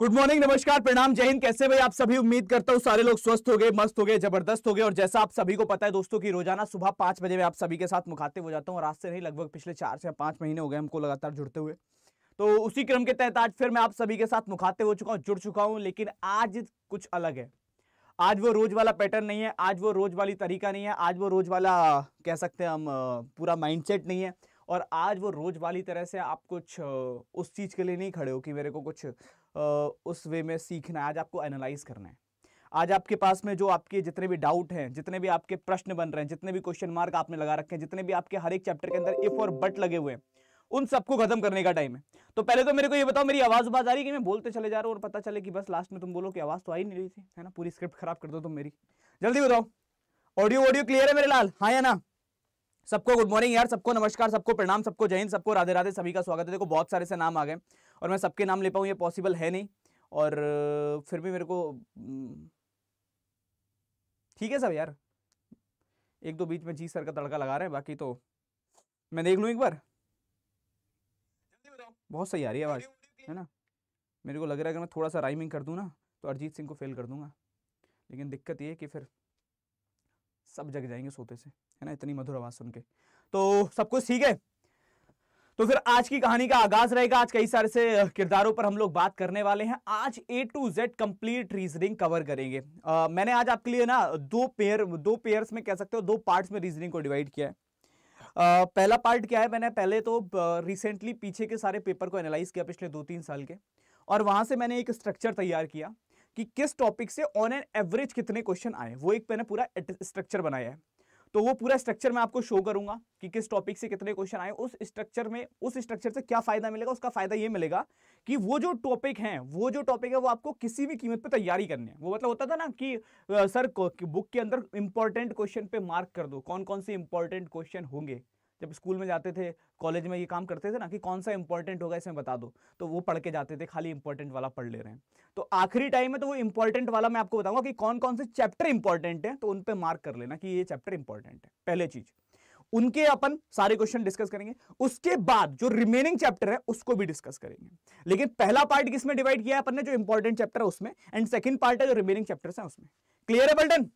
Good morning नमस्कार प्रणाम जय हिंद कैसे भाई आप सभी उम्मीद करता हूँ सारे लोग स्वस्थ हो गए मस्त हो गए जबरदस्त हो गए और जैसा आप सभी को पता है दोस्तों कि रोजाना सुबह पांच बजे मैं आप सभी के साथ मुखातिब हो जाता हूँ और आज से नहीं लगभग पिछले चार से पांच महीने हो गए हमको लगातार जुड़ते हुए तो उसी क्रम के तहत आज फिर मैं आप सभी के साथ मुखाते हो चुका हूँ जुड़ चुका हूँ लेकिन आज कुछ अलग है आज वो रोज वाला पैटर्न नहीं है आज वो रोज वाली तरीका नहीं है आज वो रोज वाला कह सकते हैं हम पूरा माइंड नहीं है और आज वो रोज वाली तरह से आप कुछ उस चीज़ के लिए नहीं खड़े हो कि मेरे को कुछ उस वे में सीखना है आज आपको एनालाइज करना है आज आपके पास में जो आपके जितने भी डाउट हैं जितने भी आपके प्रश्न बन रहे हैं जितने भी क्वेश्चन मार्क आपने लगा रखे हैं जितने भी आपके हर एक चैप्टर के अंदर इफ और बट लगे हुए हैं उन सबको खत्म करने का टाइम है तो पहले तो मेरे को ये बताओ मेरी आवाज बाज आ रही है कि मैं बोलते चले जा रहा हूँ और पता चले कि बस लास्ट में तुम बोलो कि आवाज तो आ ही नहीं रही थी है ना पूरी स्क्रिप्ट खराब कर दो तुम मेरी जल्दी बताओ ऑडियो ऑडियो क्लियर है मेरे लाल हाँ या ना सबको गुड मॉर्निंग यार सबको नमस्कार सबको प्रणाम सबको जैन सबको राधे राधे सभी का स्वागत है देखो बहुत सारे से नाम आ गए और मैं सबके नाम ले पाऊँ ये पॉसिबल है नहीं और फिर भी मेरे को हम्म, ठीक है सब यार एक दो बीच में जी सर का तड़का लगा रहे हैं बाकी तो मैं देख लूँ एक बार बहुत सही आ रही है आवाज़ है ना मेरे को लग रहा है अगर मैं थोड़ा सा राइमिंग कर दूँ ना तो अरिजीत सिंह को फेल कर दूंगा लेकिन दिक्कत ये है कि फिर सब जग जाएंगे सोते से है ना इतनी मधुर आवाज़ सुन के तो सब कुछ ठीक है तो फिर आज की कहानी का आगाज रहेगा आज कई सारे से किरदारों पर हम लोग बात करने वाले हैं आज A to Z complete reasoning cover करेंगे आ, मैंने आज आपके लिए ना दो पेयर दो पेयर्स में कह सकते हो दो पार्ट्स में रीजनिंग को डिवाइड किया है Uh, पहला पार्ट क्या है मैंने पहले तो रिसेंटली पीछे के सारे पेपर को एनालाइज किया पिछले दो तीन साल के और वहां से मैंने एक स्ट्रक्चर तैयार किया कि किस टॉपिक से ऑन एन एवरेज कितने क्वेश्चन आए वो एक मैंने पूरा स्ट्रक्चर बनाया है तो वो पूरा स्ट्रक्चर मैं आपको शो करूंगा कि किस टॉपिक से कितने क्वेश्चन आए उस स्ट्रक्चर में उस स्ट्रक्चर से क्या फायदा मिलेगा उसका फायदा ये मिलेगा कि वो जो टॉपिक है वो जो टॉपिक है वो आपको किसी भी कीमत पे तैयारी करनी है वो मतलब होता था ना कि सर बुक के अंदर इंपॉर्टेंट क्वेश्चन पे मार्क कर दो कौन कौन से इंपॉर्टेंट क्वेश्चन होंगे जब स्कूल में जाते थे कॉलेज में ये काम करते थे ना कि कौन सा इंपॉर्टेंट होगा इसमें बता दो तो वो पढ़ के जाते थे खाली इंपॉर्टेंट वाला पढ़ ले रहे हैं तो आखिरी टाइम में तो वो इंपॉर्टेंट वाला मैं आपको बताऊंगा कि कौन कौन से चैप्टर इंपॉर्टेंट है तो उन पर मार्क कर लेना कि ये चैप्टर इंपॉर्टेंट है पहले चीज़ उनके अपन सारे क्वेश्चन डिस्कस करेंगे उसके बाद जो रिमेनिंग चैप्टर है उसको भी डिस्कस करेंगे लेकिन पहला पार्ट किसमें डिवाइड किया है अपन ने जो इंपॉर्टेंट चैप्टर है उसमें एंड सेकंड पार्ट है जो रिमेनिंग चैप्टर है उसमें क्लियर है बल्टन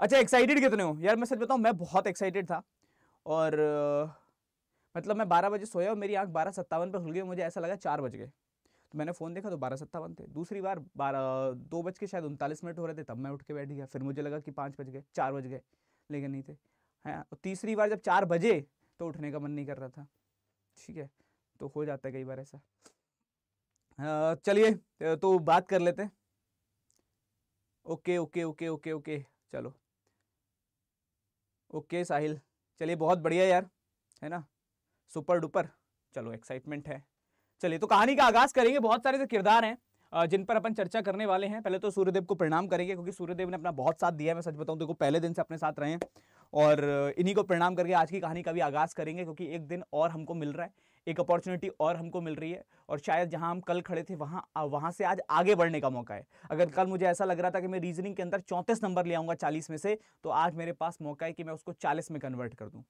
अच्छा एक्साइटेड कितने हो यार मैं सच बताऊं मैं बहुत एक्साइटेड था और मतलब मैं बारह बजे सोया और मेरी आँख बारह सत्तावन पर खुल गई मुझे ऐसा लगा चार बज गए तो मैंने फ़ोन देखा तो बारह सत्तावन थे दूसरी बार बारह दो बज के शायद उनतालीस मिनट हो रहे थे तब मैं उठ के बैठ गया फिर मुझे लगा कि पाँच बज गए चार बज गए लेकिन नहीं थे हैं हाँ, तीसरी बार जब चार बजे तो उठने का मन नहीं कर रहा था ठीक है तो हो जाता है कई बार ऐसा चलिए तो बात कर लेते हैं okay okay okay okay okay चलो ओके साहिल चलिए बहुत बढ़िया यार है ना सुपर डुपर चलो एक्साइटमेंट है चलिए तो कहानी का आगाज करेंगे बहुत सारे जो किरदार हैं जिन पर अपन चर्चा करने वाले हैं पहले तो सूर्यदेव को प्रणाम करेंगे क्योंकि सूर्यदेव ने अपना बहुत साथ दिया मैं सच बताऊं तो, देखो पहले दिन से अपने साथ रहे हैं और इन्हीं को प्रणाम करके आज की कहानी का भी आगाज करेंगे क्योंकि एक दिन और हमको मिल रहा है एक अपॉर्चुनिटी और हमको मिल रही है और शायद जहां हम कल खड़े थे वहां वहां से आज आगे बढ़ने का मौका है अगर कल मुझे ऐसा लग रहा था कि मैं रीजनिंग के अंदर चौंतीस नंबर ले आऊँगा चालीस में से तो आज मेरे पास मौका है कि मैं उसको चालीस में कन्वर्ट कर दूँ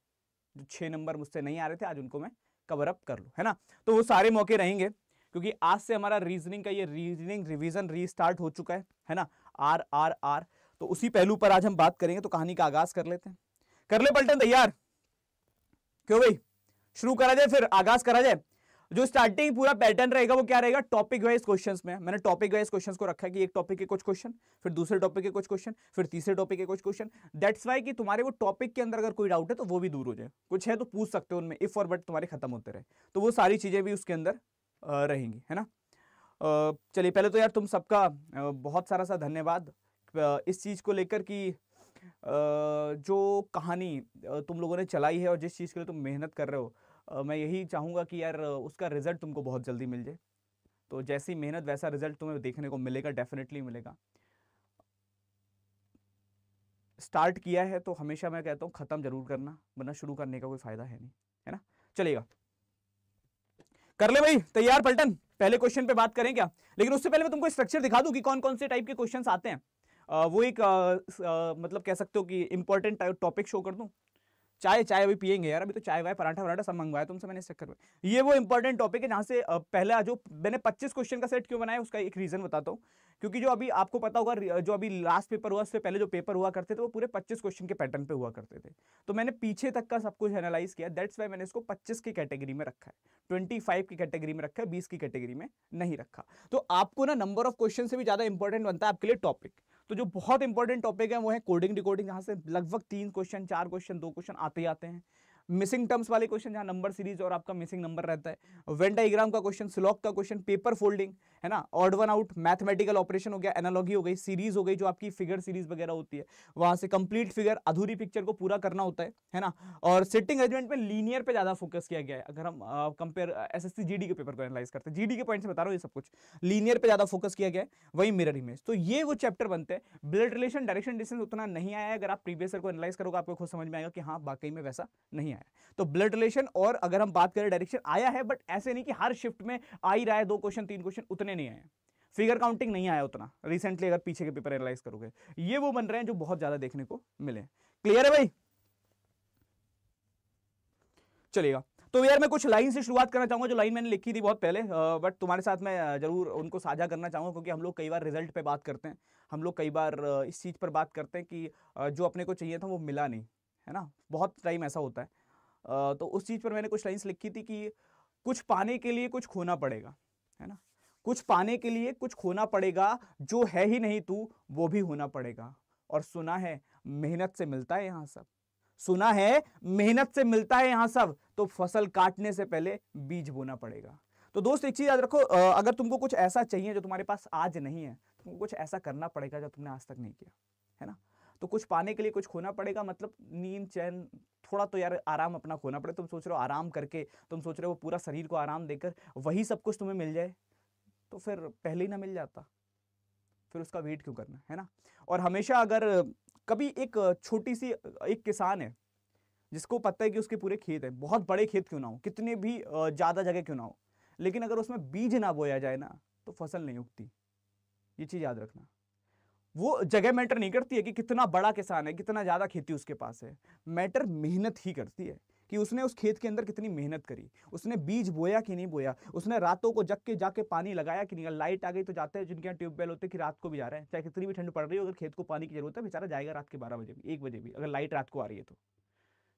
जो छः नंबर मुझसे नहीं आ रहे थे आज उनको मैं कवर अप कर लूँ है ना तो वो सारे मौके रहेंगे क्योंकि आज से हमारा रीजनिंग का ये रीजनिंग रिविजन रीस्टार्ट हो चुका है है ना आर आर आर तो उसी पहलू पर आज हम बात करेंगे तो कहानी का आगाज कर लेते हैं कर ले पलटन तैयार क्यों भाई शुरू करा जाए फिर आगाज करा जाए जो स्टार्टिंग पूरा पैटर्न रहेगा वो क्या रहेगा टॉपिक वाइज क्वेश्चंस में मैंने टॉपिक वाइज क्वेश्चंस को रखा है कि एक टॉपिक के कुछ क्वेश्चन फिर दूसरे टॉपिक के कुछ क्वेश्चन फिर तीसरे टॉपिक के कुछ क्वेश्चन दैट्स वाई कि तुम्हारे वो टॉपिक के अंदर अगर कोई डाउट है तो वो भी दूर हो जाए कुछ है तो पूछ सकते हो उनमें इफ और बट तुम्हारे खत्म होते रहे तो वो सारी चीजें भी उसके अंदर रहेंगी है ना चलिए पहले तो यार तुम सबका बहुत सारा सा धन्यवाद इस चीज़ को लेकर कि जो कहानी तुम लोगों ने चलाई है और जिस चीज़ के लिए तुम मेहनत कर रहे हो मैं यही चाहूँगा कि यार उसका रिज़ल्ट तुमको बहुत जल्दी मिल जाए तो जैसी मेहनत वैसा रिज़ल्ट तुम्हें देखने को मिलेगा डेफिनेटली मिलेगा स्टार्ट किया है तो हमेशा मैं कहता हूँ ख़त्म ज़रूर करना वरना शुरू करने का कोई फ़ायदा है नहीं है ना चलेगा कर ले भाई तैयार पलटन पहले क्वेश्चन पे बात करें क्या लेकिन उससे पहले मैं तुमको स्ट्रक्चर दिखा दू कि कौन कौन से टाइप के क्वेश्चन आते हैं आ, वो एक आ, आ, मतलब कह सकते हो कि इंपॉर्टेंट टॉपिक शो कर दू चाय चाय अभी पियेंगे यार अभी तो चाय वाय पराठा वराठा सब मंगवाया तुमसे मैंने चक्कर में ये वो इंपॉर्टेंट टॉपिक है जहाँ से पहला जो मैंने पच्चीस क्वेश्चन का सेट क्यों बनाया उसका एक रीज़न बताता हूँ क्योंकि जो अभी आपको पता होगा जो अभी लास्ट पेपर हुआ उससे पहले जो पेपर हुआ करते थे वो पूरे पच्चीस क्वेश्चन के पैटर्न पर हुआ करते थे तो मैंने पीछे तक का सब कुछ एनालाइज किया दैट्स वाई मैंने इसको पच्चीस की कैटेगरी में रखा है ट्वेंटी फाइव की कैटेगरी में रखा है बीस की कैटेगरी में नहीं रखा तो आपको ना नंबर ऑफ क्वेश्चन से भी ज़्यादा इंपॉर्टेंट बनता है आपके लिए टॉपिक तो जो बहुत इंपॉर्टेंट टॉपिक है वो है कोडिंग डिकोडिंग यहाँ से लगभग तीन क्वेश्चन चार क्वेश्चन दो क्वेश्चन आते ही आते हैं मिसिंग टर्म्स वाले क्वेश्चन जहां नंबर सीरीज और आपका मिसिंग नंबर रहता है वेन डाइग्राम का क्वेश्चन स्लॉक का क्वेश्चन पेपर फोल्डिंग है ना odd one out mathematical operation हो गया एनालॉगी हो गई सीरीज हो गई जो आपकी फिगर सीरीज वगैरह होती है वहां से कंप्लीट फिगर अधूरी पिक्चर को पूरा करना होता है है ना और सिटिंग अरेंजमेंट में लीनियर पर ज़्यादा फोकस किया गया है अगर हम कंपेयर एस एस के पेपर को एनालाइज करते हैं जी के पॉइंट से बता रहा हूँ ये सब कुछ लीनियर पर ज़्यादा फोकस किया गया है वही मिरर इमेज तो ये वो चैप्टर बनते हैं ब्लड रिलेशन डायरेक्शन डिस्टेंस उतना नहीं आया अगर आप प्रीवियसर को एनालाइज करोगे आपको खुद समझ में आएगा कि हाँ वाकई में वैसा नहीं नहीं है तो ब्लड रिलेशन और अगर हम बात करें डायरेक्शन आया है बट ऐसे नहीं कि हर शिफ्ट में आ ही रहा है दो क्वेश्चन तीन क्वेश्चन उतने नहीं आए फिगर काउंटिंग नहीं आया उतना रिसेंटली अगर पीछे के पेपर एनालाइज करोगे ये वो बन रहे हैं जो बहुत ज्यादा देखने को मिले क्लियर है भाई चलेगा तो यार मैं कुछ लाइन से शुरुआत करना चाहूंगा जो लाइन मैंने लिखी थी बहुत पहले बट तुम्हारे साथ मैं जरूर उनको साझा करना चाहूंगा क्योंकि हम लोग कई बार रिजल्ट पे बात करते हैं हम लोग कई बार इस चीज़ पर बात करते हैं कि जो अपने को चाहिए था वो मिला नहीं है ना बहुत टाइम ऐसा होता है तो उस चीज़ पर मैंने कुछ लाइन्स लिखी थी कि कुछ पाने के लिए कुछ खोना पड़ेगा है ना कुछ पाने के लिए कुछ खोना पड़ेगा जो है ही नहीं तू वो भी होना पड़ेगा और सुना है मेहनत से मिलता है यहाँ सब सुना है मेहनत से मिलता है यहाँ सब तो फसल काटने से पहले बीज बोना पड़ेगा तो दोस्त एक चीज़ याद रखो अगर तुमको कुछ ऐसा चाहिए जो तुम्हारे पास आज नहीं है तुमको कुछ ऐसा करना पड़ेगा जो तुमने आज तक नहीं किया है ना तो कुछ पाने के लिए कुछ खोना पड़ेगा मतलब नींद चैन थोड़ा तो यार आराम अपना खोना पड़े तुम सोच रहे हो आराम करके तुम सोच रहे हो पूरा शरीर को आराम देकर वही सब कुछ तुम्हें मिल जाए तो फिर पहले ही ना मिल जाता फिर उसका वेट क्यों करना है ना और हमेशा अगर कभी एक छोटी सी एक किसान है जिसको पता है कि उसके पूरे खेत हैं बहुत बड़े खेत क्यों ना हो कितने भी ज़्यादा जगह क्यों ना हो लेकिन अगर उसमें बीज ना बोया जाए ना तो फसल नहीं उगती ये चीज़ याद रखना वो जगह मैटर नहीं करती है कि कितना बड़ा किसान है कितना ज़्यादा खेती उसके पास है मैटर मेहनत ही करती है कि उसने उस खेत के अंदर कितनी मेहनत करी उसने बीज बोया कि नहीं बोया उसने रातों को जग के जाके पानी लगाया कि नहीं लाइट आ गई तो जाते हैं जिनके यहाँ ट्यूबवेल होते हैं कि रात को भी जा रहे हैं चाहे कितनी भी ठंड पड़ रही हो अगर खेत को पानी की जरूरत है बेचारा जाएगा रात के बारह बजे भी एक बजे भी अगर लाइट रात को आ रही है तो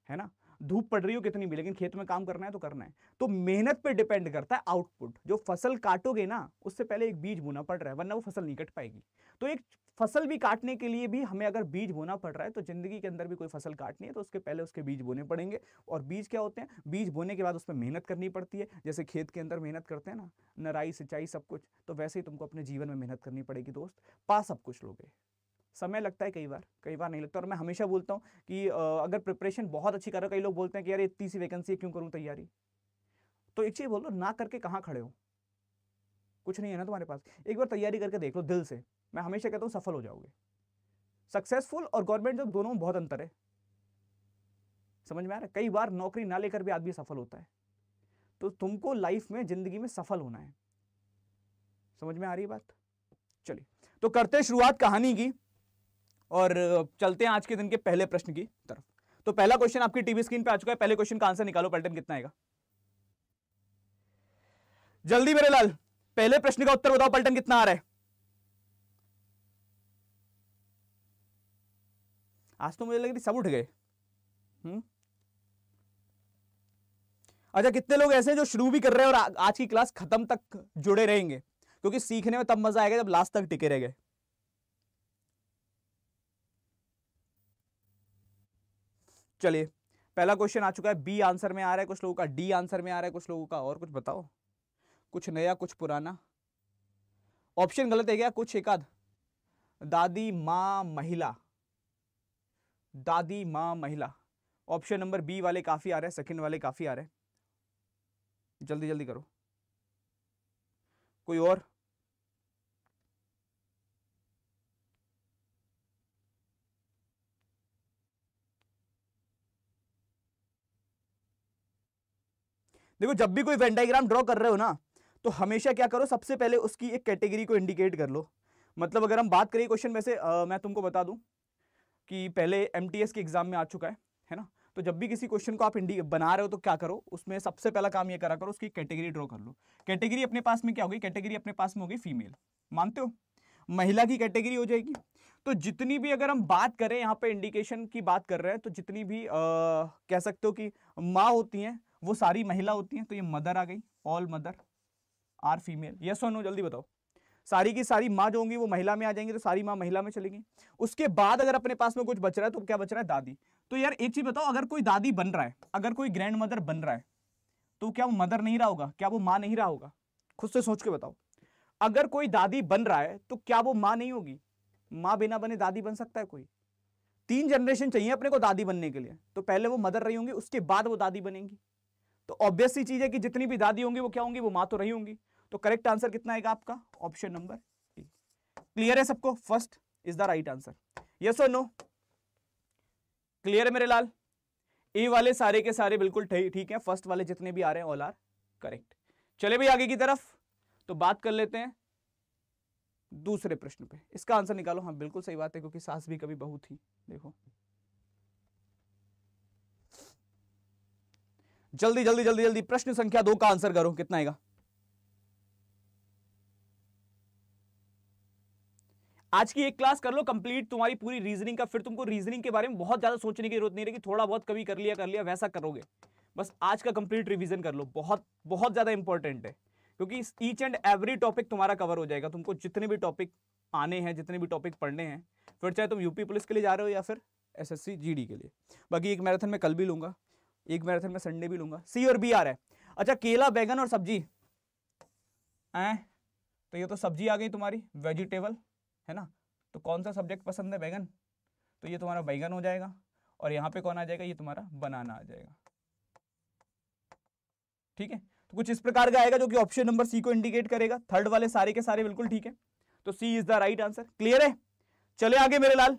है ना धूप पड़ रही हो कितनी भी लेकिन खेत में काम करना है तो करना है तो मेहनत पर डिपेंड करता है आउटपुट जो फसल काटोगे ना उससे पहले एक बीज बोना पड़ रहा है वरना वो फसल नहीं कट पाएगी तो एक फसल भी काटने के लिए भी हमें अगर बीज बोना पड़ रहा है तो ज़िंदगी के अंदर भी कोई फसल काटनी है तो उसके पहले उसके बीज बोने पड़ेंगे और बीज क्या होते हैं बीज बोने के बाद उस पर मेहनत करनी पड़ती है जैसे खेत के अंदर मेहनत करते हैं ना नराई सिंचाई सब कुछ तो वैसे ही तुमको अपने जीवन में मेहनत करनी पड़ेगी दोस्त पा सब कुछ लोगे समय लगता है कई बार कई बार नहीं लगता और मैं हमेशा बोलता हूँ कि अगर प्रिपरेशन बहुत अच्छी करो कई लोग बोलते हैं कि यार इतनी सी वैकेंसी है क्यों करूँ तैयारी तो एक चीज़ बोल लो ना करके कहाँ खड़े हो कुछ नहीं है ना तुम्हारे पास एक बार तैयारी करके देख लो दिल से मैं हमेशा कहता हूँ सफल हो जाओगे सक्सेसफुल और गवर्नमेंट जॉब दोनों में बहुत अंतर है समझ में आ रहा है कई बार नौकरी ना लेकर भी आदमी सफल होता है तो तुमको लाइफ में ज़िंदगी में सफल होना है समझ में आ रही बात चलिए तो करते शुरुआत कहानी की और चलते हैं आज के दिन के पहले प्रश्न की तरफ तो पहला क्वेश्चन आपकी टीवी स्क्रीन पे आ चुका है पहले क्वेश्चन का आंसर निकालो पैटर्न कितना आएगा जल्दी मेरे लाल पहले प्रश्न का उत्तर बताओ पलटन कितना आ रहा है आज तो मुझे लग रही सब उठ गए हम्म? अच्छा कितने लोग ऐसे हैं जो शुरू भी कर रहे हैं और आज की क्लास खत्म तक जुड़े रहेंगे क्योंकि सीखने में तब मजा आएगा जब लास्ट तक टिके रह गए चलिए पहला क्वेश्चन आ चुका है बी आंसर में आ रहा है कुछ लोगों का डी आंसर में आ रहा है कुछ लोगों का और कुछ बताओ कुछ नया कुछ पुराना ऑप्शन गलत है क्या कुछ एक आध दादी माँ महिला दादी माँ महिला ऑप्शन नंबर बी वाले काफ़ी आ रहे हैं सेकेंड वाले काफ़ी आ रहे हैं जल्दी जल्दी करो कोई और देखो जब भी कोई वेंडाइग्राम ड्रॉ कर रहे हो ना तो हमेशा क्या करो सबसे पहले उसकी एक कैटेगरी को इंडिकेट कर लो मतलब अगर हम बात करें क्वेश्चन में से आ, मैं तुमको बता दूं कि पहले एम के एग्ज़ाम में आ चुका है है ना तो जब भी किसी क्वेश्चन को आप इंडी बना रहे हो तो क्या करो उसमें सबसे पहला काम ये करा करो उसकी कैटेगरी ड्रॉ कर लो कैटेगरी अपने पास में क्या होगी कैटेगरी अपने पास में होगी फीमेल मानते हो महिला की कैटेगरी हो जाएगी तो जितनी भी अगर हम बात करें यहाँ पे इंडिकेशन की बात कर रहे हैं तो जितनी भी आ, कह सकते हो कि माँ होती हैं वो सारी महिला होती हैं तो ये मदर आ गई all mother are female yes और नो जल्दी बताओ सारी की सारी माँ जो होंगी वो महिला में आ जाएंगी तो सारी माँ महिला में चलेंगी उसके बाद अगर अपने पास में कुछ बच रहा है तो क्या बच रहा है दादी तो यार एक चीज़ बताओ अगर कोई दादी बन रहा है अगर कोई ग्रैंड मदर बन रहा है तो क्या वो मदर नहीं रहा होगा क्या वो माँ नहीं रहा होगा खुद से सोच के बताओ अगर कोई दादी बन रहा है तो क्या वो माँ नहीं होगी माँ बिना बने दादी बन सकता है कोई तीन जनरेशन चाहिए अपने को दादी बनने के लिए तो पहले वो मदर रही होंगी उसके बाद वो दादी बनेंगी तो ऑब्वियस सी चीज़ है कि जितनी भी दादी होंगी वो क्या होंगी वो माँ तो रही होंगी तो करेक्ट आंसर कितना आएगा आपका ऑप्शन नंबर ए क्लियर है सबको first is the right answer yes और नो क्लियर है मेरे लाल ए वाले सारे के सारे बिल्कुल ठीक है फर्स्ट वाले जितने भी आ रहे हैं ऑल आर करेक्ट चले भाई आगे की तरफ तो बात कर लेते हैं दूसरे प्रश्न पे इसका आंसर निकालो हाँ बिल्कुल सही बात है क्योंकि सास भी कभी बहू थी देखो जल्दी जल्दी जल्दी जल्दी प्रश्न संख्या दो का आंसर करो कितना आएगा आज की एक क्लास कर लो कंप्लीट तुम्हारी पूरी रीजनिंग का फिर तुमको रीजनिंग के बारे में बहुत ज़्यादा सोचने की जरूरत नहीं रहेगी थोड़ा बहुत कभी कर लिया कर लिया वैसा करोगे बस आज का कंप्लीट रिविजन कर लो बहुत बहुत ज़्यादा इंपॉर्टेंट है क्योंकि ईच एंड एवरी टॉपिक तुम्हारा कवर हो जाएगा तुमको जितने भी टॉपिक आने हैं जितने भी टॉपिक पढ़ने हैं फिर चाहे तुम यूपी पुलिस के लिए जा रहे हो या फिर एस एस के लिए बाकी एक मैराथन में कल भी लूंगा एक मैराथन में संडे भी लूंगा सी और बी आ रहा है अच्छा केला बैगन और सब्जी ए तो ये तो सब्जी आ गई तुम्हारी वेजिटेबल है ना तो कौन सा सब्जेक्ट पसंद है बैगन तो ये तुम्हारा बैगन हो जाएगा और यहाँ पे कौन आ जाएगा ये तुम्हारा बनाना आ जाएगा ठीक है तो कुछ इस प्रकार का आएगा जो कि ऑप्शन नंबर सी को इंडिकेट करेगा थर्ड वाले सारे के सारे बिल्कुल ठीक है तो C is the right answer clear है चले आगे मेरे लाल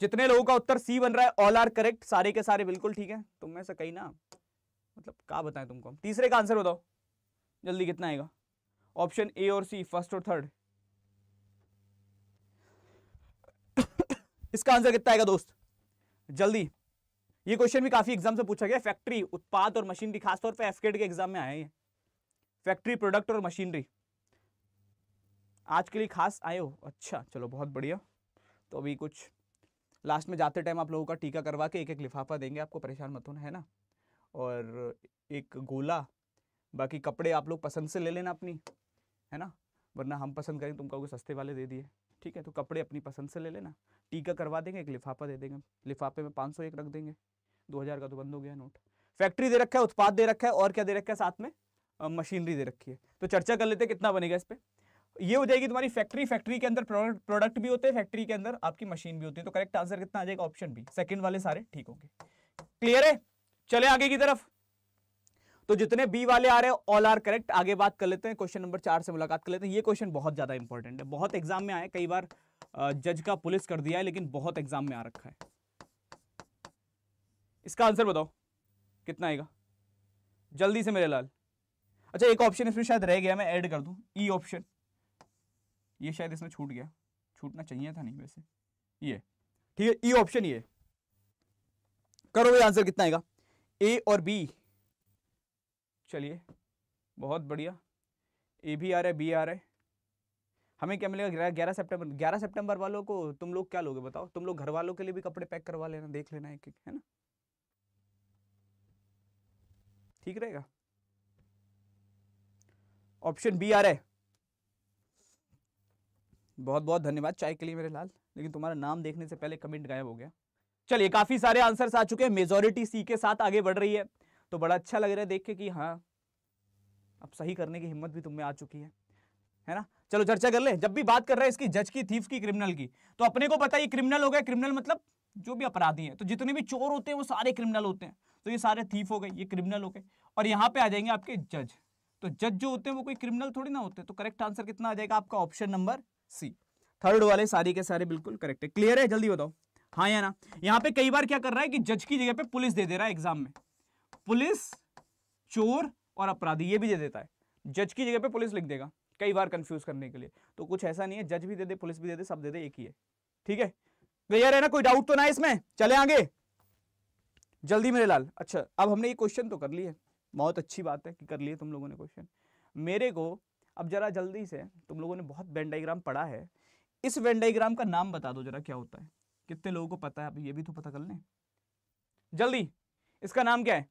जितने लोगों का उत्तर सी बन रहा है ऑल आर करेक्ट सारे के सारे बिल्कुल ठीक है तुम में से कहीं ना मतलब क्या बताएं तुमको तीसरे का आंसर बताओ जल्दी कितना आएगा ऑप्शन ए और सी फर्स्ट और थर्ड इसका आंसर कितना आएगा दोस्त जल्दी ये क्वेश्चन भी काफी एग्जाम से पूछा गया फैक्ट्री उत्पाद और मशीनरी खासतौर पर एफकेट के एग्जाम में आए हैं फैक्ट्री प्रोडक्ट और मशीनरी आज के लिए खास आए हो अच्छा चलो बहुत बढ़िया तो अभी कुछ लास्ट में जाते टाइम आप लोगों का टीका करवा के एक एक लिफाफा देंगे आपको परेशान मत होना है ना और एक गोला बाकी कपड़े आप लोग पसंद से ले लेना अपनी है ना वरना हम पसंद करें तुम कहोगे सस्ते वाले दे दिए ठीक है तो कपड़े अपनी पसंद से ले लेना टीका करवा देंगे एक लिफाफा दे देंगे लिफाफे में पाँच सौ एक रख देंगे दो का तो बंद हो गया नोट फैक्ट्री दे रखा है उत्पाद दे रखा है और क्या दे रखा है साथ में मशीनरी दे रखी है तो चर्चा कर लेते हैं कितना बनेगा इस पर ये हो जाएगी तुम्हारी फैक्ट्री फैक्ट्री के अंदर प्रोडक्ट भी होते हैं फैक्ट्री के अंदर आपकी मशीन भी होती है तो करेक्ट आंसर कितना आ जाएगा ऑप्शन भी सेकंड वाले सारे ठीक होंगे क्लियर है चले आगे की तरफ तो जितने बी वाले आ रहे हैं ऑल आर करेक्ट आगे बात कर लेते हैं क्वेश्चन नंबर चार से मुलाकात कर लेते हैं ये क्वेश्चन बहुत ज़्यादा इंपॉर्टेंट है बहुत एग्जाम में आए कई बार जज का पुलिस कर दिया है लेकिन बहुत एग्जाम में आ रखा है इसका आंसर बताओ कितना आएगा जल्दी से मेरे लाल अच्छा एक ऑप्शन इसमें शायद रह गया मैं ऐड कर दूं ई e ऑप्शन ये शायद इसमें छूट गया छूटना चाहिए था नहीं वैसे ये ठीक है ई e ऑप्शन ये करो ये आंसर कितना आएगा ए और बी चलिए बहुत बढ़िया ए भी आ रहा है बी आ रहा है हमें क्या मिलेगा ग्यारह सितंबर ग्यारह सितंबर वालों को तुम लोग क्या लोगे बताओ तुम लोग घर वालों के लिए भी कपड़े पैक करवा लेना देख लेना एक एक है ना ठीक रहेगा ऑप्शन बी आ रहा है बहुत बहुत धन्यवाद चाय के लिए मेरे लाल लेकिन तुम्हारा नाम देखने से पहले कमेंट गायब हो गया चलिए काफी सारे आंसर्स आ चुके हैं मेजोरिटी सी के साथ आगे बढ़ रही है तो बड़ा अच्छा लग रहा है देख के कि हाँ अब सही करने की हिम्मत भी तुम में आ चुकी है है ना चलो चर्चा कर ले जब भी बात कर रहे हैं इसकी जज की थीफ की क्रिमिनल की तो अपने को पता ही क्रिमिनल हो गया क्रिमिनल मतलब जो भी अपराधी है तो जितने भी चोर होते हैं वो सारे क्रिमिनल होते हैं तो ये सारे थीफ हो गए ये क्रिमिनल हो गए और यहाँ पे आ जाएंगे आपके जज तो जज जो होते हैं वो कोई क्रिमिनल थोड़ी ना होते तो करेक्ट आंसर कितना आ जाएगा आपका ऑप्शन नंबर सी थर्ड वाले सारी के सारे बिल्कुल करेक्ट है क्लियर है जल्दी बताओ हाँ या ना यहाँ पे कई बार क्या कर रहा है कि जज की जगह पे पुलिस दे दे रहा है एग्जाम में पुलिस चोर और अपराधी ये भी दे देता है जज की जगह पे पुलिस लिख देगा कई बार कंफ्यूज करने के लिए तो कुछ ऐसा नहीं है जज भी दे दे पुलिस भी दे दे सब दे दे एक ही है ठीक है क्लियर है ना कोई डाउट तो ना इसमें चले आगे जल्दी मेरे लाल अच्छा अब हमने ये क्वेश्चन तो कर लिए बहुत अच्छी बात है कि कर लिए तुम लोगों ने क्वेश्चन मेरे को अब जरा जल्दी से तुम लोगों ने बहुत वेंडाइग्राम पढ़ा है इस वेंडाइग्राम का नाम बता दो जरा क्या होता है कितने लोगों को पता है अब ये भी तो पता कर लें जल्दी इसका नाम क्या है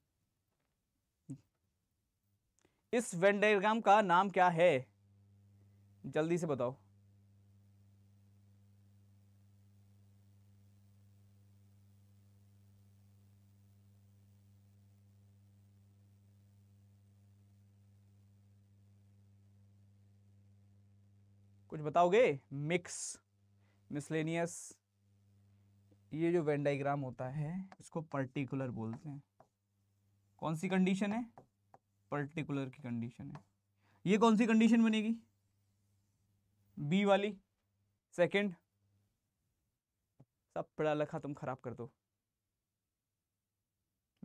इस वेंडाइग्राम का नाम क्या है जल्दी से बताओ कुछ बताओगे मिक्स मिसलेनियस ये जो वेंडाइग्राम होता है इसको पर्टिकुलर बोलते हैं कौन सी कंडीशन है पर्टिकुलर की कंडीशन है ये कौन सी कंडीशन बनेगी बी वाली सेकंड सब पढ़ा लिखा तुम खराब कर दो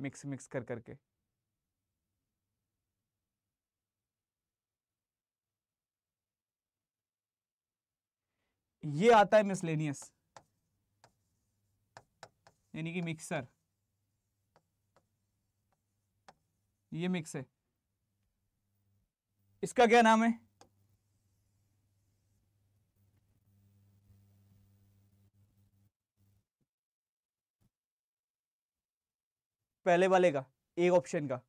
मिक्स मिक्स कर करके ये आता है मिसलेनियस यानी कि मिक्सर ये मिक्स है इसका क्या नाम है पहले वाले का एक ऑप्शन का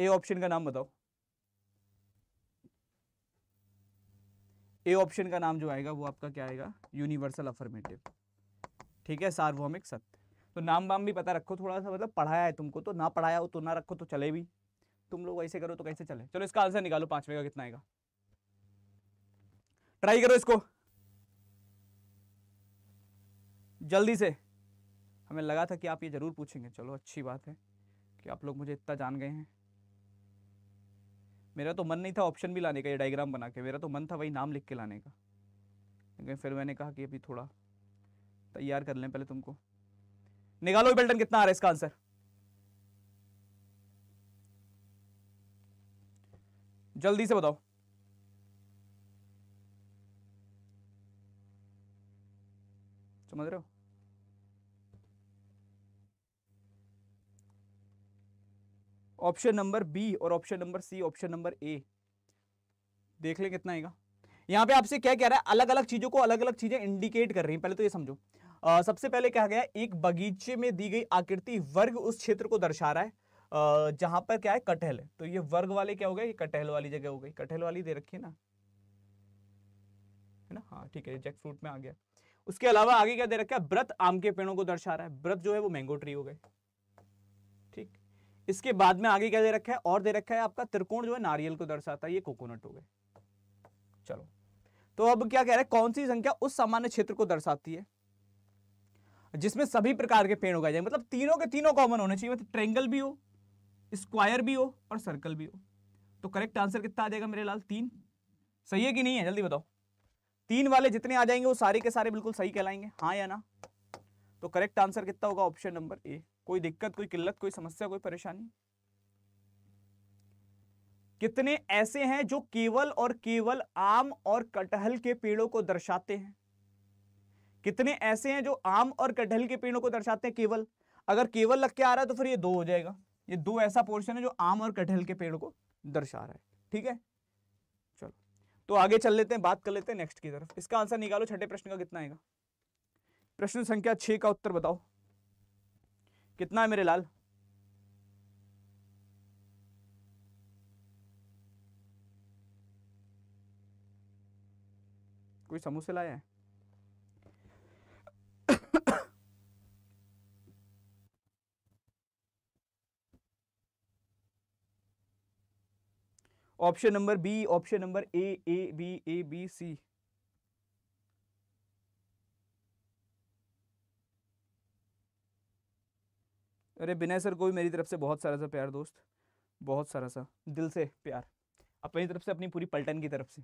ए ऑप्शन का नाम बताओ ए ऑप्शन का नाम जो आएगा वो आपका क्या आएगा यूनिवर्सल अफर्मेटिव ठीक है सार्वभौमिक सत्य तो नाम वाम भी पता रखो थोड़ा सा मतलब पढ़ाया है तुमको तो ना पढ़ाया हो तो ना रखो तो चले भी तुम लोग ऐसे करो तो कैसे चले चलो इसका आंसर निकालो पांचवे का कितना आएगा ट्राई करो इसको जल्दी से हमें लगा था कि आप ये ज़रूर पूछेंगे चलो अच्छी बात है कि आप लोग मुझे इतना जान गए हैं मेरा तो मन नहीं था ऑप्शन भी लाने का ये डायग्राम बना के मेरा तो मन था वही नाम लिख के लाने का लेकिन फिर मैंने कहा कि अभी थोड़ा तैयार कर लें पहले तुमको निकालो बेल्टन कितना आ रहा है इसका आंसर जल्दी से बताओ समझ रहे हो ऑप्शन नंबर बी और option number C option number A देख लें कितना आएगा यहां पे आपसे क्या कह रहा है अलग अलग चीजों को अलग अलग चीजें इंडिकेट कर रही हैं पहले तो ये समझो सबसे पहले कहा गया एक बगीचे में दी गई आकृति वर्ग उस क्षेत्र को दर्शा रहा है जहां पर क्या है कटहल है तो ये वर्ग वाले क्या हो गए कटहल वाली जगह हो गई कटहल वाली दे रखी है ना है ना हाँ ठीक है जैक फ्रूट में आ गया उसके अलावा आगे क्या दे रखा है व्रत आम के पेड़ों को दर्शा रहा है व्रत जो है वो मैंगो ट्री हो गए ठीक इसके बाद में आगे क्या दे रखा है और दे रखा है आपका त्रिकोण जो है नारियल को दर्शाता है ये कोकोनट हो गए चलो तो अब क्या कह रहे हैं कौन सी संख्या उस सामान्य क्षेत्र को दर्शाती है जिसमें सभी प्रकार के पेड़ उगाए जाए मतलब तीनों के तीनों कॉमन होने चाहिए मतलब ट्रेंगल भी हो स्क्वायर भी हो और सर्कल भी हो तो करेक्ट आंसर कितना आ जाएगा मेरे लाल तीन सही है कि नहीं है जल्दी बताओ तीन वाले जितने आ जाएंगे वो सारे के सारे बिल्कुल सही कहलाएंगे हाँ या ना तो करेक्ट आंसर कितना होगा ऑप्शन नंबर ए कोई दिक्कत कोई किल्लत कोई समस्या कोई परेशानी कितने ऐसे हैं जो केवल और केवल आम और कटहल के पेड़ों को दर्शाते हैं कितने ऐसे हैं जो आम और कटहल के पेड़ों को दर्शाते हैं केवल अगर केवल लग के आ रहा है तो फिर ये दो हो जाएगा ये दो ऐसा पोर्शन है जो आम और कटहल के पेड़ों को दर्शा रहा है ठीक है चलो तो आगे चल लेते हैं बात कर लेते हैं नेक्स्ट की तरफ इसका आंसर निकालो छठे प्रश्न का कितना आएगा प्रश्न संख्या छह का उत्तर बताओ कितना है मेरे लाल कोई समोसे लाया है option number B option number A A B A B C अरे विनय सर को भी मेरी तरफ से बहुत सारा सा प्यार दोस्त बहुत सारा सा दिल से प्यार अपनी तरफ से अपनी पूरी पलटन की तरफ से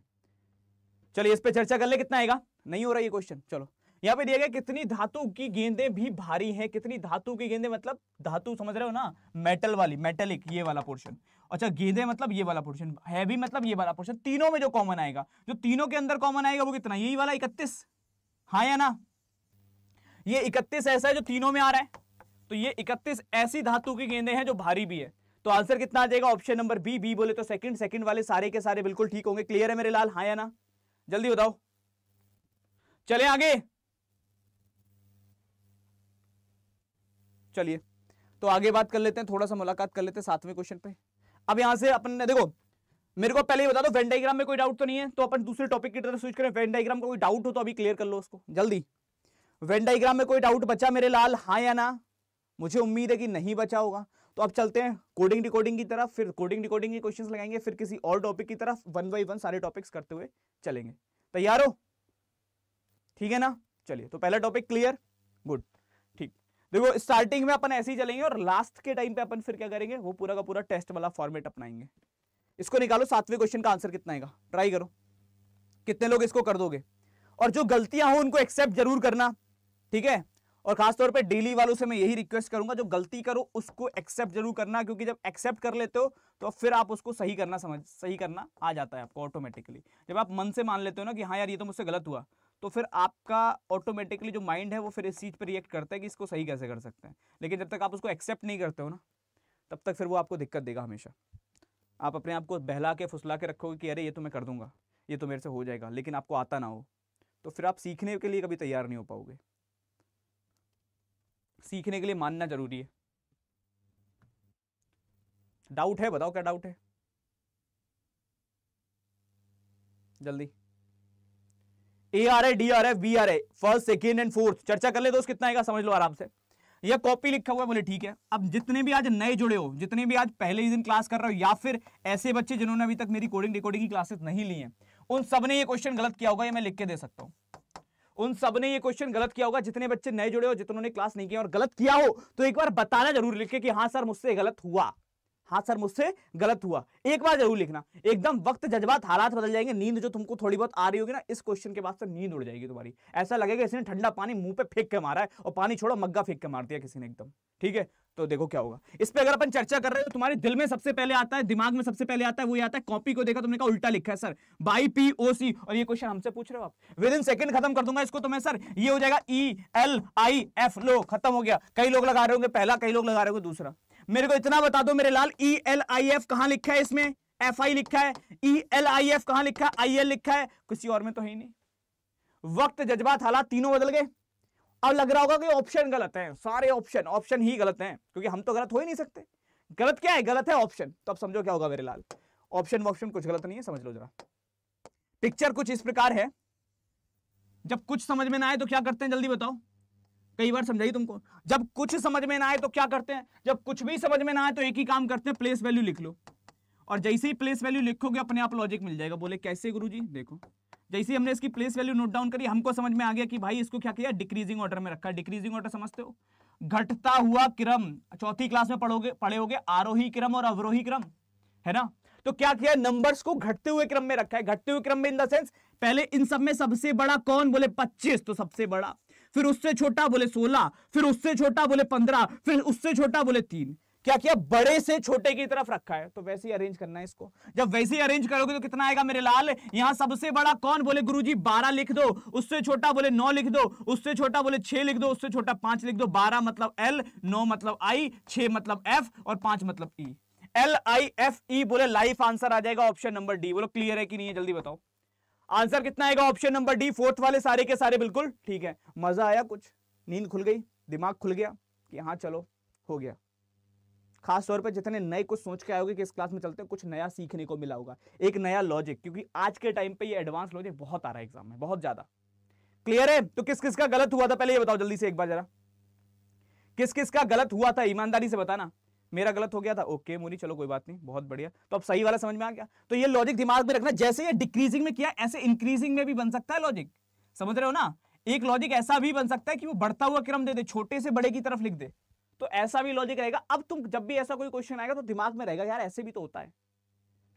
चलिए इस पे चर्चा कर ले कितना आएगा नहीं हो रहा ये क्वेश्चन चलो यहाँ पे दिया गया कितनी धातु की गेंदें भी भारी हैं कितनी धातु की गेंदें मतलब धातु समझ रहे हो ना मेटल वाली मेटलिक ये वाला पोर्शन अच्छा गेंदे मतलब ये वाला पोर्शन हैवी मतलब ये वाला पोर्शन तीनों में जो कॉमन आएगा जो तीनों के अंदर कॉमन आएगा वो कितना यही वाला इकतीस हाँ या ना ये इकतीस ऐसा है जो तीनों में आ रहा है तो ये इकतीस ऐसी धातु की गेंदे हैं जो भारी भी है तो आंसर कितना आ जाएगा ऑप्शन नंबर बी बी बोले तो सेकंड सेकंड वाले सारे के सारे बिल्कुल ठीक होंगे क्लियर है मेरे लाल हाँ या ना जल्दी बताओ चले आगे चलिए तो आगे बात कर लेते हैं थोड़ा सा मुलाकात कर लेते हैं सातवें क्वेश्चन पे अब यहां से अपन ने देखो मेरे को पहले ही बता दो वेन डायग्राम में कोई डाउट तो नहीं है तो अपन दूसरे टॉपिक की तरफ स्विच करें वेन डायग्राम का कोई डाउट हो तो अभी क्लियर कर लो उसको जल्दी वेन डायग्राम में कोई डाउट बचा मेरे लाल हाँ या ना मुझे उम्मीद है कि नहीं बचा होगा तो अब चलते हैं कोडिंग रिकॉर्डिंग की तरफ फिर कोडिंग रिकॉर्डिंग के क्वेश्चंस लगाएंगे फिर किसी और टॉपिक की तरफ वन बाई वन सारे टॉपिक्स करते हुए चलेंगे तैयार हो ठीक है ना चलिए तो पहला टॉपिक क्लियर गुड देखो स्टार्टिंग में अपन ऐसे ही चलेंगे और लास्ट के टाइम पे अपन फिर क्या करेंगे वो पूरा का पूरा टेस्ट वाला फॉर्मेट अपनाएंगे इसको निकालो सातवें क्वेश्चन का आंसर कितना आएगा ट्राई करो कितने लोग इसको कर दोगे और जो गलतियां हो उनको एक्सेप्ट जरूर करना ठीक है और खासतौर पे डेली वालों से मैं यही रिक्वेस्ट करूंगा जो गलती करो उसको एक्सेप्ट जरूर करना क्योंकि जब एक्सेप्ट कर लेते हो तो फिर आप उसको सही करना समझ सही करना आ जाता है आपको ऑटोमेटिकली जब आप मन से मान लेते हो ना कि हाँ यार ये तो मुझसे गलत हुआ तो फिर आपका ऑटोमेटिकली जो माइंड है वो फिर इस चीज़ पर रिएक्ट करता है कि इसको सही कैसे कर सकते हैं लेकिन जब तक आप उसको एक्सेप्ट नहीं करते हो ना तब तक फिर वो आपको दिक्कत देगा हमेशा आप अपने आप को बहला के फुसला के रखोगे कि अरे ये तो मैं कर दूंगा ये तो मेरे से हो जाएगा लेकिन आपको आता ना हो तो फिर आप सीखने के लिए कभी तैयार नहीं हो पाओगे सीखने के लिए मानना जरूरी है डाउट है बताओ क्या डाउट है जल्दी ए आर रहा D R F B R रहा फर्स्ट सेकेंड एंड फोर्थ चर्चा कर ले दोस्त कितना आएगा समझ लो आराम से यह कॉपी लिखा हुआ है बोले ठीक है अब जितने भी आज नए जुड़े हो जितने भी आज पहले ही दिन क्लास कर रहे हो या फिर ऐसे बच्चे जिन्होंने अभी तक मेरी कोडिंग रिकॉर्डिंग की क्लासेस नहीं ली हैं उन सब ने ये क्वेश्चन गलत किया होगा ये मैं लिख के दे सकता हूँ उन सब ने ये क्वेश्चन गलत किया होगा जितने बच्चे नए जुड़े हो जितने ने क्लास नहीं किया और गलत किया हो तो एक बार बताना जरूर लिख के कि हाँ सर मुझसे गलत हुआ हाँ सर मुझसे गलत हुआ एक बार जरूर लिखना एकदम वक्त जज्बात हालात बदल जाएंगे नींद जो तुमको थोड़ी बहुत आ रही होगी ना इस क्वेश्चन के बाद से नींद उड़ जाएगी तुम्हारी ऐसा लगेगा इसने ठंडा पानी मुंह पे फेंक के मारा है और पानी छोड़ो मग्गा फेंक के मार दिया किसी ने एकदम ठीक है तो देखो क्या होगा इस पर अगर अपन चर्चा कर रहे हो तो तुम्हारे दिल में सबसे पहले आता है दिमाग में सबसे पहले आता है वो आता है कॉपी को देखा तुमने कहा उल्टा लिखा है sir by P O C और ये क्वेश्चन हमसे पूछ रहे हो आप विद इन सेकंड खत्म कर दूंगा इसको तो मैं सर ये हो जाएगा ई एल आई एफ लो खत्म हो गया कई लोग लगा रहे होंगे पहला कई लोग लगा रहे होंगे दूसरा मेरे को इतना बता दो मेरे लाल ई एल आई एफ कहां लिखा है इसमें एफ आई लिखा है ई एल आई एफ कहां लिखा है आई एल लिखा है किसी और में तो है ही नहीं वक्त जज्बात हालात तीनों बदल गए अब लग रहा होगा कि ऑप्शन गलत है सारे ऑप्शन ऑप्शन ही गलत हैं क्योंकि हम तो गलत हो ही नहीं सकते गलत क्या है गलत है ऑप्शन तो अब समझो क्या होगा मेरे लाल ऑप्शन ऑप्शन कुछ गलत नहीं है समझ लो जरा पिक्चर कुछ इस प्रकार है जब कुछ समझ में ना आए तो क्या करते हैं जल्दी बताओ कई बार समझाई तुमको जब कुछ समझ में ना आए तो क्या करते हैं जब कुछ भी समझ में ना आए तो एक ही काम करते हैं प्लेस वैल्यू लिख लो और जैसे ही प्लेस वैल्यू लिखोगे अपने आप लॉजिक मिल जाएगा बोले कैसे गुरु जी देखो जैसे हमने इसकी प्लेस वैल्यू नोट डाउन करी हमको समझ में आ गया कि भाई इसको क्या किया डिक्रीजिंग ऑर्डर में रखा डिक्रीजिंग ऑर्डर समझते हो घटता हुआ क्रम चौथी क्लास में पढ़ोगे पढ़े होगे आरोही क्रम और अवरोही क्रम है ना तो क्या किया नंबर्स को घटते हुए क्रम में रखा है घटते हुए क्रम में इन द सेंस पहले इन सब में सबसे बड़ा कौन बोले 25 तो सबसे बड़ा फिर उससे छोटा बोले सोलह फिर उससे छोटा बोले पंद्रह फिर उससे छोटा बोले तीन क्या किया बड़े से छोटे की तरफ रखा है तो वैसे ही अरेंज करना है इसको जब वैसे ही अरेंज करोगे तो कितना आएगा मेरे लाल यहां सबसे बड़ा कौन बोले गुरुजी जी बारह लिख दो उससे छोटा बोले नौ लिख दो उससे छोटा बोले छह लिख दो उससे छोटा पांच लिख दो बारह मतलब एल नौ मतलब आई छ मतलब एफ और पांच मतलब E L I F E बोले लाइफ आंसर आ जाएगा ऑप्शन नंबर डी बोलो क्लियर है कि नहीं है जल्दी बताओ आंसर कितना आएगा ऑप्शन नंबर डी फोर्थ वाले सारे के सारे बिल्कुल ठीक है मजा आया कुछ नींद खुल गई दिमाग खुल गया कि हाँ चलो हो गया खास तौर पर जितने नए कुछ सोच के आयोगे कि इस क्लास में चलते हैं कुछ नया सीखने को मिला होगा एक नया लॉजिक क्योंकि आज के टाइम पे ये एडवांस लॉजिक बहुत आ रहा है एग्जाम में बहुत ज्यादा क्लियर है तो किस किस का गलत हुआ था पहले ये बताओ जल्दी से एक बार जरा किस किस का गलत हुआ था ईमानदारी से बताना मेरा गलत हो गया था ओके मोनी चलो कोई बात नहीं बहुत बढ़िया तो अब सही वाला समझ में आ गया तो ये लॉजिक दिमाग में रखना जैसे ये डिक्रीजिंग में किया ऐसे इंक्रीजिंग में भी बन सकता है लॉजिक समझ रहे हो ना एक लॉजिक ऐसा भी बन सकता है कि वो बढ़ता हुआ क्रम दे दे छोटे से बड़े की तरफ लिख दे तो ऐसा भी लॉजिक रहेगा अब तुम जब भी ऐसा कोई क्वेश्चन आएगा तो दिमाग में रहेगा यार ऐसे भी तो होता है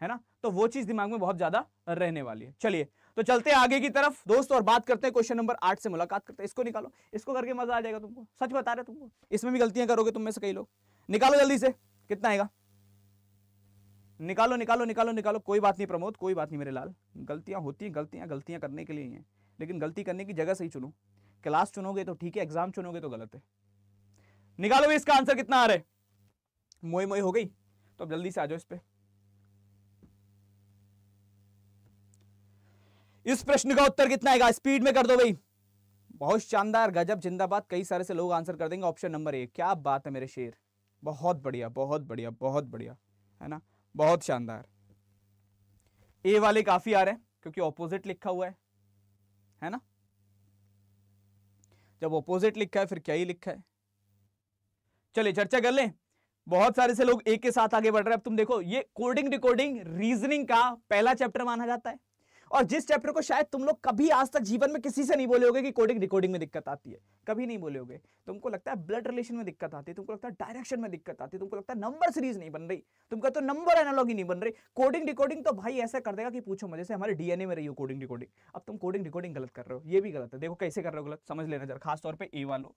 है ना तो वो चीज दिमाग में बहुत ज्यादा रहने वाली है चलिए तो चलते हैं आगे की तरफ दोस्त और बात करते हैं क्वेश्चन नंबर आठ से मुलाकात करते हैं इसको निकालो इसको करके मजा आ जाएगा तुमको सच बता रहे तुमको इसमें भी गलतियां करोगे तुम में से कई लोग निकालो जल्दी से कितना आएगा निकालो निकालो निकालो निकालो कोई बात नहीं प्रमोद कोई बात नहीं मेरे लाल गलतियां होती हैं गलतियां गलतियां करने के लिए ही हैं लेकिन गलती करने की जगह सही चुनो क्लास चुनोगे तो ठीक है एग्जाम चुनोगे तो गलत है निकालो भी इसका आंसर कितना आ रहा है मोई मोई हो गई तो अब जल्दी से आ जाओ इस पर इस प्रश्न का उत्तर कितना आएगा स्पीड में कर दो भाई बहुत शानदार गजब जिंदाबाद कई सारे से लोग आंसर कर देंगे ऑप्शन नंबर एक क्या बात है मेरे शेर बहुत बढ़िया बहुत बढ़िया बहुत बढ़िया है ना बहुत शानदार ए वाले काफी आ रहे हैं क्योंकि ऑपोजिट लिखा हुआ है है ना जब ऑपोजिट लिखा है फिर क्या ही लिखा है चलिए चर्चा कर लें बहुत सारे से लोग एक के साथ आगे बढ़ रहे हैं अब तुम देखो ये कोडिंग रिकॉर्डिंग रीजनिंग का पहला चैप्टर माना जाता है और जिस चैप्टर को शायद तुम लोग कभी आज तक जीवन में किसी से नहीं बोले होगे कि कोडिंग रिकॉर्डिंग में दिक्कत आती है कभी नहीं बोले होगे तुमको लगता है ब्लड रिलेशन में दिक्कत आती है तुमको लगता है डायरेक्शन में दिक्कत आती है तुमको लगता है नंबर सीरीज नहीं बन रही तुमको तो नंबर ही नहीं बन रही कोडिंग रिकॉर्डिंग तो भाई ऐसा कर देगा कि पूछो मजे से हमारे डीएनए में रही हो कोडिंग रिकॉर्डिंग अब तुम कोडिंग रिकॉर्डिंग गलत कर रहे हो ये भी गलत है देखो कैसे कर रहे हो गलत समझ लेना जरा खासतौर पर ए वालों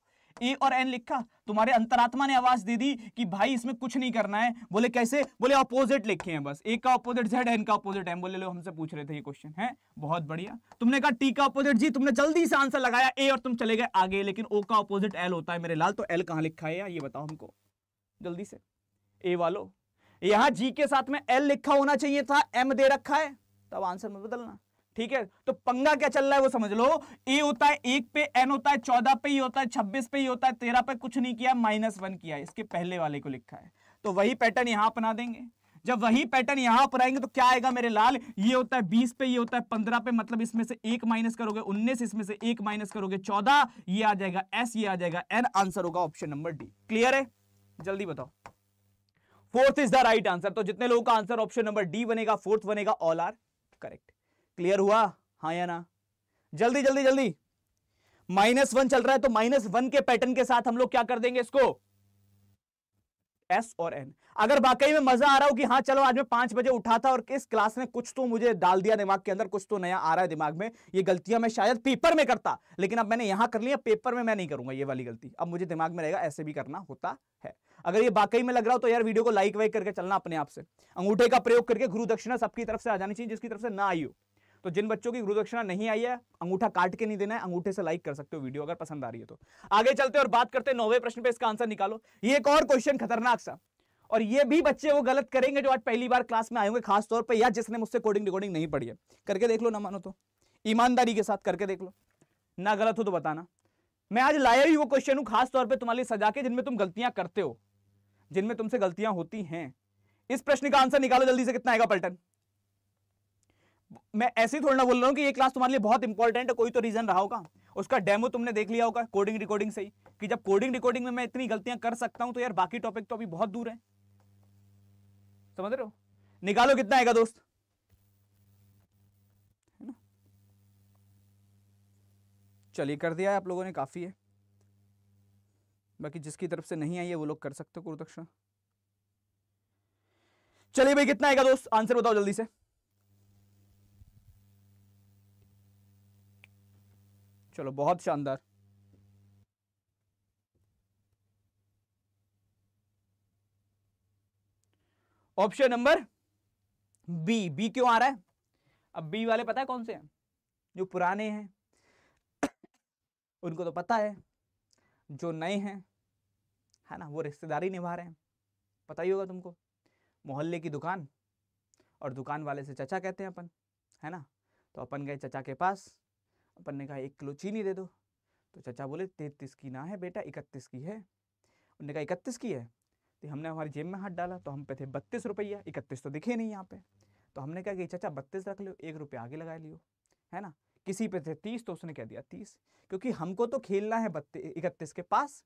ए और एन लिखा तुम्हारे अंतरात्मा ने आवाज दे दी कि भाई इसमें कुछ नहीं करना है बोले कैसे बोले अपोजिट लिखे हैं बस ए का अपोजिट जेड एन का अपोजिट एम बोले लो हमसे पूछ रहे थे ये क्वेश्चन है बहुत बढ़िया तुमने कहा टी का अपोजिट जी तुमने जल्दी से आंसर लगाया ए और तुम चले गए आगे लेकिन लेकिन ओ का अपोजिट एल होता है मेरे लाल तो एल कहाँ लिखा है यार ये बताओ हमको जल्दी से ए वालो यहां जी के साथ में एल लिखा होना चाहिए था एम दे रखा है तब आंसर में बदलना ठीक है तो पंगा क्या चल रहा है वो समझ लो ए होता है एक पे एन होता है चौदह पे ही होता है छब्बीस पे ही होता है तेरह पे कुछ नहीं किया माइनस वन किया इसके पहले वाले को लिखा है तो वही पैटर्न यहां अपना देंगे जब वही पैटर्न यहां पर आएंगे तो क्या आएगा मेरे लाल ये होता है बीस पे ये होता है पंद्रह पे मतलब इसमें से एक माइनस करोगे उन्नीस इसमें से एक माइनस करोगे चौदह ये आ जाएगा एस ये आ जाएगा एन आंसर होगा ऑप्शन नंबर डी क्लियर है जल्दी बताओ fourth is the right answer तो जितने लोगों का आंसर ऑप्शन नंबर डी बनेगा फोर्थ बनेगा ऑल आर करेक्ट क्लियर हुआ हाँ या ना जल्दी जल्दी जल्दी माइनस वन चल रहा है तो माइनस वन के पैटर्न के साथ हम लोग क्या कर देंगे इसको एस और एन अगर वाकई में मजा आ रहा हो कि हाँ चलो आज मैं पांच बजे उठा था और किस क्लास ने कुछ तो मुझे डाल दिया दिमाग के अंदर कुछ तो नया आ रहा है दिमाग में ये गलतियां मैं शायद पेपर में करता लेकिन अब मैंने यहां कर लिया पेपर में मैं नहीं करूंगा ये वाली गलती अब मुझे दिमाग में रहेगा ऐसे भी करना होता है अगर ये वाकई में लग रहा हो तो यार वीडियो को लाइक वाइक करके चलना अपने आप से अंगूठे का प्रयोग करके गुरु दक्षिणा सबकी तरफ से आ जानी चाहिए जिसकी तरफ से ना आई हो तो जिन बच्चों की गुरुदक्षिणा नहीं आई है अंगूठा काट के नहीं देना है अंगूठे से लाइक कर सकते हो वीडियो अगर पसंद आ रही है तो आगे चलते और बात करते हैं नौवे प्रश्न पे इसका आंसर निकालो ये एक और क्वेश्चन खतरनाक सा और ये भी बच्चे वो गलत करेंगे जो आज पहली बार क्लास में आए होंगे खासतौर पर या जिसने मुझसे कोडिंग रिकॉर्डिंग नहीं पढ़ी है करके देख लो ना मानो तो ईमानदारी के साथ करके देख लो ना गलत हो तो बताना मैं आज लाया ही वो क्वेश्चन हूँ खासतौर पर तुम्हारे लिए सजा के जिनमें तुम गलतियां करते हो जिनमें तुमसे गलतियां होती हैं इस प्रश्न का आंसर निकालो जल्दी से कितना आएगा पलटन मैं ऐसे ही थोड़ा ना बोल रहा हूँ कि ये क्लास तुम्हारे लिए बहुत इंपॉर्टेंट है कोई तो रीजन रहा होगा उसका डेमो तुमने देख लिया होगा कोडिंग रिकॉर्डिंग से ही कि जब कोडिंग रिकॉर्डिंग में मैं इतनी गलतियां कर सकता हूं तो यार बाकी टॉपिक तो अभी बहुत दूर है समझ रहे हो निकालो कितना आएगा दोस्त है ना चलिए कर दिया है आप लोगों ने काफ़ी है बाकी जिसकी तरफ से नहीं आई है वो लोग कर सकते हो गुरुदक्षा चलिए भाई कितना आएगा दोस्त आंसर बताओ जल्दी से चलो बहुत शानदार ऑप्शन नंबर बी बी क्यों आ रहा है अब बी वाले पता है कौन से हैं जो पुराने हैं उनको तो पता है जो नए हैं है ना वो रिश्तेदारी निभा रहे हैं पता ही होगा तुमको मोहल्ले की दुकान और दुकान वाले से चचा कहते हैं अपन है ना तो अपन गए चचा के पास अपन ने कहा एक किलो चीनी दे दो तो चाचा बोले तैतीस की ना है बेटा इकतीस की है उनने कहा इकतीस की है तो हमने हमारी जेब में हाथ डाला तो हम पे थे बत्तीस रुपया इकतीस तो दिखे नहीं यहाँ पे तो हमने कहा कि चाचा बत्तीस रख लो एक रुपया आगे लगा लियो है ना किसी पे थे तीस तो उसने कह दिया तीस क्योंकि हमको तो खेलना है बत्तीस इकतीस के पास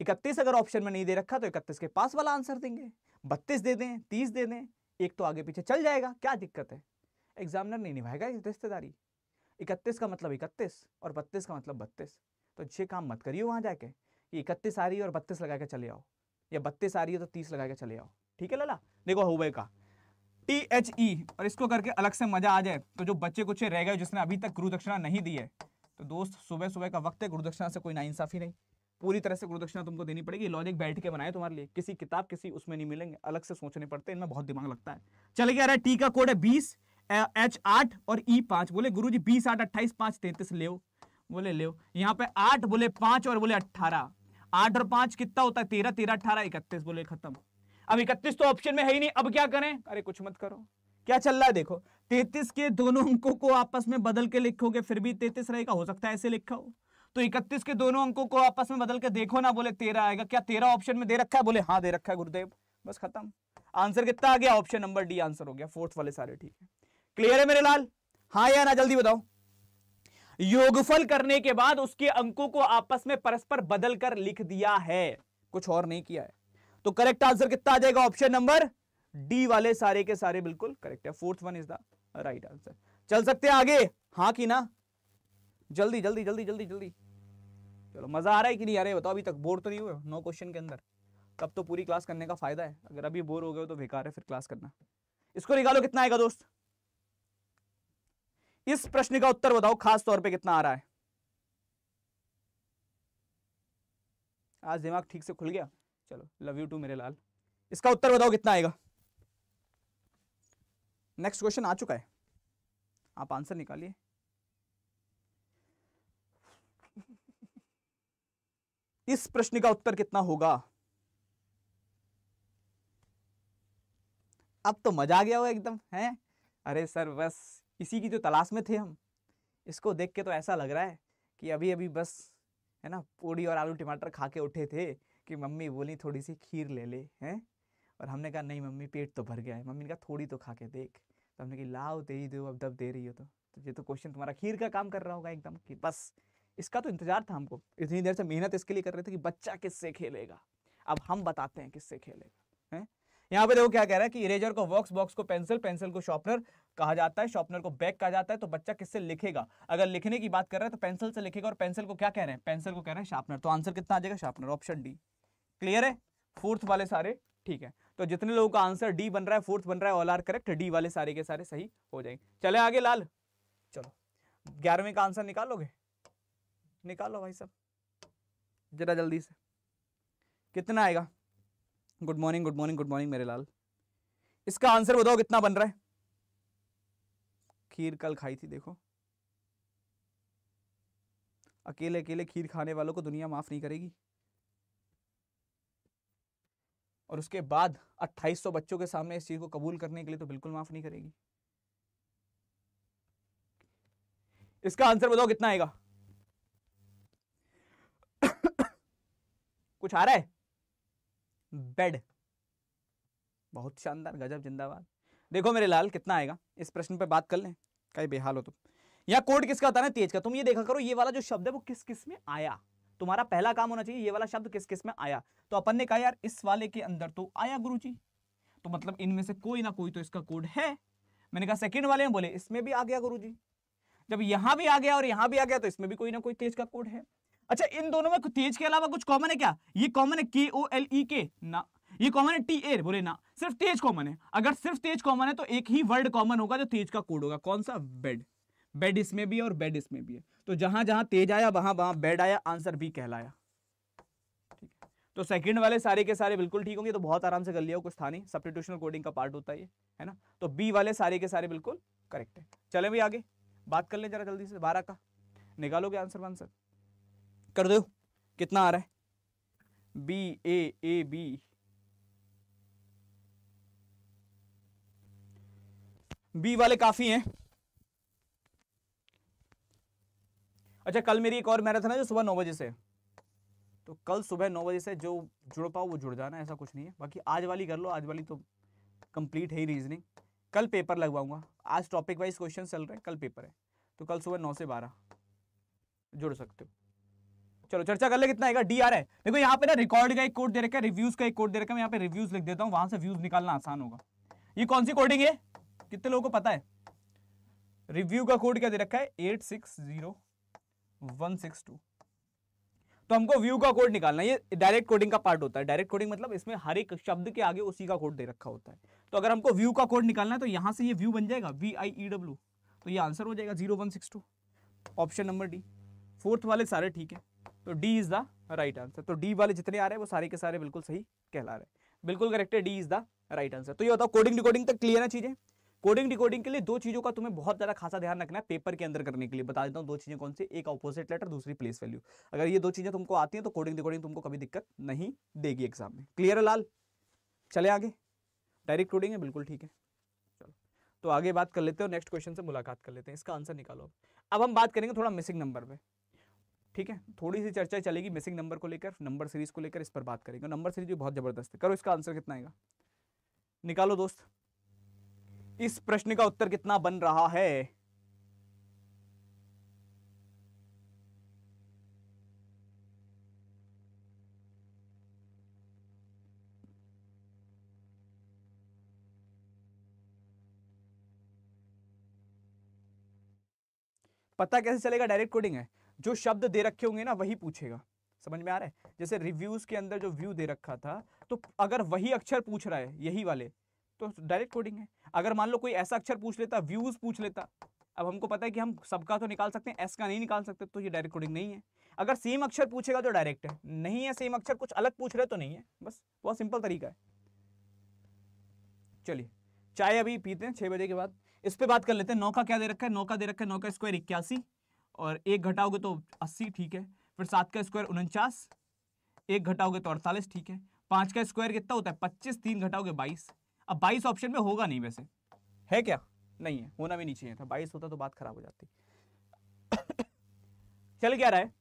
इकतीस अगर ऑप्शन में नहीं दे रखा तो इकतीस के पास वाला आंसर देंगे बत्तीस दे दें तीस दे दें एक तो आगे पीछे चल जाएगा क्या दिक्कत है एग्जामिनर नहीं निभाएगा रिश्तेदारी इकतीस का मतलब इकतीस और बत्तीस का मतलब बत्तीस तो ये काम मत करिए वहाँ जाके कि इकतीस आ रही है और बत्तीस लगा के चले आओ या बत्तीस आ रही है तो तीस लगा के चले आओ ठीक है लाला देखो हुए का टी एच ई और इसको करके अलग से मजा आ जाए तो जो बच्चे कुछ रह गए जिसने अभी तक गुरु दक्षिणा नहीं दी है तो दोस्त सुबह सुबह का वक्त है गुरु दक्षिणा से कोई नाइंसाफी नहीं पूरी तरह से गुरु दक्षिणा तुमको देनी पड़ेगी लॉजिक बैठ के बनाए तुम्हारे लिए किसी किताब किसी उसमें नहीं मिलेंगे अलग से सोचने पड़ते हैं इनमें बहुत दिमाग लगता है चले गया टी का कोड है बीस एच आठ और ई e पांच बोले गुरु जी बीस आठ अट्ठाईस पांच तैतीस ले बोले ले यहाँ पे आठ बोले पांच और बोले अट्ठारह आठ और पांच कितना होता है तेरह तेरह अठारह इकतीस बोले खत्म अब इकतीस तो ऑप्शन में है ही नहीं अब क्या करें अरे कुछ मत करो क्या चल रहा है देखो तैतीस के दोनों अंकों को आपस में बदल के लिखोगे फिर भी तैतीस रहेगा हो सकता है ऐसे लिखा हो तो इकतीस के दोनों अंकों को आपस में बदल के देखो ना बोले तेरह आएगा क्या तेरह ऑप्शन में दे रखा है बोले हाँ दे रखा है गुरुदेव बस खत्म आंसर कितना आ गया ऑप्शन नंबर डी आंसर हो गया फोर्थ वाले सारे ठीक है क्लियर है मेरे लाल हाँ या ना जल्दी बताओ योगफल करने के बाद उसके अंकों को आपस में परस्पर बदल कर लिख दिया है कुछ और नहीं किया है तो करेक्ट आंसर कितना आ जाएगा ऑप्शन नंबर डी वाले सारे के सारे बिल्कुल करेक्ट है fourth one is the right answer चल सकते हैं आगे हाँ कि ना जल्दी जल्दी जल्दी जल्दी जल्दी चलो मजा आ रहा है कि नहीं आ रहा बताओ अभी तक बोर तो नहीं हुए नो क्वेश्चन के अंदर तब तो पूरी क्लास करने का फायदा है अगर अभी बोर हो गए तो बेकार है फिर क्लास करना इसको निकालो कितना आएगा दोस्त इस प्रश्न का उत्तर बताओ खास तौर पे कितना आ रहा है आज दिमाग ठीक से खुल गया चलो लव यू टू मेरे लाल इसका उत्तर बताओ कितना आएगा नेक्स्ट क्वेश्चन आ चुका है आप आंसर निकालिए इस प्रश्न का उत्तर कितना होगा अब तो मजा आ गया होगा एकदम है अरे सर बस इसी की जो तो तलाश में थे हम इसको देख के तो ऐसा लग रहा है कि अभी अभी बस है ना पूड़ी और आलू टमाटर खा के उठे थे कि मम्मी बोली थोड़ी सी खीर ले ले हैं और हमने कहा नहीं मम्मी पेट तो भर गया है मम्मी ने कहा थोड़ी तो खा के देख तो हमने कहा लाओ दे ही दो तो अब दब दे रही हो तो, तो ये तो क्वेश्चन तुम्हारा खीर का काम कर रहा होगा एकदम कि बस इसका तो इंतजार था हमको इतनी देर से मेहनत इसके लिए कर रहे थे कि बच्चा किससे खेलेगा अब हम बताते हैं किससे खेलेगा है यहाँ पे देखो क्या कह रहा है कि इरेजर को वॉक्स बॉक्स को पेंसिल पेंसिल को शॉर्पनर कहा जाता है शॉर्पनर को बैक कहा जाता है तो बच्चा किससे लिखेगा अगर लिखने की बात कर रहा है तो पेंसिल से लिखेगा और पेंसिल को क्या कह रहे हैं पेंसिल को कह रहे हैं शार्पनर तो आंसर कितना आ जाएगा शार्पनर ऑप्शन डी क्लियर है फोर्थ वाले सारे ठीक है तो जितने लोगों का आंसर डी बन रहा है फोर्थ बन रहा है ऑल आर करेक्ट डी वाले सारे के सारे सही हो जाएंगे चले आगे लाल चलो ग्यारहवीं का आंसर निकालोगे निकालो भाई साहब जरा जल्दी से कितना आएगा good morning good morning good morning मेरे लाल इसका आंसर बताओ कितना बन रहा है खीर कल खाई थी देखो अकेले अकेले खीर खाने वालों को दुनिया माफ़ नहीं करेगी और उसके बाद 2800 बच्चों के सामने इस चीज़ को कबूल करने के लिए तो बिल्कुल माफ़ नहीं करेगी इसका आंसर बताओ कितना आएगा कुछ आ रहा है बेड बहुत शानदार गजब जिंदाबाद देखो मेरे लाल कितना आएगा इस प्रश्न पर बात कर लें कई बेहाल हो तुम यहाँ कोड किसका होता है ना तेज का तुम ये देखा करो ये वाला जो शब्द है वो किस किस में आया तुम्हारा पहला काम होना चाहिए ये वाला शब्द किस किस में आया तो अपन ने कहा यार इस वाले के अंदर तो आया गुरु जी तो मतलब इनमें से कोई ना कोई तो इसका कोड है मैंने कहा सेकेंड वाले में बोले इसमें भी आ गया गुरु जी जब यहां भी आ गया और यहां भी आ गया तो इसमें भी कोई ना कोई तेज का कोड है अच्छा इन दोनों में तेज के अलावा कुछ कॉमन है क्या ये कॉमन है के ओ एल ई के ना ये कॉमन है टी ए बोले ना सिर्फ तेज कॉमन है अगर सिर्फ तेज कॉमन है तो एक ही वर्ड कॉमन होगा जो तेज का कोड होगा कौन सा बेड बेड इसमें भी है और बेड इसमें भी है तो जहां जहां तेज आया वहां वहां बेड आया आंसर भी कहलाया ठीक है तो सेकंड वाले सारे के सारे बिल्कुल ठीक होंगे तो बहुत आराम से कर लिया कुछ था नहीं सब्सटीट्यूशनल कोडिंग का पार्ट होता है ये है ना तो बी वाले सारे के सारे बिल्कुल करेक्ट है चले भाई आगे बात कर ले जरा जल्दी से बारह का निकालोगे आंसर वंसर कर दो कितना आ रहा है B A A B B वाले काफी हैं अच्छा कल मेरी एक और मैराथन है जो सुबह नौ बजे से तो कल सुबह नौ बजे से जो जुड़ पाओ वो जुड़ जाना ऐसा कुछ नहीं है बाकी आज वाली कर लो आज वाली तो कंप्लीट है ही रीजनिंग कल पेपर लगवाऊंगा आज टॉपिक वाइज क्वेश्चन चल रहे हैं कल पेपर है तो कल सुबह नौ से बारह जुड़ सकते हो चलो चर्चा कर ले कितना आएगा डी आर है देखो यहाँ पे ना रिकॉर्ड का एक कोड दे रखा है रिव्यूज का एक कोड दे रखा है मैं यहाँ पे रिव्यूज लिख देता हूँ वहां से व्यूज निकालना आसान होगा ये कौन सी कोडिंग है कितने लोगों को पता है रिव्यू का कोड क्या दे रखा है eight six zero one six two तो हमको व्यू का कोड निकालना है ये डायरेक्ट कोडिंग का पार्ट होता है डायरेक्ट कोडिंग मतलब इसमें हर एक शब्द के आगे उसी का कोड दे रखा होता है तो अगर हमको व्यू का कोड निकालना है तो यहां से ये व्यू बन जाएगा वी आई ई डब्ल्यू तो ये आंसर हो जाएगा zero one six two option number D fourth वाले सारे ठीक है तो D is the right answer तो डी वाले जितने आ रहे हैं वो सारे के सारे बिल्कुल सही कहला रहे हैं बिल्कुल करेक्ट है D is the right answer तो ये बताओ कोडिंग रिकॉर्डिंग तक क्लियर है चीज़ें कोडिंग डिकोडिंग के लिए दो चीज़ों का तुम्हें बहुत ज़्यादा खासा ध्यान रखना है पेपर के अंदर करने के लिए बता देता हूँ दो चीज़ें कौन सी एक अपोजिट लेटर दूसरी प्लेस वैल्यू अगर ये दो चीज़ें तुमको आती हैं तो कोडिंग डिकोडिंग तुमको कभी दिक्कत नहीं देगी एग्जाम में क्लियर है लाल चले आगे डायरेक्ट कोडिंग है बिल्कुल ठीक है चलो तो आगे बात कर लेते हैं और नेक्स्ट क्वेश्चन से मुलाकात कर लेते हैं इसका आंसर निकालो अब हम बात करेंगे थोड़ा मिसिंग नंबर पर ठीक है थोड़ी सी चर्चा चलेगी मिसिंग नंबर को लेकर नंबर सीरीज को लेकर इस पर बात करेंगे नंबर सीरीज भी बहुत ज़बरदस्त है करो इसका आंसर कितना आएगा निकालो दोस्त इस प्रश्न का उत्तर कितना बन रहा है पता कैसे चलेगा डायरेक्ट कोडिंग है जो शब्द दे रखे होंगे ना वही पूछेगा समझ में आ रहा है जैसे रिव्यूज के अंदर जो व्यू दे रखा था तो अगर वही अक्षर पूछ रहा है यही वाले तो डायरेक्ट कोडिंग है अगर मान लो कोई ऐसा अक्षर पूछ लेता व्यूज़ पूछ लेता अब हमको पता है कि हम सबका तो निकाल सकते हैं एस का नहीं निकाल सकते तो ये डायरेक्ट कोडिंग नहीं है अगर सेम अक्षर पूछेगा तो डायरेक्ट है नहीं है सेम अक्षर कुछ अलग पूछ रहे तो नहीं है बस बहुत सिंपल तरीका है चलिए चाय अभी पीते हैं छह बजे के बाद इस पर बात कर लेते हैं नौ का क्या दे रखा है नौ का दे रखा है नौ का स्क्वायर इक्यासी और एक घटाओगे तो अस्सी ठीक है फिर सात का स्क्वायर उनचास एक घटाओगे तो अड़तालीस ठीक है पांच का स्क्वायर कितना होता है पच्चीस तीन घटाओगे बाईस अब बाईस ऑप्शन में होगा नहीं वैसे है क्या नहीं है होना भी नहीं चाहिए था बाईस होता तो बात खराब हो जाती चल क्या रहा है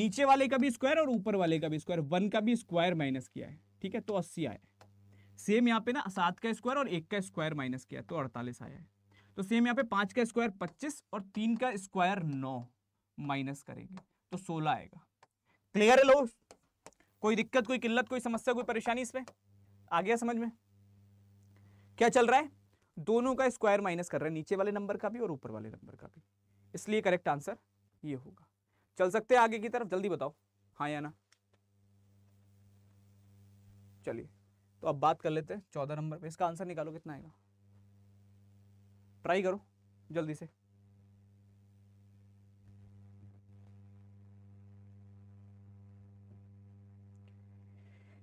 नीचे वाले का भी स्क्वायर और ऊपर वाले का भी स्क्वायर वन का भी स्क्वायर माइनस किया है ठीक है तो अस्सी आया सेम यहाँ पे ना सात का स्क्वायर और एक का स्क्वायर माइनस किया तो अड़तालीस आया है तो सेम यहाँ पे पांच का स्क्वायर पच्चीस और तीन का स्क्वायर नौ माइनस करेंगे तो सोलह आएगा क्लियर है लोग कोई दिक्कत कोई किल्लत कोई समस्या कोई परेशानी इसमें आ गया समझ में क्या चल रहा है दोनों का स्क्वायर माइनस कर रहा है नीचे वाले नंबर का भी और ऊपर वाले नंबर का भी इसलिए करेक्ट आंसर ये होगा चल सकते हैं आगे की तरफ जल्दी बताओ हाँ या ना चलिए तो अब बात कर लेते हैं चौदह नंबर पे इसका आंसर निकालो कितना आएगा ट्राई करो जल्दी से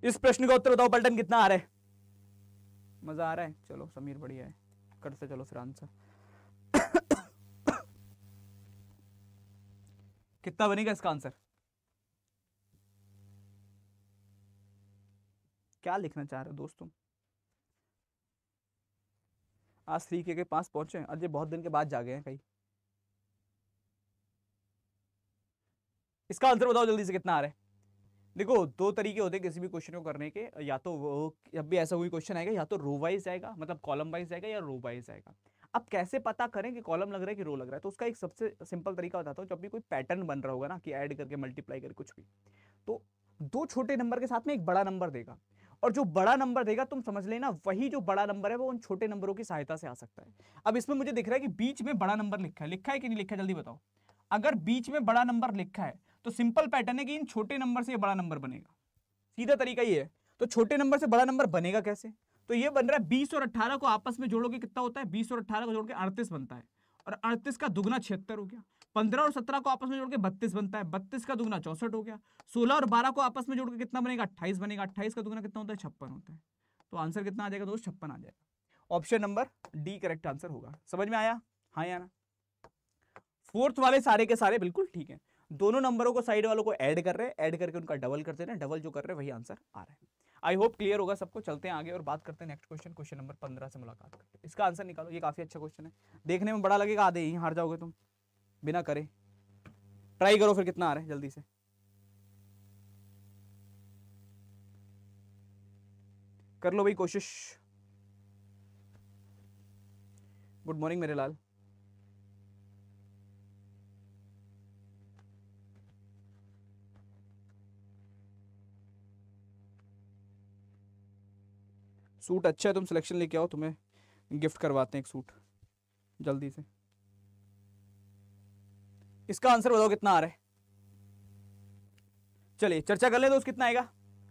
इस प्रश्न का उत्तर बताओ पलटन कितना आ रहा है मज़ा आ रहा है चलो समीर बढ़िया है करते चलो फिर आंसर कितना बनेगा इसका आंसर क्या लिखना चाह रहे हो दोस्तों आज थ्री के, पास पहुंचे और ये बहुत दिन के बाद जागे हैं कहीं इसका आंसर बताओ जल्दी से कितना आ रहा है देखो दो तरीके होते हैं किसी भी क्वेश्चन को करने के या तो वो जब भी ऐसा कोई क्वेश्चन आएगा या तो रो वाइज आएगा मतलब कॉलम वाइज आएगा या रो वाइज आएगा अब कैसे पता करें कि कॉलम लग रहा है कि रो लग रहा है तो उसका एक सबसे सिंपल तरीका बताता हूँ जब भी कोई पैटर्न बन रहा होगा ना कि ऐड करके मल्टीप्लाई करके कुछ भी तो दो छोटे नंबर के साथ में एक बड़ा नंबर देगा और जो बड़ा नंबर देगा तुम समझ लेना वही जो बड़ा नंबर है वो उन छोटे नंबरों की सहायता से आ सकता है अब इसमें मुझे दिख रहा है कि बीच में बड़ा नंबर लिखा है लिखा है कि नहीं लिखा है जल्दी बताओ अगर बीच में बड़ा नंबर लिखा है तो सिंपल पैटर्न है कि इन छोटे नंबर से बड़ा नंबर बनेगा सीधा तरीका ये है तो छोटे नंबर से बड़ा नंबर बनेगा कैसे तो ये बन रहा है बीस और अट्ठारह को आपस में जोड़ोगे कितना होता है बीस और अट्ठारह को जोड़ के अड़तीस बनता है और अड़तीस का दुगना छिहत्तर हो गया पंद्रह और सत्रह को आपस में जोड़ के बत्तीस बनता है बत्तीस का दुगना चौसठ हो गया सोलह और बारह को आपस में जोड़ के कितना बनेगा अट्ठाईस बनेगा अट्ठाईस का दुगना कितना होता है छप्पन होता है तो आंसर कितना आ जाएगा दोस्त छप्पन आ जाएगा option number D correct answer होगा समझ में आया हाँ या ना फोर्थ वाले सारे के सारे बिल्कुल ठीक है दोनों नंबरों को साइड वालों को ऐड कर रहे हैं ऐड करके उनका डबल कर दे रहे हैं डबल जो कर रहे हैं वही आंसर आ रहा है आई होप क्लियर होगा सबको चलते हैं आगे और बात करते हैं नेक्स्ट क्वेश्चन क्वेश्चन नंबर पंद्रह से मुलाकात करते इसका आंसर निकालो ये काफ़ी अच्छा क्वेश्चन है देखने में बड़ा लगेगा आधे यहीं हार जाओगे तुम बिना करे ट्राई करो फिर कितना आ रहा है जल्दी से कर लो भाई कोशिश गुड मॉर्निंग मेरे लाल सूट अच्छा है तुम सिलेक्शन लेके आओ तुम्हें गिफ्ट करवाते हैं एक सूट जल्दी से इसका आंसर बताओ कितना आ रहा है चलिए चर्चा कर ले दोस्त कितना आएगा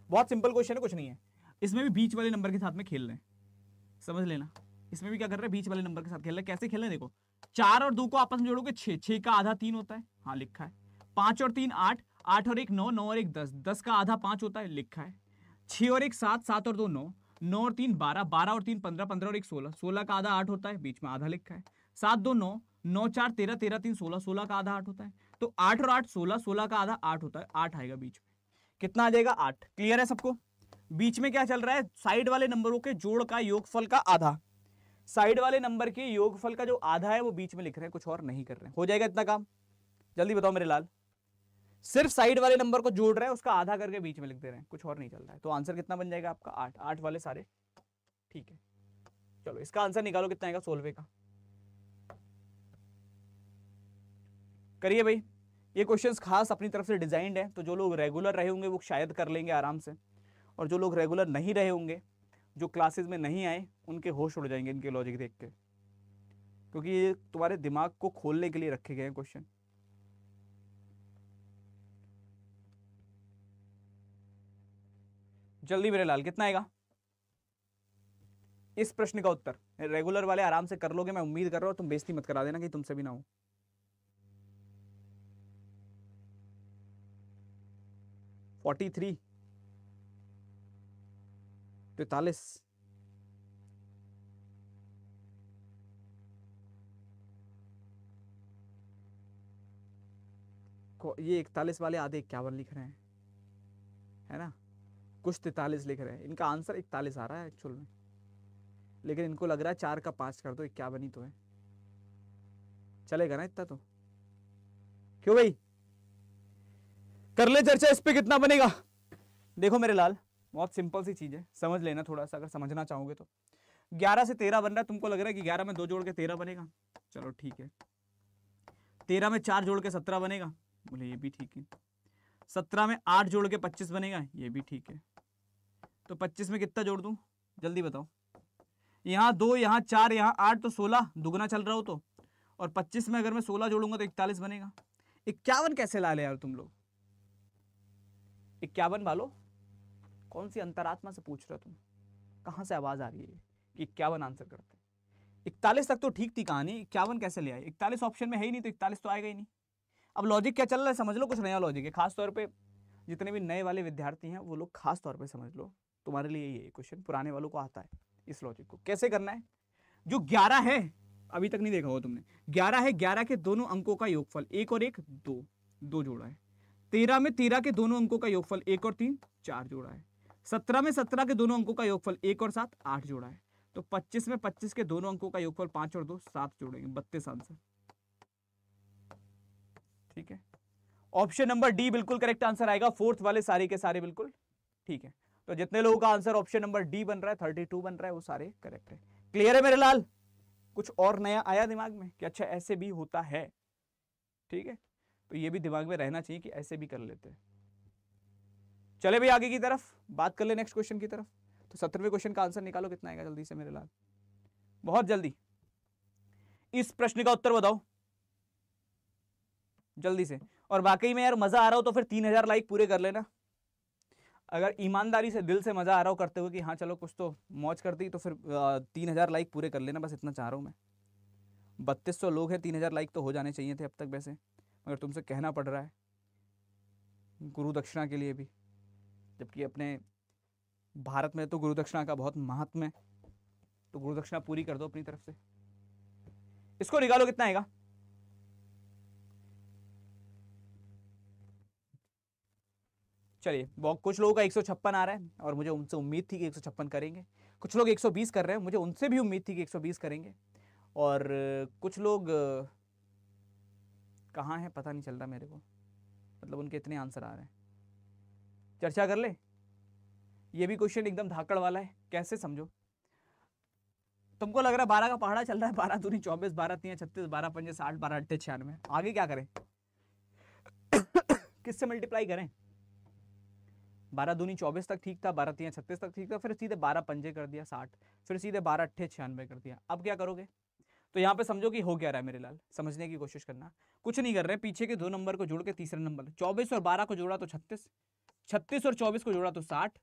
बहुत सिंपल क्वेश्चन है कुछ नहीं है इसमें भी बीच वाले नंबर के साथ में खेल रहे हैं समझ लेना इसमें भी क्या कर रहे हैं बीच वाले नंबर के साथ खेल रहे हैं कैसे खेल रहे हैं देखो चार और दो को आपस में जोड़ोगे छः छः का आधा तीन होता है हाँ लिखा है पांच और तीन आठ आठ और एक नौ नौ और एक दस दस का आधा पांच होता है लिखा है छः और एक सात सात और दो नौ नौ और तीन बारह बारह और तीन पंद्रह पंद्रह और एक सोलह सोलह का आधा आठ होता है बीच में आधा लिखा है सात दो नौ नौ चार तेरह तेरह तीन सोलह सोलह का आधा आठ होता है तो आठ और आठ सोलह सोलह का आधा आठ होता है आठ आएगा बीच में कितना आ जाएगा आठ क्लियर है सबको बीच में क्या चल रहा है साइड वाले नंबरों के जोड़ का योगफल का आधा साइड वाले नंबर के योगफल का जो आधा है वो बीच में लिख रहे हैं कुछ और नहीं कर रहे हैं हो जाएगा इतना काम जल्दी बताओ मेरे लाल सिर्फ साइड वाले नंबर को जोड़ रहे हैं उसका आधा करके बीच में लिख दे रहे हैं कुछ और नहीं चल रहा है तो आंसर कितना बन जाएगा आपका आठ आठ वाले सारे ठीक है चलो इसका आंसर निकालो कितना आएगा सोलवे का करिए भाई ये क्वेश्चन खास अपनी तरफ से डिजाइंड है तो जो लोग रेगुलर रहे होंगे वो शायद कर लेंगे आराम से और जो लोग रेगुलर नहीं रहे होंगे जो क्लासेस में नहीं आए उनके होश उड़ जाएंगे इनके लॉजिक देख के क्योंकि ये तुम्हारे दिमाग को खोलने के लिए रखे गए हैं क्वेश्चन जल्दी मेरे लाल कितना आएगा इस प्रश्न का उत्तर रेगुलर वाले आराम से कर लोगे मैं उम्मीद कर रहा हूं तुम बेस्ती मत करा देना कि तुमसे भी ना हो फोर्टी थ्री तैतालीस ये इकतालीस वाले आधे इक्यावन लिख रहे हैं है ना कुछ तैतालीस लिख रहे हैं इनका आंसर इकतालीस आ रहा है एक्चुअल में लेकिन इनको लग रहा है चार का पाँच कर दो इक्यावन ही तो है चलेगा ना इतना तो क्यों भाई कर ले चर्चा इस पर कितना बनेगा देखो मेरे लाल बहुत सिंपल सी चीज़ है समझ लेना थोड़ा सा अगर समझना चाहोगे तो ग्यारह से तेरह बन रहा है तुमको लग रहा है कि ग्यारह में दो जोड़ के तेरह बनेगा चलो ठीक है तेरह में चार जोड़ के सत्रह बनेगा बोले ये भी ठीक है सत्रह में आठ जोड़ के पच्चीस बनेगा ये भी ठीक है तो पच्चीस में कितना जोड़ दूँ जल्दी बताओ यहाँ दो यहाँ चार यहाँ आठ तो सोलह दुगना चल रहा हो तो और पच्चीस में अगर मैं सोलह जोड़ूंगा तो इकतालीस बनेगा इक्यावन कैसे ला ले यार तुम लोग इक्यावन वालो कौन सी अंतरात्मा से पूछ रहे हो तुम कहाँ से आवाज़ आ रही है कि इक्यावन आंसर करते इकतालीस तक तो ठीक थी कहानी इक्यावन कैसे ले आए इकतालीस ऑप्शन में है ही नहीं तो इकतालीस तो आएगा ही नहीं अब लॉजिक क्या चल रहा है समझ लो कुछ नया लॉजिक है खासतौर पर जितने भी नए वाले विद्यार्थी हैं वो लोग खास तौर पे समझ लो तुम्हारे लिए ये क्वेश्चन पुराने वालों को आता है इस लॉजिक को कैसे करना है जो ग्यारह है अभी तक नहीं देखा हो तुमने ग्यारह है ग्यारह के दोनों अंकों का योगफल एक और एक दो दो जोड़ा है तेरह में तेरह के दोनों अंकों का योगफल एक और तीन चार जोड़ा है सत्रह में सत्रह के दोनों अंकों का योगफल एक और सात आठ जोड़ा है तो पच्चीस में पच्चीस के दोनों अंकों का योगफल पांच और दो सात जोड़ेंगे बत्तीस आंसर ठीक है ऑप्शन नंबर डी बिल्कुल करेक्ट आंसर आएगा फोर्थ वाले सारे के सारे बिल्कुल ठीक है तो जितने लोगों का आंसर ऑप्शन नंबर डी बन रहा है थर्टी टू बन रहा है वो सारे करेक्ट है क्लियर है मेरे लाल कुछ और नया आया दिमाग में कि अच्छा ऐसे भी होता है ठीक है तो ये भी दिमाग में रहना चाहिए कि ऐसे भी कर लेते हैं चले भाई आगे की तरफ बात कर ले नेक्स्ट क्वेश्चन की तरफ तो सत्रहवें क्वेश्चन का आंसर निकालो कितना आएगा जल्दी से मेरे लाल बहुत जल्दी इस प्रश्न का उत्तर बताओ जल्दी से और वाकई में यार मजा आ रहा हो तो फिर तीन हजार लाइक पूरे कर लेना अगर ईमानदारी से दिल से मज़ा आ रहा हो करते हुए कि हाँ चलो कुछ तो मौज कर दी तो फिर तीन हज़ार लाइक पूरे कर लेना बस इतना चाह रहा हूँ मैं बत्तीस सौ लोग हैं तीन हज़ार लाइक तो हो जाने चाहिए थे अब तक वैसे मगर तुमसे कहना पड़ रहा है गुरु दक्षिणा के लिए भी जबकि अपने भारत में तो गुरु दक्षिणा का बहुत महत्व है तो गुरु दक्षिणा पूरी कर दो अपनी तरफ से इसको निकालो कितना आएगा चलिए कुछ लोगों का एक आ रहा है और मुझे उनसे उम्मीद थी कि एक करेंगे कुछ लोग एक कर रहे हैं मुझे उनसे भी उम्मीद थी कि एक करेंगे और कुछ लोग कहाँ हैं पता नहीं चल रहा मेरे को मतलब उनके इतने आंसर आ रहे हैं चर्चा कर ले ये भी क्वेश्चन एकदम धाकड़ वाला है कैसे समझो तुमको लग रहा है बारह का पहाड़ा चल रहा है बारह दूनी चौबीस बारह तीन छत्तीस बारह पंजे साठ बारह अट्ठे छियानवे आगे क्या करें किससे मल्टीप्लाई करें बारह दूनी चौबीस तक ठीक था बारह तीन छत्तीस तक ठीक था फिर सीधे बारह पंजे कर दिया साठ फिर सीधे बारह अट्ठे छियानवे कर दिया अब क्या करोगे तो यहाँ पे समझो कि हो क्या रहा है मेरे लाल समझने की कोशिश करना कुछ नहीं कर रहे पीछे के दो नंबर को जोड़ के तीसरे नंबर चौबीस और बारह को जोड़ा तो छत्तीस छत्तीस और चौबीस को जोड़ा तो साठ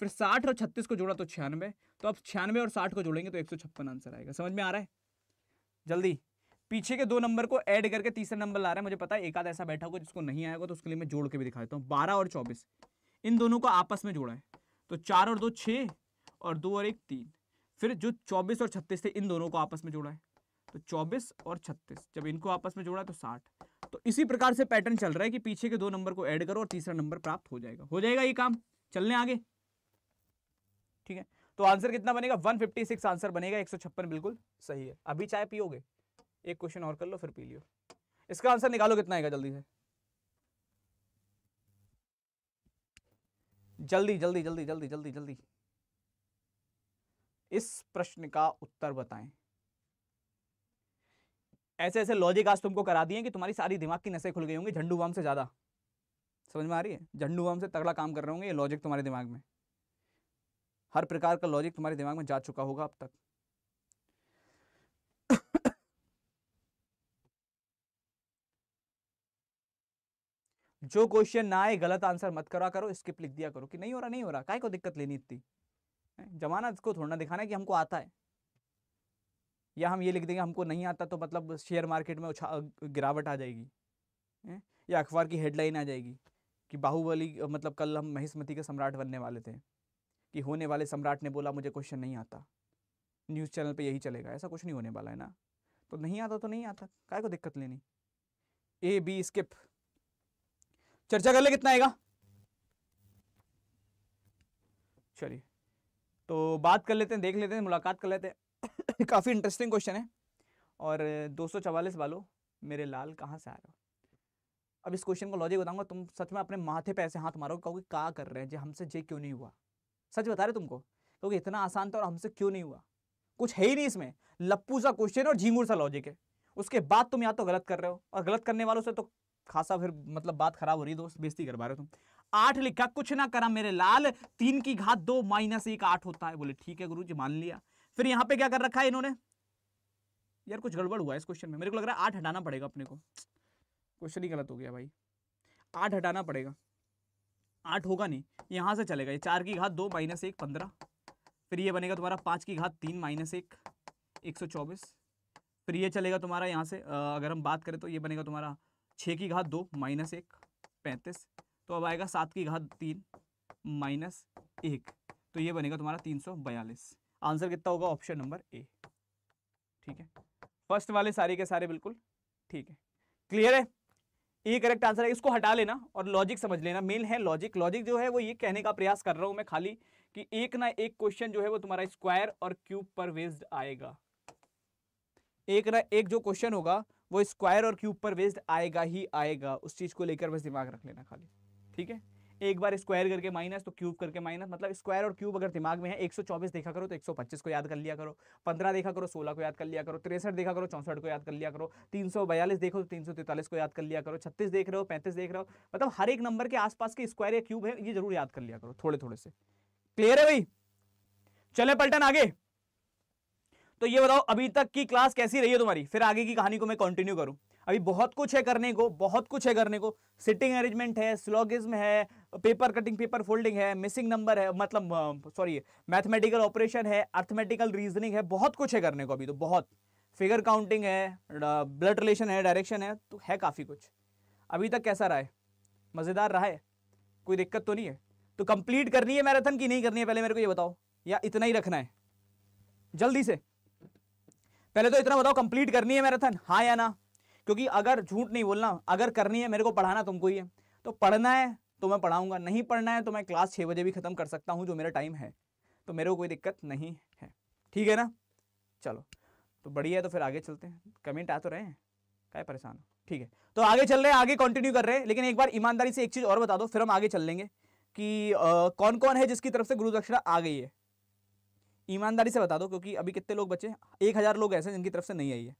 फिर साठ और छत्तीस को जोड़ा तो छियानवे तो अब छियानवे और साठ को जोड़ेंगे तो एक सौ छप्पन आंसर आएगा समझ में आ रहा है जल्दी पीछे के दो नंबर को ऐड करके तीसरा नंबर ला रहा है मुझे पता है एक आध ऐसा बैठा होगा जिसको नहीं आएगा तो उसके लिए मैं जोड़ के भी दिखा देता हूँ बारह और चौबीस इन दोनों को आपस में जोड़ा है तो चार और दो छः और दो और एक तीन फिर जो चौबीस और छत्तीस थे इन दोनों को आपस में जोड़ा है तो चौबीस और छत्तीस जब इनको आपस में जोड़ा तो साठ तो इसी प्रकार से पैटर्न चल रहा है कि पीछे के दो नंबर को ऐड करो और तीसरा नंबर प्राप्त हो जाएगा हो जाएगा ये काम चलने आगे ठीक है तो आंसर कितना बनेगा 156 आंसर बनेगा एक बिल्कुल सही है अभी चाय पियोगे एक क्वेश्चन और कर लो फिर पी लियो इसका आंसर निकालो कितना आएगा जल्दी से जल्दी जल्दी जल्दी जल्दी जल्दी जल्दी इस प्रश्न का उत्तर बताएं ऐसे ऐसे लॉजिक आज तुमको करा दिए कि तुम्हारी सारी दिमाग की नसें खुल गई होंगी झंडू बम से ज़्यादा समझ में आ रही है झंडू बम से तगड़ा काम कर रहे होंगे ये लॉजिक तुम्हारे दिमाग में हर प्रकार का लॉजिक तुम्हारे दिमाग में जा चुका होगा अब तक जो क्वेश्चन ना आए गलत आंसर मत करा करो स्किप लिख दिया करो कि नहीं हो रहा नहीं हो रहा काय को दिक्कत लेनी इतनी जमाना इसको थोड़ा ना दिखाना है कि हमको आता है या हम ये लिख देंगे हमको नहीं आता तो मतलब शेयर मार्केट में गिरावट आ जाएगी या अखबार की हेडलाइन आ जाएगी कि बाहुबली मतलब कल हम महिस्मती के सम्राट बनने वाले थे कि होने वाले सम्राट ने बोला मुझे क्वेश्चन नहीं आता न्यूज़ चैनल पे यही चलेगा ऐसा कुछ नहीं होने वाला है ना तो नहीं आता तो नहीं आता काय को दिक्कत लेनी ए बी स्किप चर्चा कर ले कितना आएगा चलिए तो बात कर लेते हैं देख लेते हैं मुलाकात कर लेते हैं काफ़ी इंटरेस्टिंग क्वेश्चन है और दो सौ चवालीस वालों मेरे लाल कहाँ से आ रहे हो अब इस क्वेश्चन को लॉजिक बताऊंगा तुम सच में अपने माथे पे ऐसे हाथ मारोगे क्योंकि क्या कर रहे हैं जे हमसे जे क्यों नहीं हुआ सच बता रहे तुमको क्योंकि इतना आसान था और हमसे क्यों नहीं हुआ कुछ है ही नहीं इसमें लप्पू सा क्वेश्चन और झींगुर सा लॉजिक है उसके बाद तुम या तो गलत कर रहे हो और गलत करने वालों से तो खासा फिर मतलब बात खराब हो रही है दोस्त बेजती कर पा रहे हो तुम आठ लिखा कुछ ना करा मेरे लाल तीन की घात दो माइनस एक आठ होता है बोले ठीक है गुरु जी मान लिया फिर यहाँ पे क्या कर रखा है इन्होंने यार कुछ गड़बड़ हुआ है इस क्वेश्चन में मेरे को लग रहा है आठ हटाना पड़ेगा अपने को क्वेश्चन ही गलत हो गया भाई आठ हटाना पड़ेगा आठ होगा नहीं यहाँ से चलेगा ये चार की घात दो माइनस एक पंद्रह फिर ये बनेगा तुम्हारा पाँच की घात तीन माइनस एक एक सौ चौबीस फिर ये चलेगा तुम्हारा यहाँ से अगर हम बात करें तो ये बनेगा तुम्हारा छः की घात दो माइनस एक पैंतीस तो अब आएगा सात की घात तीन माइनस एक तो ये बनेगा तुम्हारा तीन सौ बयालीस आंसर कितना होगा ऑप्शन नंबर ए ठीक है फर्स्ट वाले सारे के सारे बिल्कुल ठीक है क्लियर है ये करेक्ट आंसर है इसको हटा लेना और लॉजिक समझ लेना मेन है लॉजिक लॉजिक जो है वो ये कहने का प्रयास कर रहा हूँ मैं खाली कि एक ना एक क्वेश्चन जो है वो तुम्हारा स्क्वायर और क्यूब पर बेस्ड आएगा एक ना एक जो क्वेश्चन होगा वो स्क्वायर और क्यूब पर बेस्ड आएगा ही आएगा उस चीज़ को लेकर बस दिमाग रख लेना खाली ठीक है एक बार स्क्वायर करके माइनस तो क्यूब करके माइनस मतलब स्क्वायर और क्यूब अगर दिमाग में है 124 देखा करो तो 125 को याद कर लिया करो 15 देखा करो 16 को याद कर लिया करो तिरसठ देखा करो चौंसठ को याद कर लिया करो तीन देखो तो तीन को याद कर लिया करो छत्तीस देख रहे हो पैंतीस देख रहे हो मतलब हर एक नंबर के आसपास के स्क्वायर या क्यूब है ये जरूर याद कर लिया करो थोड़े थोड़े से क्लियर है भाई चले पलटन आगे तो ये बताओ अभी तक की क्लास कैसी रही है तुम्हारी फिर आगे की कहानी को मैं कंटिन्यू करूँ अभी बहुत कुछ है करने को बहुत कुछ है करने को सिटिंग अरेंजमेंट है स्लॉगिज्म है पेपर कटिंग पेपर फोल्डिंग है मिसिंग नंबर है मतलब सॉरी मैथमेटिकल ऑपरेशन है अर्थमेटिकल रीजनिंग है बहुत कुछ है करने को अभी तो बहुत फिगर काउंटिंग है ब्लड रिलेशन है डायरेक्शन है तो है काफ़ी कुछ अभी तक कैसा रहा है मज़ेदार रहा है कोई दिक्कत तो नहीं है तो कंप्लीट करनी है मैराथन की नहीं करनी है पहले मेरे को ये बताओ या इतना ही रखना है जल्दी से पहले तो इतना बताओ कंप्लीट करनी है मैराथन हाँ या ना क्योंकि अगर झूठ नहीं बोलना अगर करनी है मेरे को पढ़ाना तुमको ही है तो पढ़ना है तो मैं पढ़ाऊंगा नहीं पढ़ना है तो मैं क्लास छः बजे भी ख़त्म कर सकता हूँ जो मेरा टाइम है तो मेरे को कोई दिक्कत नहीं है ठीक है ना चलो तो बढ़िया है तो फिर आगे चलते हैं कमेंट आ तो रहे हैं क्या परेशान हो ठीक है तो आगे चल रहे हैं आगे कंटिन्यू कर रहे हैं लेकिन एक बार ईमानदारी से एक चीज़ और बता दो फिर हम आगे चल लेंगे कि कौन कौन है जिसकी तरफ से गुरु दक्षिणा आ गई है ईमानदारी से बता दो क्योंकि अभी कितने लोग बचे एक हज़ार लोग ऐसे जिनकी तरफ से नहीं आई है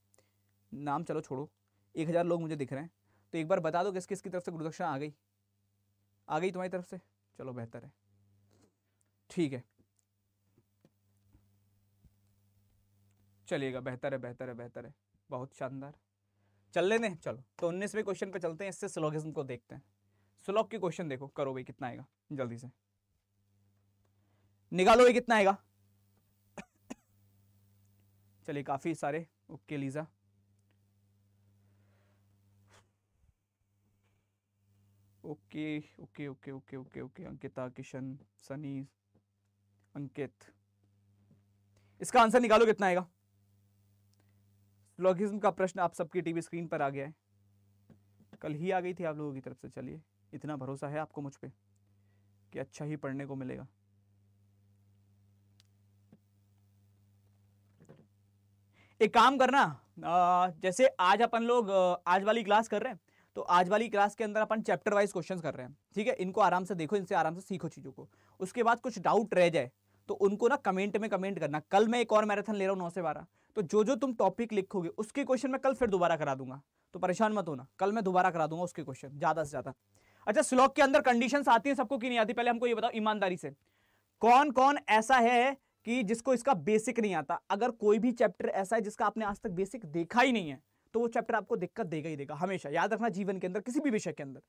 नाम चलो छोड़ो एक हज़ार लोग मुझे दिख रहे हैं तो एक बार बता दो किस किस की तरफ से गुरुदक्षिणा आ गई आ गई तुम्हारी तरफ से चलो बेहतर है ठीक है चलिएगा बेहतर है बेहतर है बेहतर है बहुत शानदार चल लेने चलो तो उन्नीसवें क्वेश्चन पे चलते हैं इससे स्लोगिज्म को देखते हैं स्लोग के क्वेश्चन देखो करो भाई कितना आएगा जल्दी से निकालो भाई कितना आएगा चलिए काफ़ी सारे okay Liza okay okay okay okay okay okay Ankita Kishan Sunny Ankit इसका आंसर निकालो कितना आएगा लॉगिज्म का प्रश्न आप सबकी टीवी स्क्रीन पर आ गया है कल ही आ गई थी आप लोगों की तरफ से चलिए इतना भरोसा है आपको मुझ पर कि अच्छा ही पढ़ने को मिलेगा एक काम करना जैसे आज अपन लोग आज वाली क्लास कर रहे हैं तो आज वाली क्लास के अंदर अपन चैप्टर वाइज क्वेश्चन कर रहे हैं ठीक है इनको आराम से देखो इनसे आराम से सीखो चीज़ों को उसके बाद कुछ डाउट रह जाए तो उनको ना कमेंट में कमेंट करना कल मैं एक और मैराथन ले रहा हूँ नौ से बारह तो जो जो तुम टॉपिक लिखोगे उसके क्वेश्चन मैं कल फिर दोबारा करा दूंगा तो परेशान मत होना कल मैं दोबारा करा दूंगा उसके क्वेश्चन ज़्यादा से ज़्यादा अच्छा स्लॉक के अंदर कंडीशन आती हैं सबको की नहीं आती पहले हमको ये बताओ ईमानदारी से कौन कौन ऐसा है कि जिसको इसका बेसिक नहीं आता अगर कोई भी चैप्टर ऐसा है जिसका आपने आज तक बेसिक देखा ही नहीं है तो वो चैप्टर आपको दिक्कत देगा ही देगा हमेशा याद रखना जीवन के अंदर किसी भी विषय के अंदर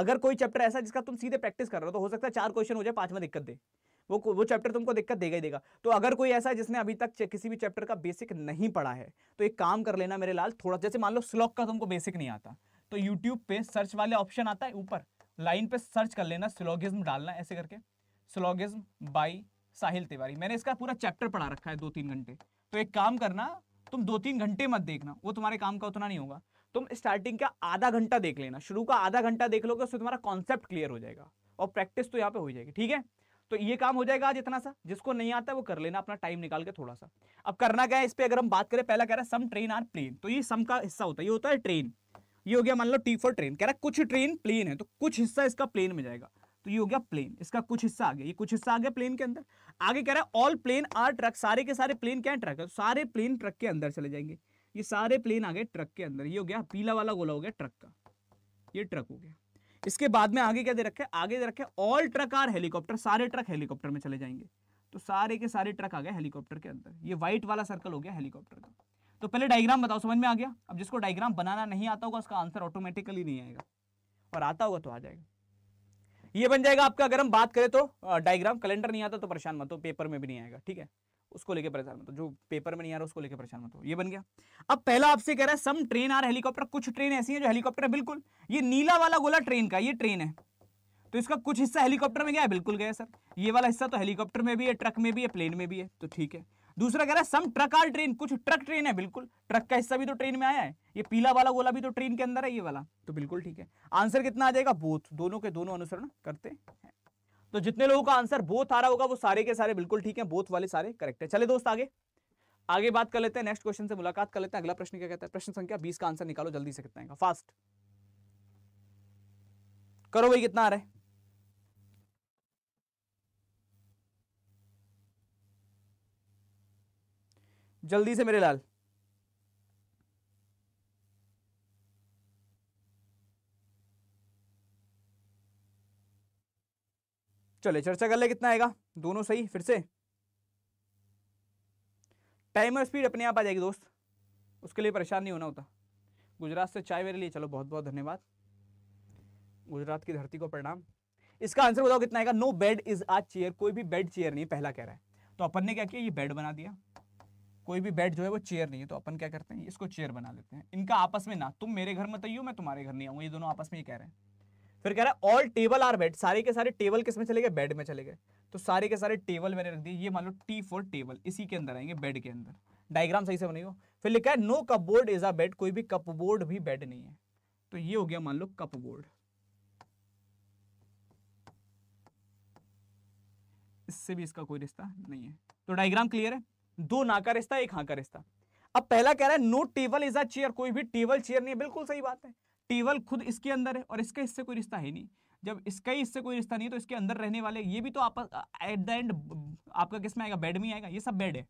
अगर कोई चैप्टर ऐसा जिसका तुम सीधे प्रैक्टिस कर रहे हो तो हो सकता है चार क्वेश्चन हो जाए पांच में दिक्कत दे वो वो चैप्टर तुमको दिक्कत देगा ही देगा तो अगर कोई ऐसा है जिसने अभी तक किसी भी चैप्टर का बेसिक नहीं पढ़ा है तो एक काम कर लेना मेरे लाल थोड़ा जैसे मान लो स्लॉक का तुमको बेसिक नहीं आता तो यूट्यूब पे सर्च वाले ऑप्शन आता है ऊपर लाइन पे सर्च कर लेना स्लॉगिज्म डालना ऐसे करके स्लोगिज्म बाई साहिल तिवारी मैंने इसका पूरा चैप्टर पढ़ा रखा है दो तीन घंटे तो एक काम करना तुम दो तीन घंटे मत देखना वो तुम्हारे काम का उतना नहीं होगा तुम स्टार्टिंग का आधा घंटा देख लेना शुरू का आधा घंटा देख लोगे उससे तुम्हारा कॉन्सेप्ट क्लियर हो जाएगा और प्रैक्टिस तो यहाँ पे हो जाएगी ठीक है तो ये काम हो जाएगा आज इतना सा जिसको नहीं आता वो कर लेना अपना टाइम निकाल के थोड़ा सा अब करना क्या है इस पर अगर हम बात करें पहला कह रहा है सम ट्रेन आर प्लेन तो ये सम का हिस्सा होता है ये होता है ट्रेन ये हो गया मान लो टी फॉर ट्रेन कह रहा है कुछ ट्रेन प्लेन है तो कुछ हिस्सा इसका प्लेन में जाएगा तो ये हो गया प्लेन इसका कुछ हिस्सा आ गया ये कुछ हिस्सा आ गया प्लेन के अंदर आगे कह रहा है ऑल प्लेन आर ट्रक सारे के सारे प्लेन क्या ट्रक है तो सारे प्लेन ट्रक के अंदर चले जाएंगे ये सारे प्लेन आ गए ट्रक के अंदर ये हो गया पीला वाला गोला हो गया ट्रक का ये ट्रक हो गया इसके बाद में आगे क्या दे रखे आगे दे रखे ऑल ट्रक आर हेलीकॉप्टर सारे ट्रक हेलीकॉप्टर में चले जाएंगे तो सारे के सारे ट्रक आ गए हेलीकॉप्टर के अंदर ये व्हाइट वाला सर्कल हो गया हेलीकॉप्टर का तो पहले डायग्राम बताओ समझ में आ गया अब जिसको डायग्राम बनाना नहीं आता होगा उसका आंसर ऑटोमेटिकली नहीं आएगा और आता होगा तो आ जाएगा ये बन जाएगा आपका अगर हम बात करें तो डायग्राम कैलेंडर नहीं आता तो परेशान मत हो पेपर में भी नहीं आएगा ठीक है उसको लेके परेशान मत हो जो पेपर में नहीं आ रहा उसको लेके परेशान मत हो ये बन गया अब पहला आपसे कह रहा है सम ट्रेन आर हेलीकॉप्टर कुछ ट्रेन ऐसी है जो हेलीकॉप्टर है बिल्कुल ये नीला वाला गोला ट्रेन का ये ट्रेन है तो इसका कुछ हिस्सा हेलीकॉप्टर में गया है बिल्कुल गया सर ये वाला हिस्सा तो हेलीकॉप्टर में भी है ट्रक में भी है प्लेन में भी है तो ठीक है दूसरा कह रहा है सम ट्रक आर ट्रेन कुछ ट्रक ट्रेन है बिल्कुल ट्रक का हिस्सा भी तो ट्रेन में आया है ये पीला वाला गोला भी तो ट्रेन के अंदर है ये वाला तो बिल्कुल ठीक है आंसर कितना आ जाएगा बोथ दोनों के दोनों अनुसरण करते हैं तो जितने लोगों का आंसर बोथ आ रहा होगा वो सारे के सारे बिल्कुल ठीक है बोथ वाले सारे करेक्ट है चले दोस्त आगे आगे बात कर लेते हैं नेक्स्ट क्वेश्चन से मुलाकात कर लेते हैं अगला प्रश्न क्या कहता है प्रश्न संख्या बीस का आंसर निकालो जल्दी से कितना फास्ट करो भाई कितना आ रहा है जल्दी से मेरे लाल चले चर्चा कर ले कितना आएगा दोनों सही फिर से टाइम और स्पीड अपने आप आ जाएगी दोस्त उसके लिए परेशान नहीं होना होता गुजरात से चाय मेरे लिए चलो बहुत बहुत धन्यवाद गुजरात की धरती को प्रणाम इसका आंसर बताओ कितना आएगा no bed is a chair कोई भी बेड चेयर नहीं पहला कह रहा है तो अपन ने क्या किया ये बेड बना दिया कोई भी बेड जो है वो चेयर नहीं है तो अपन क्या करते हैं इसको चेयर बना लेते हैं इनका आपस में ना तुम मेरे घर मत आइयो मैं तुम्हारे घर नहीं आऊँ ये दोनों आपस में ही कह रहे हैं फिर कह रहा है ऑल टेबल आर बेड सारे के सारे टेबल किस में चले गए बेड में चले गए तो सारे के सारे टेबल मैंने रख दिए ये मान लो टी फॉर टेबल इसी के अंदर आएंगे बेड के अंदर डायग्राम सही से बनी हो फिर लिखा है no cupboard is a bed कोई भी कप बोर्ड भी बेड नहीं है तो ये हो गया मान लो कप बोर्ड इससे भी इसका कोई रिश्ता नहीं है तो डायग्राम क्लियर है दो ना का रिश्ता एक हाँ का रिश्ता अब पहला कह रहा है no table is a chair कोई भी टेबल चेयर नहीं है बिल्कुल सही बात है टेबल खुद इसके अंदर है और इसके इससे कोई रिश्ता है नहीं जब इसका ही इससे कोई रिश्ता नहीं है तो इसके अंदर रहने वाले ये भी तो आप एट द एंड आपका किस में आएगा बेड में आएगा ये सब बेड है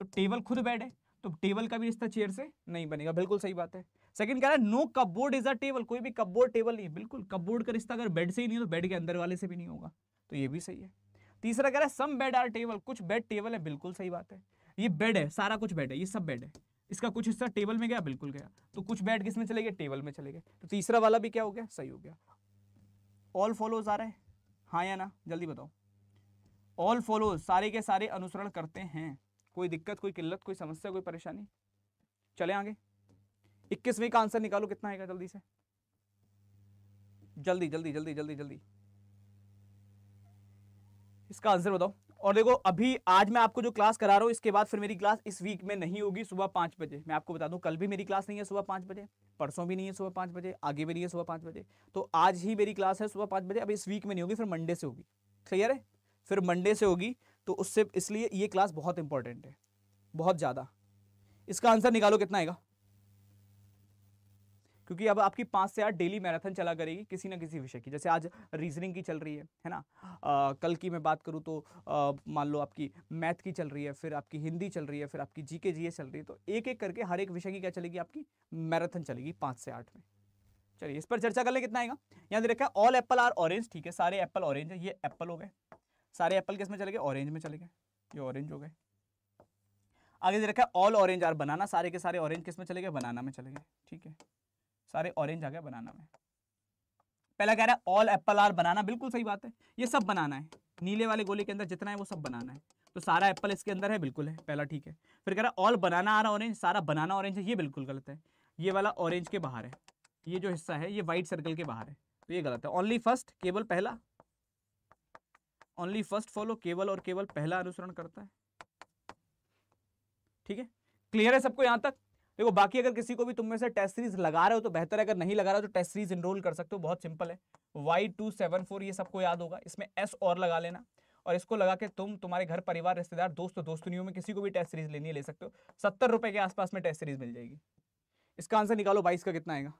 तो टेबल खुद बेड है तो टेबल का भी रिश्ता चेयर से नहीं बनेगा बिल्कुल सही बात है सेकंड कह रहा है no cupboard is a table कोई भी कपबोर्ड टेबल नहीं है बिल्कुल कपबोर्ड का रिश्ता अगर बेड से ही नहीं है तो बेड के अंदर वाले से भी नहीं होगा तो ये भी सही है तीसरा कह रहा है सम बेड आर टेबल कुछ बेड टेबल है बिल्कुल सही बात है ये बेड है सारा कुछ बेड है ये सब बेड है इसका कुछ हिस्सा टेबल में गया बिल्कुल गया तो कुछ बेड किस में चले गए टेबल में चले गए तो तीसरा वाला भी क्या हो गया सही हो गया ऑल फॉलोज आ रहे हैं हाँ या ना जल्दी बताओ ऑल फॉलोज सारे के सारे अनुसरण करते हैं कोई दिक्कत कोई किल्लत कोई समस्या कोई परेशानी चले आगे इक्कीसवीं का आंसर निकालो कितना आएगा जल्दी से जल्दी जल्दी जल्दी जल्दी जल्दी इसका आंसर बताओ और देखो अभी आज मैं आपको जो क्लास करा रहा हूँ इसके बाद फिर मेरी क्लास इस वीक में नहीं होगी सुबह पाँच बजे मैं आपको बता दूँ कल भी मेरी क्लास नहीं है सुबह पाँच बजे परसों भी नहीं है सुबह पाँच बजे आगे भी नहीं है सुबह पाँच बजे तो आज ही मेरी क्लास है सुबह पाँच बजे अब इस वीक में नहीं होगी फिर मंडे से होगी क्लियर है फिर मंडे से होगी तो उससे इसलिए ये क्लास बहुत इंपॉर्टेंट है बहुत ज़्यादा इसका आंसर निकालो कितना आएगा क्योंकि अब आपकी पाँच से आठ डेली मैराथन चला करेगी किसी ना किसी विषय की जैसे आज रीजनिंग की चल रही है है ना आ, कल की मैं बात करूँ तो मान लो आपकी मैथ की चल रही है फिर आपकी हिंदी चल रही है फिर आपकी जी के जी चल रही है तो एक एक करके हर एक विषय की क्या चलेगी आपकी मैराथन चलेगी पाँच से आठ में चलिए इस पर चर्चा कर ले कितना आएगा यहाँ देखा रखा है ऑल एप्पल आर ऑरेंज ठीक है सारे एप्पल ऑरेंज है ये एप्पल हो गए सारे एप्पल किस में चले गए ऑरेंज में चले गए ये ऑरेंज हो गए आगे दे रखा है ऑल ऑरेंज आर बनाना सारे के सारे ऑरेंज किस में चले गए बनाना में चले गए ठीक है सारे ऑरेंज आ गए बनाना में पहला कह रहा है ऑल एप्पल आर बनाना बिल्कुल सही बात है ये सब बनाना है नीले वाले गोले के अंदर जितना है वो सब बनाना है तो सारा एप्पल इसके अंदर है बिल्कुल है पहला ठीक है फिर कह रहा है ऑल बनाना आ रहा ऑरेंज सारा बनाना ऑरेंज है ये बिल्कुल गलत है ये वाला ऑरेंज के बाहर है ये जो हिस्सा है ये व्हाइट सर्कल के बाहर है तो ये गलत है ओनली फर्स्ट केवल पहला ओनली फर्स्ट फॉलो केवल और केवल पहला अनुसरण करता है ठीक है क्लियर है सबको यहां तक देखो बाकी अगर किसी को भी तुम में से टेस्ट सीरीज लगा रहे हो तो बेहतर है अगर नहीं लगा रहे हो तो टेस्ट सीरीज इनरोल कर सकते हो बहुत सिंपल है वाई टू सेवन फोर ये सबको याद होगा इसमें एस और लगा लेना और इसको लगा के तुम तुम्हारे घर परिवार रिश्तेदार दोस्त दोस्तनियों में किसी को भी टेस्ट सीरीज लेनी है ले सकते हो सत्तर रुपए के आसपास में टेस्ट सीरीज मिल जाएगी इसका आंसर निकालो बाईस का कितना आएगा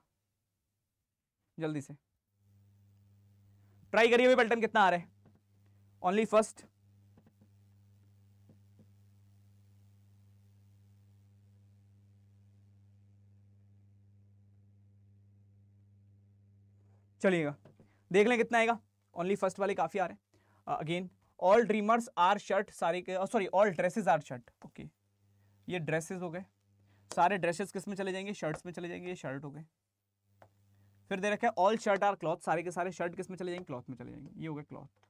जल्दी से ट्राई करिए भी पलटन कितना आ रहा है ओनली फर्स्ट चलिएगा देख लें कितना आएगा ओनली फर्स्ट वाले काफ़ी आ रहे हैं again all dreamers are shirt सारे के sorry all dresses are shirt okay ये ड्रेसेज हो गए सारे ड्रेसेस किस में चले जाएंगे शर्ट्स में चले जाएंगे ये शर्ट हो गए फिर दे रखा है ऑल शर्ट आर क्लॉथ सारे के सारे शर्ट किस में चले जाएंगे क्लॉथ में चले जाएंगे ये हो गए क्लॉथ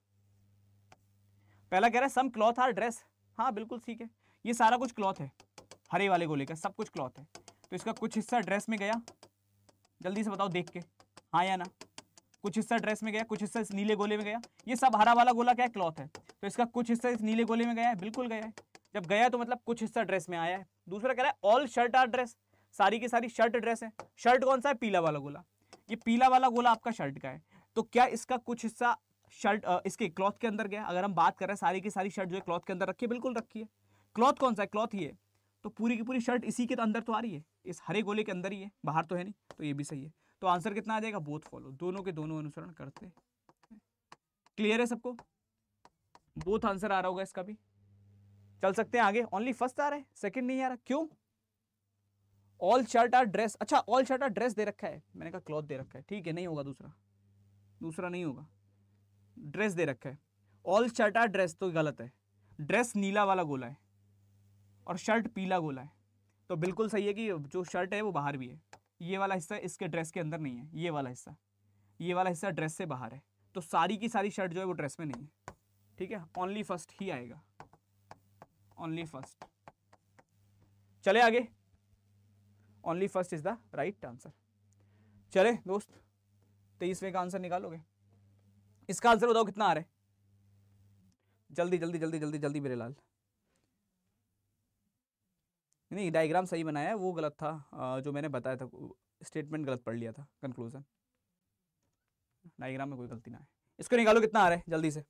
पहला कह रहा है सम क्लॉथ आर ड्रेस हाँ बिल्कुल ठीक है ये सारा कुछ क्लॉथ है हरे वाले गोले का सब कुछ क्लॉथ है तो इसका कुछ हिस्सा ड्रेस में गया जल्दी से बताओ देख के हाँ या ना कुछ हिस्सा ड्रेस में गया कुछ हिस्सा इस नीले गोले में गया ये सब हरा वाला गोला क्या है क्लॉथ है तो इसका कुछ हिस्सा इस नीले गोले में गया है बिल्कुल गया है जब गया तो मतलब कुछ हिस्सा ड्रेस में आया है दूसरा कह रहा है ऑल शर्ट आर ड्रेस सारी की सारी शर्ट ड्रेस है शर्ट कौन सा है पीला वाला गोला ये पीला वाला गोला आपका शर्ट का है तो क्या इसका कुछ हिस्सा शर्ट इसके क्लॉथ के अंदर गया अगर हम बात कर रहे हैं सारी की सारी शर्ट जो है क्लॉथ के अंदर रखी है बिल्कुल रखी है क्लॉथ कौन सा है क्लॉथ ही है तो पूरी की पूरी शर्ट इसी के अंदर तो आ रही है इस हरे गोले के अंदर ही है बाहर तो है नहीं तो ये भी सही है तो आंसर कितना आ जाएगा बोथ फॉलो दोनों के दोनों अनुसरण करते क्लियर है सबको बोथ आंसर आ रहा होगा इसका भी चल सकते हैं आगे ओनली फर्स्ट आ रहा है सेकंड नहीं आ रहा क्यों ऑल शर्ट आर ड्रेस अच्छा ऑल शर्ट आर ड्रेस दे रखा है मैंने कहा क्लॉथ दे रखा है ठीक है नहीं होगा दूसरा दूसरा नहीं होगा ड्रेस दे रखा है ऑल शर्ट आर ड्रेस तो गलत है ड्रेस नीला वाला गोला है और शर्ट पीला गोला है तो बिल्कुल सही है कि जो शर्ट है वो बाहर भी है ये वाला हिस्सा इसके ड्रेस के अंदर नहीं है ये वाला हिस्सा ये वाला हिस्सा ड्रेस से बाहर है तो सारी की सारी शर्ट जो है वो ड्रेस में नहीं है ठीक है ओनली फर्स्ट ही आएगा ओनली फर्स्ट चले आगे only first is the right answer चले दोस्त तेईसवें का आंसर निकालोगे इसका आंसर बताओ कितना आ रहा है जल्दी जल्दी जल्दी जल्दी जल्दी मेरे लाल नहीं डायग्राम सही बनाया है वो गलत था जो मैंने बताया था स्टेटमेंट गलत पढ़ लिया था कंक्लूजन डायग्राम में कोई गलती ना है इसको निकालो कितना आ रहा है जल्दी से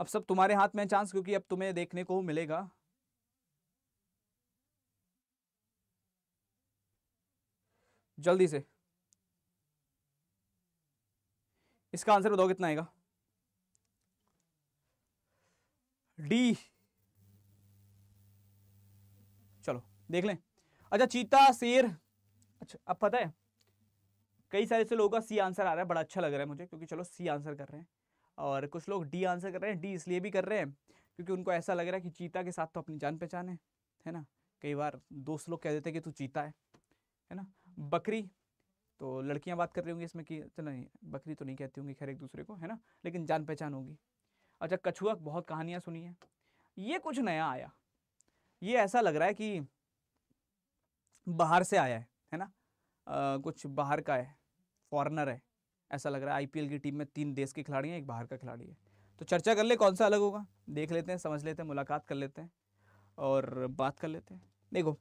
अब सब तुम्हारे हाथ में चांस क्योंकि अब तुम्हें देखने को मिलेगा जल्दी से इसका आंसर बताओ कितना आएगा डी देख लें अच्छा चीता शेर अच्छा अब पता है कई सारे से लोगों का सी आंसर आ रहा है बड़ा अच्छा लग रहा है मुझे क्योंकि चलो सी आंसर कर रहे हैं और कुछ लोग डी आंसर कर रहे हैं डी इसलिए भी कर रहे हैं क्योंकि उनको ऐसा लग रहा है कि चीता के साथ तो अपनी जान पहचान है है ना कई बार दोस्त लोग कह देते हैं कि तू चीता है है ना बकरी तो लड़कियां बात कर रही होंगी इसमें कि चलो नहीं बकरी तो नहीं कहती होंगी खैर एक दूसरे को है ना लेकिन जान पहचान होगी अच्छा कछुआ बहुत कहानियाँ सुनी है ये कुछ नया आया ये ऐसा लग रहा है कि बाहर से आया है है ना आ, कुछ बाहर का है फॉरनर है ऐसा लग रहा है आईपीएल की टीम में तीन देश के खिलाड़ी हैं एक बाहर का खिलाड़ी है तो चर्चा कर ले कौन सा अलग होगा देख लेते हैं समझ लेते हैं मुलाकात कर लेते हैं और बात कर लेते हैं देखो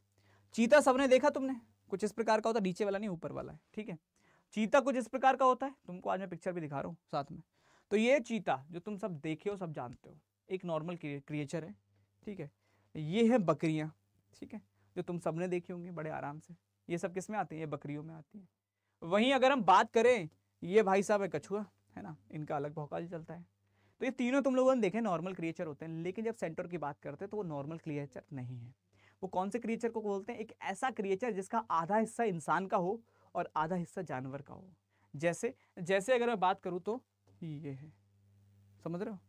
चीता सबने देखा तुमने कुछ इस प्रकार का होता है नीचे वाला नहीं ऊपर वाला है ठीक है चीता कुछ इस प्रकार का होता है तुमको आज मैं पिक्चर भी दिखा रहा हूँ साथ में तो ये चीता जो तुम सब देखे हो सब जानते हो एक नॉर्मल क्रिएचर है ठीक है ये है बकरियाँ ठीक है जो तुम सबने देखे होंगे बड़े आराम से ये सब किस में आती है ये बकरियों में आती है वहीं अगर हम बात करें ये भाई साहब है कछुआ है ना इनका अलग भौकाल चलता है तो ये तीनों तुम लोगों ने देखे नॉर्मल क्रिएचर होते हैं लेकिन जब सेंटर की बात करते हैं तो वो नॉर्मल क्रिएचर नहीं है वो कौन से क्रिएचर को बोलते हैं एक ऐसा क्रिएचर जिसका आधा हिस्सा इंसान का हो और आधा हिस्सा जानवर का हो जैसे जैसे अगर मैं बात करूँ तो ये है समझ रहे हो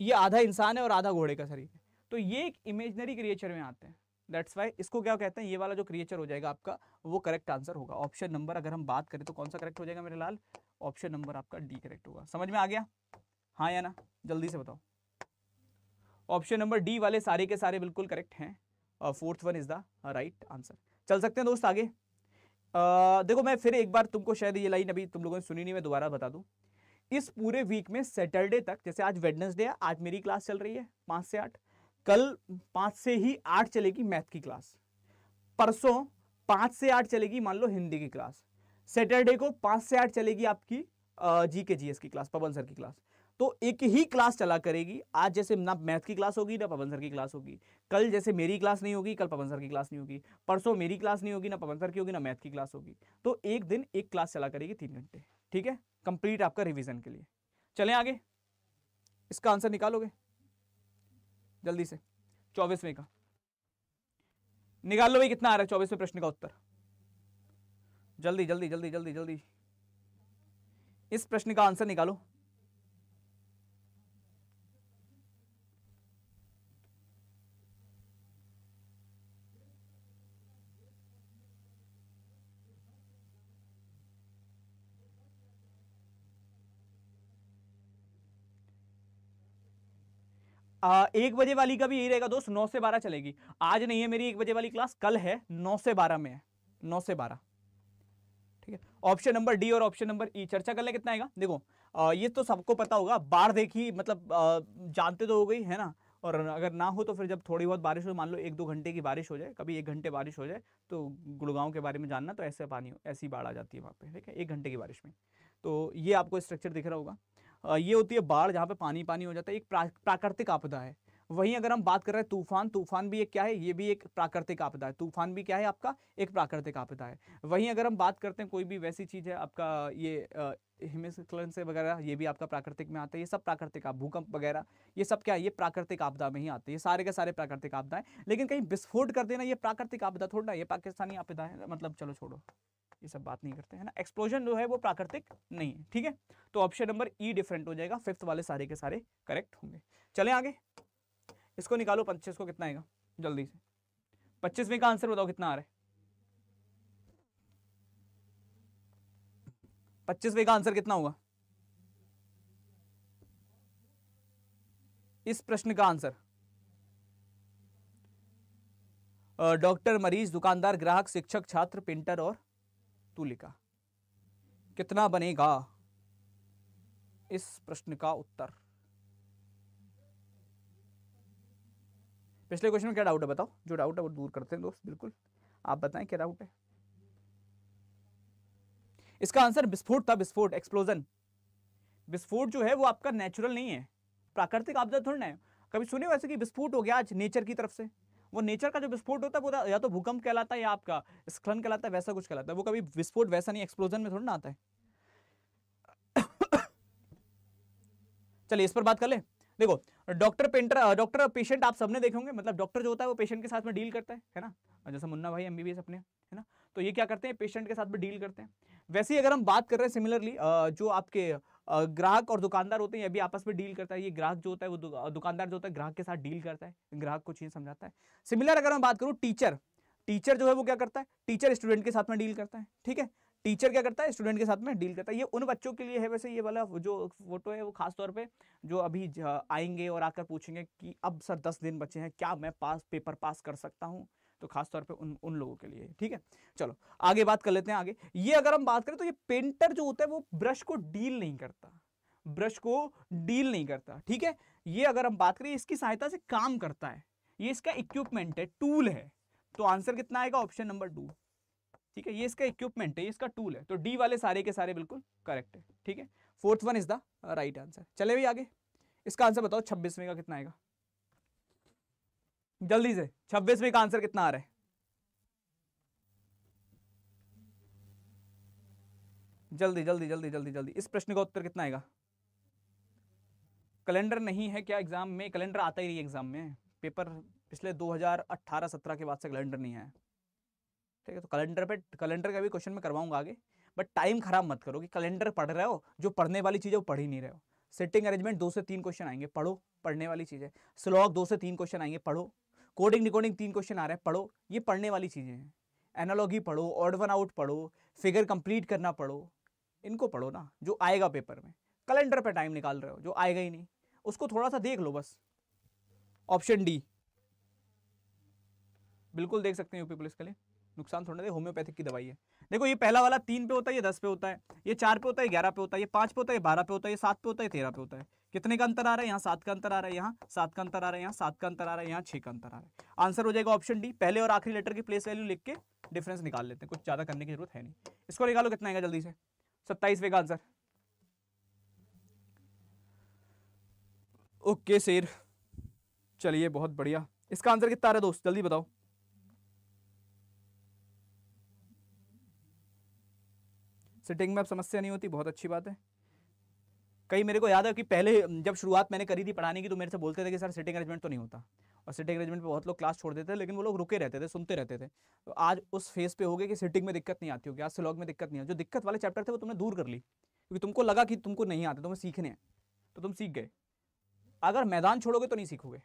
ये आधा इंसान है और आधा घोड़े का शरीर है तो ये एक इमेजनरी क्रिएचर में आते हैं दैट्स वाई इसको क्या कहते हैं ये वाला जो क्रिएचर हो जाएगा आपका वो करेक्ट आंसर होगा ऑप्शन नंबर अगर हम बात करें तो कौन सा करेक्ट हो जाएगा मेरे लाल ऑप्शन नंबर आपका डी करेक्ट होगा समझ में आ गया हाँ या ना जल्दी से बताओ ऑप्शन नंबर डी वाले सारे के सारे बिल्कुल करेक्ट हैं और fourth one is the right answer चल सकते हैं दोस्त आगे आ, uh, देखो मैं फिर एक बार तुमको शायद ये लाइन अभी तुम लोगों ने सुनी नहीं मैं दोबारा बता दूँ इस पूरे वीक में सैटरडे तक जैसे आज वेडनेसडे है आज मेरी क्लास चल रही है पाँच से आठ कल पाँच से ही आठ चलेगी मैथ की क्लास परसों पाँच से आठ चलेगी मान लो हिंदी की क्लास सैटरडे को पाँच से आठ चलेगी आपकी जी के जी एस की क्लास पवन सर की क्लास तो एक ही क्लास चला करेगी आज जैसे ना मैथ की क्लास होगी ना पवन सर की क्लास होगी कल जैसे मेरी क्लास नहीं होगी कल पवन सर की क्लास नहीं होगी परसों मेरी क्लास नहीं होगी ना पवन सर की होगी ना मैथ की क्लास होगी तो एक दिन एक क्लास चला करेगी तीन घंटे ठीक है कंप्लीट आपका रिविजन के लिए चलें आगे इसका आंसर निकालोगे जल्दी से चौबीस में का निकाल लो भाई कितना आ रहा है चौबीस में प्रश्न का उत्तर जल्दी जल्दी जल्दी जल्दी जल्दी इस प्रश्न का आंसर निकालो आ, एक बजे वाली का भी यही रहेगा दोस्त नौ से बारह चलेगी आज नहीं है मेरी एक बजे वाली क्लास कल है नौ से बारह में है नौ से बारह ठीक है ऑप्शन नंबर डी और ऑप्शन नंबर ई चर्चा कर ले कितना आएगा देखो आ, ये तो सबको पता होगा बाढ़ देखी मतलब आ, जानते तो हो गई है ना और अगर ना हो तो फिर जब थोड़ी बहुत बारिश हो मान लो एक दो घंटे की बारिश हो जाए कभी एक घंटे बारिश हो जाए तो गुड़गांव के बारे में जानना तो ऐसे पानी ऐसी बाढ़ आ जाती है वहाँ पे ठीक है एक घंटे की बारिश में तो ये आपको स्ट्रक्चर दिख रहा होगा ये होती है बाढ़ जहाँ पे पानी पानी हो जाता है एक प्राकृतिक आपदा है वहीं अगर हम बात कर रहे हैं तूफान तूफान भी एक क्या है ये भी एक प्राकृतिक आपदा है तूफान भी क्या है आपका एक प्राकृतिक आपदा है वहीं अगर हम बात करते हैं कोई भी वैसी चीज़ है आपका ये हिमस्खलन से वगैरह ये भी आपका प्राकृतिक में आता है ये सब प्राकृतिक आप भूकंप वगैरह ये सब क्या है ये प्राकृतिक आपदा में ही आते हैं ये सारे के सारे प्राकृतिक आपदा है लेकिन कहीं विस्फोट कर देना ये प्राकृतिक आपदा थोड़ा ये पाकिस्तानी आपदा है मतलब चलो छोड़ो ये सब बात नहीं करते है ना एक्सप्लोजन जो है वो प्राकृतिक नहीं है ठीक है तो ऑप्शन नंबर ई डिफरेंट हो जाएगा फिफ्थ वाले सारे के सारे करेक्ट होंगे चले आगे इसको निकालो पच्चीस को कितना आएगा जल्दी से पच्चीसवें का आंसर बताओ कितना आ रहा है पच्चीसवें का आंसर कितना होगा इस प्रश्न का आंसर डॉक्टर मरीज दुकानदार ग्राहक शिक्षक छात्र पेंटर और तू लिखा कितना बनेगा इस प्रश्न का उत्तर पिछले क्वेश्चन में क्या डाउट है बताओ जो डाउट है वो दूर करते हैं दोस्त बिल्कुल आप बताएं क्या डाउट है इसका आंसर विस्फोट था विस्फोट एक्सप्लोजन विस्फोट जो है वो आपका नेचुरल नहीं है प्राकृतिक आपदा थोड़ी ना है कभी सुने वैसे कि विस्फोट हो गया आज नेचर की तरफ से वो नेचर का जो विस्फोट होता है वो या तो भूकंप कहलाता है या आपका स्खलन कहलाता है वैसा कुछ कहलाता है वो कभी विस्फोट वैसा नहीं एक्सप्लोजन में थोड़ा ना आता है चलिए इस पर बात कर ले देखो डॉक्टर पेंटर डॉक्टर पेशेंट आप सबने देखे होंगे मतलब डॉक्टर जो होता है वो पेशेंट के साथ में डील करता है है ना जैसे मुन्ना भाई एमबीबीएस अपने है ना तो ये क्या करते हैं पेशेंट के साथ में डील करते हैं वैसे ही अगर हम बात कर रहे हैं सिमिलरली जो आपके ग्राहक और दुकानदार होते हैं ये भी आपस में डील करता है ये ग्राहक जो होता है वो दुकानदार जो होता है ग्राहक के साथ डील करता है ग्राहक को चीज़ समझाता है सिमिलर अगर मैं बात करूँ टीचर टीचर जो है वो क्या करता है टीचर स्टूडेंट के साथ में डील करता है ठीक है टीचर क्या करता है स्टूडेंट के साथ में डील करता है ये उन बच्चों के लिए है वैसे ये वाला जो फोटो है वो खास तौर पे जो अभी आएंगे और आकर पूछेंगे कि अब सर दस दिन बचे हैं क्या मैं पास पेपर पास कर सकता हूँ तो खास तौर पे उन उन लोगों के लिए ठीक है चलो आगे बात कर लेते हैं आगे ये अगर हम बात करें तो ये पेंटर जो होता है वो ब्रश को डील नहीं करता ब्रश को डील नहीं करता ठीक है ये अगर हम बात करें इसकी सहायता से काम करता है ये इसका इक्विपमेंट है टूल है तो आंसर कितना आएगा ऑप्शन नंबर टू ठीक है ये इसका इक्विपमेंट है ये इसका टूल है तो डी वाले सारे के सारे बिल्कुल करेक्ट है ठीक है fourth one is the right answer चले भी आगे इसका आंसर बताओ छब्बीसवें का कितना आएगा जल्दी से छब्बीस में का आंसर कितना आ रहा है जल्दी जल्दी जल्दी जल्दी जल्दी इस प्रश्न का उत्तर कितना आएगा कैलेंडर नहीं है क्या एग्जाम में कैलेंडर आता ही नहीं एग्जाम में पेपर पिछले 2018-17 के बाद से कैलेंडर नहीं आया ठीक है तो कैलेंडर पे कैलेंडर का भी क्वेश्चन मैं करवाऊंगा आगे बट टाइम खराब मत करो कि कैलेंडर पढ़ रहे हो जो पढ़ने वाली चीज़ है वो पढ़ ही नहीं रहे हो सेटिंग अरेंजमेंट दो से तीन क्वेश्चन आएंगे पढ़ो पढ़ने वाली चीज़ है स्लॉग दो से तीन क्वेश्चन आएंगे पढ़ो कोडिंग डिकोडिंग तीन क्वेश्चन आ रहे हैं पढ़ो ये पढ़ने वाली चीज़ें हैं एनालॉगी पढ़ो ऑड वन आउट पढ़ो फिगर कंप्लीट करना पढ़ो इनको पढ़ो ना जो आएगा पेपर में कैलेंडर पर टाइम निकाल रहे हो जो आएगा ही नहीं उसको थोड़ा सा देख लो बस ऑप्शन डी बिल्कुल देख सकते हैं यूपी पुलिस के लिए नुकसान थोड़ा दे होम्योपैथिक की दवाई है देखो ये पहला वाला तीन पे होता है ये दस पे होता है ये चार पे होता है ग्यारह पे होता है ये पाँच पे होता है बारह पे होता है ये सात पे होता है तेरह पे होता है कितने का अंतर आ रहा है यहाँ सात का अंतर आ रहा है यहाँ सात का अंतर आ रहा है यहाँ सात का अंतर आ रहा है यहाँ छह का अंतर आ रहा है आंसर हो जाएगा ऑप्शन डी पहले और आखिरी लेटर की प्लेस वैल्यू लिख के डिफरेंस निकाल लेते हैं कुछ ज़्यादा करने की जरूरत है नहीं इसको निकालो कितना आएगा जल्दी से सत्ताईसवें का आंसर ओके शेर चलिए बहुत बढ़िया इसका आंसर कितना आ रहा है दोस्त जल्दी बताओ सिटिंग में अब समस्या नहीं होती बहुत अच्छी बात है कई मेरे को याद है कि पहले जब शुरुआत मैंने करी थी पढ़ाने की तो मेरे से बोलते थे कि सर सिटिंग अरेंजमेंट तो नहीं होता और सिटिंग अरेंजमेंट पर बहुत लोग क्लास छोड़ देते थे लेकिन वो लोग रुके रहते थे सुनते रहते थे तो आज उस फेज पे हो गए कि सिटिंग में दिक्कत नहीं आती होगी आज लॉग में दिक्कत नहीं आती जो दिक्कत वाले चैप्टर थे वो तुमने दूर कर ली क्योंकि तुमको लगा कि तुमको नहीं आते तुम्हें सीखने हैं तो तुम सीख गए अगर मैदान छोड़ोगे तो नहीं सीखोगे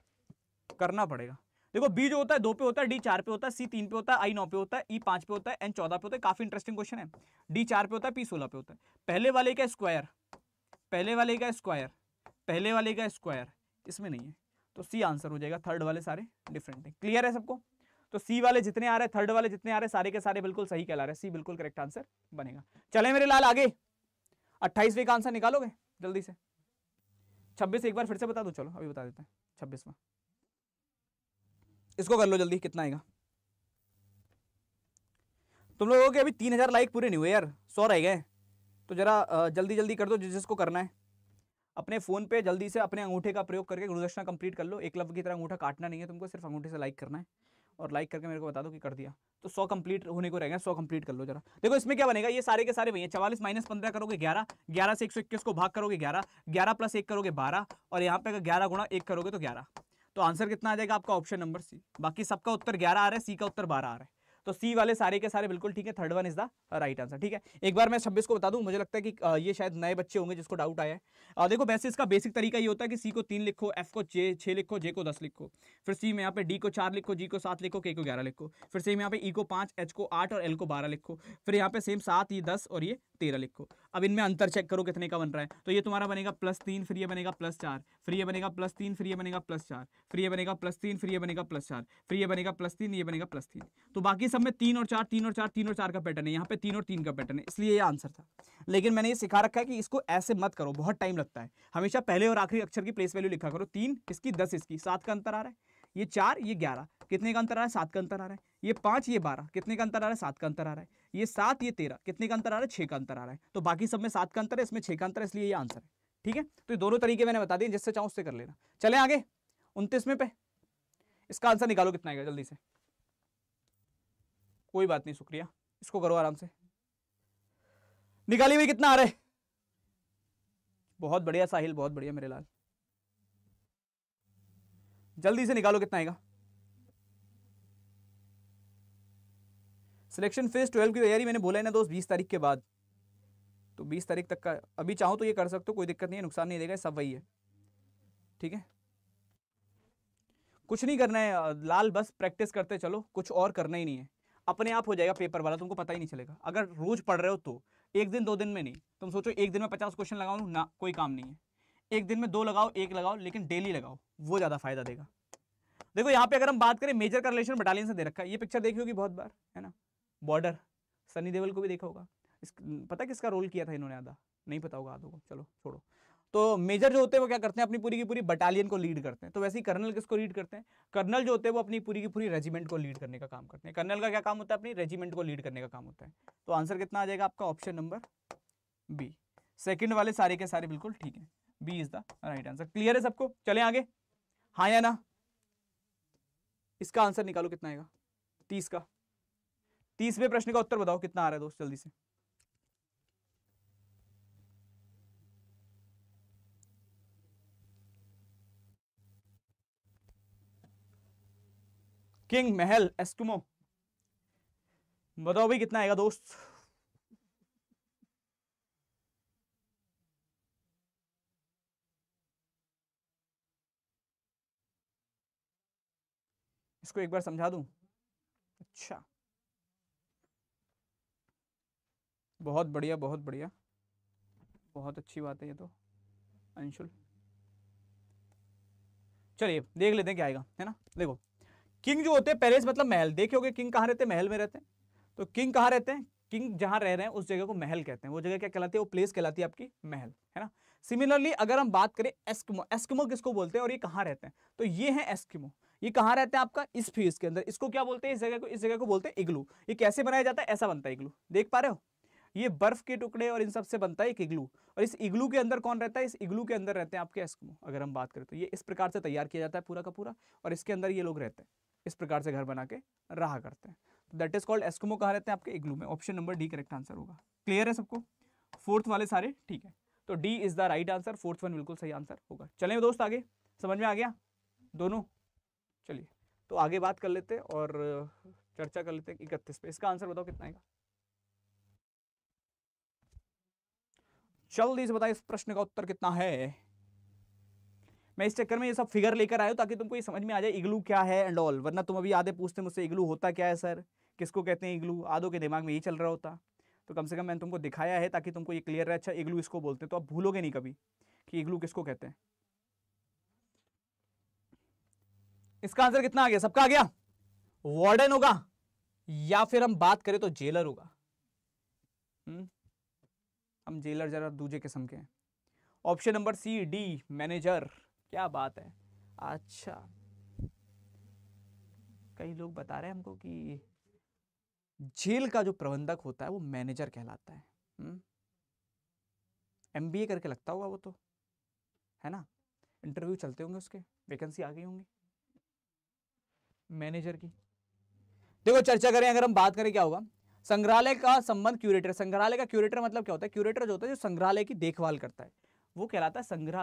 करना पड़ेगा देखो बी जो होता है दो पे होता है डी चार पे होता है सी तीन पे होता है आई नौ पे होता है ई e पाँच पे होता है एन चौदह पे होता है काफी इंटरेस्टिंग क्वेश्चन है डी चार पे होता है पी सोलह पे होता है पहले वाले का स्क्वायर पहले वाले का स्क्वायर पहले वाले का स्क्वायर इसमें नहीं है तो सी आंसर हो जाएगा थर्ड वाले सारे डिफरेंट हैं क्लियर है सबको तो सी वाले जितने आ रहे हैं थर्ड वाले जितने आ रहे हैं सारे के सारे बिल्कुल सही कहला रहे हैं सी बिल्कुल करेक्ट आंसर बनेगा चले मेरे लाल आगे अट्ठाईसवें का आंसर निकालोगे जल्दी से छब्बीस एक बार फिर से बता दो चलो अभी बता देते हैं छब्बीसवा इसको कर लो जल्दी कितना आएगा तुम लोगों के अभी तीन हजार लाइक पूरे नहीं हुए यार सौ रह गए तो ज़रा जल्दी जल्दी कर दो जिस जिसको करना है अपने फ़ोन पे जल्दी से अपने अंगूठे का प्रयोग करके गुरुदक्षिणा कंप्लीट कर लो एक लव की तरह अंगूठा काटना नहीं है तुमको सिर्फ अंगूठे से लाइक करना है और लाइक करके मेरे को बता दो कि कर दिया तो सौ कंप्लीट होने को रहेगा सौ कंप्लीट कर लो जरा देखो इसमें क्या बनेगा ये सारे के सारे भैया चवालीस माइनस पंद्रह करोगे ग्यारह ग्यारह से एक सौ इक्कीस को भाग करोगे ग्यारह ग्यारह प्लस एक करोगे बारह और यहाँ पे अगर ग्यारह गुणा एक करोगे तो ग्यारह तो आंसर कितना आ जाएगा आपका ऑप्शन नंबर सी बाकी सबका उत्तर ग्यारह आ रहा है सी का उत्तर बारह आ रहा है तो सी वाले सारे के सारे बिल्कुल ठीक है third one is the right answer ठीक है एक बार मैं छब्बीस को बता दूं मुझे लगता है कि ये शायद नए बच्चे होंगे जिसको डाउट आया है देखो वैसे इसका बेसिक तरीका ये होता है कि सी को तीन लिखो एफ को छे लिखो जे को दस लिखो फिर सी में यहाँ पे डी को चार लिखो जी को सात लिखो के को ग्यारह लिखो फिर सेम यहाँ पे ई e को पांच एच को आठ और एल को बारह लिखो फिर यहाँ पे सेम सात ये e दस और ये तेरह लिखो अब इनमें अंतर चेक करो कितने का बन रहा है तो ये तुम्हारा बनेगा प्लस तीन फिर ये बनेगा प्लस चार फिर ये बनेगा प्लस तीन फिर ये बनेगा प्लस चार फिर ये बनेगा प्लस तीन फिर ये बनेगा प्लस चार फिर ये बनेगा प्लस तीन ये बनेगा प्लस तीन तो बाकी सब में तीन और चार तीन और चार तीन और चार का पैटर्न है यहाँ पे तीन और तीन का पैटर्न है इसलिए ये आंसर था लेकिन मैंने ये सिखा रखा है कि इसको ऐसे मत करो बहुत टाइम लगता है हमेशा पहले और आखिरी अक्षर की प्लेस वैल्यू लिखा करो तीन इसकी दस इसकी सात का अंतर आ रहा है ये चार ये ग्यारह कितने का अंतर आ रहा है सात का अंतर आ रहा है ये पाँच ये बारह कितने का अंतर आ रहा है सात का अंतर आ रहा है ये सात ये तेरह कितने का अंतर आ रहा है छः का अंतर आ रहा है तो बाकी सब में सात का अंतर है इसमें छः का अंतर है इसलिए ये आंसर है ठीक है तो ये दोनों तरीके मैंने बता दिए जिससे चाहो उससे कर लेना चले आगे उनतीसवें पे इसका आंसर निकालो कितना आएगा जल्दी से कोई बात नहीं शुक्रिया इसको करो आराम से निकाली हुई कितना आ रहा है बहुत बढ़िया साहिल बहुत बढ़िया मेरे लाल जल्दी से निकालो कितना आएगा सिलेक्शन फेज ट्वेल्व की तैयारी मैंने बोला है ना दोस्त बीस तारीख के बाद तो बीस तारीख तक का अभी चाहो तो ये कर सकते हो कोई दिक्कत नहीं है नुकसान नहीं देगा सब वही है ठीक है कुछ नहीं करना है लाल बस प्रैक्टिस करते चलो कुछ और करना ही नहीं है अपने आप हो जाएगा पेपर वाला तुमको पता ही नहीं चलेगा अगर रोज पढ़ रहे हो तो एक दिन दो दिन में नहीं तुम सोचो एक दिन में पचास क्वेश्चन लगाऊँ ना कोई काम नहीं है एक दिन में दो लगाओ एक लगाओ लेकिन डेली लगाओ वो ज़्यादा फायदा देगा देखो यहाँ पे अगर हम बात करें मेजर का रिलेशन बटालियन से दे रखा है ये पिक्चर देखी होगी बहुत बार है ना बॉर्डर सनी देवल को भी देखा होगा इस पता किसका रोल किया था इन्होंने आधा नहीं पता होगा आधो को चलो छोड़ो तो मेजर जो होते हैं वो क्या करते हैं अपनी पूरी की पूरी बटालियन को लीड करते हैं तो वैसे ही कर्नल किसको लीड करते हैं कर्नल जो होते हैं वो अपनी पूरी की पूरी रेजिमेंट को लीड करने का काम करते हैं कर्नल का क्या काम होता है अपनी रेजिमेंट को लीड करने का काम होता है तो आंसर कितना आ जाएगा आपका ऑप्शन नंबर बी सेकेंड वाले सारे के सारे बिल्कुल ठीक है B is the right answer clear है सबको चले आगे हाँ या ना इसका आंसर निकालो कितना आएगा तीस का तीसवें प्रश्न का उत्तर बताओ कितना आ रहा है दोस्त जल्दी से किंग महल एस्कुमो बताओ भाई कितना आएगा दोस्त इसको एक बार समझा दूं अच्छा बहुत बढ़िया बहुत बढ़िया बहुत अच्छी बात है ये तो अंशुल चलिए देख लेते हैं क्या आएगा है ना देखो किंग जो होते हैं पैलेस मतलब महल देखे हो किंग कहाँ रहते हैं महल में रहते हैं तो किंग कहाँ रहते हैं किंग जहां रह रहे हैं उस जगह को महल कहते हैं वो जगह क्या कहलाती है वो प्लेस कहलाती है आपकी महल है ना सिमिलरली अगर हम बात करें एस्किमो एस्किमो किसको बोलते हैं और ये कहाँ रहते हैं तो ये है एस्किमो ये कहाँ रहते हैं आपका इस फीस के अंदर इसको क्या बोलते हैं इस जगह को इस जगह को बोलते हैं इग्लू ये कैसे बनाया जाता है ऐसा बनता है इग्लू देख पा रहे हो ये बर्फ के टुकड़े और इन सब से बनता है एक इग्लू और इस इग्लू के अंदर कौन रहता है इस इग्लू के अंदर रहते हैं आपके एस्कमो अगर हम बात करें तो ये इस प्रकार से तैयार किया जाता है पूरा का पूरा और इसके अंदर ये लोग रहते हैं इस प्रकार से घर बना के रहा करते हैं दैट इज कॉल्ड एस्कमो कहा रहते हैं आपके इग्लू में option number D correct answer होगा क्लियर है सबको फोर्थ वाले सारे ठीक है तो D is the right answer fourth one बिल्कुल सही आंसर होगा चले दोस्त आगे समझ में आ गया दोनों चलिए तो आगे बात कर लेते और चर्चा कर लेते हैं इकतीस पे इसका आंसर बताओ कितना आएगा जल्दी से बताइए इस प्रश्न का उत्तर कितना है मैं इस चक्कर में ये सब फिगर लेकर आया हूँ ताकि तुमको ये समझ में आ जाए इग्लू क्या है एंड ऑल वरना तुम अभी आधे पूछते मुझसे इग्लू होता क्या है सर किसको कहते हैं इग्लू आधो के दिमाग में यही चल रहा होता तो कम से कम मैंने तुमको दिखाया है ताकि तुमको ये क्लियर रहे अच्छा इग्लू इसको बोलते हैं तो आप भूलोगे नहीं कभी कि इग्लू किसको कहते हैं इसका आंसर कितना आ गया सबका आ गया वार्डन होगा या फिर हम बात करें तो जेलर होगा हम्म, हम जेलर जरा दूजे किस्म के हैं option number C D manager क्या बात है अच्छा कई लोग बता रहे हैं हमको कि जेल का जो प्रबंधक होता है वो मैनेजर कहलाता है एम बी ए करके लगता होगा वो तो है ना इंटरव्यू चलते होंगे उसके वैकेंसी आ गई होंगी मैनेजर की देखो चर्चा करें अगर हम बात करें क्या होगा संग्रहालय का संबंध क्यूरेटर संग्रहालय का क्यूरेटर मतलब क्या होता है क्यूरेटर जो होता है जो संग्रहालय की देखभाल करता है वो कहलाता है संग्रह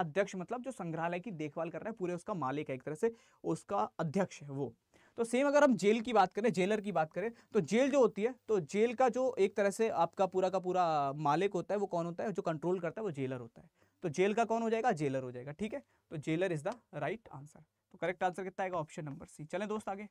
अध्यक्ष मतलब जो संग्रहालय की देखभाल कर रहा है पूरे उसका मालिक है एक तरह से उसका अध्यक्ष है वो तो सेम अगर हम जेल की बात करें जेलर की बात करें तो जेल जो होती है तो जेल का जो एक तरह से आपका पूरा का पूरा मालिक होता है वो कौन होता है जो कंट्रोल करता है वो जेलर होता है तो जेल का कौन हो जाएगा जेलर हो जाएगा ठीक है तो jailer is the right answer तो करेक्ट आंसर कितना आएगा ऑप्शन नंबर सी चलें दोस्त आगे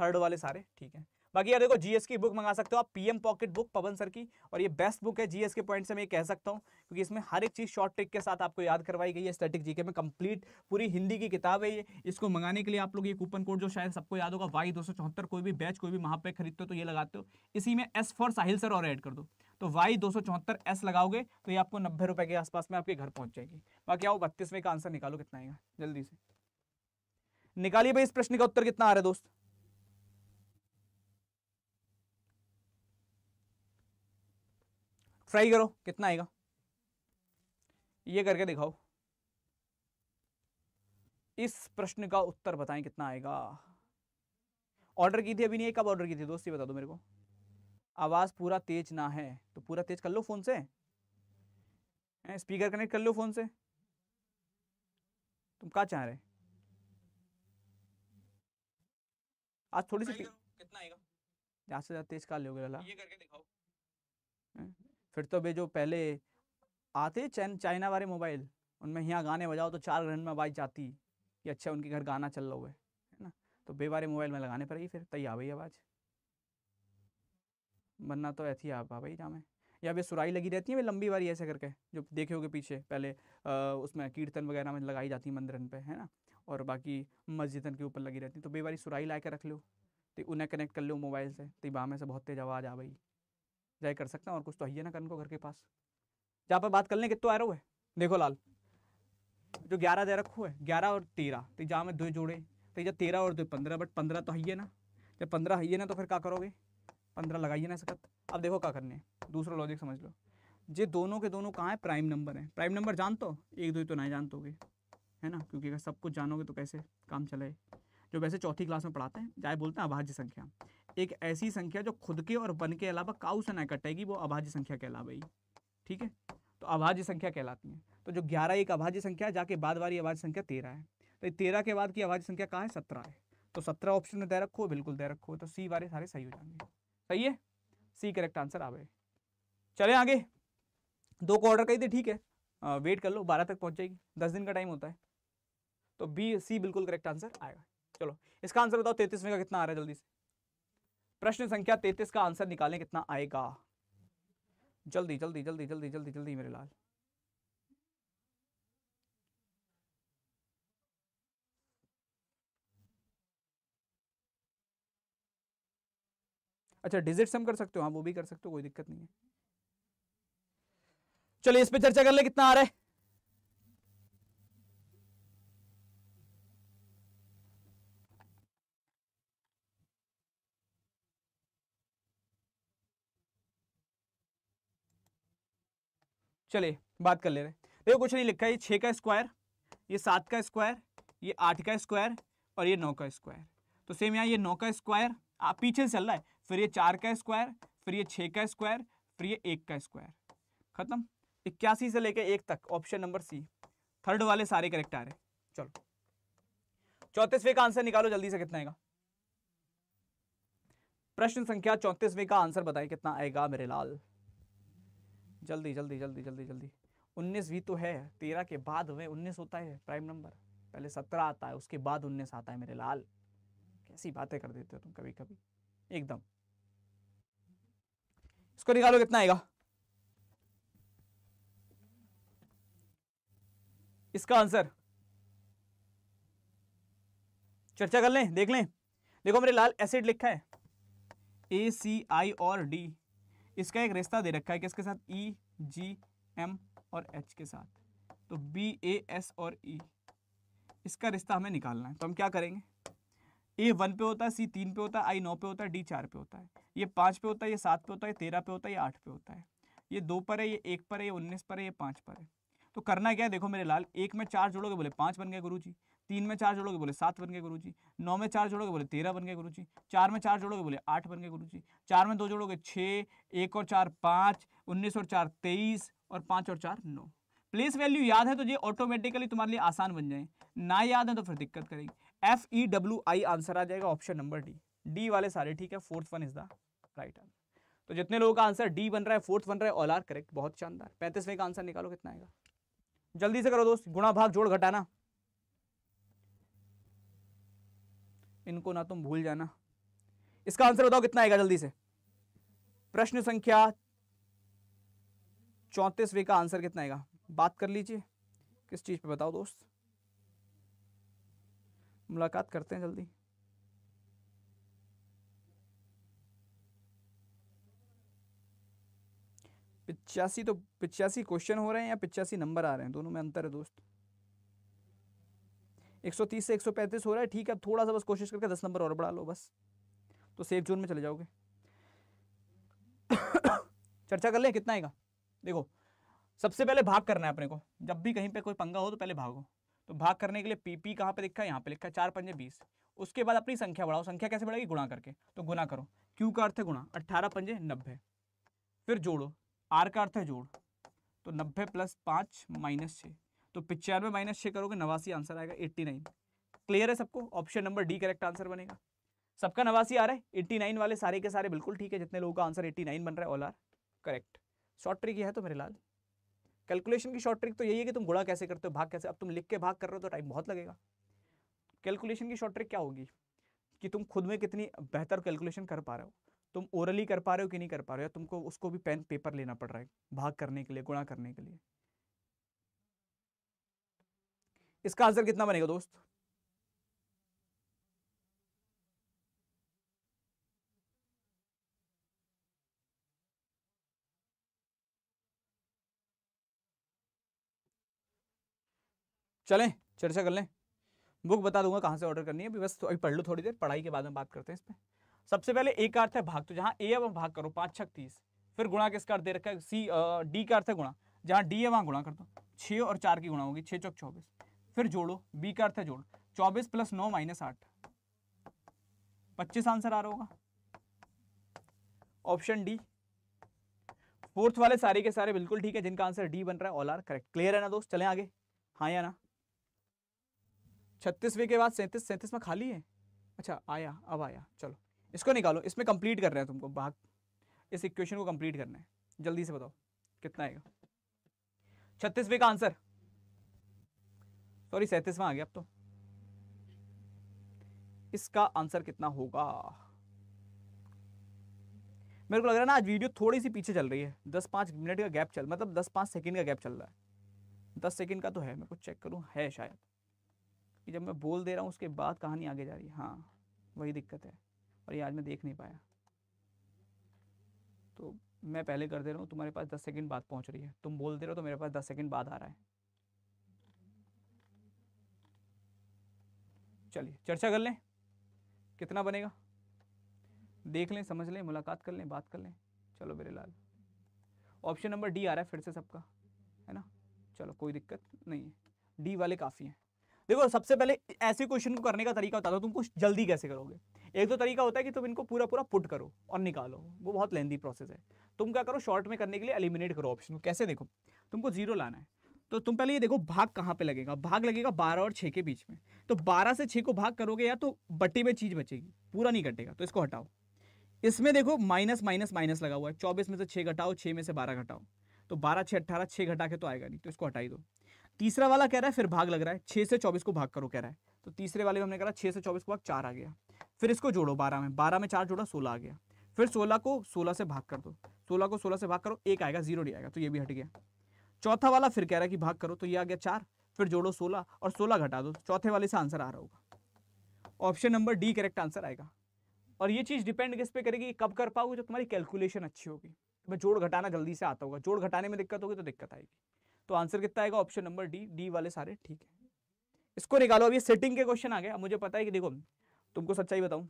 थर्ड वाले सारे ठीक है बाकी यार देखो जीएस की बुक मंगा सकते हो आप PM pocket book Pawan sir की और ये बेस्ट बुक है जीएस के पॉइंट से मैं ये कह सकता हूँ क्योंकि इसमें हर एक चीज़ शॉर्ट ट्रिक के साथ आपको याद करवाई गई है स्टैटिक जीके में कंप्लीट पूरी हिंदी की किताब है ये इसको मंगाने के लिए आप लोग ये कूपन कोड जो शायद सबको याद होगा वाई दो कोई भी बैच कोई भी वहाँ पर खरीदते हो तो ये लगाते हो इसी में एस फॉर साहिल सर और ऐड कर दो तो वाई दो एस लगाओगे तो ये आपको नब्बे रुपये के आसपास में आपके घर पहुँच जाएगी बाकी आओ बत्तीसवें का आंसर निकालो कितना आएगा जल्दी से निकालिए भाई इस प्रश्न का उत्तर कितना आ रहा है दोस्त ट्राई करो कितना आएगा ये करके दिखाओ इस प्रश्न का उत्तर बताएं कितना आएगा ऑर्डर की थी अभी नहीं कब ऑर्डर की थी दोस्त ये बता दो मेरे को आवाज़ पूरा तेज ना है तो पूरा तेज कर लो फ़ोन से स्पीकर कनेक्ट कर लो फ़ोन से तुम कहा चाह रहे आज थोड़ी सी कितना आएगा ज़्यादा से ज़्यादा तेज कर लोगे लाला ये करके दिखाओ फिर तो भी जो पहले आते चैन चाइना वाले मोबाइल उनमें यहाँ गाने बजाओ तो चार रन में आवाज जाती कि अच्छा उनके घर गाना चल रहा है है ना तो बे वाले मोबाइल में लगाने पड़ेगी फिर तई आ भाई आवाज़ वरना तो ऐसी आप आ भाई जामे या भाई सुराई लगी रहती है वे लंबी वाली ऐसे करके जो देखे हो पीछे पहले आ, उसमें कीर्तन वगैरह में लगाई जाती है मंदिरन पे है ना और बाकी मस्जिदन के ऊपर लगी रहती है तो बे वाली सुराई ला के रख लो तो उन्हें कनेक्ट कर लो मोबाइल से तो बामे से बहुत तेज आवाज़ आ गई जाए कर सकता हूँ और कुछ तो है ना करण को घर के पास जहाँ पर बात कर लें तो एरो है देखो लाल जो ग्यारह दे रखो है ग्यारह और तेरह तो जहाँ में दो जोड़े तो जब तेरह और दो पंद्रह बट पंद्रह तो है ना जब पंद्रह है ना तो फिर क्या करोगे पंद्रह लगाइए ना सकत अब देखो क्या करने दूसरा लॉजिक समझ लो ये दोनों के दोनों कहाँ हैं प्राइम नंबर है प्राइम नंबर जानते हो एक दो तो नहीं जानते है ना क्योंकि अगर सब कुछ जानोगे तो कैसे काम चले जो वैसे चौथी क्लास में पढ़ाते हैं जाए बोलते हैं अभाज्य संख्या एक ऐसी संख्या जो खुद के और वन के अलावा काउ से ना कटेगी वो अभाज्य संख्या कहलावेगी ठीक है तो अभाज्य संख्या कहलाती है तो जो ग्यारह एक अभाज्य संख्या जाके बाद वाली अभाज्य संख्या तेरह है तो तेरह के बाद की अभाज्य संख्या कहाँ है सत्रह है तो सत्रह ऑप्शन में दे रखो बिल्कुल दे रखो तो सी वाले सारे सही हो जाएंगे सही है सी करेक्ट आंसर आवे चले आगे दो को ऑर्डर कही थे ठीक है आ, वेट कर लो बारह तक पहुंच जाएगी दस दिन का टाइम होता है तो बी सी बिल्कुल करेक्ट आंसर आएगा चलो इसका आंसर बताओ तैतीसवें का कितना आ रहा है जल्दी से प्रश्न संख्या तैतीस का आंसर निकालें कितना आएगा जल्दी जल्दी जल्दी जल्दी जल्दी जल्दी मेरे लाल अच्छा डिजिट सम कर सकते हो हाँ वो भी कर सकते हो कोई दिक्कत नहीं है चलिए इस पे चर्चा कर ले कितना आ रहा है चलिए बात कर ले रहे हैं देखो कुछ नहीं लिखा है ये छः का स्क्वायर ये सात का स्क्वायर ये आठ का स्क्वायर और ये नौ का स्क्वायर तो सेम यहाँ ये नौ का स्क्वायर आप पीछे से चल रहा है फिर ये चार का स्क्वायर फिर ये छः का स्क्वायर फिर ये एक का स्क्वायर खत्म इक्यासी से लेकर एक तक ऑप्शन नंबर सी थर्ड वाले सारे करेक्ट आ रहे हैं चलो चौंतीसवें का आंसर निकालो जल्दी से कितना आएगा प्रश्न संख्या चौंतीसवें का आंसर बताइए कितना आएगा मेरे लाल जल्दी जल्दी जल्दी जल्दी जल्दी उन्नीस भी तो है तेरह के बाद वह उन्नीस होता है प्राइम नंबर पहले सत्रह आता है उसके बाद उन्नीस आता है मेरे लाल कैसी बातें कर देते हो तुम कभी कभी एकदम इसको निकालो कितना आएगा इसका आंसर चर्चा कर लें देख लें देखो मेरे लाल एसिड लिखा है ए सी आई और डी इसका एक रिश्ता दे रखा है किसके साथ ई जी एम और एच के साथ तो बी ए एस और ई e। इसका रिश्ता हमें निकालना है तो हम क्या करेंगे ए वन पे होता है सी तीन पे होता है आई नौ पे होता है डी चार पे होता है ये पाँच पे होता है ये सात पे होता है ये तेरह पे होता है ये आठ पे होता है ये दो पर है ये एक पर है ये उन्नीस पर है ये पाँच पर है तो करना क्या है देखो मेरे लाल एक में चार जोड़ोगे बोले पाँच बन गए गुरु जी तीन में चार जोड़ोगे बोले सात बन गए गुरु जी नौ में चार जोड़ोगे बोले तेरह बन गए गुरु जी चार में चार जोड़ोगे बोले आठ बन गए गुरु जी चार में दो जोड़ोगे छः एक और चार पाँच उन्नीस और चार तेईस और पाँच और चार नौ प्लेस वैल्यू याद है तो ये ऑटोमेटिकली तुम्हारे लिए आसान बन जाए ना याद है तो फिर दिक्कत करेगी F E W I answer आ जाएगा ऑप्शन नंबर डी डी वाले सारे ठीक है fourth one is the right answer तो जितने लोगों का आंसर डी बन रहा है फोर्थ बन रहा है ऑल आर करेक्ट बहुत शानदार पैंतीसवें का आंसर निकालो कितना आएगा जल्दी से करो दोस्त गुणा भाग जोड़ घटाना इनको ना तुम भूल जाना इसका आंसर बताओ कितना आएगा जल्दी से प्रश्न संख्या चौंतीसवे का आंसर कितना आएगा बात कर लीजिए किस चीज़ पे बताओ दोस्त मुलाकात करते हैं जल्दी पिचासी तो पिचासी क्वेश्चन हो रहे हैं या पिचासी नंबर आ रहे हैं दोनों में अंतर है दोस्त 130 से 135 हो रहा है ठीक है अब थोड़ा सा बस कोशिश करके 10 नंबर और बढ़ा लो बस तो सेफ जोन में चले जाओगे चर्चा कर लें कितना आएगा देखो सबसे पहले भाग करना है अपने को जब भी कहीं पे कोई पंगा हो तो पहले भागो तो भाग करने के लिए पी पी कहाँ पर लिखा है यहाँ पे लिखा है चार पंजे बीस उसके बाद अपनी संख्या बढ़ाओ संख्या कैसे बढ़ेगी गुणा करके तो गुना करो क्यू का अर्थ है गुणा अट्ठारह पंजे नब्बे फिर जोड़ो आर का अर्थ है जोड़ तो नब्बे प्लस पाँच माइनस छः तो पिचानवे माइनस छः करोगे नवासी आंसर आएगा एट्टी नाइन क्लियर है सबको option number D correct answer बनेगा सबका नवासी आ रहा है एट्टी नाइन वाले सारे के सारे बिल्कुल ठीक है जितने लोगों का आंसर एट्टी नाइन बन रहा है all are correct short trick ये है तो मेरे लाल कैलकुलेशन की शॉर्ट ट्रिक तो यही है कि तुम गुड़ा कैसे करते हो भाग कैसे अब तुम लिख के भाग कर रहे हो तो टाइम बहुत लगेगा कैलकुलेशन की शॉर्ट ट्रिक क्या होगी कि तुम खुद में कितनी बेहतर कैलकुलेशन कर पा रहे हो तुम ओरली कर पा रहे हो कि नहीं कर पा रहे हो तुमको उसको भी पेन पेपर लेना पड़ रहा है भाग करने के लिए गुणा करने के लिए इसका आंसर कितना बनेगा दोस्त चलें चर्चा कर लें बुक बता दूंगा कहाँ से ऑर्डर करनी है अभी बस तो अभी पढ़ लो थोड़ी देर पढ़ाई के बाद में बात करते हैं इस पर सबसे पहले ए का अर्थ है भाग तो जहाँ ए है वहाँ भाग करो पाँच छक तीस फिर गुणा किसका अर्थ दे रखा है सी डी का अर्थ है गुणा जहाँ डी है वहाँ गुणा कर दो छः और चार की गुणा होगी छः चौक चौबीस फिर जोड़ो बी का अर्थ है जोड़ चौबीस प्लस नौ माइनस आठ पच्चीस आंसर आ रहा होगा ऑप्शन डी फोर्थ वाले सारे के सारे बिल्कुल ठीक है जिनका आंसर डी बन रहा है ऑल आर करेक्ट क्लियर है ना दोस्त चले आगे हाँ या ना छत्तीसवीं के बाद सैंतीस सैंतीस में खाली है अच्छा आया अब आया चलो इसको निकालो इसमें कंप्लीट कर रहे हैं तुमको भाग इस इक्वेशन को कंप्लीट करना है जल्दी से बताओ कितना आएगा छत्तीसवीं का आंसर सॉरी सैंतीसवां आ गया अब तो इसका आंसर कितना होगा मेरे को लग रहा है ना आज वीडियो थोड़ी सी पीछे चल रही है दस पाँच मिनट का गैप चल मतलब दस पाँच सेकेंड का गैप चल रहा है दस सेकेंड का तो है मैं कुछ चेक करूँ है शायद कि जब मैं बोल दे रहा हूँ उसके बाद कहानी आगे जा रही है हाँ वही दिक्कत है और ये आज मैं देख नहीं पाया तो मैं पहले कर दे रहा हूँ तुम्हारे पास दस सेकंड बाद पहुँच रही है तुम बोल दे रहे हो तो मेरे पास दस सेकंड बाद आ रहा है चलिए चर्चा कर लें कितना बनेगा देख लें समझ लें मुलाकात कर लें बात कर लें चलो मेरे लाल ऑप्शन नंबर डी आ रहा है फिर से सबका है ना चलो कोई दिक्कत नहीं है डी वाले काफ़ी हैं देखो सबसे पहले ऐसे क्वेश्चन को करने का तरीका बता दो तुम कुछ जल्दी कैसे करोगे एक तो तरीका होता है कि तुम इनको पूरा पूरा पुट करो और निकालो वो बहुत लेंदी प्रोसेस है तुम क्या करो शॉर्ट में करने के लिए एलिमिनेट करो ऑप्शन को कैसे देखो तुमको जीरो लाना है तो तुम पहले ये देखो भाग कहाँ पे लगेगा भाग लगेगा बारह और छः के बीच में तो बारह से छः को भाग करोगे या तो बट्टी में चीज़ बचेगी पूरा नहीं कटेगा तो इसको हटाओ इसमें देखो माइनस माइनस माइनस लगा हुआ है चौबीस में से छः घटाओ छः में से बारह घटाओ तो बारह छः अट्ठारह छः घटा के तो आएगा नहीं तो इसको हटाई दो तीसरा वाला कह रहा है फिर भाग लग रहा है छः से चौबीस को भाग करो कह रहा है तो तीसरे वाले में हमने कहा छः से चौबीस को भाग चार आ गया फिर इसको जोड़ो बारह में बारह में चार जोड़ा सोलह आ गया फिर सोलह को सोलह से भाग कर दो सोलह को सोलह से भाग करो एक आएगा जीरो नहीं आएगा तो ये भी हट गया चौथा वाला फिर कह रहा है कि भाग करो तो ये आ गया चार फिर जोड़ो सोलह और सोलह घटा दो तो चौथे वाले से आंसर आ रहा होगा option number D correct answer आएगा और ये चीज़ डिपेंड किस पे करेगी कब कर पाओगे जब तुम्हारी कैलकुलेशन अच्छी होगी मैं जोड़ घटाना जल्दी से आता होगा जोड़ घटाने में दिक्कत होगी तो दिक्कत आएगी तो आंसर कितना आएगा ऑप्शन नंबर डी डी वाले सारे ठीक है इसको निकालो अब ये सेटिंग के क्वेश्चन आ गए अब मुझे पता है कि देखो तुमको सच्चाई बताऊँ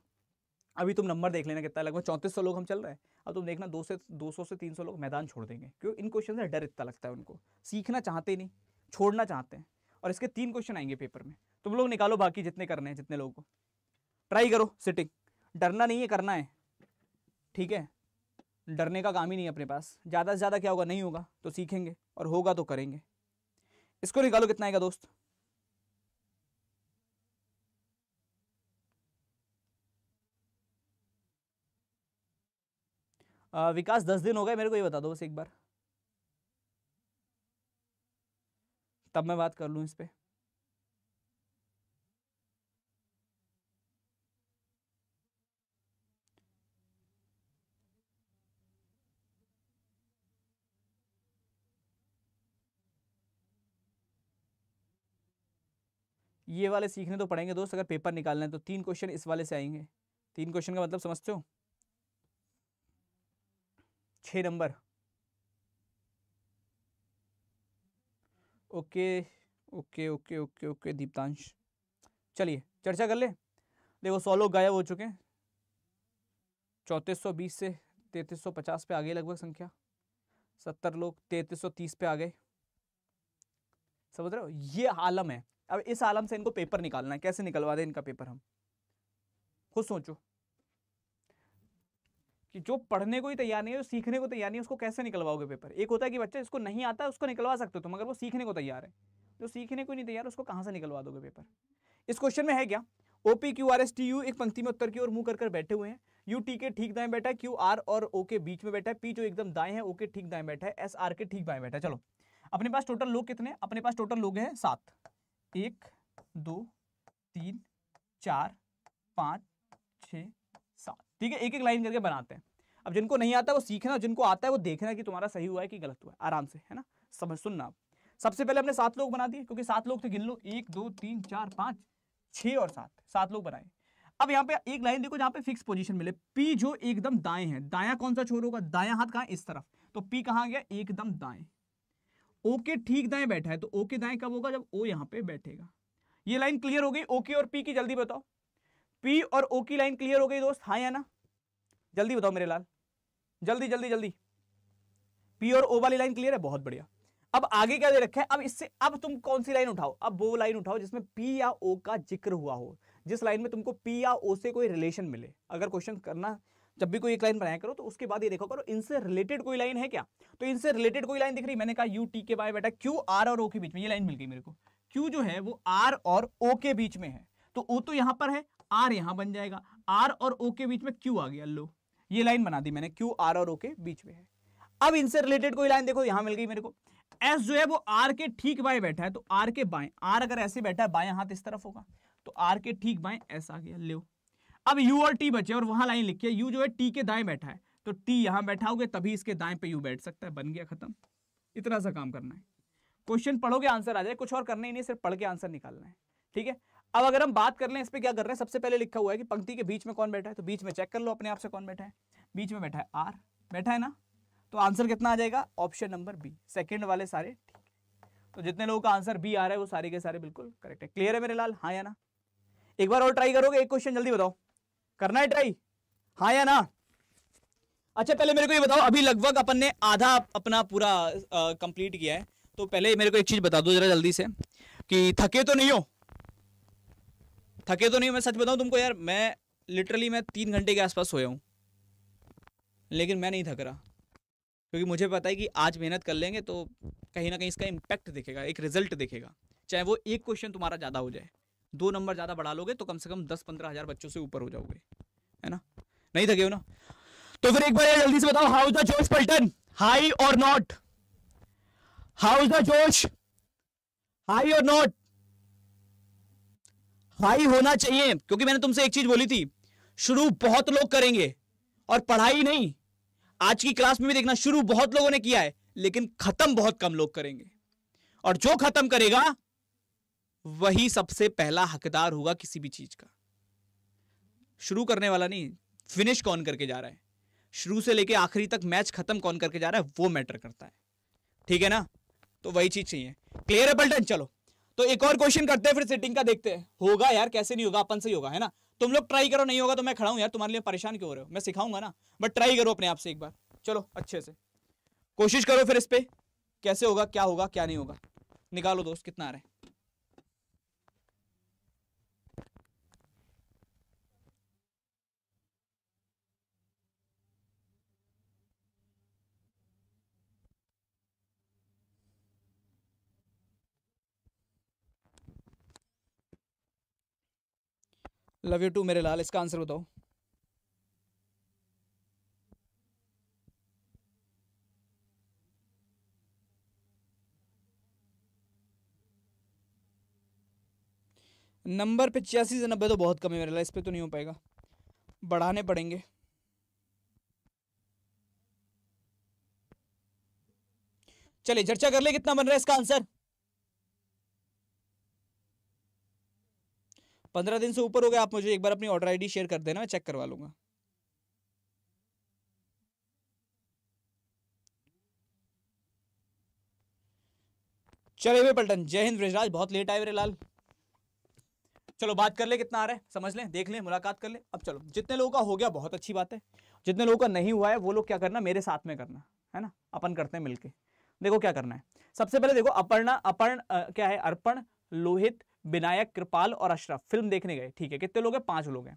अभी तुम नंबर देख लेना कितना लगभग चौंतीस सौ लोग हम चल रहे हैं अब तुम देखना दो से दो सौ से तीन सौ लोग मैदान छोड़ देंगे क्यों इन क्वेश्चन से डर इतना लगता है उनको सीखना चाहते नहीं छोड़ना चाहते हैं और इसके तीन क्वेश्चन आएंगे पेपर में तुम लोग निकालो बाकी जितने करने हैं जितने लोगों को ट्राई करो सिटिंग डरना नहीं है करना है ठीक है डरने का काम ही नहीं है अपने पास ज़्यादा से ज़्यादा क्या होगा नहीं होगा तो सीखेंगे और होगा तो करेंगे इसको निकालो कितना आएगा दोस्त विकास दस दिन हो गए मेरे को ये बता दो बस एक बार तब मैं बात कर लू इस पर ये वाले सीखने तो पड़ेंगे दोस्त अगर पेपर निकालना है तो तीन क्वेश्चन इस वाले से आएंगे तीन क्वेश्चन का मतलब समझते हो छ number okay okay okay okay okay Deeptansh चलिए चर्चा कर ले देखो सौ लोग गायब हो चुके हैं चौंतीस सौ बीस से तैतीस सौ पचास पे आ गई लगभग संख्या सत्तर लोग तैतीस सौ तीस पे आ गए समझ रहे हो ये आलम है अब इस आलम से इनको पेपर निकालना है कैसे निकलवा दें इनका पेपर हम खुद सोचो कि जो पढ़ने को ही तैयार नहीं है जो सीखने को तैयार नहीं है उसको कैसे निकलवाओगे पेपर एक होता है कि बच्चा इसको नहीं आता उसको निकलवा सकते हो तो मगर वो सीखने को तैयार है जो सीखने को नहीं तैयार उसको कहाँ से निकलवा दोगे पेपर इस क्वेश्चन में है क्या O P Q R S T U एक पंक्ति में उत्तर की ओर मुंह कर कर बैठे हुए हैं यू टी के ठीक दाएं बैठा है क्यू आर और ओ के बीच में बैठा है पी जो एकदम दाएं है ओ के ठीक दाएं बैठा है एस आर के ठीक बाएं बैठा है चलो अपने पास टोटल लोग कितने अपने पास टोटल लोग हैं सात एक दो तीन चार पाँच छ ठीक है एक एक लाइन करके बनाते हैं अब जिनको नहीं आता वो सीखना जिनको आता है वो देखना कि तुम्हारा सही हुआ है कि गलत हुआ है आराम से है ना समझ सुनना आप सबसे पहले हमने सात लोग बना दिए क्योंकि सात लोग थे गिन लो एक दो तीन चार पाँच छः और सात सात लोग बनाए अब यहाँ पे एक लाइन देखो जहाँ पे फिक्स पोजीशन मिले पी जो एकदम दाएं है दाया कौन सा छोर होगा दाया हाथ कहाँ इस तरफ तो पी कहाँ गया एकदम दाएं ओके ठीक दाएं बैठा है तो ओके दाएं कब होगा जब ओ यहाँ पे बैठेगा ये लाइन क्लियर हो गई ओके और पी की जल्दी बताओ पी और ओ की लाइन क्लियर हो गई दोस्त हाँ या ना जल्दी बताओ मेरे लाल जल्दी जल्दी जल्दी पी और ओ वाली लाइन क्लियर है बहुत बढ़िया अब आगे क्या दे रखा है अब इससे अब तुम कौन सी लाइन उठाओ अब वो लाइन उठाओ जिसमें पी या ओ का जिक्र हुआ हो जिस लाइन में तुमको पी या ओ से कोई रिलेशन मिले अगर क्वेश्चन करना जब भी कोई एक लाइन बनाया करो तो उसके बाद ये देखो करो इनसे रिलेटेड कोई लाइन है क्या तो इनसे रिलेटेड कोई लाइन दिख रही मैंने कहा यू टी के बाय बेटा क्यू आर और ओ के बीच में ये लाइन मिल गई मेरे को क्यू जो है वो आर और ओ के बीच में है तो ओ तो यहां पर है आर यहां बन जाएगा आर और ओ के बीच में क्यू आ गया लो ये लाइन बना दी मैंने क्यू आर और ओ के बीच में है अब इनसे रिलेटेड कोई लाइन देखो यहां मिल गई मेरे को एस जो है वो आर के ठीक बाएं बैठा है तो आर के बाएं आर अगर ऐसे बैठा है बाएं हाथ इस तरफ होगा तो आर के ठीक बाएं ऐसा आ गया लो अब यू और टी बचे और वहां लाइन लिखी है यू जो है टी के दाएं बैठा है तो टी यहां बैठा होगा तभी इसके दाएं पे यू बैठ सकता है बन गया खत्म इतना सा काम करना है क्वेश्चन पढ़ोगे आंसर आ जाए कुछ और करना ही नहीं सिर्फ पढ़ के आंसर निकालना है ठीक है अब अगर हम बात कर लें इस पर क्या कर रहे हैं सबसे पहले लिखा हुआ है कि पंक्ति के बीच में कौन बैठा है तो बीच में चेक कर लो अपने आप से कौन बैठा है बीच में बैठा है आर बैठा है ना तो आंसर कितना आ जाएगा ऑप्शन नंबर बी सेकेंड वाले सारे ठीक तो जितने लोगों का आंसर बी आ रहा है वो सारे के सारे बिल्कुल करेक्ट है क्लियर है मेरे लाल हाँ या ना एक बार और ट्राई करोगे एक क्वेश्चन जल्दी बताओ करना है ट्राई हाँ या ना अच्छा पहले मेरे को ये बताओ अभी लगभग अपन ने आधा अपना पूरा कंप्लीट किया है तो पहले मेरे को एक चीज बता दो जरा जल्दी से कि थके तो नहीं हो थके तो नहीं मैं सच बताऊं तुमको यार मैं लिटरली मैं तीन घंटे के आसपास सोया हूँ लेकिन मैं नहीं थक रहा क्योंकि मुझे पता है कि आज मेहनत कर लेंगे तो कहीं ना कहीं इसका इम्पैक्ट दिखेगा एक रिजल्ट दिखेगा चाहे वो एक क्वेश्चन तुम्हारा ज़्यादा हो जाए दो नंबर ज़्यादा बढ़ा लोगे तो कम से कम दस पंद्रह हज़ार बच्चों से ऊपर हो जाओगे है ना नहीं थके हो ना तो फिर एक बार जल्दी से बताओ हाउ द जोश पल्टन high or not how the जोश हाई और नॉट हाई होना चाहिए क्योंकि मैंने तुमसे एक चीज बोली थी शुरू बहुत लोग करेंगे और पढ़ाई नहीं आज की क्लास में भी देखना शुरू बहुत लोगों ने किया है लेकिन खत्म बहुत कम लोग करेंगे और जो खत्म करेगा वही सबसे पहला हकदार होगा किसी भी चीज का शुरू करने वाला नहीं फिनिश कौन करके जा रहा है शुरू से लेके आखिरी तक मैच खत्म कौन करके जा रहा है वो मैटर करता है ठीक है ना तो वही चीज चाहिए क्लियर है बल्टन चलो तो एक और क्वेश्चन करते हैं फिर सिटिंग का देखते हैं होगा यार कैसे नहीं होगा अपन से ही होगा है ना तुम लोग ट्राई करो नहीं होगा तो मैं खड़ा हूं यार तुम्हारे लिए परेशान क्यों हो रहे हो मैं सिखाऊंगा ना बट ट्राई करो अपने आप से एक बार चलो अच्छे से कोशिश करो फिर इस पर कैसे होगा क्या होगा क्या नहीं होगा निकालो दोस्त कितना आ रहा है लव यू टू मेरे लाल इसका आंसर बताओ नंबर पिचासी से नब्बे तो बहुत कम है मेरे लाल इस पर तो नहीं हो पाएगा बढ़ाने पड़ेंगे चलिए चर्चा कर ले कितना बन रहा है इसका आंसर पंद्रह दिन से ऊपर हो गया आप मुझे एक बार अपनी ऑर्डर आईडी शेयर कर देना मैं चेक करवा लूंगा चले हुए पलटन जय हिंद ब्रजराज बहुत लेट आए मेरे लाल चलो बात कर ले कितना आ रहा है समझ ले देख लें मुलाकात कर ले अब चलो जितने लोगों का हो गया बहुत अच्छी बात है जितने लोगों का नहीं हुआ है वो लोग क्या करना मेरे साथ में करना है ना अपन करते हैं मिलके देखो क्या करना है सबसे पहले देखो अपर्णा अपर्ण क्या है अर्पण लोहित विनायक कृपाल और अशरफ फिल्म देखने गए ठीक है कितने लोग हैं पांच लोग हैं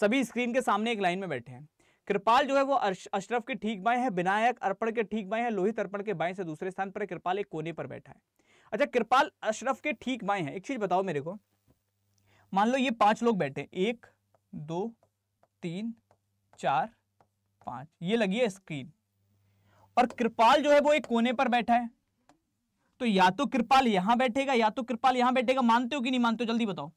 सभी स्क्रीन के सामने एक लाइन में बैठे हैं कृपाल जो है वो अशरफ के ठीक बाएं है विनायक अर्पण के ठीक बाएं है लोहित अर्पण के बाएं से दूसरे स्थान पर कृपाल एक कोने पर बैठा है अच्छा कृपाल अशरफ के ठीक बाएं है एक चीज बताओ मेरे को मान लो ये पांच लोग बैठे एक दो तीन चार पांच ये लगी है स्क्रीन और कृपाल जो है वो एक कोने पर बैठा है तो या तो कृपाल यहां बैठेगा या तो कृपाल यहां बैठेगा मानते हो कि नहीं मानते हो जल्दी बताओ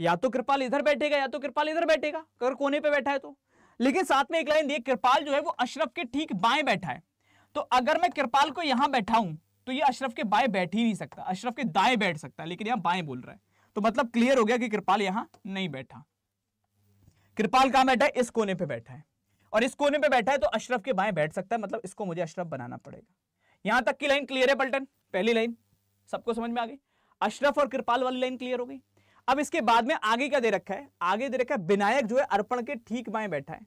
या तो कृपाल इधर बैठेगा या तो कृपाल इधर बैठेगा अगर कोने पे बैठा है तो लेकिन साथ में एक लाइन दिए कृपाल जो है वो अशरफ के ठीक बाएं बैठा है तो अगर मैं कृपाल को यहां बैठाऊं तो ये अशरफ के बाएं बैठ ही नहीं सकता अशरफ के दाएं बैठ सकता है लेकिन यहां बाएं बोल रहा है तो मतलब क्लियर हो गया कि कृपाल यहां नहीं बैठा कृपाल कहां बैठा है इस कोने पर बैठा है और इस कोने पर बैठा है तो अशरफ के बाएं बैठ सकता है मतलब इसको मुझे अशरफ बनाना पड़ेगा यहां तक की लाइन क्लियर है पल्टन पहली लाइन सबको समझ में आ गई अशरफ और कृपाल वाली लाइन क्लियर हो गई अब इसके बाद में आगे क्या दे रखा है आगे दे रखा है विनायक जो है अर्पण के ठीक बाएं बैठा है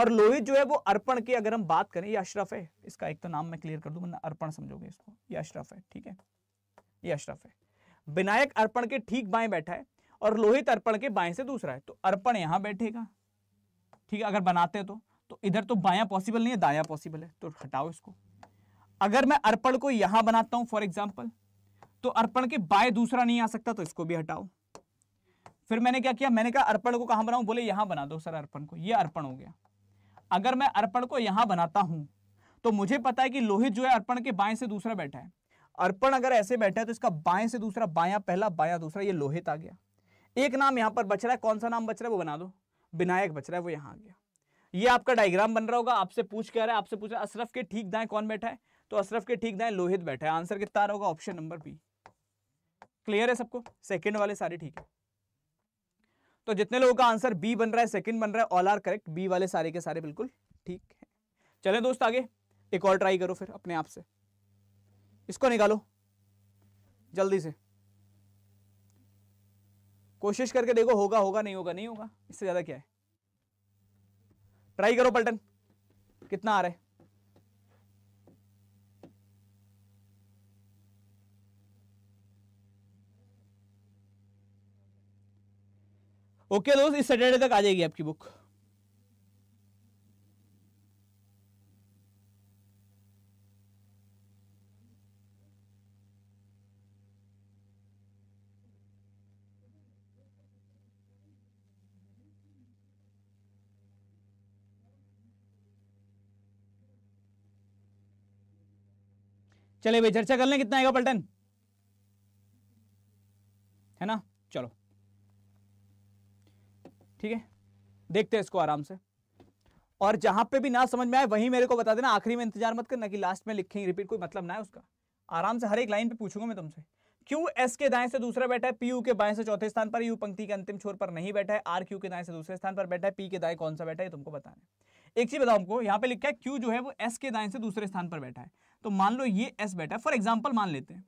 और लोहित जो है वो अर्पण की अगर हम बात करें ये अशरफ है इसका एक तो नाम मैं क्लियर कर दूं वरना मतलब अर्पण समझोगे इसको ये अशरफ है ठीक है ये अशरफ है विनायक अर्पण के ठीक बाएं बैठा है और लोहित अर्पण के बाएं से दूसरा है तो अर्पण यहां बैठेगा ठीक है अगर बनाते हैं तो तो इधर तो बाया पॉसिबल नहीं है दाया पॉसिबल है तो हटाओ इसको अगर मैं अर्पण को यहां बनाता हूं फॉर एग्जाम्पल तो अर्पण के बाय दूसरा नहीं आ सकता तो इसको भी हटाओ फिर मैंने क्या किया मैंने कहा अर्पण को कहां बनाऊ बोले यहां बना दो सर अर्पण को ये अर्पण हो गया अगर मैं अर्पण को यहां बनाता हूं तो मुझे पता है कि लोहित जो है अर्पण के बाएं से दूसरा बैठा है अर्पण अगर ऐसे बैठा है तो इसका बाएं से दूसरा बाया पहला बाया दूसरा ये लोहित आ गया एक नाम यहां पर बच रहा है कौन सा नाम बच रहा है वो बना दो विनायक बच रहा है वो यहां आ गया ये आपका डायग्राम बन रहा होगा आपसे पूछ कह रहा है आपसे पूछ रहा है अशरफ के ठीक दाएं कौन बैठा है तो अशरफ के ठीक दाएं लोहित बैठा है आंसर कितना होगा ऑप्शन नंबर बी क्लियर है सबको सेकंड वाले सारे ठीक है तो जितने लोगों का आंसर बी बन रहा है सेकंड बन रहा है ऑल आर करेक्ट बी वाले सारे के सारे बिल्कुल ठीक है चले दोस्त आगे एक और ट्राई करो फिर अपने आप से इसको निकालो जल्दी से कोशिश करके देखो होगा होगा नहीं होगा नहीं होगा इससे ज़्यादा क्या है ट्राई करो पलटन कितना आ रहा है ओके दोस्त इस सैटरडे तक आ जाएगी आपकी बुक चले भाई चर्चा कर लें कितना आएगा पलटन है ना चलो ठीक है देखते हैं इसको आराम से और जहां पे भी ना समझ में आए वहीं मेरे को बता देना आखिरी में इंतजार मत करना कि लास्ट में लिखेंगे रिपीट कोई मतलब ना है उसका आराम से हर एक लाइन पे पूछूंगा मैं तुमसे क्यू एस के दाएं से दूसरा बैठा है पी यू के बाएं से चौथे स्थान पर यू पंक्ति के अंतिम छोर पर नहीं बैठा है आर क्यू के दाएं से दूसरे स्थान पर बैठा है पी के दाएं कौन सा बैठा है तुमको बताना है एक चीज बताओ हमको यहाँ पे लिखा है क्यू जो है वो एस के दाएं से दूसरे स्थान पर बैठा है तो मान लो ये एस बैठा है फॉर एग्जाम्पल मान लेते हैं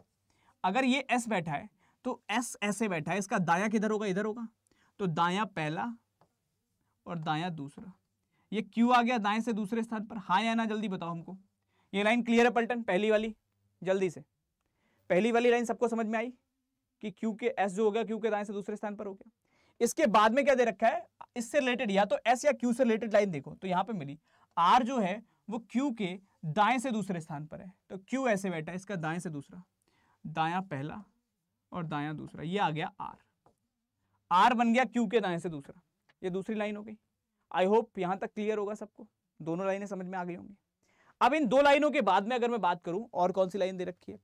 अगर ये एस बैठा है तो एस ऐसे बैठा है इसका दाया किधर होगा इधर होगा तो दाया पहला और दाया दूसरा ये क्यों आ गया दाएं से दूसरे स्थान पर हाँ या ना जल्दी बताओ हमको ये लाइन क्लियर है पलटन पहली वाली जल्दी से पहली वाली लाइन सबको समझ में आई कि क्यू के एस जो हो गया क्यू के दाएं से दूसरे स्थान पर हो गया इसके बाद में क्या दे रखा है इससे रिलेटेड या तो एस या क्यू से रिलेटेड लाइन देखो तो यहाँ पर मिली आर जो है वो क्यू के दाएं से दूसरे स्थान पर है तो क्यू ऐसे बैठा है इसका दाएं से दूसरा दाया पहला और दाया दूसरा ये आ गया आर आर बन गया क्यू के दाएं से दूसरा ये दूसरी लाइन हो गई आई होप यहां तक क्लियर होगा सबको दोनों लाइनें समझ में आ गई होंगी अब इन दो लाइनों के बाद में अगर मैं बात करूं और कौन सी लाइन दे रखी है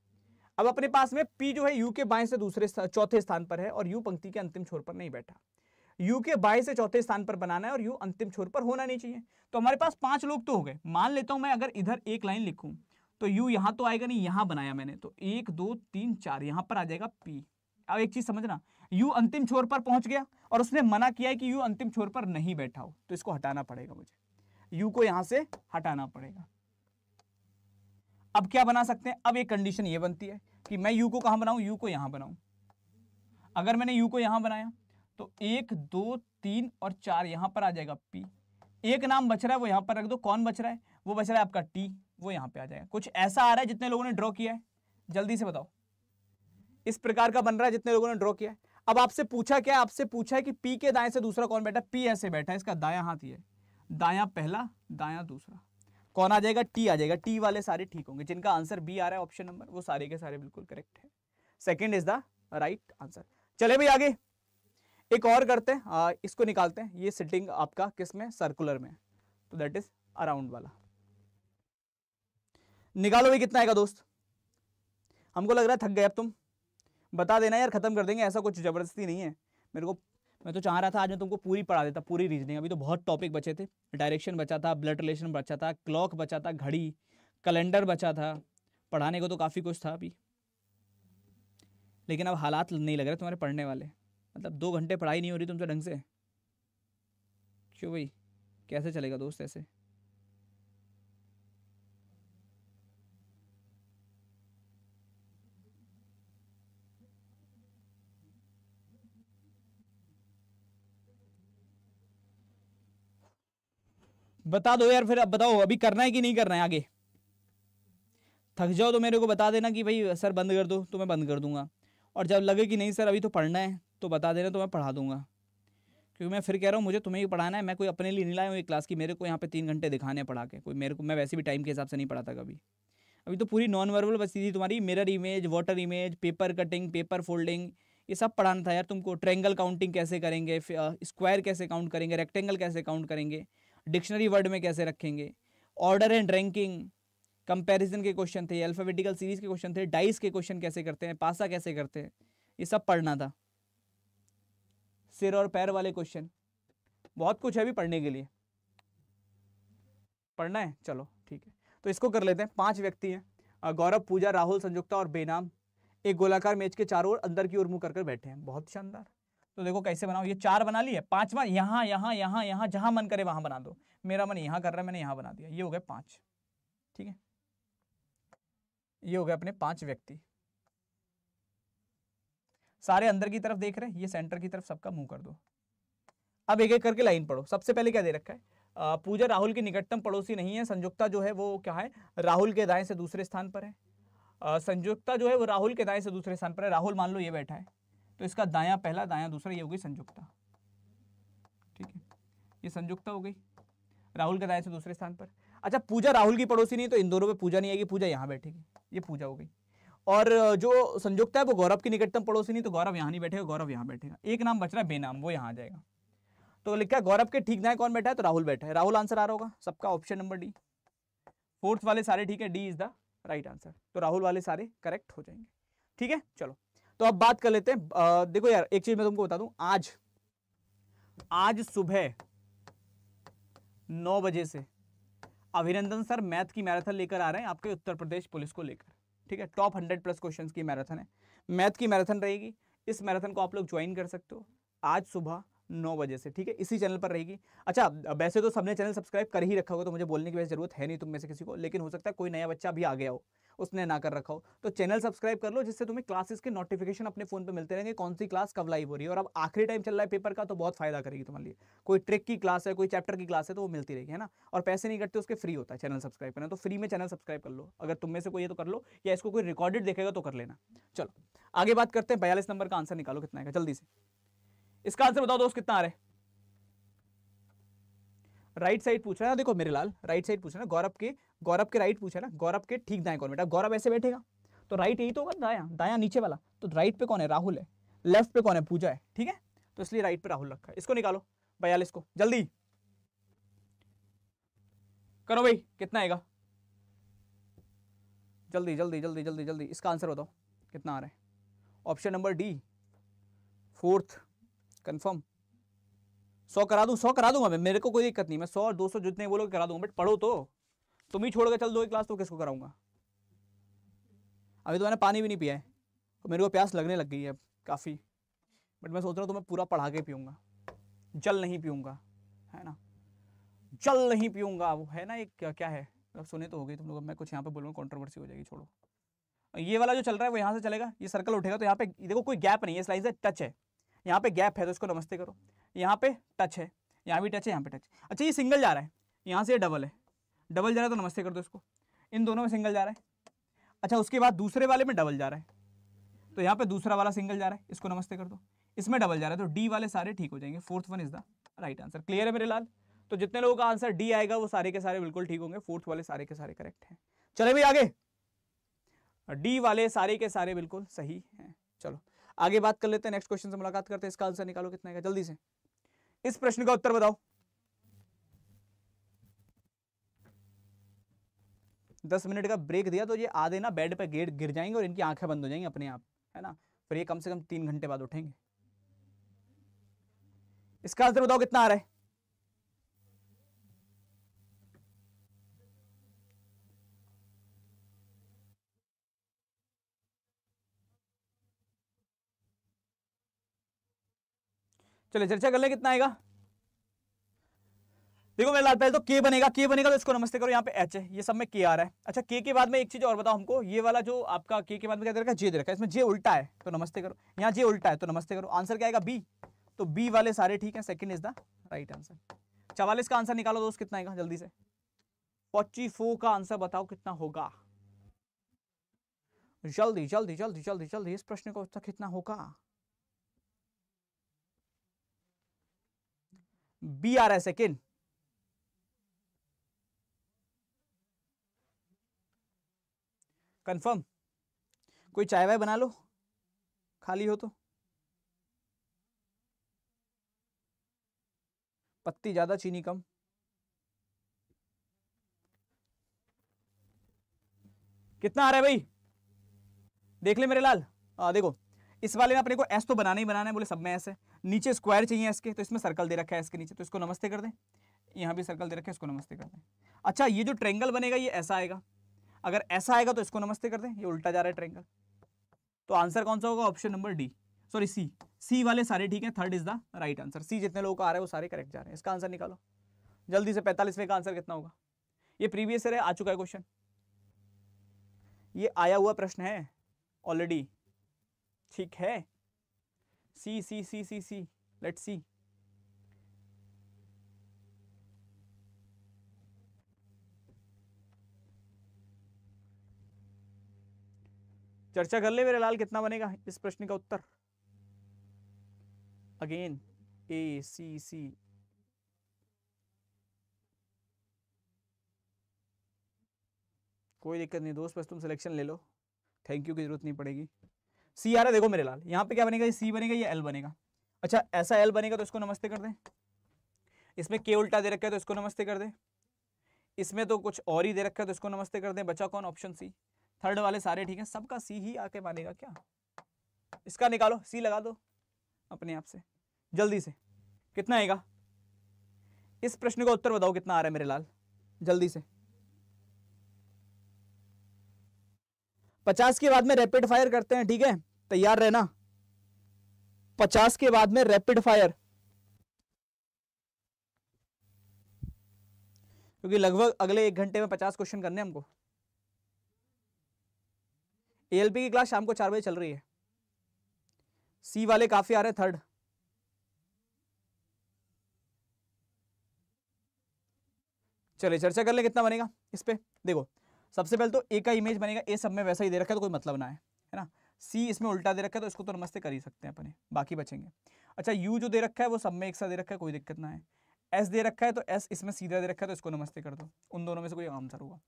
अब अपने पास में पी जो है यू के बाएं से दूसरे चौथे स्थान पर है और यू पंक्ति के अंतिम छोर पर नहीं बैठा यू के बाएं से चौथे स्थान पर बनाना है और यू अंतिम छोर पर होना नहीं चाहिए तो हमारे पास पांच लोग तो हो गए मान लेता हूं मैं अगर इधर एक लाइन लिखूं तो यू यहां तो आएगा नहीं यहां बनाया मैंने तो एक दो तीन चार यहां पर आ जाएगा पी अब एक चीज समझना यू अंतिम छोर पर पहुंच गया और उसने मना किया है कि यू अंतिम छोर पर नहीं बैठा हो तो इसको हटाना पड़ेगा मुझे यू को यहां से हटाना पड़ेगा अब क्या बना सकते हैं अब एक कंडीशन ये बनती है कि मैं यू को कहां बनाऊं यू को यहां बनाऊं अगर मैंने यू को यहां बनाया तो एक दो तीन और चार यहां पर आ जाएगा पी एक नाम बच रहा है वो यहां पर रख दो कौन बच रहा है वो बच रहा है आपका टी वो यहां पर आ जाएगा कुछ ऐसा आ रहा है जितने लोगों ने ड्रॉ किया है जल्दी से बताओ इस प्रकार का बन रहा है जितने लोगों ने ड्रॉ किया है अब आपसे पूछा क्या आपसे पूछा है कि पी के दाएं से दूसरा कौन बैठा पी ऐसे बैठा है इसका दाया हाथ ये दाया पहला दाया दूसरा कौन आ जाएगा टी आ जाएगा टी वाले सारे ठीक होंगे जिनका आंसर बी आ रहा है ऑप्शन नंबर वो सारे के सारे बिल्कुल करेक्ट है second is the right answer चले भाई आगे एक और करते हैं आ, इसको निकालते हैं ये सिटिंग आपका किस में सर्कुलर में तो दैट इज अराउंड वाला निकालो भाई कितना आएगा दोस्त हमको लग रहा है थक गए अब तुम बता देना यार ख़त्म कर देंगे ऐसा कुछ ज़बरदस्ती नहीं है मेरे को मैं तो चाह रहा था आज मैं तुमको पूरी पढ़ा देता पूरी रीजनिंग अभी तो बहुत टॉपिक बचे थे डायरेक्शन बचा था ब्लड रिलेशन बचा था क्लॉक बचा था घड़ी कैलेंडर बचा था पढ़ाने को तो काफ़ी कुछ था अभी लेकिन अब हालात नहीं लग रहे तुम्हारे पढ़ने वाले मतलब दो घंटे पढ़ाई नहीं हो रही तुमसे ढंग से क्यों भाई कैसे चलेगा दोस्त ऐसे बता दो यार फिर अब बताओ अभी करना है कि नहीं करना है आगे थक जाओ तो मेरे को बता देना कि भाई सर बंद कर दो तो मैं बंद कर दूंगा और जब लगे कि नहीं सर अभी तो पढ़ना है तो बता देना तो मैं पढ़ा दूंगा क्योंकि मैं फिर कह रहा हूँ मुझे तुम्हें ही पढ़ाना है मैं कोई अपने लिए नहीं लाया हूँ क्लास की मेरे को यहाँ पे तीन घंटे दिखाने पढ़ा के कोई मेरे को मैं वैसे भी टाइम के हिसाब से नहीं पढ़ाता कभी अभी तो पूरी नॉन वर्बल बस्ती थी तुम्हारी mirror image water image paper cutting paper folding ये सब पढ़ाना था यार तुमको ट्रेंगल काउंटिंग कैसे करेंगे स्क्वायर कैसे काउंट करेंगे रेक्टेंगल कैसे काउंट करेंगे डिक्शनरी वर्ड में कैसे रखेंगे ऑर्डर एंड रैंकिंग कंपैरिजन के क्वेश्चन थे अल्फ़ाबेटिकल सीरीज के क्वेश्चन थे डाइस के क्वेश्चन कैसे करते हैं पासा कैसे करते हैं ये सब पढ़ना था सिर और पैर वाले क्वेश्चन बहुत कुछ है भी पढ़ने के लिए पढ़ना है चलो ठीक है तो इसको कर लेते हैं पांच व्यक्ति हैं गौरव पूजा राहुल संयुक्ता और बेनाम एक गोलाकार मेज के चारों ओर अंदर की ओर मुंह कर कर बैठे हैं बहुत शानदार तो देखो कैसे बनाओ ये चार बना लिए पांचवा यहाँ यहाँ यहाँ यहाँ जहां मन करे वहां बना दो मेरा मन यहाँ कर रहा है मैंने यहाँ बना दिया ये हो गए पांच ठीक है ये हो गए अपने पांच व्यक्ति सारे अंदर की तरफ देख रहे हैं ये सेंटर की तरफ सबका मुंह कर दो अब एक एक करके लाइन पढ़ो सबसे पहले क्या दे रखा है पूजा राहुल की निकटतम पड़ोसी नहीं है संयुक्ता जो है वो क्या है राहुल के दाएं से दूसरे स्थान पर है संयुक्ता जो है वो राहुल के दाएं से दूसरे स्थान पर है राहुल मान लो ये बैठा है तो इसका दाया पहला दाया दूसरा ये हो गई संयुक्ता ठीक है ये संयुक्ता हो गई राहुल का दाया से दूसरे स्थान पर अच्छा पूजा राहुल की पड़ोसी नहीं तो इन दोनों पर पूजा नहीं आएगी पूजा यहाँ बैठेगी ये पूजा हो गई और जो संयुक्ता है वो गौरव की निकटतम पड़ोसी नहीं तो गौरव यहाँ नहीं बैठेगा गौरव यहाँ बैठेगा एक नाम बच रहा है बेनाम वो यहाँ आ जाएगा तो लिखा है गौरव के ठीक दाएं कौन बैठा है तो राहुल बैठा है राहुल आंसर आ रहा होगा सबका ऑप्शन नंबर डी फोर्थ वाले सारे ठीक है D is the right answer तो राहुल वाले सारे करेक्ट हो जाएंगे ठीक है चलो तो अब बात कर लेते हैं देखो यार एक चीज मैं तुमको बता दूं आज आज सुबह नौ बजे से अभिनंदन सर मैथ की मैराथन लेकर आ रहे हैं आपके उत्तर प्रदेश पुलिस को लेकर ठीक है टॉप हंड्रेड प्लस क्वेश्चन की मैराथन है मैथ की मैराथन रहेगी इस मैराथन को आप लोग ज्वाइन कर सकते हो आज सुबह नौ बजे से ठीक है इसी चैनल पर रहेगी अच्छा वैसे तो सबने चैनल सब्सक्राइब कर ही रखा होगा तो मुझे बोलने की वैसे जरूरत है नहीं तुम में से किसी को लेकिन हो सकता है कोई नया बच्चा भी आ गया हो उसने ना कर रखा हो तो चैनल सब्सक्राइब कर लो जिससे तुम्हें क्लासेस के नोटिफिकेशन अपने फोन पर मिलते रहेंगे कौन सी क्लास कब लाइव हो रही है और अब आखिरी टाइम चल रहा है पेपर का तो बहुत फायदा करेगी तुम्हारे लिए कोई ट्रिक की क्लास है कोई चैप्टर की क्लास है तो वो मिलती रहेगी है ना और पैसे नहीं कटते उसके फ्री होता है चैनल सब्सक्राइब करना तो फ्री में चैनल सब्सक्राइब कर लो अगर तुम में से कोई है तो कर लो या इसको कोई रिकॉर्डेड देखेगा तो कर लेना चलो आगे बात करते हैं बयालीस नंबर का आंसर निकालो कितना है जल्दी से इसका आंसर बताओ दोस्त कितना आ रहा है राइट साइड पूछ रहा है ना देखो मेरे लाल राइट साइड पूछ रहा है गौरव के गौरव के राइट पूछा ना गौरव के ठीक दाएं कौन बैठा गौरव ऐसे बैठेगा तो राइट यही तो होगा दाया दाया नीचे वाला तो राइट पे कौन है राहुल है लेफ्ट पे कौन है पूजा है ठीक है तो इसलिए राइट पे राहुल रखा है इसको निकालो बयालीस को जल्दी करो भाई कितना आएगा जल्दी जल्दी जल्दी जल्दी जल्दी इसका आंसर बताओ कितना आ रहा है option number D fourth confirm सौ करा दूँ सौ करा दूंगा मैं मेरे को कोई दिक्कत नहीं मैं सौ और दो सौ जितने बोलोगे करा दूंगा बट पढ़ो तो तुम ही छोड़ के चल दो एक क्लास तो किसको कराऊंगा अभी तो मैंने पानी भी नहीं पिया है तो मेरे को प्यास लगने लग गई है काफ़ी बट मैं सोच रहा हूँ तो मैं पूरा पढ़ा के पीऊँगा जल नहीं पीऊँगा है ना जल नहीं पीऊँगा वो है ना एक क्या, क्या है अब सुने तो हो गई तुम लोग मैं कुछ यहाँ पर बोलूँगा कॉन्ट्रोवर्सी हो जाएगी छोड़ो ये वाला जो चल रहा है वो यहाँ से चलेगा ये सर्कल उठेगा तो यहाँ पे देखो कोई गैप नहीं है स्लाइस है टच है यहाँ पे गैप है तो इसको नमस्ते करो यहाँ पे टच है यहाँ भी टच है यहाँ पे टच अच्छा ये सिंगल जा रहा है यहाँ से ये डबल है डबल जा रहा है तो नमस्ते कर दो इसको इन दोनों में सिंगल जा रहा है अच्छा उसके बाद दूसरे वाले में डबल जा रहा है तो यहाँ पे दूसरा वाला सिंगल जा रहा है इसको नमस्ते कर दो इसमें डबल जा रहा है तो डी वाले सारे ठीक हो जाएंगे fourth one is the right answer clear है मेरे लाल तो जितने लोगों का आंसर डी आएगा वो सारे के सारे बिल्कुल ठीक होंगे फोर्थ वाले सारे के सारे करेक्ट हैं चले भाई आगे डी वाले सारे के सारे बिल्कुल सही हैं चलो आगे बात कर लेते हैं नेक्स्ट क्वेश्चन से मुलाकात करते हैं इसका आंसर निकालो कितना है जल्दी से इस प्रश्न का उत्तर बताओ दस मिनट का ब्रेक दिया तो ये आधे ना बेड पर गेट गिर जाएंगे और इनकी आंखें बंद हो जाएंगी अपने आप है ना फिर ये कम से कम तीन घंटे बाद उठेंगे इसका आंसर बताओ कितना आ रहा है चलिए चर्चा कर ले कितना आएगा देखो मेरे लाल पहले तो के बनेगा के बनेगा तो इसको नमस्ते करो यहाँ पे एच है ये सब में के आ रहा है अच्छा के के बाद में एक चीज और बताओ हमको ये वाला जो आपका के के बाद में क्या दे रखा है जे दे रखा है इसमें जे उल्टा है तो नमस्ते करो यहाँ जे उल्टा है तो नमस्ते करो आंसर क्या आएगा बी तो बी वाले सारे ठीक है second is the right answer चवालीस का आंसर निकालो दोस्त कितना आएगा जल्दी से पच्ची का आंसर बताओ कितना होगा जल्दी जल्दी जल्दी जल्दी जल्दी इस प्रश्न का उत्तर तो कितना होगा बी आ रहा है सेकेंड कंफर्म कोई चाय वाय बना लो खाली हो तो पत्ती ज़्यादा चीनी कम कितना आ रहा है भाई देख ले मेरे लाल आ, देखो इस वाले में अपने को एस तो बनाना ही बनाना है बोले सब में एस है नीचे स्क्वायर चाहिए इसके तो इसमें सर्कल दे रखा है इसके नीचे तो इसको नमस्ते कर दें यहाँ भी सर्कल दे रखा है इसको नमस्ते कर दें अच्छा ये जो ट्रेंगल बनेगा ये ऐसा आएगा अगर ऐसा आएगा तो इसको नमस्ते कर दें ये उल्टा जा रहा है ट्रेंगल तो आंसर कौन सा होगा option number D sorry C C वाले सारे ठीक हैं third is the right answer C जितने लोगों का आ रहे हैं वो सारे करेक्ट जा रहे हैं इसका आंसर निकालो जल्दी से पैंतालीसवें का आंसर कितना होगा ये प्रीवियस ईयर है आ चुका है क्वेश्चन ये आया हुआ प्रश्न है ऑलरेडी ठीक है सी सी सी सी सी लेट सी चर्चा कर ले मेरे लाल कितना बनेगा इस प्रश्न का उत्तर अगेन ए सी सी कोई दिक्कत नहीं दोस्त बस तुम सिलेक्शन ले लो थैंक यू की जरूरत नहीं पड़ेगी सी आ रहा है देखो मेरे लाल यहाँ पे क्या बनेगा ये सी बनेगा या एल बनेगा अच्छा ऐसा एल बनेगा तो इसको नमस्ते कर दें इसमें के उल्टा दे रखा है तो इसको नमस्ते कर दें इसमें तो कुछ और ही दे रखा है तो इसको नमस्ते कर दें बचा कौन ऑप्शन सी थर्ड वाले सारे ठीक हैं सबका सी ही आके मानेगा क्या इसका निकालो सी लगा दो अपने आप से जल्दी से कितना आएगा इस प्रश्न का उत्तर बताओ कितना आ रहा है मेरे लाल जल्दी से पचास के बाद में रैपिड फायर करते हैं ठीक है तैयार रहना पचास के बाद में रैपिड फायर क्योंकि लगभग अगले एक घंटे में पचास क्वेश्चन करने हमको एएलपी की क्लास शाम को चार बजे चल रही है सी वाले काफी आ रहे हैं थर्ड चलिए चर्चा कर ले कितना बनेगा इस पे देखो सबसे पहले तो ए का इमेज बनेगा ए सब में वैसा ही दे रखा है तो कोई मतलब ना है है ना सी इसमें उल्टा दे रखा है तो इसको तो नमस्ते कर ही सकते हैं अपने बाकी बचेंगे अच्छा यू जो दे रखा है वो सब में एक सा दे रखा है कोई दिक्कत ना है एस दे रखा है तो एस इसमें सीधा दे रखा है तो इसको नमस्ते कर दो उन दोनों में से कोई आंसर होगा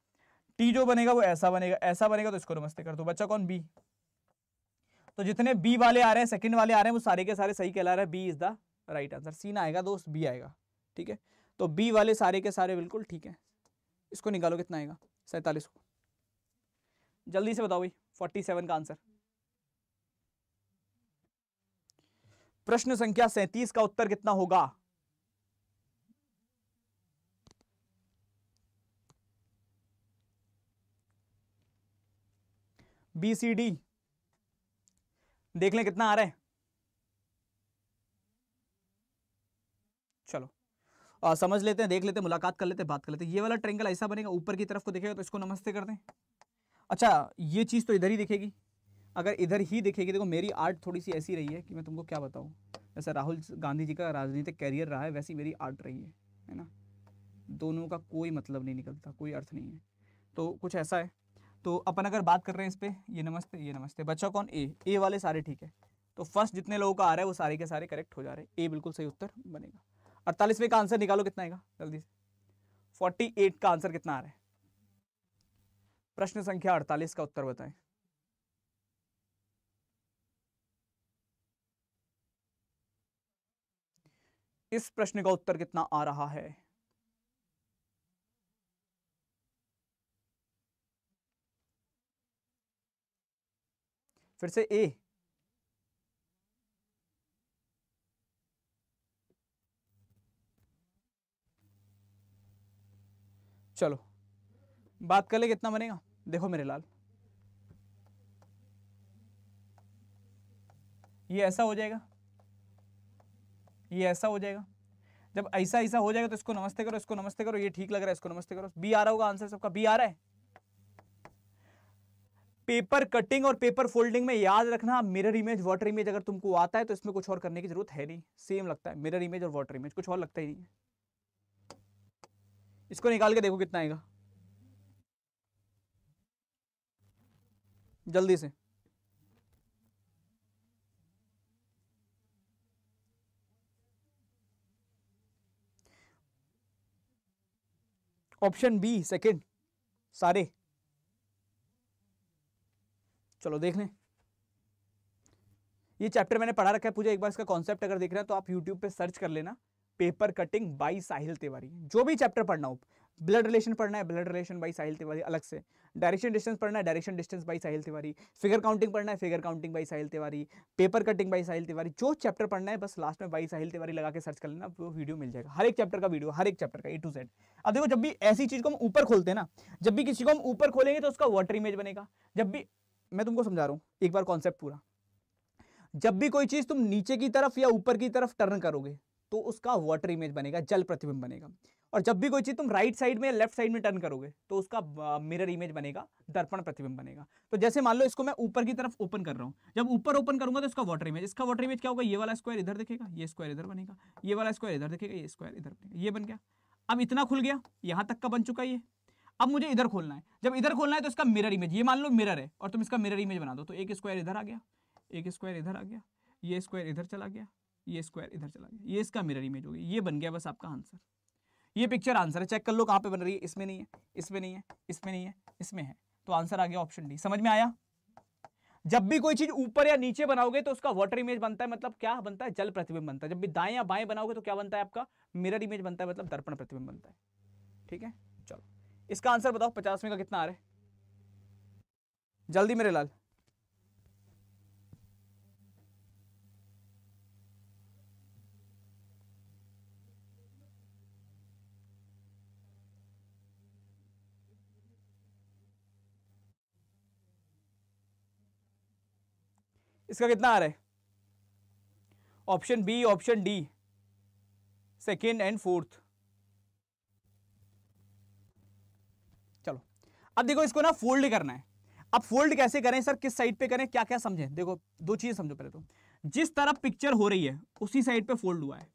टी जो बनेगा वो ऐसा बनेगा ऐसा बनेगा तो इसको नमस्ते कर दो बच्चा कौन बी तो जितने बी वाले आ रहे हैं सेकंड वाले आ रहे हैं वो सारे के सारे सही कहला रहा है B is the right answer C ना आएगा दोस्त तो बी आएगा ठीक है तो बी वाले सारे के सारे बिल्कुल ठीक है इसको निकालो कितना आएगा सैंतालीस को जल्दी से बताओ भाई फोर्टी सेवन का आंसर प्रश्न संख्या सैतीस का उत्तर कितना होगा बी सी डी देख लें कितना आ रहा है आ, समझ लेते हैं देख लेते हैं मुलाकात कर लेते हैं बात कर लेते हैं ये वाला ट्रेंगल ऐसा बनेगा ऊपर की तरफ को देखेगा तो इसको नमस्ते कर दें अच्छा ये चीज़ तो इधर ही दिखेगी अगर इधर ही दिखेगी देखो मेरी आर्ट थोड़ी सी ऐसी रही है कि मैं तुमको क्या बताऊँ जैसे राहुल गांधी जी का राजनीतिक कैरियर रहा है वैसी मेरी आर्ट रही है है ना दोनों का कोई मतलब नहीं निकलता कोई अर्थ नहीं है तो कुछ ऐसा है तो अपन अगर बात कर रहे हैं इस पर ये नमस्ते ये नमस्ते बच्चा कौन ए ए वाले सारे ठीक है तो फर्स्ट जितने लोगों का आ रहा है वो सारे के सारे करेक्ट हो जा रहे हैं ए बिल्कुल सही उत्तर बनेगा अड़तालीसवें का आंसर निकालो कितना आएगा जल्दी से फोर्टी एट का आंसर कितना आ रहा है प्रश्न संख्या अड़तालीस का उत्तर बताएं इस प्रश्न का उत्तर कितना आ रहा है फिर से ए चलो बात कर ले कितना बनेगा देखो मेरे लाल ये ऐसा हो जाएगा ये ऐसा हो जाएगा जब ऐसा ऐसा हो जाएगा तो इसको नमस्ते करो इसको नमस्ते करो ये ठीक लग रहा है इसको नमस्ते करो बी आ रहा होगा आंसर सबका बी आ रहा है पेपर कटिंग और पेपर फोल्डिंग में याद रखना मिरर इमेज वाटर इमेज अगर तुमको आता है तो इसमें कुछ और करने की जरूरत है नहीं सेम लगता है मिरर इमेज और वाटर इमेज कुछ और लगता ही नहीं है इसको निकाल के देखो कितना आएगा जल्दी से ऑप्शन बी सेकंड सारे चलो देख लें ये चैप्टर मैंने पढ़ा रखा है पूजा एक बार इसका कॉन्सेप्ट अगर देख रहे हैं तो आप यूट्यूब पे सर्च कर लेना paper cutting by Sahil Tiwari जो भी चैप्टर पढ़ना हो ब्लड रिलेशन पढ़ना है blood relation by Sahil Tiwari अलग से डायरेक्शन डिस्टेंस पढ़ना है direction distance by Sahil Tiwari figure counting पढ़ना है figure counting by Sahil Tiwari paper cutting by Sahil Tiwari जो चैप्टर पढ़ना है बस लास्ट में बाई साहिल तिवारी लगा के सर्च कर लेना वो वीडियो मिल जाएगा हर एक चैप्टर का वीडियो हर एक चैप्टर का ए टू जेड अब देखो जब भी ऐसी चीज़ को हम ऊपर खोलते हैं ना जब भी किसी को हम ऊपर खोलेंगे तो उसका वाटर इमेज बनेगा जब भी मैं तुमको समझा रहा हूँ एक बार कॉन्सेप्ट पूरा जब भी कोई चीज़ तुम नीचे की तरफ या ऊपर की तरफ टर्न करोगे तो उसका वाटर इमेज बनेगा जल प्रतिबिंब बनेगा और जब भी कोई चीज़ तुम राइट साइड में या लेफ्ट साइड में टर्न करोगे तो उसका मिरर इमेज बनेगा दर्पण प्रतिबिंब बनेगा तो जैसे मान लो इसको मैं ऊपर की तरफ ओपन कर रहा हूं जब ऊपर ओपन करूंगा तो इसका वाटर इमेज इसका वाटर इमेज क्या होगा ये वाला स्क्वायर इधर देखेगा ये स्क्वायर इधर बनेगा ये वाला स्क्वायर इधर देखेगा ये स्क्वायर इधर बनेगा ये बन गया अब इतना खुल गया यहां तक का बन चुका ये अब मुझे इधर खोलना है जब इधर खोलना है तो इसका मिरर इमेज ये मान लो मिरर है और तुम इसका मिरर इमेज बना दो तो एक स्क्वायर इधर आ गया एक स्क्वायर इधर आ गया ये स्क्वायर इधर चला गया ये स्क्वायर इधर चला गया ये इसका मिरर इमेज हो गया ये बन गया बस आपका आंसर ये पिक्चर आंसर है चेक कर लो कहाँ पे बन रही है इसमें नहीं है इसमें नहीं है इसमें नहीं है इसमें है तो आंसर आ गया ऑप्शन डी समझ में आया जब भी कोई चीज ऊपर या नीचे बनाओगे तो उसका वाटर इमेज बनता है मतलब क्या बनता है जल प्रतिबिंब बनता है जब भी दाएं या बाएं बनाओगे तो क्या बनता है आपका मिरर इमेज बनता है मतलब दर्पण प्रतिबिंब बनता है ठीक है चलो इसका आंसर बताओ पचासवें का कितना आ रहा है जल्दी मेरे लाल इसका कितना आ रहा है option B option D second and fourth चलो अब देखो इसको ना फोल्ड करना है अब फोल्ड कैसे करें सर किस साइड पे करें क्या क्या समझें देखो दो चीज़ें समझो पहले तो जिस तरफ पिक्चर हो रही है उसी साइड पे फोल्ड हुआ है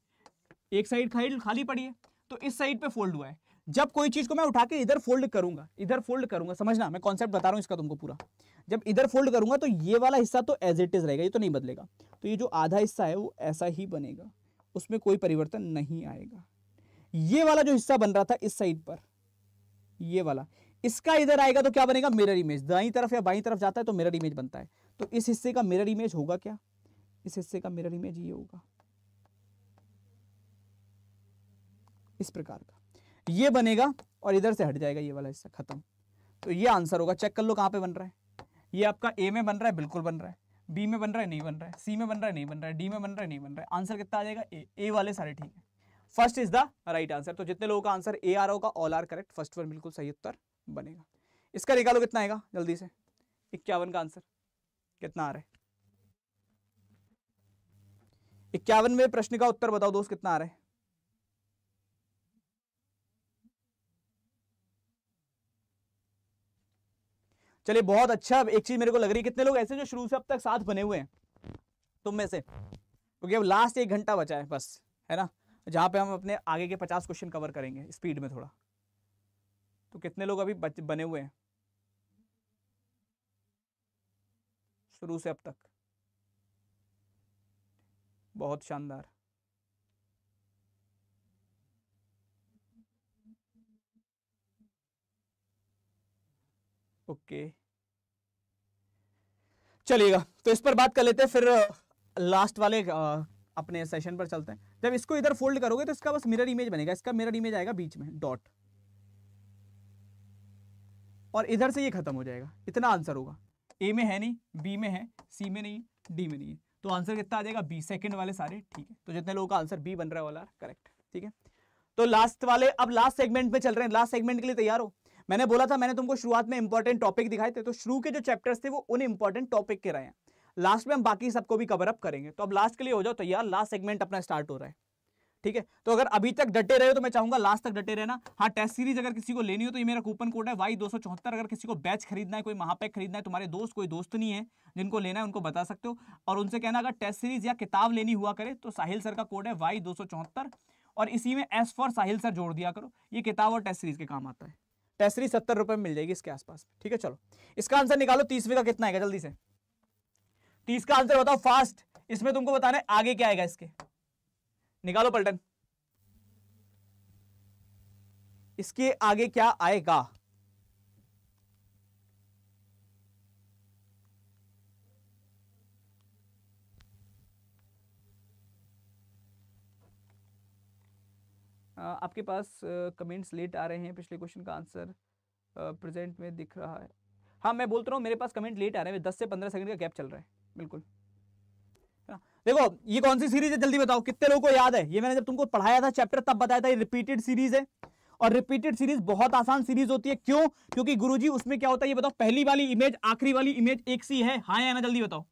एक साइड खाली खाली पड़ी है तो इस साइड पे फोल्ड हुआ है जब कोई चीज़ को मैं उठा के इधर फोल्ड करूंगा इधर फोल्ड करूंगा समझना मैं कॉन्सेप्ट बता रहा हूं इसका तुमको पूरा जब इधर फोल्ड करूंगा तो ये वाला हिस्सा तो एज इट इज रहेगा ये तो नहीं बदलेगा तो ये जो आधा हिस्सा है वो ऐसा ही बनेगा उसमें कोई परिवर्तन नहीं आएगा ये वाला जो हिस्सा बन रहा था इस साइड पर ये वाला इसका इधर आएगा तो क्या बनेगा मिरर इमेज दाई तरफ या बाई तरफ जाता है तो मिरर इमेज बनता है तो इस हिस्से का मिरर इमेज होगा क्या इस हिस्से का मिरर इमेज ये होगा इस प्रकार का ये बनेगा और इधर से हट जाएगा ये वाला हिस्सा खत्म तो ये आंसर होगा चेक कर लो कहां पे बन रहा है ये आपका ए में बन रहा है बिल्कुल बन रहा है बी में बन रहा है नहीं बन रहा है सी में बन रहा है नहीं बन रहा है डी में बन रहा है नहीं बन रहा है आंसर कितना आ जाएगा ए ए वाले सारे ठीक है first is the right answer तो जितने लोगों का आंसर ए आर रहा होगा all are correct first one बिल्कुल सही उत्तर बनेगा इसका निकालो कितना आएगा जल्दी से इक्यावन का आंसर कितना आ रहा है इक्यावन में प्रश्न का उत्तर बताओ दोस्त कितना आ रहा है चलिए बहुत अच्छा एक चीज मेरे को लग रही है कितने लोग ऐसे जो शुरू से अब तक साथ बने हुए हैं तुम में से क्योंकि अब लास्ट एक घंटा बचा है बस है ना जहाँ पे हम अपने आगे के पचास क्वेश्चन कवर करेंगे स्पीड में थोड़ा तो कितने लोग अभी बने हुए हैं शुरू से अब तक बहुत शानदार ओके चलिएगा तो इस पर बात कर लेते हैं फिर लास्ट वाले अपने सेशन पर चलते हैं जब इसको इधर फोल्ड करोगे तो इसका बस मिरर इमेज बनेगा इसका मिरर इमेज आएगा बीच में डॉट और इधर से ये खत्म हो जाएगा इतना आंसर होगा ए में है नहीं बी में है सी में नहीं है डी में नहीं है तो आंसर कितना आ जाएगा बी सेकंड वाले सारे ठीक है तो जितने लोगों का आंसर बी बन रहा है वाला करेक्ट ठीक है तो लास्ट वाले अब लास्ट सेगमेंट में चल रहे हैं लास्ट सेगमेंट के लिए तैयार हो मैंने बोला था मैंने तुमको शुरुआत में इंपॉर्टेंट टॉपिक दिखाए थे तो शुरू के जो चैप्टर्स थे वो उन इंपॉर्टेंट टॉपिक के रहे हैं लास्ट में हम बाकी सबको भी कवर अप करेंगे तो अब लास्ट के लिए हो जाओ तैयार लास्ट सेगमेंट अपना स्टार्ट हो रहा है ठीक है तो अगर अभी तक डटे रहे हो तो मैं चाहूंगा लास्ट तक डटे रहना हाँ टेस्ट सीरीज अगर किसी को लेनी हो तो ये मेरा कूपन कोड है वाई दो अगर किसी को बैच खरीदना है कोई महापैक खरीदना है तुम्हारे दोस्त कोई दोस्त नहीं है जिनको लेना है उनको बता सकते हो और उनसे कहना अगर टेस्ट सीरीज या किताब लेनी हुआ करे तो साहिल सर का कोड है वाई दो और इसी में एस फॉर साहिल सर जोड़ दिया करो ये किताब और टेस्ट सीरीज के काम आता है टेसरी सत्तर रुपए में मिल जाएगी इसके आसपास ठीक है चलो इसका आंसर निकालो तीसवीं का कितना आएगा जल्दी से तीस का आंसर बताओ फास्ट इसमें तुमको बताना है आगे क्या आएगा इसके निकालो पलटन इसके आगे क्या आएगा आपके पास कमेंट्स लेट आ रहे हैं पिछले क्वेश्चन का आंसर प्रेजेंट में दिख रहा है हाँ मैं बोलता रहा हूँ मेरे पास कमेंट लेट आ रहे हैं दस से पंद्रह सेकंड का गैप चल रहा है बिल्कुल हाँ, देखो ये कौन सी सीरीज है जल्दी बताओ कितने लोगों को याद है ये मैंने जब तुमको पढ़ाया था चैप्टर तब बताया था ये रिपीटेड सीरीज है और रिपीटेड सीरीज बहुत आसान सीरीज होती है क्यों क्योंकि गुरुजी उसमें क्या होता है ये बताओ पहली वाली इमेज आखिरी वाली इमेज एक सी है हाँ या ना जल्दी बताओ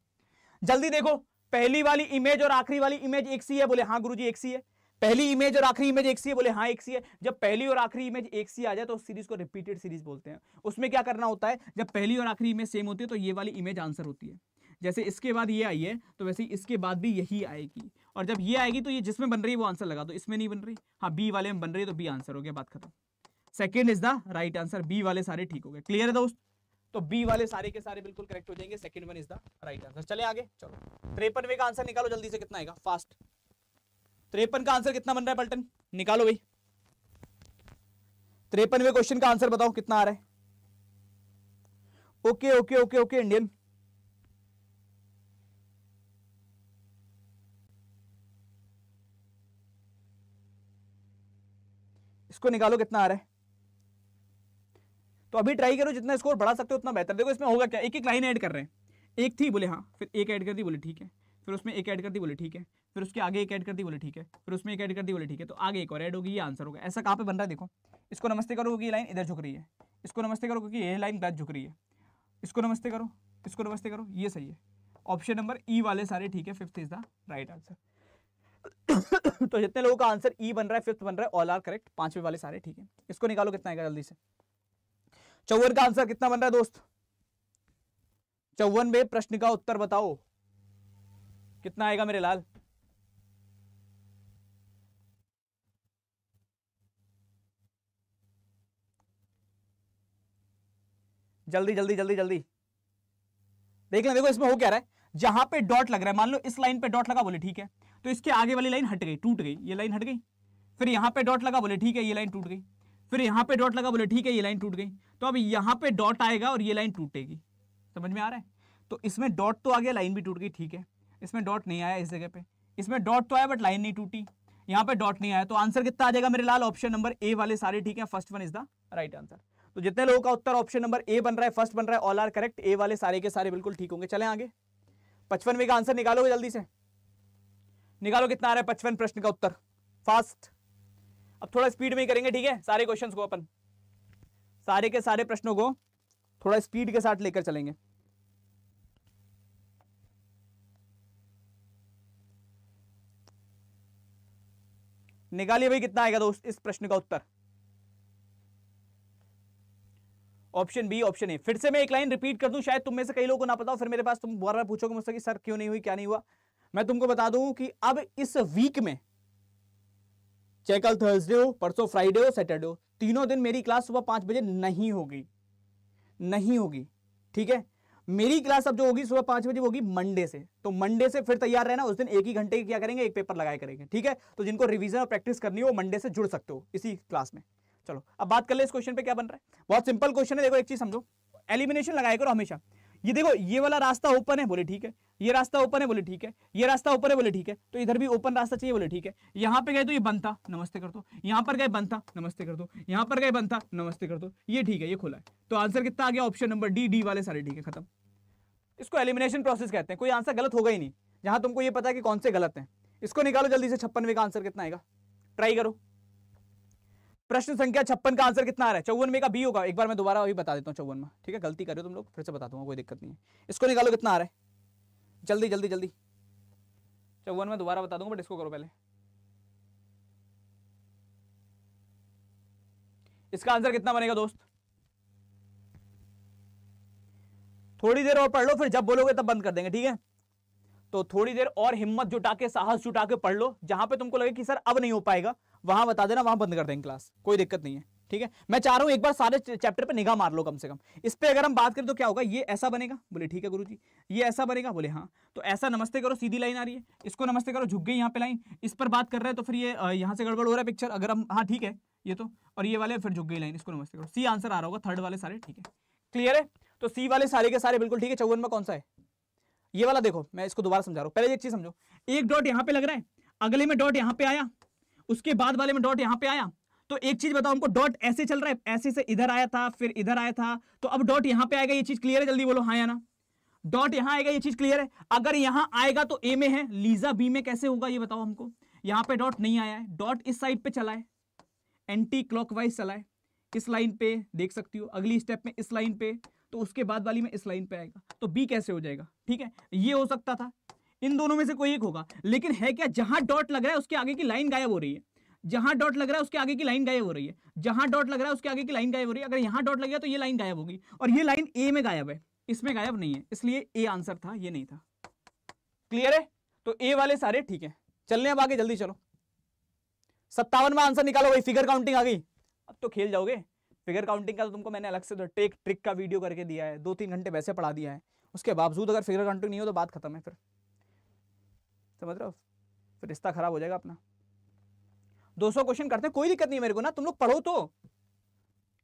जल्दी देखो पहली वाली इमेज और आखिरी वाली इमेज एक सी है बोले हाँ गुरु एक सी है पहली इमेज और आखिरी इमेज एक सी है बोले हाँ एक सी है जब पहली और आखिरी इमेज एक सी आ जाए तो उस सीरीज को रिपीटेड सीरीज बोलते हैं उसमें क्या करना होता है जब पहली और आखिरी इमेज सेम होती है तो ये वाली इमेज आंसर होती है जैसे इसके बाद ये आई है तो वैसे इसके बाद भी यही आएगी और जब ये आएगी तो ये जिसमें बन रही है वो आंसर लगा दो इसमें नहीं बन रही हाँ बी वाले में बन रही है तो बी आंसर हो गया बात खत्म second is the right answer B वाले सारे ठीक हो गए क्लियर है दोस्त तो बी वाले सारे के सारे बिल्कुल करेक्ट हो जाएंगे second one is the right answer चले आगे चलो त्रेपनवे का आंसर निकालो जल्दी से कितना आएगा फास्ट त्रेपन का आंसर कितना बन रहा है पलटन निकालो भाई तिरपनवे क्वेश्चन का आंसर बताओ कितना आ रहा है okay okay okay okay Indian इसको निकालो कितना आ रहा है तो अभी ट्राई करो जितना स्कोर बढ़ा सकते हो उतना बेहतर देखो इसमें होगा क्या एक एक लाइन ऐड कर रहे हैं एक थी बोले हाँ फिर एक ऐड कर दी बोले ठीक है फिर उसमें एक ऐड कर दी बोले ठीक है फिर उसके आगे एक ऐड कर दी बोले ठीक है फिर उसमें एक ऐड कर दी बोले ठीक है तो आगे एक और ऐड होगी ये आंसर होगा ऐसा कहाँ पे बन रहा है देखो इसको नमस्ते करो क्योंकि ये लाइन इधर झुक रही है इसको नमस्ते करो क्योंकि ये लाइन गलत झुक रही है इसको नमस्ते करो इसको नमस्ते करो ये सही है ऑप्शन नंबर ई वाले सारे ठीक है fifth is the right answer तो जितने लोगों का आंसर ई e बन रहा है फिफ्थ बन रहा है ऑल आर करेक्ट पांचवें वाले सारे ठीक है इसको निकालो कितना आएगा जल्दी से चौवन का आंसर कितना बन रहा है दोस्त चौवन में प्रश्न का उत्तर बताओ कितना आएगा मेरे लाल जल्दी जल्दी जल्दी जल्दी देख लें देखो इसमें हो क्या रहा है जहां पे डॉट लग रहा है मान लो इस लाइन पे डॉट लगा बोले ठीक है तो इसके आगे वाली लाइन हट गई टूट गई ये लाइन हट गई फिर यहां पे डॉट लगा बोले ठीक है ये लाइन टूट गई फिर यहां पे डॉट लगा बोले ठीक है ये लाइन टूट गई तो अब यहां पे डॉट आएगा और ये लाइन टूटेगी समझ में आ रहा है तो इसमें डॉट तो आ गया लाइन भी टूट गई ठीक है इसमें डॉट नहीं आया इस जगह पे इसमें डॉट तो आया बट लाइन नहीं टूटी यहाँ पे डॉट नहीं आया तो आंसर कितना आ जाएगा मेरे लाल ऑप्शन नंबर ए वाले सारे ठीक है first one is the right answer तो जितने लोगों का उत्तर ऑप्शन नंबर ए बन रहा है फर्स्ट बन रहा है ऑल आर करेक्ट ए वाले सारे के सारे बिल्कुल ठीक होंगे चले आगे पचपनवे का आंसर निकालोगे जल्दी से निकालो कितना आ रहा है पचपन प्रश्न का उत्तर फास्ट अब थोड़ा स्पीड में ही करेंगे ठीक है सारे क्वेश्चंस को अपन सारे के सारे प्रश्नों को थोड़ा स्पीड के साथ लेकर चलेंगे निकालिए भाई कितना आएगा दोस्त इस प्रश्न का उत्तर ऑप्शन बी ऑप्शन ए फिर से मैं एक लाइन रिपीट कर दूं शायद तुम में से कई लोगों को ना पता हो फिर मेरे पास तुम बार बार पूछोगे मुझसे कि सर क्यों नहीं हुई क्या नहीं हुआ मैं तुमको बता दूं कि अब इस वीक में चाहे कल थर्सडे हो परसों फ्राइडे हो सैटरडे हो तीनों दिन मेरी क्लास सुबह पांच बजे नहीं होगी नहीं होगी ठीक है मेरी क्लास अब जो होगी सुबह पांच बजे होगी मंडे से तो मंडे से फिर तैयार रहना उस दिन एक ही घंटे क्या करेंगे एक पेपर लगाए करेंगे ठीक है तो जिनको रिविजन और प्रैक्टिस करनी हो मंडे से जुड़ सकते हो इसी क्लास में चलो अब बात कर ले इस क्वेश्चन पे क्या बन रहा है बहुत सिंपल क्वेश्चन है देखो एक चीज समझो एलिमिनेशन लगाए करो हमेशा ये देखो ये वाला रास्ता ओपन है बोले ठीक है ये रास्ता ओपन है बोले ठीक है ये रास्ता ओपन है बोले ठीक है तो इधर भी ओपन रास्ता चाहिए बोले ठीक है यहाँ पे गए तो ये बंद था नमस्ते कर दो यहाँ पर गए बंद था नमस्ते कर दो यहाँ पर गए बंद था नमस्ते कर दो ये ठीक है ये खुला है तो आंसर कितना आ गया ऑप्शन नंबर डी डी वाले सारे ठीक है खत्म इसको एलिमिनेशन प्रोसेस कहते हैं कोई आंसर गलत होगा ही नहीं जहां तुमको ये पता है कि कौन से गलत हैं इसको निकालो जल्दी से छप्पनवे का आंसर कितना आएगा ट्राई करो प्रश्न संख्या छप्पन का आंसर कितना आ रहा है चौवनवे का बी होगा एक बार मैं दोबारा अभी बता देता हूँ चौवन में ठीक है गलती करो तुम लोग फिर से बता दूंगा कोई दिक्कत नहीं है इसको निकालो कितना आ रहा है जल्दी जल्दी जल्दी चौवन में दोबारा बता दूंगा बट इसको करो पहले इसका आंसर कितना बनेगा दोस्त थोड़ी देर और पढ़ लो फिर जब बोलोगे तब बंद कर देंगे ठीक है तो थोड़ी देर और हिम्मत जुटा के साहस जुटा के पढ़ लो जहां पे तुमको लगे कि सर अब नहीं हो पाएगा वहां बता देना वहां बंद कर देंगे क्लास कोई दिक्कत नहीं है ठीक है मैं चाह रहा हूं एक बार सारे चैप्टर पे निगाह मार लो कम से कम इस पर अगर हम बात करें तो क्या होगा ये ऐसा बनेगा बोले ठीक है गुरु जी ये ऐसा बनेगा बोले हाँ तो ऐसा नमस्ते करो सीधी लाइन आ रही है इसको नमस्ते करो झुक गई यहाँ पे लाइन इस पर बात कर रहे हैं तो फिर ये यहाँ से गड़बड़ हो रहा है पिक्चर अगर हम हाँ ठीक है ये तो और ये वाले फिर झुक गई लाइन इसको नमस्ते करो सी आंसर आ रहा होगा थर्ड वाले सारे ठीक है क्लियर है तो सी वाले सारे के सारे बिल्कुल ठीक है चौवन में कौन सा है ये वाला देखो मैं इसको दोबारा समझा रहा हूँ पहले एक चीज समझो एक डॉट यहाँ पे लग रहा है अगले में डॉट यहाँ पे आया उसके बाद वाले में डॉट यहाँ पे आया तो एक चीज बताओ हमको डॉट ऐसे चल रहा है ऐसे से इधर आया था फिर इधर आया था तो अब डॉट यहाँ पे आएगा ये चीज क्लियर है जल्दी बोलो हाँ या ना डॉट यहाँ आएगा ये चीज क्लियर है अगर यहाँ आएगा तो ए में है लीजा बी में कैसे होगा ये बताओ हमको यहाँ पे डॉट नहीं आया है डॉट इस साइड पे चला है एंटी क्लॉकवाइज चला है इस लाइन पे देख सकती हो अगली स्टेप में इस लाइन पे तो उसके बाद वाली में इस लाइन पे आएगा तो बी कैसे हो जाएगा ठीक है ये हो सकता था इन दोनों में से कोई एक होगा लेकिन है क्या जहां डॉट लग रहा है उसके आगे की लाइन गायब हो रही है जहां डॉट लग रहा है उसके आगे की लाइन गायब हो रही है जहां डॉट लग रहा है उसके आगे की लाइन गायब हो रही है अगर यहां डॉट गया तो ये लाइन गायब होगी और ये लाइन ए में गायब है इसमें गायब नहीं है इसलिए ए आंसर था ये नहीं था क्लियर है तो ए वाले सारे ठीक है चलने अब आगे जल्दी चलो सत्तावनवा आंसर निकालो भाई फिगर काउंटिंग आ गई अब तो खेल जाओगे फिगर काउंटिंग का तो तुमको मैंने अलग से तो टेक ट्रिक का वीडियो करके दिया है दो तीन घंटे वैसे पढ़ा दिया है उसके बावजूद अगर फिगर काउंटिंग नहीं हो तो बात खत्म है फिर समझ रहे हो फिर रिश्ता खराब हो जाएगा अपना 200 क्वेश्चन करते हैं कोई दिक्कत नहीं मेरे को ना तुम लोग पढ़ो तो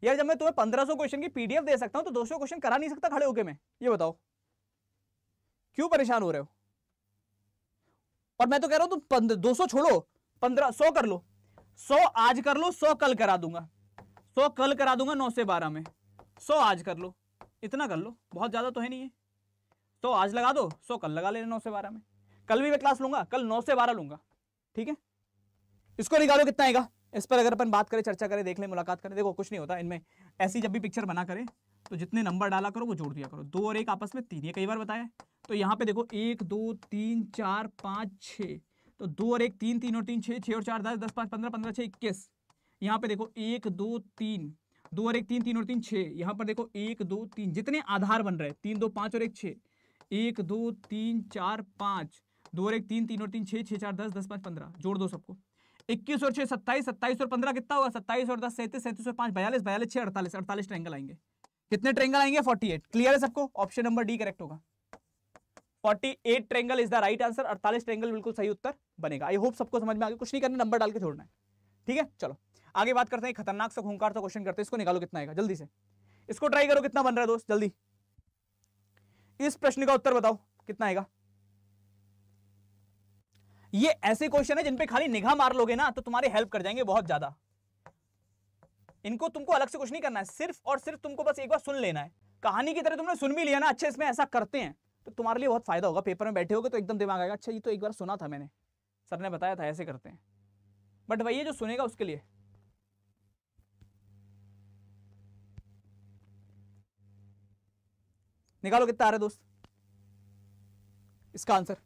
यार जब मैं तुम्हें 1500 क्वेश्चन की पीडीएफ दे सकता हूँ तो 200 क्वेश्चन करा नहीं सकता खड़े होके मैं ये बताओ क्यों परेशान हो रहे हो और मैं तो कह रहा हूँ तुम दो छोड़ो पंद्रह सौ कर लो सौ आज कर लो सौ कल करा दूंगा सौ तो कल करा दूंगा नौ से बारह में सो आज कर लो इतना कर लो बहुत ज़्यादा तो है नहीं है तो आज लगा दो सो कल लगा लेना नौ से बारह में कल भी मैं क्लास लूंगा कल नौ से बारह लूंगा ठीक है इसको निकालो कितना आएगा इस पर अगर अपन बात करें चर्चा करें देख ले मुलाकात करें देखो कुछ नहीं होता इनमें ऐसी जब भी पिक्चर बना करें तो जितने नंबर डाला करो वो जोड़ दिया करो दो और एक आपस में तीन ये कई बार बताया तो यहाँ पे देखो एक दो तीन चार पाँच छः तो दो और एक तीन तीन और तीन छः छः और चार दस दस पाँच पंद्रह पंद्रह छः इक्कीस यहाँ पे देखो एक दो तीन दो और एक तीन तीन और तीन छः यहाँ पर देखो एक दो तीन जितने आधार बन रहे हैं तीन दो पाँच और एक छः एक दो तीन चार पाँच दो और एक तीन तीन और तीन छः छः चार दस दस पाँच पंद्रह जोड़ दो सबको इक्कीस और छः सत्ताईस सत्ताईस और पंद्रह कितना होगा सत्ताईस और दस सैंतीस सैंतीस और पाँच बयालीस बयालीस छः अड़तालीस अड़तालीस ट्रेंगल आएंगे कितने ट्रेंगल आएंगे फोर्टी एट क्लियर है सबको ऑप्शन नंबर डी करेक्ट होगा forty eight triangle is the right answer अड़तालीस ट्रेंगल बिल्कुल सही उत्तर बनेगा आई होप सबको समझ में आ गया कुछ नहीं करना नंबर डाल के छोड़ना है ठीक है चलो आगे बात करते हैं खतरनाक सा खूंखार सा क्वेश्चन करते हैं इसको निकालो कितना आएगा जल्दी से इसको ट्राई करो कितना बन रहा है दोस्त जल्दी इस प्रश्न का उत्तर बताओ कितना आएगा ये ऐसे क्वेश्चन है जिन पे खाली निगाह मार लोगे ना तो तुम्हारे हेल्प कर जाएंगे बहुत ज्यादा इनको तुमको अलग से कुछ नहीं करना है सिर्फ और सिर्फ तुमको बस एक बार सुन लेना है कहानी की तरह तुमने सुन भी लिया ना अच्छे इसमें ऐसा करते हैं तो तुम्हारे लिए बहुत फायदा होगा पेपर में बैठे होगे तो एकदम दिमाग आएगा अच्छा ये तो एक बार सुना था मैंने सर ने बताया था ऐसे करते हैं बट भाई ये जो सुनेगा उसके लिए निकालो कितना आ रहा है दोस्त इसका आंसर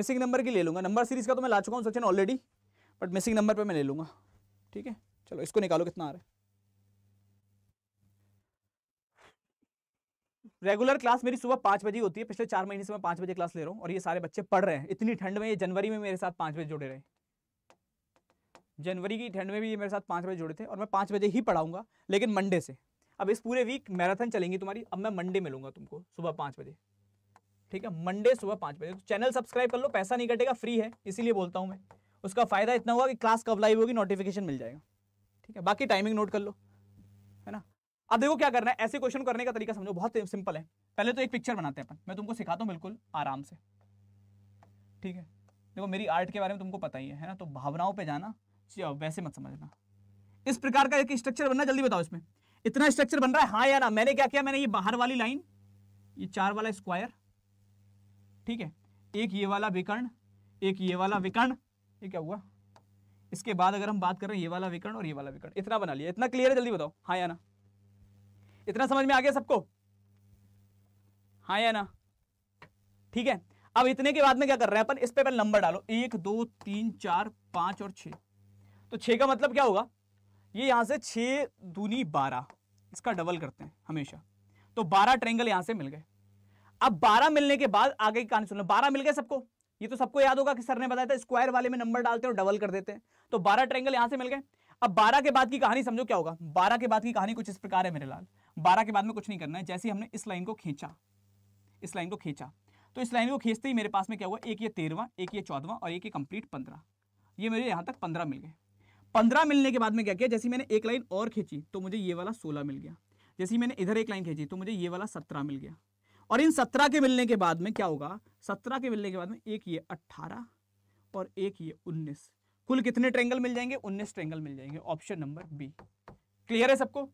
मिसिंग नंबर की ले लूंगा नंबर सीरीज का तो मैं ला चुका हूं Sachin already but missing number पे मैं ले लूंगा ठीक है चलो इसको निकालो कितना आ रहा है रेगुलर क्लास मेरी सुबह पांच बजे होती है पिछले चार महीने से मैं पांच बजे क्लास ले रहा हूं और ये सारे बच्चे पढ़ रहे हैं इतनी ठंड में ये जनवरी में मेरे साथ पांच बजे जुड़े रहे जनवरी की ठंड में भी ये मेरे साथ पाँच बजे जुड़े थे और मैं पाँच बजे ही पढ़ाऊंगा लेकिन मंडे से अब इस पूरे वीक मैराथन चलेंगी तुम्हारी अब मैं मंडे मिलूंगा तुमको सुबह पाँच बजे ठीक है मंडे सुबह पाँच बजे तो चैनल सब्सक्राइब कर लो पैसा नहीं कटेगा फ्री है इसीलिए बोलता हूँ मैं उसका फ़ायदा इतना होगा कि क्लास कब लाइव होगी नोटिफिकेशन मिल जाएगा ठीक है बाकी टाइमिंग नोट कर लो है ना अब देखो क्या करना है ऐसे क्वेश्चन करने का तरीका समझो बहुत सिंपल है पहले तो एक पिक्चर बनाते हैं अपन मैं तुमको सिखाता हूँ बिल्कुल आराम से ठीक है देखो मेरी आर्ट के बारे में तुमको पता ही है, है ना तो भावनाओं पे जाना चलो वैसे मत समझ समझना इस प्रकार का एक स्ट्रक्चर बनना जल्दी बताओ इसमें इतना स्ट्रक्चर बन रहा है हाँ या ना मैंने क्या किया मैंने ये बाहर वाली लाइन ये चार वाला स्क्वायर ठीक है एक ये वाला विकर्ण एक ये वाला विकर्ण ये क्या हुआ इसके बाद अगर हम बात कर रहे हैं ये वाला विकर्ण और ये वाला विकर्ण इतना बना लिया इतना क्लियर है जल्दी बताओ हाँ या ना इतना समझ में आ गया सबको हाँ या ना ठीक है अब इतने के बाद में क्या कर रहे हैं अपन इस पे पहले नंबर डालो एक दो तीन चार पांच और छह तो छः का मतलब क्या होगा ये यहाँ से छः दूनी बारह इसका डबल करते हैं हमेशा तो बारह ट्रेंगल यहाँ से मिल गए अब बारह मिलने के बाद आगे की कहानी सुन लो बारह मिल गए सबको ये तो सबको याद होगा कि सर ने बताया था स्क्वायर वाले में नंबर डालते हैं और डबल कर देते हैं तो बारह ट्रेंगल यहाँ से मिल गए अब बारह के बाद की कहानी समझो क्या होगा बारह के बाद की कहानी कुछ इस प्रकार है मेरे लाल बारह के बाद में कुछ नहीं करना है जैसे हमने इस लाइन को खींचा इस लाइन को खींचा तो इस लाइन को खींचते ही मेरे पास में क्या हुआ एक ये तेरहवा एक ये चौदवा और एक ये कंप्लीट पंद्रह ये मेरे यहाँ तक पंद्रह मिल गए पंद्रह मिलने के बाद में क्या किया जैसे मैंने एक लाइन और खींची तो मुझे ये वाला सोलह मिल गया जैसे मैंने इधर एक लाइन खींची तो मुझे ये वाला सत्रह मिल गया और इन सत्रह के मिलने के बाद में क्या होगा सत्रह के मिलने के बाद में एक ये अट्ठारह और एक ये उन्नीस कुल कितने ट्रेंगल मिल जाएंगे उन्नीस ट्रेंगल मिल जाएंगे ऑप्शन नंबर बी क्लियर है सबको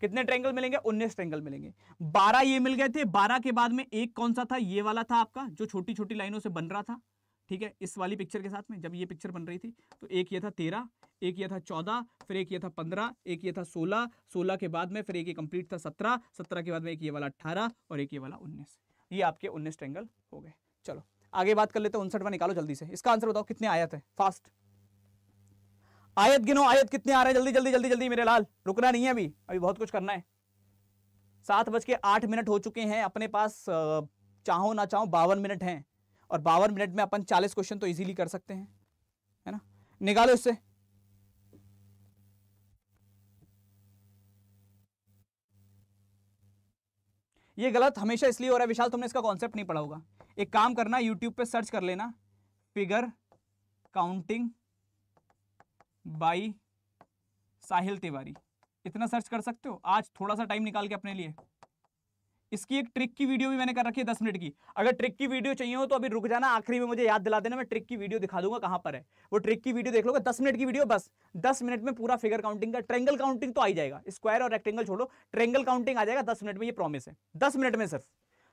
कितने ट्रेंगल मिलेंगे उन्नीस ट्रेंगल मिलेंगे बारह ये मिल गए थे बारह के बाद में एक कौन सा था ये वाला था आपका जो छोटी छोटी लाइनों से बन रहा था ठीक है इस वाली पिक्चर के साथ में जब ये पिक्चर बन रही थी तो एक ये था तेरह एक ये था चौदह फिर एक ये था पंद्रह एक ये था सोलह सोलह के बाद में फिर एक ये कंप्लीट था सत्रह सत्रह के बाद में एक ये वाला अट्ठारह और एक ये वाला उन्नीस ये आपके उन्नीस ट्रेंगल हो गए चलो आगे बात कर लेते हैं उनसठवा निकालो जल्दी से इसका आंसर बताओ कितने आयत है फास्ट आयत गिनो आयत कितने आ रहे हैं जल्दी जल्दी जल्दी जल्दी मेरे लाल रुकना नहीं है अभी अभी बहुत कुछ करना है सात बज के आठ मिनट हो चुके हैं अपने पास चाहो ना चाहो बावन मिनट हैं और बावन मिनट में अपन चालीस क्वेश्चन तो इजीली कर सकते हैं है ना निकालो इससे ये गलत हमेशा इसलिए हो रहा है विशाल तुमने इसका कॉन्सेप्ट नहीं पढ़ा होगा एक काम करना यूट्यूब पे सर्च कर लेना figure counting by Sahil Tiwari इतना सर्च कर सकते हो आज थोड़ा सा टाइम निकाल के अपने लिए इसकी एक ट्रिक की वीडियो भी मैंने कर रखी है दस मिनट की अगर ट्रिक की वीडियो चाहिए हो तो अभी रुक जाना आखिरी में मुझे याद दिला देना मैं ट्रिक की वीडियो दिखा दूंगा कहां पर है वो ट्रिक की वीडियो देख लो दस मिनट की वीडियो बस दस मिनट में पूरा फिगर काउंटिंग का ट्रेंगल काउंटिंग तो आई जाएगा स्क्वायर और रेक्टेंगल छोड़ो ट्रेंगल काउंटिंग आ जाएगा दस मिनट में ये प्रॉमिस है दस मिनट में सिर्फ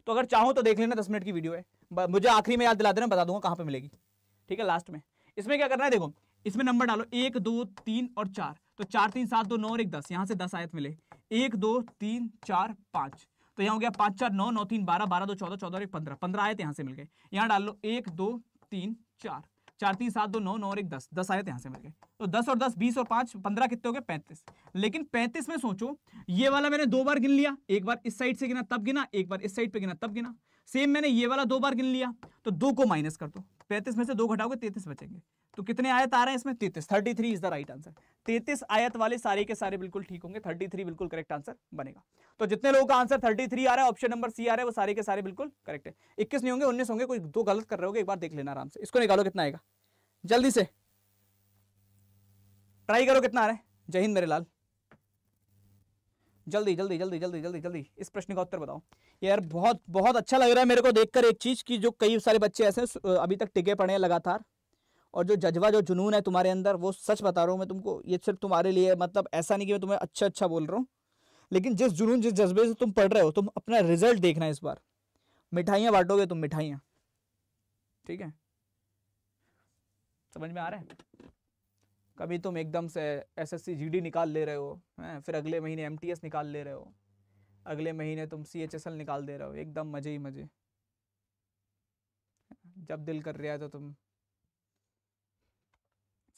तो अगर चाहो तो देख लेना दस मिनट की वीडियो है मुझे आखिरी में याद दिला देना बता दूंगा कहां पर मिलेगी ठीक है लास्ट में इसमें क्या करना है देखो इसमें नंबर डालो एक दो तीन और चार तो चार तीन सात दो नौ और एक दस यहां से दस आयत मिले एक दो तीन चार पांच तो यहाँ हो गया पाँच चार नौ नौ तीन बारह बारह दो चौदह चौदह और एक पंद्रह पंद्रह आए थे तो यहाँ से मिल गए यहाँ डाल लो एक दो तीन चार चार तीन सात दो नौ नौ और एक दस दस आए थे तो यहाँ से मिल गए तो दस और दस बीस और पाँच पंद्रह कितने हो गए पैंतीस लेकिन पैंतीस में सोचो ये वाला मैंने दो बार गिन लिया एक बार इस साइड से गिना तब गिना एक बार इस साइड पर गिना तब गिना सेम मैंने ये वाला दो बार गिन लिया तो दो को माइनस कर दो पैंतीस में से दो घटाओगे तैतीस बचेंगे तो कितने आयत आ रहे हैं इसमें तैतीस thirty three is the right answer तैतीस आयत वाले सारे के सारे बिल्कुल ठीक होंगे थर्टी थ्री बिल्कुल करेक्ट आंसर बनेगा तो जितने लोगों का आंसर थर्टी थ्री आ रहा है ऑप्शन नंबर सी आ रहा है वो सारे के सारे बिल्कुल करेक्ट है इक्कीस नहीं होंगे उन्नीस होंगे कोई दो गलत कर रहे होगे एक बार देख लेना आराम से इसको निकालो कितना आएगा जल्दी से ट्राई करो कितना आ रहा है जय हिंद मेरे लाल जल्दी जल्दी जल्दी जल्दी जल्दी जल्दी इस प्रश्न का उत्तर बताओ यार बहुत बहुत अच्छा लग रहा है मेरे को देखकर एक चीज़ कि जो कई सारे बच्चे ऐसे अभी तक टिके पड़े हैं लगातार और जो जज्बा जो जुनून है तुम्हारे अंदर वो सच बता रहा हूँ मैं तुमको ये सिर्फ तुम्हारे लिए मतलब ऐसा नहीं कि मैं तुम्हें अच्छा अच्छा बोल रहा हूँ लेकिन जिस जुनून जिस जज्बे से तुम पढ़ रहे हो तुम अपना रिजल्ट देखना इस बार मिठाइयाँ बांटोगे तुम मिठाइयाँ ठीक है समझ में आ रहा है कभी तुम एकदम से एसएससी जीडी निकाल ले रहे हो हैं फिर अगले महीने एमटीएस निकाल ले रहे हो अगले महीने तुम सीएचएसएल निकाल दे रहे हो एकदम मज़े ही मज़े जब दिल कर रहा है तो तुम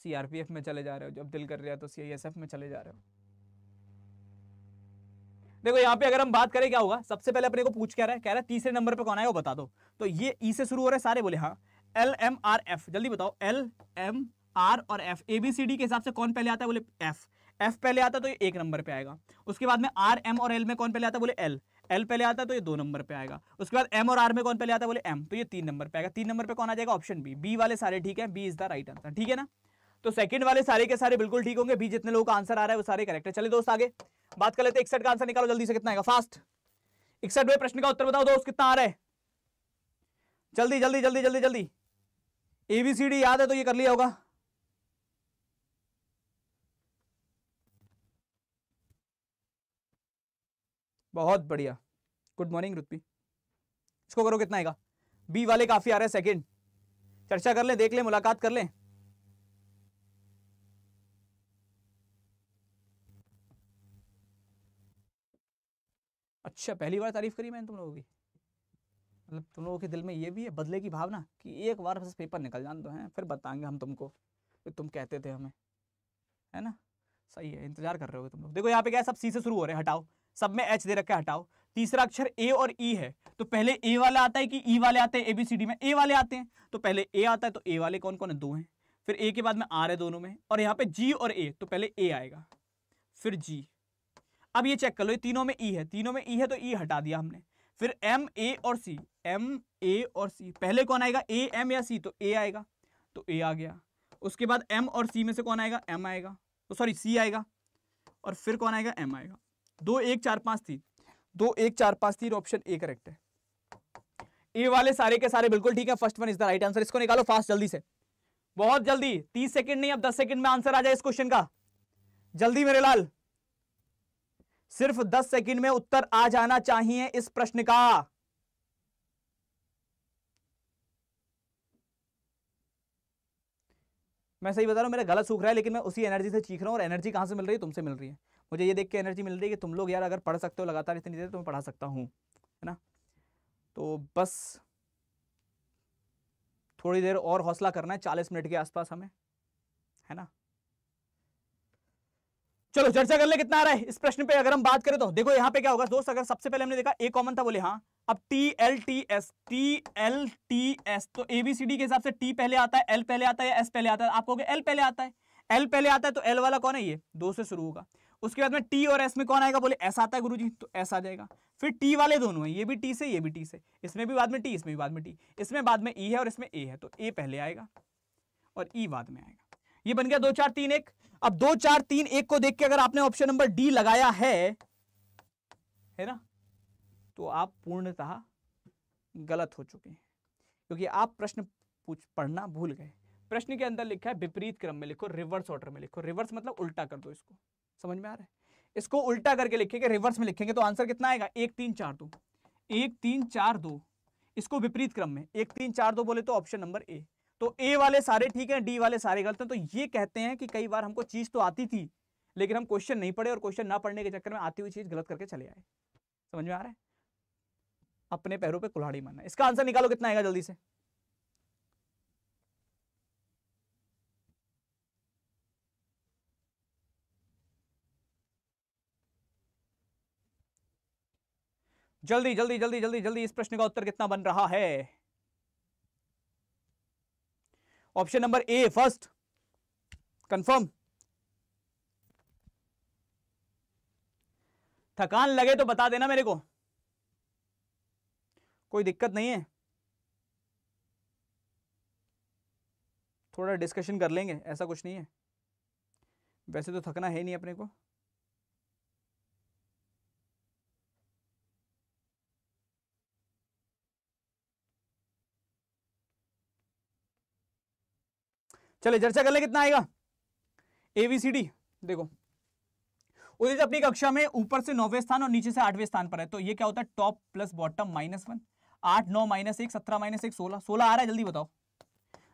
सीआरपीएफ में चले जा रहे हो जब दिल कर रहा है तो सीआईएसएफ में चले जा रहे हो देखो यहाँ पे अगर हम बात करें क्या होगा सबसे पहले अपने को पूछ क्या रहा है कह रहा है तीसरे नंबर पे कौन आया वो बता दो तो ये ई e से शुरू हो रहा है सारे बोले हाँ एल एम आर एफ जल्दी बताओ एल एम आर और F A B C D के हिसाब से कौन पहले आता है बोले एफ एफ पहले आता तो ये एक नंबर पे आएगा उसके बाद में आर एम और एल में कौन पहले आता बोले एल एल पहले आता तो ये दो नंबर पे आएगा उसके बाद एम और आर में कौन पहले आता बोले एम तो ये तीन नंबर पे आएगा तीन नंबर पे कौन आ जाएगा ऑप्शन बी बी वाले सारे ठीक है B is the right answer ठीक है ना तो सेकंड वाले सारे के सारे बिल्कुल ठीक होंगे बी जितने लोगों का आंसर आ रहा है वो सारे करेक्ट है चले दोस्त आगे बात कर लेते इकसठ का आंसर निकालो जल्दी से कितना आएगा फास्ट इकसठ इकसठवें प्रश्न का उत्तर बताओ दोस्त कितना आ रहा है जल्दी जल्दी जल्दी जल्दी जल्दी एबीसीडी याद है तो ये कर लिया होगा बहुत बढ़िया गुड मॉर्निंग रुतपी इसको करो कितना आएगा बी वाले काफ़ी आ रहे हैं सेकेंड चर्चा कर लें देख लें मुलाकात कर लें अच्छा पहली बार तारीफ करी मैंने तुम लोगों की मतलब तुम लोगों के दिल में ये भी है बदले की भावना कि एक बार बस पेपर निकल जान तो हैं फिर बताएंगे हम तुमको कि तुम कहते थे हमें है ना सही है इंतजार कर रहे हो तुम लोग देखो यहाँ पे क्या सब सी से शुरू हो रहे हैं हटाओ सब में एच दे रखे हटाओ तीसरा अक्षर ए और ई e है तो पहले ए वाला आता है कि ई e वाले आते हैं ए बी सी डी में ए वाले आते हैं तो पहले ए आता है तो ए वाले कौन कौन है दो हैं फिर ए के बाद में आर है दोनों में और यहाँ पे जी और ए तो पहले ए आएगा फिर जी अब ये चेक कर लो ये तीनों में ई e है तीनों में ई e है तो ई e हटा दिया हमने फिर एम ए और सी एम ए और सी पहले कौन आएगा ए एम या सी तो ए आएगा तो ए आ गया उसके बाद एम और सी में से कौन आएगा एम आएगा तो सॉरी सी आएगा और फिर कौन आएगा एम आएगा दो एक चार पांच तीन दो एक चार पांच तीन ऑप्शन ए करेक्ट है ए वाले सारे के सारे बिल्कुल ठीक है first one is the right answer इसको निकालो फास्ट जल्दी से बहुत जल्दी तीस सेकंड नहीं अब दस सेकंड में आंसर आ जाए इस क्वेश्चन का जल्दी मेरे लाल सिर्फ दस सेकंड में उत्तर आ जाना चाहिए इस प्रश्न का मैं सही बता रहा हूं मेरा गलत सूख रहा है लेकिन मैं उसी एनर्जी से चीख रहा हूं और एनर्जी कहां से मिल रही है तुमसे मिल रही है मुझे ये देख के एनर्जी मिल रही है कि तुम लोग यार अगर पढ़ सकते हो लगातार इतनी देर तो मैं पढ़ा सकता हूँ है ना तो बस थोड़ी देर और हौसला करना है चालीस मिनट के आसपास हमें है ना चलो चर्चा कर ले कितना आ रहा है इस प्रश्न पे अगर हम बात करें तो देखो यहाँ पे क्या होगा दोस्त अगर सबसे पहले हमने देखा ए कॉमन था बोले हाँ अब T L T S T L T S तो एबीसीडी के हिसाब से टी पहले आता है एल पहले आता है एस पहले आता है आपको एल पहले आता है एल पहले आता है तो एल वाला कौन है ये दो से शुरू होगा उसके बाद में टी और एस में कौन आएगा बोले ऐसा आता है गुरु जी तो ऐसा आ जाएगा फिर टी वाले दोनों हैं ये भी टी से ये भी टी से इसमें भी बाद में टी इसमें भी बाद में टी इसमें बाद में ई e है और इसमें ए है तो ए पहले आएगा और ई e बाद में आएगा ये बन गया दो चार तीन एक अब दो चार तीन एक को देख के अगर आपने ऑप्शन नंबर डी लगाया है है ना तो आप पूर्णतः गलत हो चुके हैं क्योंकि आप प्रश्न पूछ पढ़ना भूल गए प्रश्न के अंदर लिखा है विपरीत क्रम में लिखो रिवर्स ऑर्डर में लिखो रिवर्स मतलब उल्टा कर दो इसको समझ में आ रहा है इसको उल्टा करके लिखेंगे रिवर्स में लिखेंगे तो आंसर कितना आएगा एक तीन चार दो एक तीन चार दो इसको विपरीत क्रम में एक तीन चार दो बोले तो ऑप्शन नंबर ए तो ए वाले सारे ठीक हैं डी वाले सारे गलत हैं तो ये कहते हैं कि कई बार हमको चीज तो आती थी लेकिन हम क्वेश्चन नहीं पढ़े और क्वेश्चन ना पढ़ने के चक्कर में आती हुई चीज गलत करके चले आए समझ में आ रहा है अपने पैरों पर पे कुल्हाड़ी मारना इसका आंसर निकालो कितना आएगा जल्दी से जल्दी जल्दी जल्दी जल्दी जल्दी इस प्रश्न का उत्तर कितना बन रहा है option number A first confirm थकान लगे तो बता देना मेरे को कोई दिक्कत नहीं है थोड़ा डिस्कशन कर लेंगे ऐसा कुछ नहीं है वैसे तो थकना है नहीं अपने को चले चर्चा कर ले कितना आएगा डी देखो उदित अपनी कक्षा में ऊपर से नौवे स्थान और नीचे से आठवें स्थान पर है तो ये क्या होता है top plus bottom minus one आठ नौ माइनस एक सत्रह माइनस एक सोलह सोलह आ रहा है जल्दी बताओ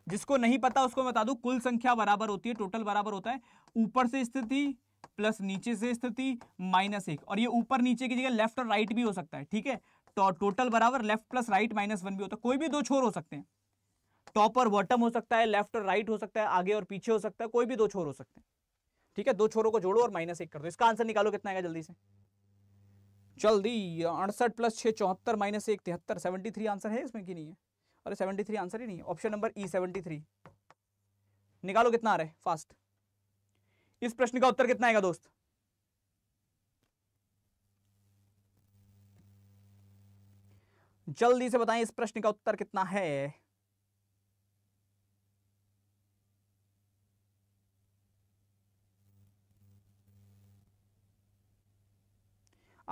जिसको नहीं पता उसको बता दू कुल संख्या बराबर होती है टोटल बराबर होता है ऊपर से स्थिति प्लस नीचे से स्थिति माइनस एक और ये ऊपर नीचे की जगह लेफ्ट और राइट भी हो सकता है ठीक है तो टोटल बराबर left plus right minus one भी होता है कोई भी दो छोर हो सकते हैं टॉप और बॉटम हो सकता है लेफ्ट और राइट हो सकता है आगे और पीछे हो सकता है कोई भी दो छोर हो सकते हैं ठीक है दो छोरों को जोड़ो और माइनस एक कर दो इसका आंसर निकालो कितना आएगा जल्दी से जल्दी अड़सठ प्लस छः चौहत्तर माइनस एक तिहत्तर सेवेंटी थ्री आंसर है इसमें कि नहीं है अरे सेवेंटी थ्री आंसर ही नहीं है option number E seventy three निकालो कितना आ रहा है फास्ट इस प्रश्न का उत्तर कितना आएगा दोस्त जल्दी से बताएं इस प्रश्न का उत्तर कितना है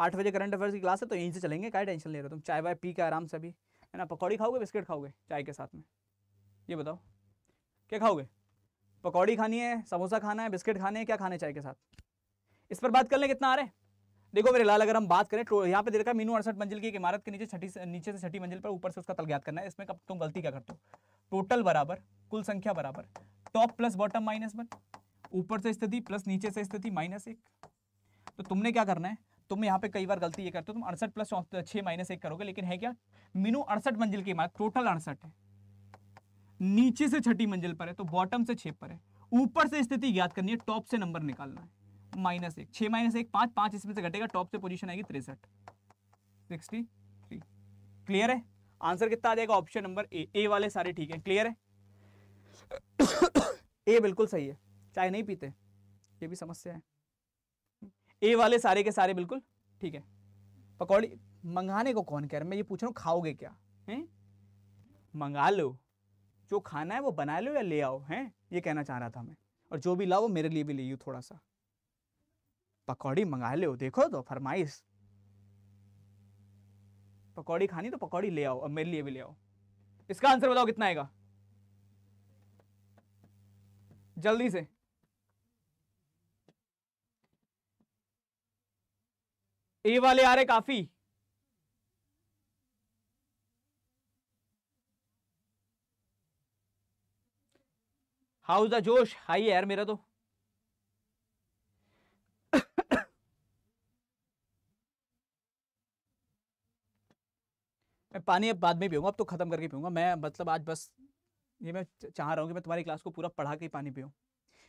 आठ बजे करंट अफेयर्स की क्लास है तो यहीं से चलेंगे क्या टेंशन ले रहे हो तुम चाय वाय पी के आराम से अभी है ना पकौड़ी खाओगे बिस्किट खाओगे चाय के साथ में ये बताओ क्या खाओगे पकौड़ी खानी है समोसा खाना है बिस्किट खाने हैं क्या खाने चाय के साथ इस पर बात कर लें कितना आ रहे हैं देखो मेरे लाल अगर हम बात करें तो यहाँ पे देखा मीनू अड़सठ मंजिल की एक इमारत के नीचे छठी नीचे से छठी मंजिल पर ऊपर से उसका तल ज्ञात करना है इसमें कब तुम गलती क्या करते हो टोटल बराबर कुल संख्या बराबर top plus bottom minus one ऊपर से स्थिति प्लस नीचे से स्थिति माइनस एक तो तुमने क्या करना है तुम यहाँ पे कई बार गलती ये करते हो तुम अड़सठ प्लस छह माइनस एक करोगे लेकिन है क्या मीनू अड़सठ मंजिल की इमारत टोटल अड़सठ है नीचे से छठी मंजिल पर है तो बॉटम से छे पर है ऊपर से स्थिति याद करनी है टॉप से नंबर निकालना है माइनस एक छह माइनस एक पांच पांच इसमें से घटेगा टॉप से पोजीशन आएगी तिरसठ सिक्सटी थ्री क्लियर है आंसर कितना आ जाएगा ऑप्शन नंबर ए ए वाले सारे ठीक है क्लियर है ए बिल्कुल सही है चाय नहीं पीते ये भी समस्या है ए वाले सारे के सारे बिल्कुल ठीक है पकौड़ी मंगाने को कौन कह रहा है मैं ये पूछ रहा हूँ खाओगे क्या हैं मंगा लो जो खाना है वो बना लो या ले आओ हैं ये कहना चाह रहा था मैं और जो भी लाओ वो मेरे लिए भी ले यू थोड़ा सा पकौड़ी मंगा लो देखो तो फरमाइश पकौड़ी खानी तो पकौड़ी ले आओ और मेरे लिए भी ले आओ इसका आंसर बताओ कितना आएगा जल्दी से ए वाले आ रहे काफी हाउस द जोश हाई है यार मेरा तो मैं पानी अब बाद में पीऊंगा अब तो ख़त्म करके पीऊंगा मैं मतलब आज बस ये मैं चाह रहा हूँ कि मैं तुम्हारी क्लास को पूरा पढ़ा के पानी पीऊँ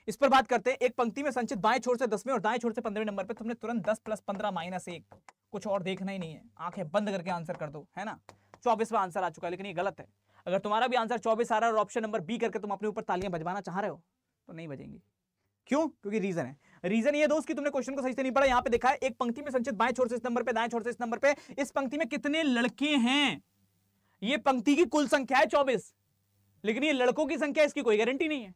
इस पर बात करते हैं एक पंक्ति में संचित बाएं छोर से दसवें और दाएं छोर से पंद्रह नंबर पर तुमने तुरंत दस प्लस पंद्रह माइनस एक कुछ और देखना ही नहीं है आंखें बंद करके आंसर कर दो है ना चौबीसवा आंसर आ चुका है लेकिन ये गलत है अगर तुम्हारा भी आंसर चौबीस आ रहा है और ऑप्शन नंबर बी करके तुम अपने ऊपर तालियां बजवाना चाह रहे हो तो नहीं बजेंगे क्यों क्योंकि रीजन है रीजन ये दोस्त कि तुमने क्वेश्चन को सही से नहीं पढ़ा यहाँ पे देखा है एक पंक्ति में संचित बाएं छोर से इस नंबर पे दाएं छोर से इस नंबर पे इस पंक्ति में कितने लड़के हैं ये पंक्ति की कुल संख्या है चौबीस लेकिन ये लड़कों की संख्या इसकी कोई गारंटी नहीं है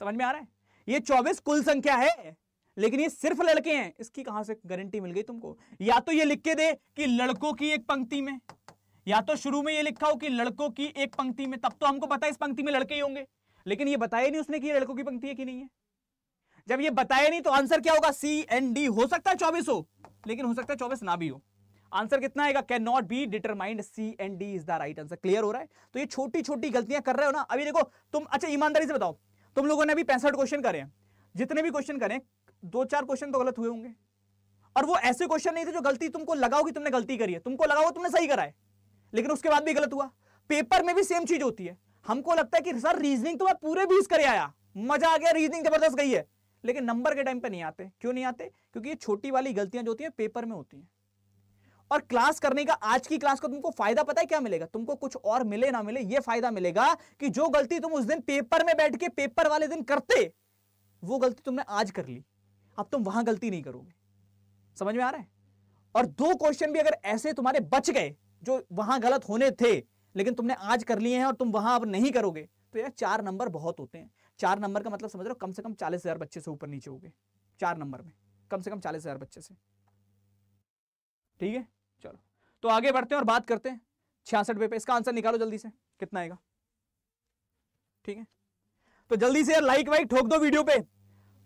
समझ में आ रहा है ये चौबीस कुल संख्या है लेकिन ये सिर्फ लड़के हैं इसकी कहां से गारंटी मिल गई तुमको या तो ये लिख के दे कि लड़कों की एक पंक्ति में या तो शुरू में ये लिखा हो कि लड़कों की एक पंक्ति में तब तो हमको पता है इस पंक्ति में लड़के ही होंगे लेकिन ये बताया नहीं उसने कि लड़कों की पंक्ति है कि नहीं है जब ये बताया नहीं तो आंसर क्या होगा सी एन डी हो सकता है चौबीस हो लेकिन हो सकता है चौबीस ना भी हो आंसर कितना आएगा can not be determined C N D is the right answer clear हो रहा है तो ये छोटी छोटी गलतियां कर रहे हो ना अभी देखो तुम अच्छा ईमानदारी से बताओ तुम लोगों ने अभी पैंसठ क्वेश्चन करे हैं जितने भी क्वेश्चन करें दो चार क्वेश्चन तो गलत हुए होंगे और वो ऐसे क्वेश्चन नहीं थे जो गलती तुमको लगाओ कि तुमने गलती करी है तुमको लगाओ तुमने सही करा है लेकिन उसके बाद भी गलत हुआ पेपर में भी सेम चीज होती है हमको लगता है कि सर रीजनिंग तो मैं पूरे बीस करे आया मजा आ गया रीजनिंग जबरदस्त गई है लेकिन नंबर के टाइम पे नहीं आते क्यों नहीं आते क्योंकि ये छोटी वाली गलतियां जो होती हैं पेपर में होती हैं और क्लास करने का आज की क्लास का तुमको फायदा पता है क्या मिलेगा तुमको कुछ और मिले ना मिले ये फायदा मिलेगा कि जो गलती तुम उस दिन पेपर में बैठ के पेपर वाले दिन करते वो गलती तुमने आज कर ली अब तुम वहां गलती नहीं करोगे समझ में आ रहा है और दो क्वेश्चन भी अगर ऐसे तुम्हारे बच गए जो वहां गलत होने थे लेकिन तुमने आज कर लिए हैं और तुम वहां अब नहीं करोगे तो यार चार नंबर बहुत होते हैं चार नंबर का मतलब समझ रहे हो कम से कम चालीस हजार बच्चे से ऊपर नीचे हो गए चार नंबर में कम से कम चालीस हजार बच्चे से ठीक है तो आगे बढ़ते हैं और बात करते हैं छियासठ पे इसका आंसर निकालो जल्दी से कितना आएगा ठीक है तो जल्दी से लाइक वाइक ठोक दो वीडियो पे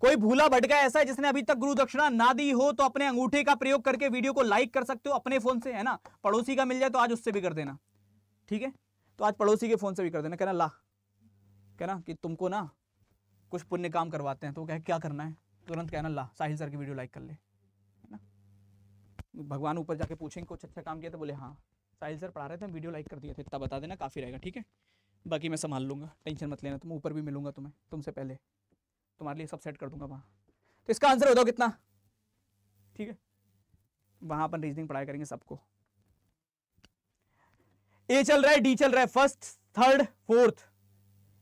कोई भूला भटका ऐसा है जिसने अभी तक गुरु दक्षिणा ना दी हो तो अपने अंगूठे का प्रयोग करके वीडियो को लाइक कर सकते हो अपने फोन से है ना पड़ोसी का मिल जाए तो आज उससे भी कर देना ठीक है तो आज पड़ोसी के फोन से भी कर देना कहना ला कहना कि तुमको ना कुछ पुण्य काम करवाते हैं तो कह क्या करना है तुरंत कहना ला साहिल सर की वीडियो लाइक कर ले भगवान ऊपर जाके पूछेंगे कुछ अच्छा काम किया तो बोले हाँ साहिल सर पढ़ा रहे थे वीडियो लाइक कर दिए थे इतना बता देना काफ़ी रहेगा ठीक है बाकी मैं संभाल लूँगा टेंशन मत लेना तुम ऊपर भी मिलूंगा तुम्हें तुमसे पहले तुम्हारे लिए सब सेट कर दूंगा वहाँ तो इसका आंसर बताओ कितना ठीक है वहाँ अपन रीजनिंग पढ़ाई करेंगे सबको ए चल रहा है डी चल रहा है फर्स्ट थर्ड फोर्थ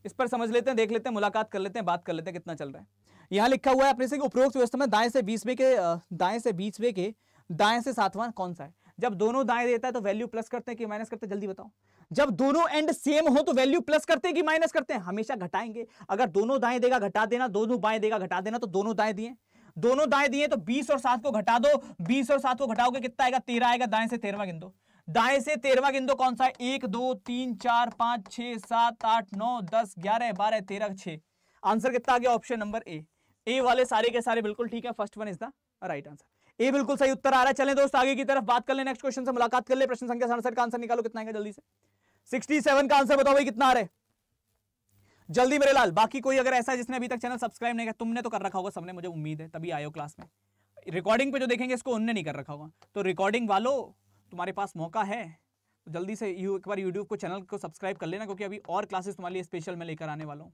इस पर समझ लेते हैं देख लेते हैं मुलाकात कर लेते हैं बात कर लेते हैं कितना चल रहा है यहाँ लिखा हुआ है अपने से उपरोक्त व्यवस्था में दाएं से बीसवे के दाएं से बीसवे के दाएं से सातवां कौन सा है जब दोनों दाएं देता है तो वैल्यू प्लस करते हैं कि माइनस करते हैं जल्दी बताओ जब दोनों एंड सेम हो तो वैल्यू प्लस करते हैं कि माइनस करते हैं हमेशा घटाएंगे अगर दोनों दाएं देगा घटा देना दोनों बाएं देगा घटा देना तो दोनों दाएं दिए दोनों दाएं दिए तो 20 और 7 को घटा दो 20 और 7 को घटाओगे कितना आएगा 13 आएगा दाएं से तेरवा गिन दो दाएं से तेरवा गिन दो कौन सा है एक दो तीन चार पांच छह सात आठ नौ दस ग्यारह बारह तेरह छह आंसर कितना आ गया ऑप्शन नंबर ए ए वाले सारे के सारे बिल्कुल ठीक है first one is the right answer A बिल्कुल सही उत्तर आ रहा है चले दोस्त आगे की तरफ बात कर ले नेक्स्ट क्वेश्चन से मुलाकात कर ले प्रश्न संख्या सड़सठ का आंसर निकालो कितना आएगा जल्दी से सिक्सटी सेवन का आंसर बताओ भाई कितना आ रहा है जल्दी मेरे लाल बाकी कोई अगर ऐसा है जिसने अभी तक चैनल सब्सक्राइब नहीं किया तुमने तो कर रखा होगा सबने मुझे उम्मीद है तभी आयो क्लास में रिकॉर्डिंग पे जो देखेंगे इसको उनने नहीं कर रखा होगा तो रिकॉर्डिंग वालों तुम्हारे पास मौका है तो जल्दी से यू एक बार यूट्यूब को चैनल को सब्सक्राइब कर लेना क्योंकि अभी और क्लासेस तुम्हारे लिए स्पेशल में लेकर आने वाला हूँ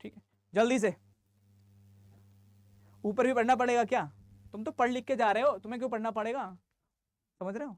ठीक है जल्दी से ऊपर भी पढ़ना पड़ेगा क्या तुम तो पढ़ लिख के जा रहे हो तुम्हें क्यों पढ़ना पड़ेगा समझ रहे हो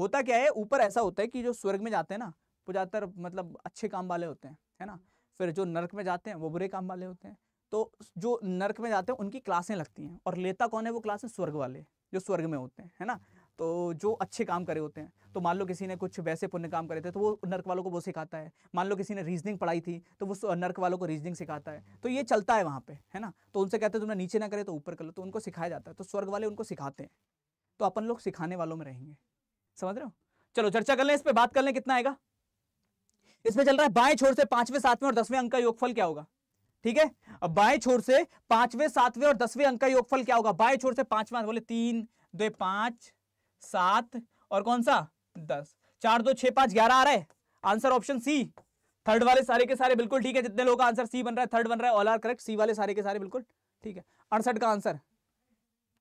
होता क्या है ऊपर ऐसा होता है कि जो स्वर्ग में जाते हैं ना वो ज़्यादातर मतलब अच्छे काम वाले होते हैं है ना फिर जो नर्क में जाते हैं वो बुरे काम वाले होते हैं तो जो नर्क में जाते हैं उनकी क्लासें लगती हैं और लेता कौन है वो क्लासें स्वर्ग वाले जो स्वर्ग में होते हैं है ना तो जो अच्छे काम करे होते हैं तो मान लो किसी ने कुछ वैसे पुण्य काम करे थे तो वो नर्क वालों को वो सिखाता है मान लो किसी ने रीजनिंग पढ़ाई थी तो वो नर्क वालों को रीजनिंग सिखाता है तो ये चलता है वहाँ पे है ना तो उनसे कहते हैं तुमने नीचे ना करे तो ऊपर कर लो तो उनको सिखाया जाता है तो स्वर्ग वाले उनको सिखाते हैं तो अपन लोग सिखाने वालों में रहेंगे समझ रहे हो चलो चर्चा कर लें इस पर बात कर लें कितना आएगा इसमें चल रहा है बाएं छोर से पांचवें सातवें और दसवें अंक का योगफल क्या होगा ठीक है अब बाएं छोर से पांचवें सातवें और दसवें अंक का योगफल क्या होगा बाएं छोर से पांचवा बोले तीन दो पांच सात और कौन सा दस चार दो छह पांच ग्यारह आ रहा है आंसर ऑप्शन सी थर्ड वाले सारे के सारे बिल्कुल ठीक है जितने लोगों का आंसर सी बन रहा है थर्ड बन रहा है ऑल आर करेक्ट सी वाले सारे के सारे बिल्कुल ठीक है अड़सठ का आंसर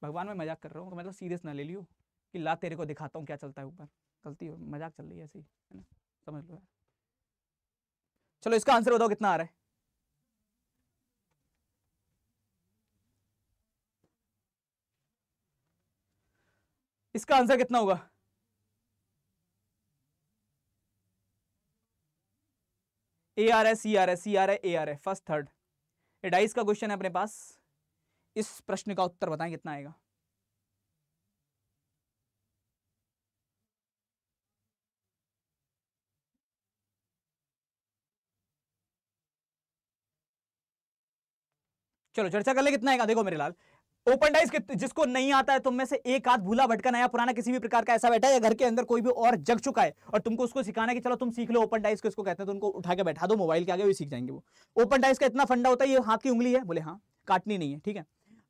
भगवान मैं मजाक कर रहा हूँ तो मतलब सीरियस ना ले लियो कि ला तेरे को दिखाता हूँ क्या चलता है ऊपर गलती हो मजाक चल रही है ऐसी है ना समझ लो चलो इसका आंसर बताओ कितना आ रहा है इसका आंसर कितना होगा A R S C R S C R A R A first third a dice का क्वेश्चन है अपने पास इस प्रश्न का उत्तर बताएं कितना आएगा चलो चर्चा कर ले कितना आएगा देखो मेरे लाल ओपन डाइस जिसको नहीं आता है तुम में से एक हाथ भूला भटका नया पुराना किसी भी प्रकार का ऐसा बैठा है या घर के अंदर कोई भी और जग चुका है और तुमको उसको सिखाना है कि चलो तुम सीख लो ओपन डाइस को इसको कहते हैं तो उनको उठा के बैठा दो मोबाइल के आगे भी सीख जाएंगे वो ओपन डाइस का इतना फंडा होता है ये हाथ की उंगली है बोले हाँ काटनी नहीं है ठीक है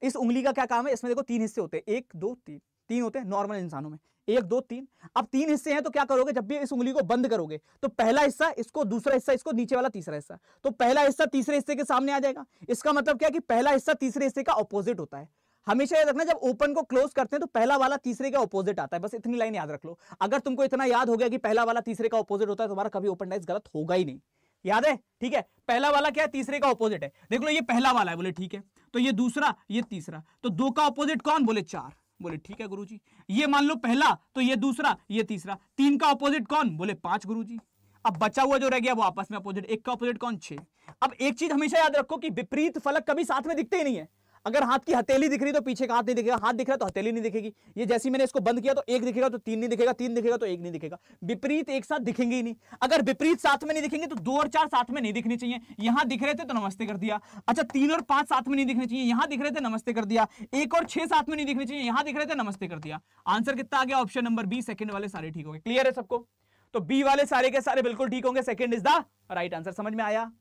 इस उंगली का क्या काम है इसमें देखो तीन हिस्से होते हैं एक दो तीन तीन होते हैं नॉर्मल इंसानों में एक दो तीन अब तीन हिस्से हैं तो क्या करोगे जब भी इस उंगली को बंद करोगे तो पहला हिस्सा इसको दूसरा हिस्सा इसको नीचे वाला तीसरा हिस्सा तो पहला हिस्सा तीसरे हिस्से के सामने आ जाएगा इसका मतलब क्या कि पहला हिस्सा तीसरे हिस्से का ऑपोजिट होता है हमेशा याद रखना जब ओपन को क्लोज करते हैं तो पहला वाला तीसरे का ओपोजिट आता है बस इतनी लाइन याद रख लो अगर तुमको इतना याद हो गया कि पहला वाला तीसरे का ओपोजिट होता है तुम्हारा कभी ओपन डाइस गलत होगा ही नहीं याद है ठीक है पहला वाला क्या है तीसरे का ऑपोजिट है देख लो ये पहला वाला है बोले ठीक है तो ये दूसरा ये तीसरा तो दो का ऑपोजिट कौन बोले चार बोले ठीक है गुरुजी ये मान लो पहला तो ये दूसरा ये तीसरा तीन का अपोजिट कौन बोले पांच गुरुजी अब बचा हुआ जो रह गया वो आपस में अपोजिट एक का ऑपोजिट कौन छे अब एक चीज हमेशा याद रखो कि विपरीत फलक कभी साथ में दिखते ही नहीं है अगर हाथ की हथेली दिख रही तो पीछे का हाथ नहीं दिखेगा हाथ दिख रहा तो हथेली नहीं दिखेगी ये जैसे मैंने इसको बंद किया तो एक दिखेगा तो तीन नहीं दिखेगा तीन दिखेगा तो एक नहीं दिखेगा विपरीत एक साथ दिखेंगे ही नहीं अगर विपरीत साथ में नहीं दिखेंगे तो दो और चार साथ में नहीं दिखनी चाहिए यहां दिख रहे थे तो नमस्ते कर दिया अच्छा तीन और पांच साथ में नहीं दिखने चाहिए यहां दिख रहे थे नमस्ते कर दिया एक और छह साथ में नहीं दिखने चाहिए यहां दिख रहे थे नमस्ते कर दिया आंसर कितना आ गया ऑप्शन नंबर बी सेकंड वाले सारे ठीक हो गए क्लियर है सबको तो बी वाले सारे के सारे बिल्कुल ठीक होंगे second is the right answer समझ में आया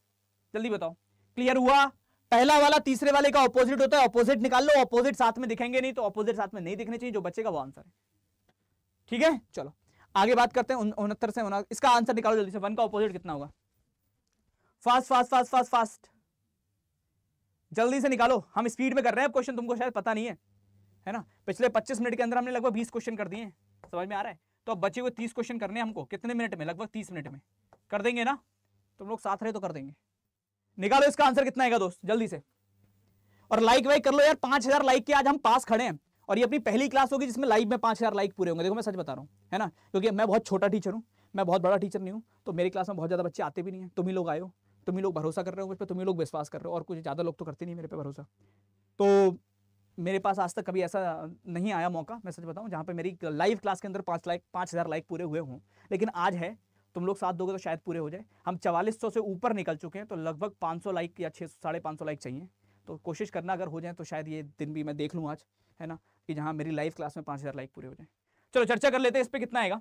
जल्दी बताओ क्लियर हुआ पहला वाला तीसरे वाले का ऑपोजिट होता है ऑपोजिट निकाल लो ऑपोजिट साथ में दिखेंगे नहीं तो ऑपोजिट साथ में नहीं दिखने चाहिए जो का वो आंसर है ठीक है चलो आगे बात करते हैं उनहत्तर से उना इसका आंसर निकालो जल्दी से वन का ऑपोजिट कितना होगा fast fast fast fast fast जल्दी से निकालो हम स्पीड में कर रहे हैं क्वेश्चन तुमको शायद पता नहीं है है ना पिछले 25 मिनट के अंदर हमने लगभग 20 क्वेश्चन कर दिए समझ में आ रहा है तो अब बचे हुए 30 क्वेश्चन करने हमको कितने मिनट में लगभग 30 मिनट में कर देंगे ना तुम लोग साथ रहे तो कर देंगे निकालो इसका आंसर कितना आएगा दोस्त जल्दी से और लाइक वाइक कर लो यार पांच हजार लाइक के आज हम पास खड़े हैं और ये अपनी पहली क्लास होगी जिसमें लाइव में पांच हजार लाइक पूरे होंगे देखो मैं सच बता रहा हूँ है ना क्योंकि मैं बहुत छोटा टीचर हूँ मैं बहुत बड़ा टीचर नहीं हूँ तो मेरी क्लास में बहुत ज़्यादा बच्चे आते भी नहीं है तुम ही लोग आयो तुम ही लोग भरोसा कर रहे हो मुझ पर तुम्हें लोग विश्वास कर रहे हो और कुछ ज़्यादा लोग तो करते नहीं मेरे पे भरोसा तो मेरे पास आज तक कभी ऐसा नहीं आया मौका मैं सच बताऊँ जहाँ पे मेरी लाइव क्लास के अंदर पाँच लाइक पाँच हज़ार लाइक पूरे हुए हों लेकिन आज है तुम लोग साथ दोगे तो शायद पूरे हो जाए हम चवालीस सौ से ऊपर निकल चुके हैं तो लगभग पाँच सौ लाइक या छः साढ़े पाँच सौ लाइक चाहिए तो कोशिश करना अगर हो जाए तो शायद ये दिन भी मैं देख लूँ आज है ना कि जहाँ मेरी लाइव क्लास में पाँच हज़ार लाइक पूरे हो जाए चलो चर्चा कर लेते हैं इस पर कितना आएगा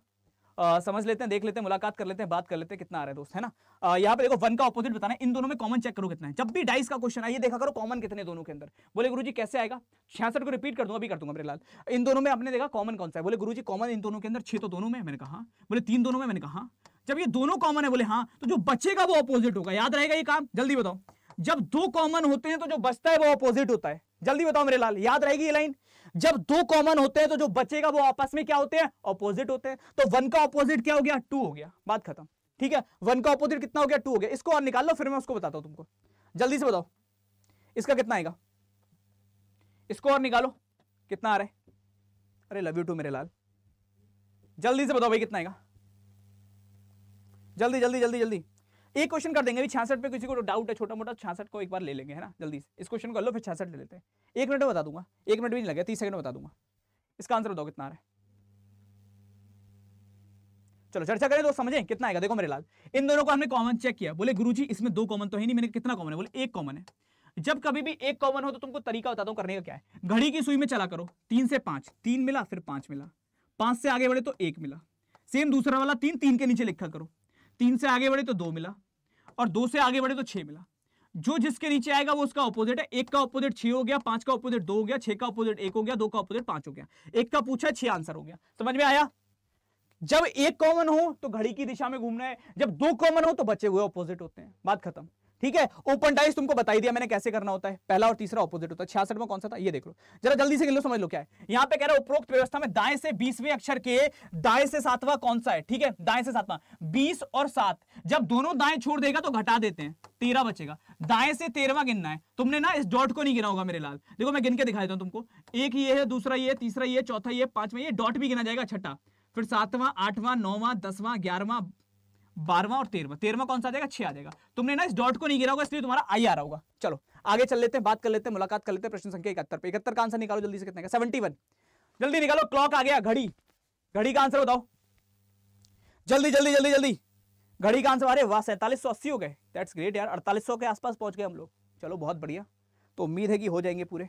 समझ लेते हैं देख लेते हैं मुलाकात कर लेते हैं बात कर लेते हैं कितना आ रहा है दोस्त है ना यहाँ पे देखो वन का ऑपोजिट बताना इन दोनों में कॉमन चेक करो कितना है जब भी डाइस का क्वेश्चन आए ये देखा करो कॉमन कितने दोनों के अंदर बोले गुरु कैसे आएगा छियासठ को रिपीट कर दूंगा अभी कर दूंगा मेरे लाल इन दोनों में आपने देखा कॉमन कौन सा है बोले गुरु कॉमन इन दोनों के अंदर छह तो दोनों में मैंने कहा बोले तीन दोनों में मैंने कहा जब ये दोनों कॉमन है बोले हाँ तो जो बचेगा वो अपोजिट होगा याद रहेगा ये काम जल्दी बताओ जब दो कॉमन होते हैं तो जो बचता है वो अपोजिट होता है जल्दी बताओ मेरे लाल याद रहेगी ये लाइन जब दो कॉमन होते हैं तो जो बचेगा वो आपस में क्या होते हैं ऑपोजिट होते हैं तो वन का ऑपोजिट क्या हो गया टू हो गया बात खत्म ठीक है वन का ऑपोजिट कितना हो गया टू हो गया इसको और निकाल लो फिर मैं उसको बताता हूं तुमको जल्दी से बताओ इसका कितना आएगा इसको और निकालो कितना आ रहा है अरे लव यू टू मेरे लाल जल्दी से बताओ भाई कितना आएगा जल्दी जल्दी जल्दी जल्दी एक क्वेश्चन कर देंगे अभी छियासठ पे किसी को डाउट है छोटा मोटा तो छियासठ को एक बार ले लेंगे है ना जल्दी से इस क्वेश्चन को लो फिर छियासठ ले लेते हैं एक मिनट में बता दूंगा एक मिनट भी नहीं लगे तीस सेकंड बता दूंगा इसका आंसर बताओ कितना आ रहा है चलो चर्चा करें तो समझे कितना आएगा देखो मेरे लाल इन दोनों को हमने कॉमन चेक किया बोले गुरुजी इसमें दो कॉमन तो है नहीं मैंने कितना कॉमन है बोले एक कॉमन है जब कभी भी एक कॉमन हो तो तुमको तरीका बताता हूँ करने का क्या है घड़ी की सुई में चला करो तीन से पांच तीन मिला फिर पांच मिला पांच से आगे बढ़े तो एक मिला सेम दूसरा वाला तीन तीन के नीचे लिखा करो तीन से आगे बढ़े तो दो मिला और दो से आगे बढ़े तो छह मिला जो जिसके नीचे आएगा वो उसका ऑपोजिट है एक का ऑपोजिट छः हो गया पांच का ऑपोजिट दो हो गया छह का ऑपोजिट एक हो गया दो का ऑपोजिट पांच हो गया एक का पूछा छह आंसर हो गया समझ में आया जब एक कॉमन हो तो घड़ी की दिशा में घूमना है जब दो कॉमन हो तो बचे हुए ऑपोजिट होते हैं बात खत्म ठीक है ओपन डाइस तुमको बताई दिया मैंने कैसे करना होता है पहला और तीसरा ऑपोजिट होता है छियासठ में कौन सा था ये देख लो जरा जल्दी से लो समझ लो क्या है यहाँ पे कह रहा है उपरोक्त व्यवस्था में दाएं से बीसवें अक्षर के दाएं से सातवां कौन सा है ठीक है दाएं से सातवां बीस और सात जब दोनों दाएं छोड़ देगा तो घटा देते हैं तेरह बचेगा दाएं से तेरवा गिनना है तुमने ना इस डॉट को नहीं गिना होगा मेरे लाल देखो मैं गिन के दिखा देता हूँ तुमको एक ये है दूसरा ये तीसरा ये चौथा ये पांचवा ये डॉट भी गिना जाएगा छठा फिर सातवां आठवां नौवां दसवां ग्यारहवां बारवा और तेरवा तेरवा कौन सा आ जाएगा छह आ जाएगा तुमने ना इस डॉट को नहीं गिरा होगा इसलिए तुम्हारा आई आ रहा होगा चलो आगे चल लेते हैं बात कर लेते हैं मुलाकात कर लेते हैं प्रश्न संख्या इकहत्तर पे इकहत्तर का आंसर निकालो जल्दी से कितने का सेवेंटी वन जल्दी निकालो क्लॉक आ गया घड़ी घड़ी का आंसर बताओ जल्दी जल्दी जल्दी जल्दी घड़ी का आंसर आ रहे वाह सैंतालीस सौ अस्सी हो गए दैट्स ग्रेट यार अड़तालीस सौ के आसपास पहुंच गए हम लोग चलो बहुत बढ़िया तो उम्मीद है कि हो जाएंगे पूरे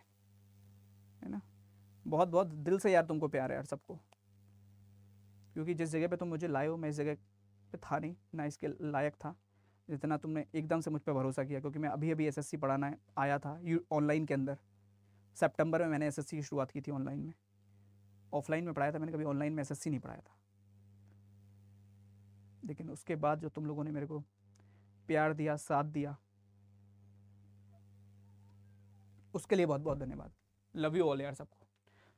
है ना बहुत बहुत दिल से यार तुमको प्यार है यार सबको क्योंकि जिस जगह पे तुम मुझे लाए हो मैं इस जगह पे था नहीं ना इसके लायक था जितना तुमने एकदम से मुझ पर भरोसा किया क्योंकि मैं अभी अभी एस पढ़ाना आया था यू ऑनलाइन के अंदर सेप्टेम्बर में मैंने एस की शुरुआत की थी ऑनलाइन में ऑफलाइन में पढ़ाया था मैंने कभी ऑनलाइन में एस नहीं पढ़ाया था लेकिन उसके बाद जो तुम लोगों ने मेरे को प्यार दिया साथ दिया उसके लिए बहुत बहुत धन्यवाद लव यू ऑल यार सबको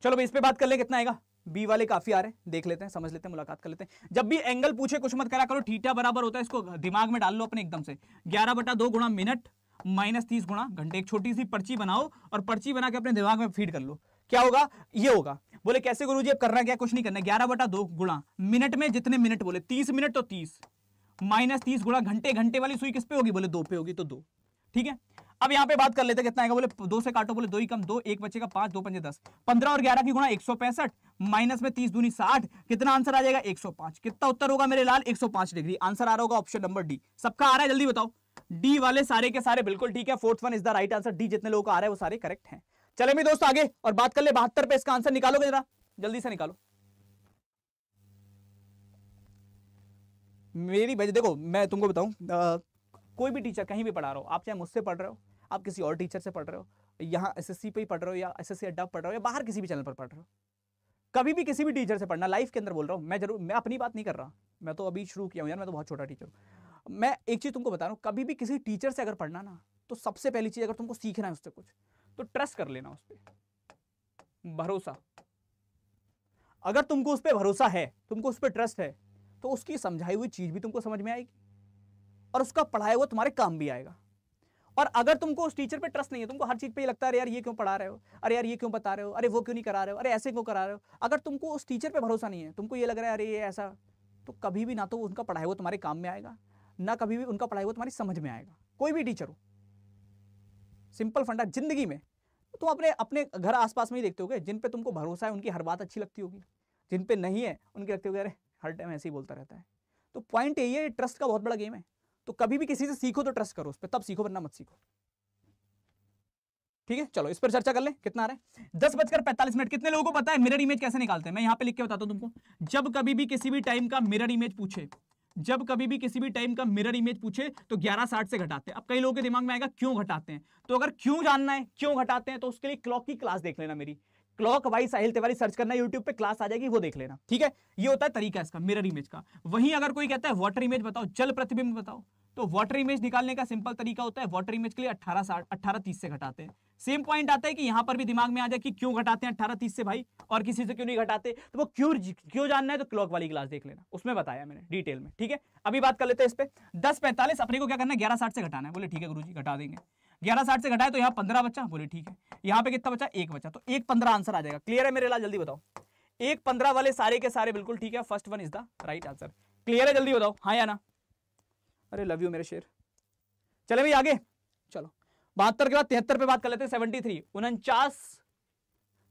चलो भाई इस पे बात कर लें कितना आएगा बी वाले काफी आ रहे हैं देख लेते हैं समझ लेते हैं मुलाकात कर लेते हैं जब भी एंगल पूछे कुछ मत करा करो ठीठा बराबर होता है इसको दिमाग में डाल लो अपने एकदम से ग्यारह बटा दो गुणा मिनट माइनस तीस गुणा घंटे एक छोटी सी पर्ची बनाओ और पर्ची बना के अपने दिमाग में फीड कर लो क्या होगा ये होगा बोले कैसे गुरु जी अब करना क्या कुछ नहीं करना ग्यारह बटा दो गुणा मिनट में जितने मिनट बोले तीस मिनट तो तीस माइनस तीस गुणा घंटे घंटे वाली सुई किस पे होगी बोले दो पे होगी तो दो ठीक है अब यहाँ पे बात कर लेते कितना आएगा बोले दो से काटो बोले दो ही कम दो एक बच्चे का पांच दो पंजे दस पंद्रह और ग्यारह की गुणा एक सौ पैंसठ माइनस में तीस दूनी साठ कितना आंसर आ जाएगा एक सौ पांच कितना उत्तर होगा मेरे लाल एक सौ पांच डिग्री आंसर आ रहा होगा ऑप्शन नंबर डी सबका आ रहा है जल्दी बताओ डी वाले सारे के सारे बिल्कुल ठीक है fourth one is the right answer D जितने लोगों का आ रहा है वो सारे करेक्ट है चले भी दोस्त आगे और बात कर ले बहत्तर पे इसका आंसर निकालोगे जरा जल्दी से निकालो मेरी भाई देखो मैं तुमको बताऊं कोई भी टीचर कहीं भी पढ़ा रहा हो आप चाहे मुझसे पढ़ रहे हो आप किसी और टीचर से पढ़ रहे हो यहाँ एस एस सी पे ही पढ़ रहे हो या एस एस सी अड्डा पढ़ रहे हो या बाहर किसी भी चैनल पर पढ़ रहे हो कभी भी किसी भी टीचर से पढ़ना लाइफ के अंदर बोल रहा हूँ मैं जरूर मैं अपनी बात नहीं कर रहा मैं तो अभी शुरू किया हूँ यार मैं तो बहुत छोटा टीचर हूँ मैं एक चीज़ तुमको बता रहा हूँ कभी भी किसी टीचर से अगर पढ़ना ना तो सबसे पहली चीज़ अगर तुमको सीखना है उससे कुछ तो ट्रस्ट कर लेना उस पर भरोसा अगर तुमको उस पर भरोसा है तुमको उस पर ट्रस्ट है तो उसकी समझाई हुई चीज़ भी तुमको समझ में आएगी और उसका पढ़ाया हुआ तुम्हारे काम भी आएगा और अगर तुमको उस टीचर पे ट्रस्ट नहीं है तुमको हर चीज़ पे ये लगता है अरे यार ये क्यों पढ़ा रहे हो अरे यार ये क्यों बता रहे हो अरे वो क्यों नहीं करा रहे हो अरे ऐसे क्यों करा रहे हो अगर तुमको उस टीचर पे भरोसा नहीं है तुमको ये लग रहा है अरे ये ऐसा तो कभी भी ना तो उनका पढ़ाई हुआ तुम्हारे काम में आएगा ना कभी भी उनका पढ़ाई हुआ तुम्हारी समझ में आएगा कोई भी टीचर हो सिंपल फंडा जिंदगी में तुम तो अपने अपने घर आसपास में ही देखते हो जिन पे तुमको भरोसा है उनकी हर बात अच्छी लगती होगी जिन पे नहीं है उनके लगते हो अरे हर टाइम ऐसे ही बोलता रहता है तो पॉइंट यही है ट्रस्ट का बहुत बड़ा गेम है तो कभी भी किसी से सीखो तो ट्रस्ट करो उस पर तब सीखो वरना मत सीखो ठीक है चलो इस पर चर्चा कर ले कितना आ रहा है दस बजकर पैंतालीस मिनट कितने लोगों को पता है मिरर इमेज कैसे निकालते हैं मैं यहां पे लिख के बताता हूं तुमको जब कभी भी किसी भी टाइम का मिरर इमेज पूछे जब कभी भी किसी भी टाइम का मिरर इमेज पूछे तो ग्यारह साठ से घटाते हैं अब कई लोगों के दिमाग में आएगा क्यों घटाते हैं तो अगर क्यों जानना है क्यों घटाते हैं तो उसके लिए क्लॉक की क्लास देख लेना मेरी clockwise Sahil Tiwari search करना यूट्यूब पे क्लास आ जाएगी वो देख लेना ठीक है ये होता है तरीका इसका मिरर इमेज का वहीं अगर कोई कहता है वाटर इमेज बताओ जल प्रतिबिंब बताओ तो वाटर इमेज निकालने का सिंपल तरीका होता है वाटर इमेज के लिए अट्ठारह साठ अट्ठारह तीस से घटाते हैं सेम पॉइंट आता है कि यहाँ पर भी दिमाग में आ जाए कि क्यों घटाते हैं अट्ठारह तीस से भाई और किसी से क्यों नहीं घटाते तो वो क्यों क्यों जानना है तो क्लॉक वाली क्लास देख लेना उसमें बताया मैंने डिटेल में ठीक है अभी बात कर लेते हैं इस पर दस पैंतालीस अपने को क्या करना है ग्यारह साठ से घटाना है बोले ठीक है गुरु घटा देंगे ग्यारह साठ से घटाए तो यहाँ पंद्रह बच्चा बोले ठीक है यहाँ पे कितना बच्चा एक बच्चा तो एक पंद्रह आंसर आ जाएगा क्लियर है मेरे लाल जल्दी बताओ एक पंद्रह वाले सारे के सारे बिल्कुल ठीक है first one is the right answer clear है जल्दी बताओ हाँ या ना अरे लव यू मेरे शेर चले भाई आगे चलो बहत्तर के बाद तिहत्तर पे बात कर लेते हैं सेवेंटी थ्री उनचास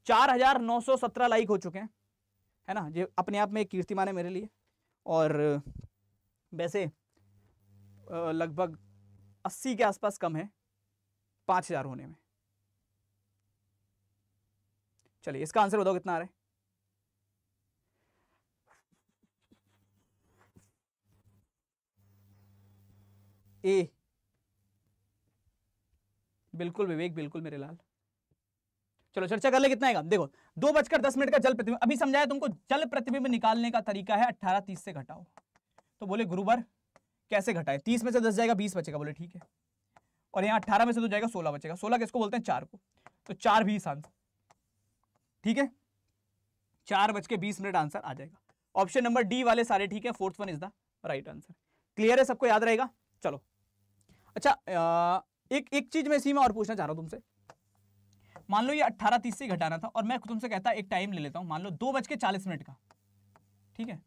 चार हजार नौ सौ सत्रह लाइक हो चुके हैं है ना ये अपने आप में एक कीर्तिमान है मेरे लिए और वैसे लगभग अस्सी के आसपास कम है पाँच हजार होने में चलिए इसका आंसर बताओ कितना आ रहा है ए बिल्कुल विवेक बिल्कुल मेरे लाल चलो चर्चा कर ले कितना आएगा देखो दो बजकर दस मिनट का जल प्रतिबिंब अभी समझाया तुमको जल प्रतिबिंब निकालने का तरीका है अट्ठारह तीस से घटाओ तो बोले गुरुवर कैसे घटाए तीस में से दस जाएगा बीस बचेगा बोले ठीक है और यहाँ अट्ठारह में से दो जाएगा सोलह बचेगा सोलह किसको बोलते हैं चार को तो चार बीस आंसर ठीक है चार बज के बीस मिनट आंसर आ जाएगा ऑप्शन नंबर डी वाले सारे ठीक है fourth one is the right answer clear है सबको याद रहेगा चलो अच्छा एक एक चीज मैं इसी में और पूछना चाह रहा हूँ तुमसे मान लो ये अट्ठारह तीस से घटाना था और मैं तुमसे कहता एक टाइम ले लेता हूँ मान लो दो बज के चालीस मिनट का ठीक है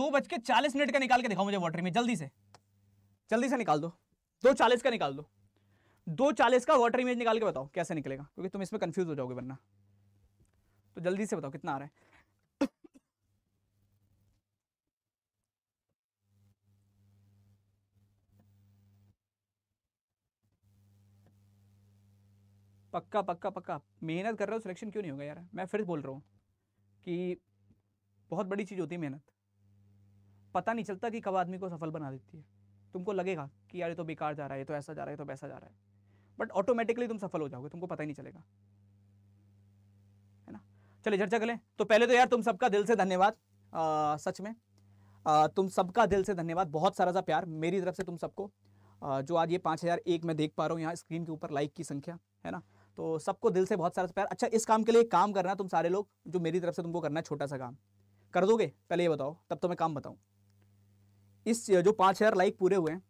दो बज के चालीस मिनट का निकाल के दिखाओ मुझे वाटर में जल्दी से जल्दी से निकाल दो दो चालीस का निकाल दो दो चालीस का वाटर इमेज निकाल के बताओ कैसे निकलेगा क्योंकि तुम इसमें कन्फ्यूज हो जाओगे वरना तो जल्दी से बताओ कितना आ रहा है पक्का पक्का पक्का मेहनत कर रहे हो सिलेक्शन क्यों नहीं होगा यार मैं फिर बोल रहा हूँ कि बहुत बड़ी चीज़ होती है मेहनत पता नहीं चलता कि कब आदमी को सफल बना देती है तुमको लगेगा कि यार ये तो बेकार जा रहा है ये तो ऐसा जा रहा है ये तो वैसा जा रहा है बट ऑटोमेटिकली तुम सफल हो जाओगे तुमको पता ही नहीं चलेगा है ना चले चर्चा करें तो पहले तो यार तुम सबका दिल से धन्यवाद सच में आ, तुम सबका दिल से धन्यवाद बहुत सारा सा प्यार मेरी तरफ से तुम सबको जो आज ये पाँच हज़ार एक मैं देख पा रहा हूँ यहाँ स्क्रीन के ऊपर लाइक की संख्या है ना तो सबको दिल से बहुत सारा प्यार अच्छा इस काम के लिए काम करना तुम सारे लोग जो मेरी तरफ से तुमको करना है छोटा सा काम कर दोगे पहले ये बताओ तब तो मैं काम बताऊँ इस जो पाँच हज़ार लाइक पूरे हुए हैं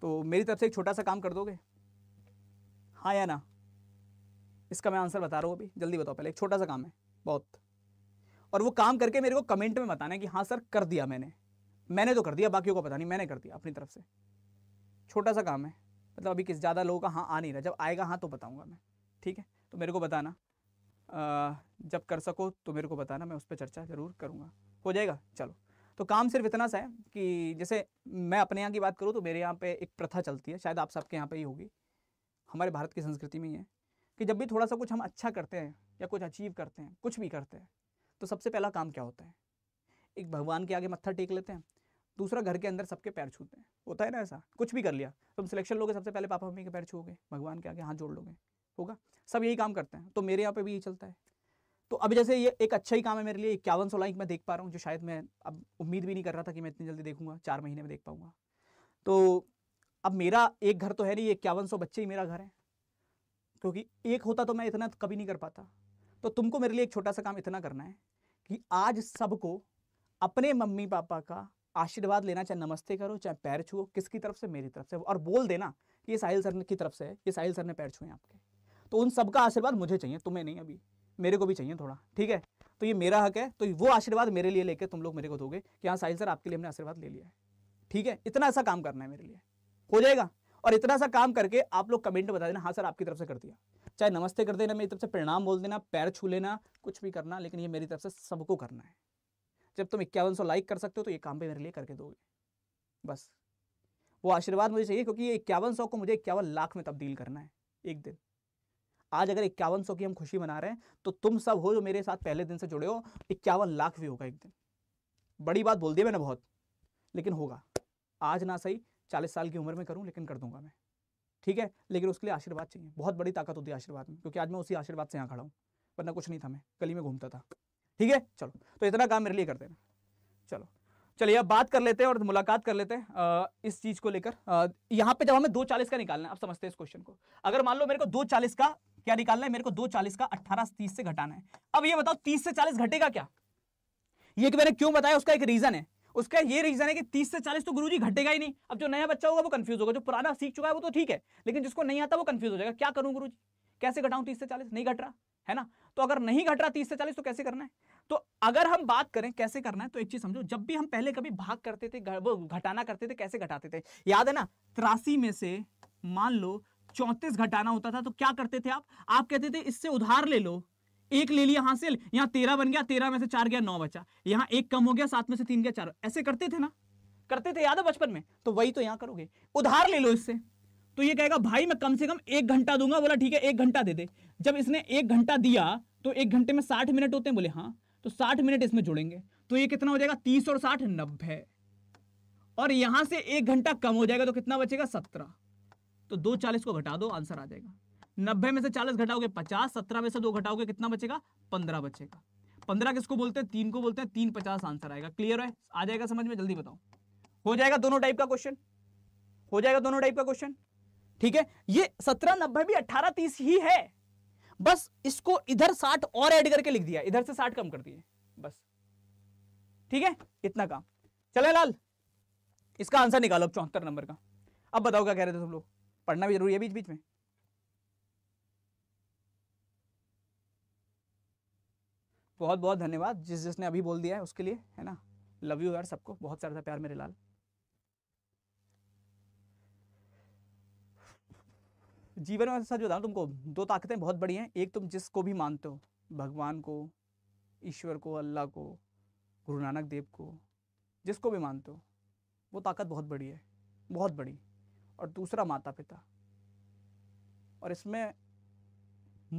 तो मेरी तरफ से एक छोटा सा काम कर दोगे हाँ या ना इसका मैं आंसर बता रहा हूँ अभी जल्दी बताओ पहले एक छोटा सा काम है बहुत और वो काम करके मेरे को कमेंट में बताना है कि हाँ सर कर दिया मैंने मैंने तो कर दिया बाकियों को पता नहीं मैंने कर दिया अपनी तरफ से छोटा सा काम है मतलब अभी किस ज़्यादा लोगों का हाँ आ नहीं रहा जब आएगा हाँ तो बताऊँगा मैं ठीक है तो मेरे को बताना आ, जब कर सको तो मेरे को बताना मैं उस पर चर्चा ज़रूर करूँगा हो जाएगा चलो तो काम सिर्फ इतना सा है कि जैसे मैं अपने यहाँ की बात करूँ तो मेरे यहाँ पे एक प्रथा चलती है शायद आप सबके यहाँ पे ही होगी हमारे भारत की संस्कृति में ही है कि जब भी थोड़ा सा कुछ हम अच्छा करते हैं या कुछ अचीव करते हैं कुछ भी करते हैं तो सबसे पहला काम क्या होता है एक भगवान के आगे मत्था टेक लेते हैं दूसरा घर के अंदर सबके पैर छूते हैं होता है ना ऐसा कुछ भी कर लिया तुम सिलेक्शन लोगे सबसे पहले पापा मम्मी के पैर छूओगे भगवान के आगे हाथ जोड़ लोगे होगा सब यही काम करते हैं तो मेरे यहाँ पे भी यही चलता है तो अभी जैसे ये एक अच्छा ही काम है मेरे लिए इक्यावन सौ लाइक मैं देख पा रहा हूँ जो शायद मैं अब उम्मीद भी नहीं कर रहा था कि मैं इतनी जल्दी देखूंगा चार महीने में देख पाऊंगा तो अब मेरा एक घर तो है नहीं इक्यावन सौ बच्चे ही मेरा घर है क्योंकि एक होता तो मैं इतना कभी नहीं कर पाता तो तुमको मेरे लिए एक छोटा सा काम इतना करना है कि आज सबको अपने मम्मी पापा का आशीर्वाद लेना चाहे नमस्ते करो चाहे पैर छुओ किसकी तरफ से मेरी तरफ से और बोल देना कि ये साहिल सर की तरफ से है ये साहिल सर ने पैर छुए आपके तो उन सबका आशीर्वाद मुझे चाहिए तुम्हें नहीं अभी मेरे को भी चाहिए थोड़ा ठीक है तो ये मेरा हक है तो वो आशीर्वाद मेरे लिए लेके तुम लोग मेरे को दोगे कि हाँ साहिल सर आपके लिए हमने आशीर्वाद ले लिया है ठीक है इतना ऐसा काम करना है मेरे लिए हो जाएगा और इतना सा काम करके आप लोग कमेंट बता देना हाँ सर आपकी तरफ से कर दिया चाहे नमस्ते कर देना मेरी तरफ से प्रणाम बोल देना पैर छू लेना कुछ भी करना लेकिन ये मेरी तरफ से सबको करना है जब तुम इक्यावन सौ लाइक कर सकते हो तो ये काम भी मेरे लिए करके दोगे बस वो आशीर्वाद मुझे चाहिए क्योंकि ये इक्यावन सौ को मुझे इक्यावन लाख में तब्दील करना है एक दिन आज अगर इक्यावन की हम खुशी मना रहे हैं तो तुम सब हो जो मेरे साथ पहले दिन से जुड़े हो इक्यावन लाख भी होगा एक दिन बड़ी बात बोल दी मैंने बहुत लेकिन होगा आज ना सही चालीस साल की उम्र में करूँ लेकिन कर दूंगा मैं ठीक है लेकिन उसके लिए आशीर्वाद चाहिए बहुत बड़ी ताकत होती है आशीर्वाद में क्योंकि आज मैं उसी आशीर्वाद से यहाँ खड़ा हूँ वरना कुछ नहीं था मैं गली में घूमता था ठीक है चलो तो इतना काम मेरे लिए कर देना चलो चलिए अब बात कर लेते हैं और मुलाकात कर लेते हैं इस चीज को लेकर यहाँ पे जब हमें दो चालीस का निकालना है आप समझते हैं इस क्वेश्चन को अगर मान लो मेरे को दो चालीस का क्या निकालना है मेरे को दो चालीस का अट्ठारह तीस से घटाना है अब ये बताओ तीस से चालीस घटेगा क्या ये कि मैंने क्यों बताया उसका एक रीजन है उसका ये रीजन है कि तीस से चालीस तो गुरुजी घटेगा ही नहीं अब जो नया बच्चा होगा वो कंफ्यूज होगा जो पुराना सीख चुका है वो तो ठीक है लेकिन जिसको नहीं आता वो कंफ्यूज हो जाएगा क्या करूं गुरु कैसे घटाऊं तीस से चालीस नहीं घट रहा है ना तो अगर नहीं घट रहा तीस से चालीस तो कैसे करना है तो अगर हम बात करें कैसे करना है तो एक चीज समझो जब भी हम पहले कभी भाग करते थे घटाना करते थे कैसे घटाते थे याद है ना त्रासी में से मान लो चौंतीस घटाना होता था तो क्या करते थे आप आप कहते थे इससे उधार ले लो एक ले लिया हासिल यहाँ तेरह बन गया तेरह में से चार गया नौ बचा यहाँ एक कम हो गया सात में से तीन गया चार ऐसे करते थे ना करते थे याद है बचपन में तो वही तो यहाँ करोगे उधार ले लो इससे तो ये कहेगा भाई मैं कम से कम एक घंटा दूंगा बोला ठीक है एक घंटा दे दे जब इसने एक घंटा दिया तो एक घंटे में साठ मिनट होते हैं बोले हाँ तो साठ मिनट इसमें जुड़ेंगे तो ये कितना हो जाएगा तीस और साठ नब्बे और यहां से एक घंटा कम हो जाएगा तो कितना बचेगा सत्रह तो दो चालीस को घटा दो आंसर आ जाएगा नब्बे में से चालीस घटाओगे पचास सत्रह में से दो घटाओगे कितना बचेगा पंद्रह बचेगा पंद्रह किसको बोलते हैं तीन को बोलते हैं तीन पचास आंसर आएगा क्लियर है आ जाएगा समझ में जल्दी बताओ हो जाएगा दोनों टाइप का क्वेश्चन हो जाएगा दोनों टाइप का क्वेश्चन ठीक है ये सत्रह नब्बे भी अट्ठारह तीस ही है बस इसको इधर साठ और ऐड करके लिख दिया इधर से साठ कम कर दिए बस ठीक है इतना काम चले लाल इसका आंसर निकालो चौहत्तर नंबर का अब बताओ क्या कह रहे थे सब लोग पढ़ना भी जरूरी है बीच बीच में बहुत बहुत धन्यवाद जिस जिसने अभी बोल दिया है उसके लिए है ना लव यू यार सबको बहुत सारा प्यार मेरे लाल जीवन में सच बताऊँ तुमको दो ताकतें बहुत बड़ी हैं एक तुम जिसको भी मानते हो भगवान को ईश्वर को अल्लाह को गुरु नानक देव को जिसको भी मानते हो वो ताकत बहुत बड़ी है बहुत बड़ी और दूसरा माता पिता और इसमें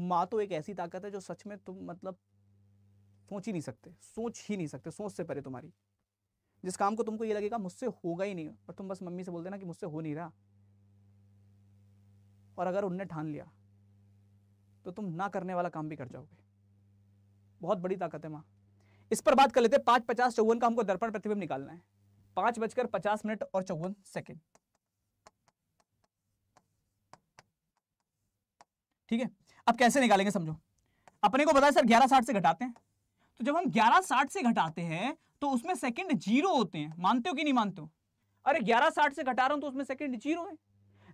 माँ तो एक ऐसी ताकत है जो सच में तुम मतलब सोच ही नहीं सकते सोच ही नहीं सकते सोच से परे तुम्हारी जिस काम को तुमको ये लगेगा मुझसे होगा ही नहीं और तुम बस मम्मी से बोल देना कि मुझसे हो नहीं रहा और अगर उनने ठान लिया तो तुम ना करने वाला काम भी कर जाओगे बहुत बड़ी ताकत है माँ इस पर बात कर लेते हैं पाँच पचास चौवन का हमको दर्पण प्रतिबिंब निकालना है पाँच बजकर पचास मिनट और चौवन सेकेंड ठीक है अब कैसे निकालेंगे समझो अपने को बताया सर ग्यारह साठ से घटाते हैं तो जब हम ग्यारह साठ से घटाते हैं तो उसमें सेकंड जीरो होते हैं मानते हो कि नहीं मानते हो अरे ग्यारह साठ से घटा रहा हूं तो उसमें सेकंड जीरो है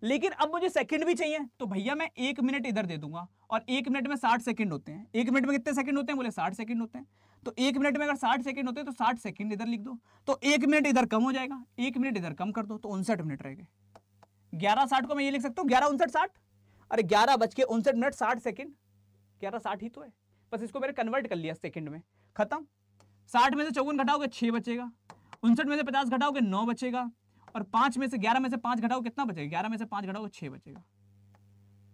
लेकिन अब मुझे सेकंड भी चाहिए तो भैया मैं एक मिनट इधर दे दूंगा और एक मिनट में साठ सेकंड होते हैं एक मिनट में कितने सेकंड होते हैं बोले साठ सेकंड होते हैं तो एक मिनट में अगर साठ सेकंड होते हैं तो साठ सेकंड इधर लिख दो तो एक मिनट इधर कम हो जाएगा एक मिनट इधर कम कर दो तो उनसठ मिनट रह गए ग्यारह साठ को मैं ये लिख सकता हूँ ग्यारह उनसठ साठ अरे ग्यारह बज के उनसठ मिनट साठ सेकेंड ग्यारह साठ ही तो है बस इसको मैंने कन्वर्ट कर लिया सेकेंड में खत्म साठ में से चौवन घटाओगे छः बचेगा उनसठ में से पचास घटाओगे नौ बचेगा और पाँच में से ग्यारह में से पाँच घटाओगे कितना बचेगा ग्यारह में से पाँच घटाओगे छः बचेगा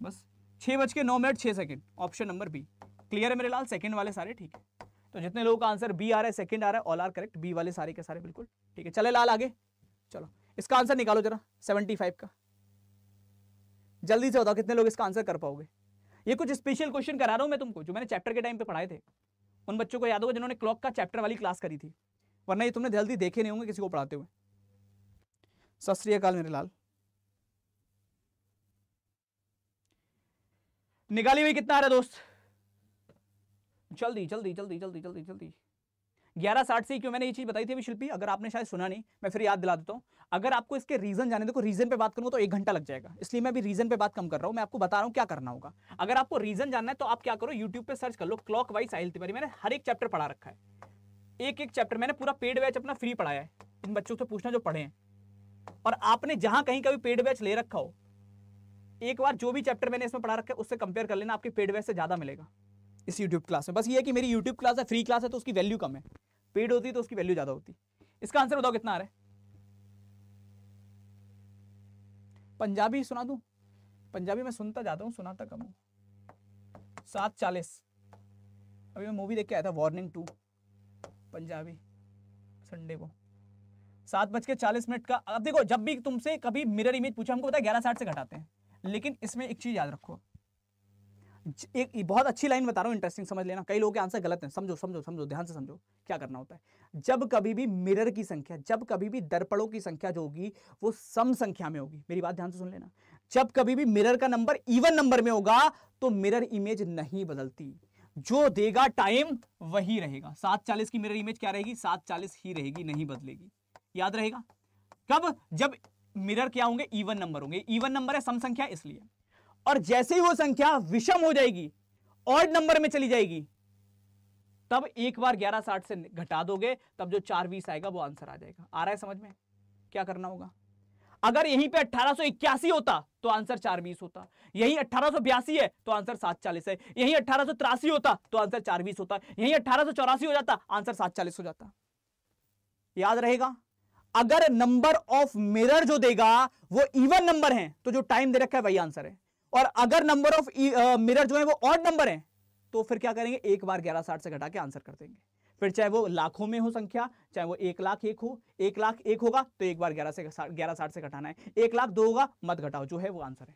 बस छः बज के नौ मिनट छः second option number B clear है मेरे लाल सेकेंड वाले सारे ठीक है तो जितने लोगों का आंसर बी आ रहा है सेकेंड आ रहा है ऑल आर करेक्ट बी वाले सारे के सारे बिल्कुल ठीक है चले लाल आगे चलो इसका आंसर निकालो जरा सेवेंटी फाइव का जल्दी से बताओ कितने लोग इसका आंसर कर पाओगे ये कुछ स्पेशल क्वेश्चन करा रहा हूँ मैं तुमको जो मैंने चैप्टर के टाइम पे पढ़ाए थे उन बच्चों को याद होगा जिन्होंने क्लॉक का चैप्टर वाली क्लास करी थी वरना ये तुमने जल्दी देखे नहीं होंगे किसी को पढ़ाते हुए सत श्रीकाल मेरे लाल निकाली हुई कितना आ रहा है दोस्त जल्दी जल्दी जल्दी जल्दी जल्दी जल्दी ग्यारह साठ से क्यों मैंने ये चीज़ बताई थी अभी शिल्पी अगर आपने शायद सुना नहीं मैं फिर याद दिला देता हूँ अगर आपको इसके रीज़न जाने देखो रीज़न तो पे बात करूंगा तो एक घंटा लग जाएगा इसलिए मैं अभी रीज़न पे बात कम कर रहा हूँ मैं आपको बता रहा हूँ क्या करना होगा अगर आपको रीज़न जानना है तो आप क्या करो यूट्यूब पर सर्च कर लो क्लॉक वाइज साहिल तिवारी मैंने हर एक चैप्टर पढ़ा रखा है एक एक चैप्टर मैंने पूरा पेड बैच अपना फ्री पढ़ाया है इन बच्चों से पूछना जो पढ़े हैं और आपने जहाँ कहीं कभी पेड बैच ले रखा हो एक बार जो भी चैप्टर मैंने इसमें पढ़ा रखा है उससे कंपेयर कर लेना आपके पेड बैच से ज़्यादा मिलेगा इस यूट्यूब क्लास में बस ये है कि मेरी यूट्यूब क्लास है फ्री क्लास है तो उसकी वैल्यू कम है पेड होती तो उसकी वैल्यू ज़्यादा होती इसका आंसर बताओ कितना आ रहा है पंजाबी सुना दू पंजाबी मैं सुनता जाता हूँ सुनाता कम हूँ सात चालीस अभी मैं मूवी देख के आया था वार्निंग टू पंजाबी संडे को सात बज के चालीस मिनट का अब देखो जब भी तुमसे कभी मिरर इमेज पूछा हमको पता है ग्यारह साठ से घटाते हैं लेकिन इसमें एक चीज़ याद रखो एक बहुत अच्छी लाइन बता रहा हूँ इंटरेस्टिंग समझ लेना कई लोगों के आंसर गलत हैं समझो समझो समझो ध्यान से समझो क्या करना होता है जब कभी भी मिरर की संख्या जब कभी भी दर्पणों की संख्या जो होगी वो सम संख्या में होगी मेरी बात ध्यान से सुन लेना जब कभी भी मिरर का नंबर इवन नंबर में होगा तो मिरर इमेज नहीं बदलती जो देगा टाइम वही रहेगा सात चालीस की मिरर इमेज क्या रहेगी सात चालीस ही रहेगी नहीं बदलेगी याद रहेगा कब जब मिरर क्या होंगे इवन नंबर होंगे इवन नंबर है सम संख्या इसलिए और जैसे ही वो संख्या विषम हो जाएगी ऑड नंबर में चली जाएगी तब एक बार ग्यारह साठ से घटा दोगे तब जो चार बीस आएगा वो आंसर आ जाएगा आ रहा है समझ में क्या करना होगा अगर यहीं पे 1881 होता तो आंसर चार बीस होता यही अट्ठारह है तो आंसर सात चालीस है यही अट्ठारह होता तो आंसर चार बीस होता यही अट्ठारह हो जाता आंसर सात चालीस हो जाता याद रहेगा अगर नंबर ऑफ मिरर जो देगा वो इवन नंबर है तो जो टाइम दे रखा है वही आंसर है और अगर नंबर ऑफ मिरर जो है वो ऑड नंबर है तो फिर क्या करेंगे एक बार ग्यारह साठ से घटा के आंसर कर देंगे फिर चाहे वो लाखों में हो संख्या चाहे वो एक लाख एक हो एक लाख एक होगा तो एक बार ग्यारह से ग्यारह साठ से घटाना है एक लाख दो होगा मत घटाओ जो है वो आंसर है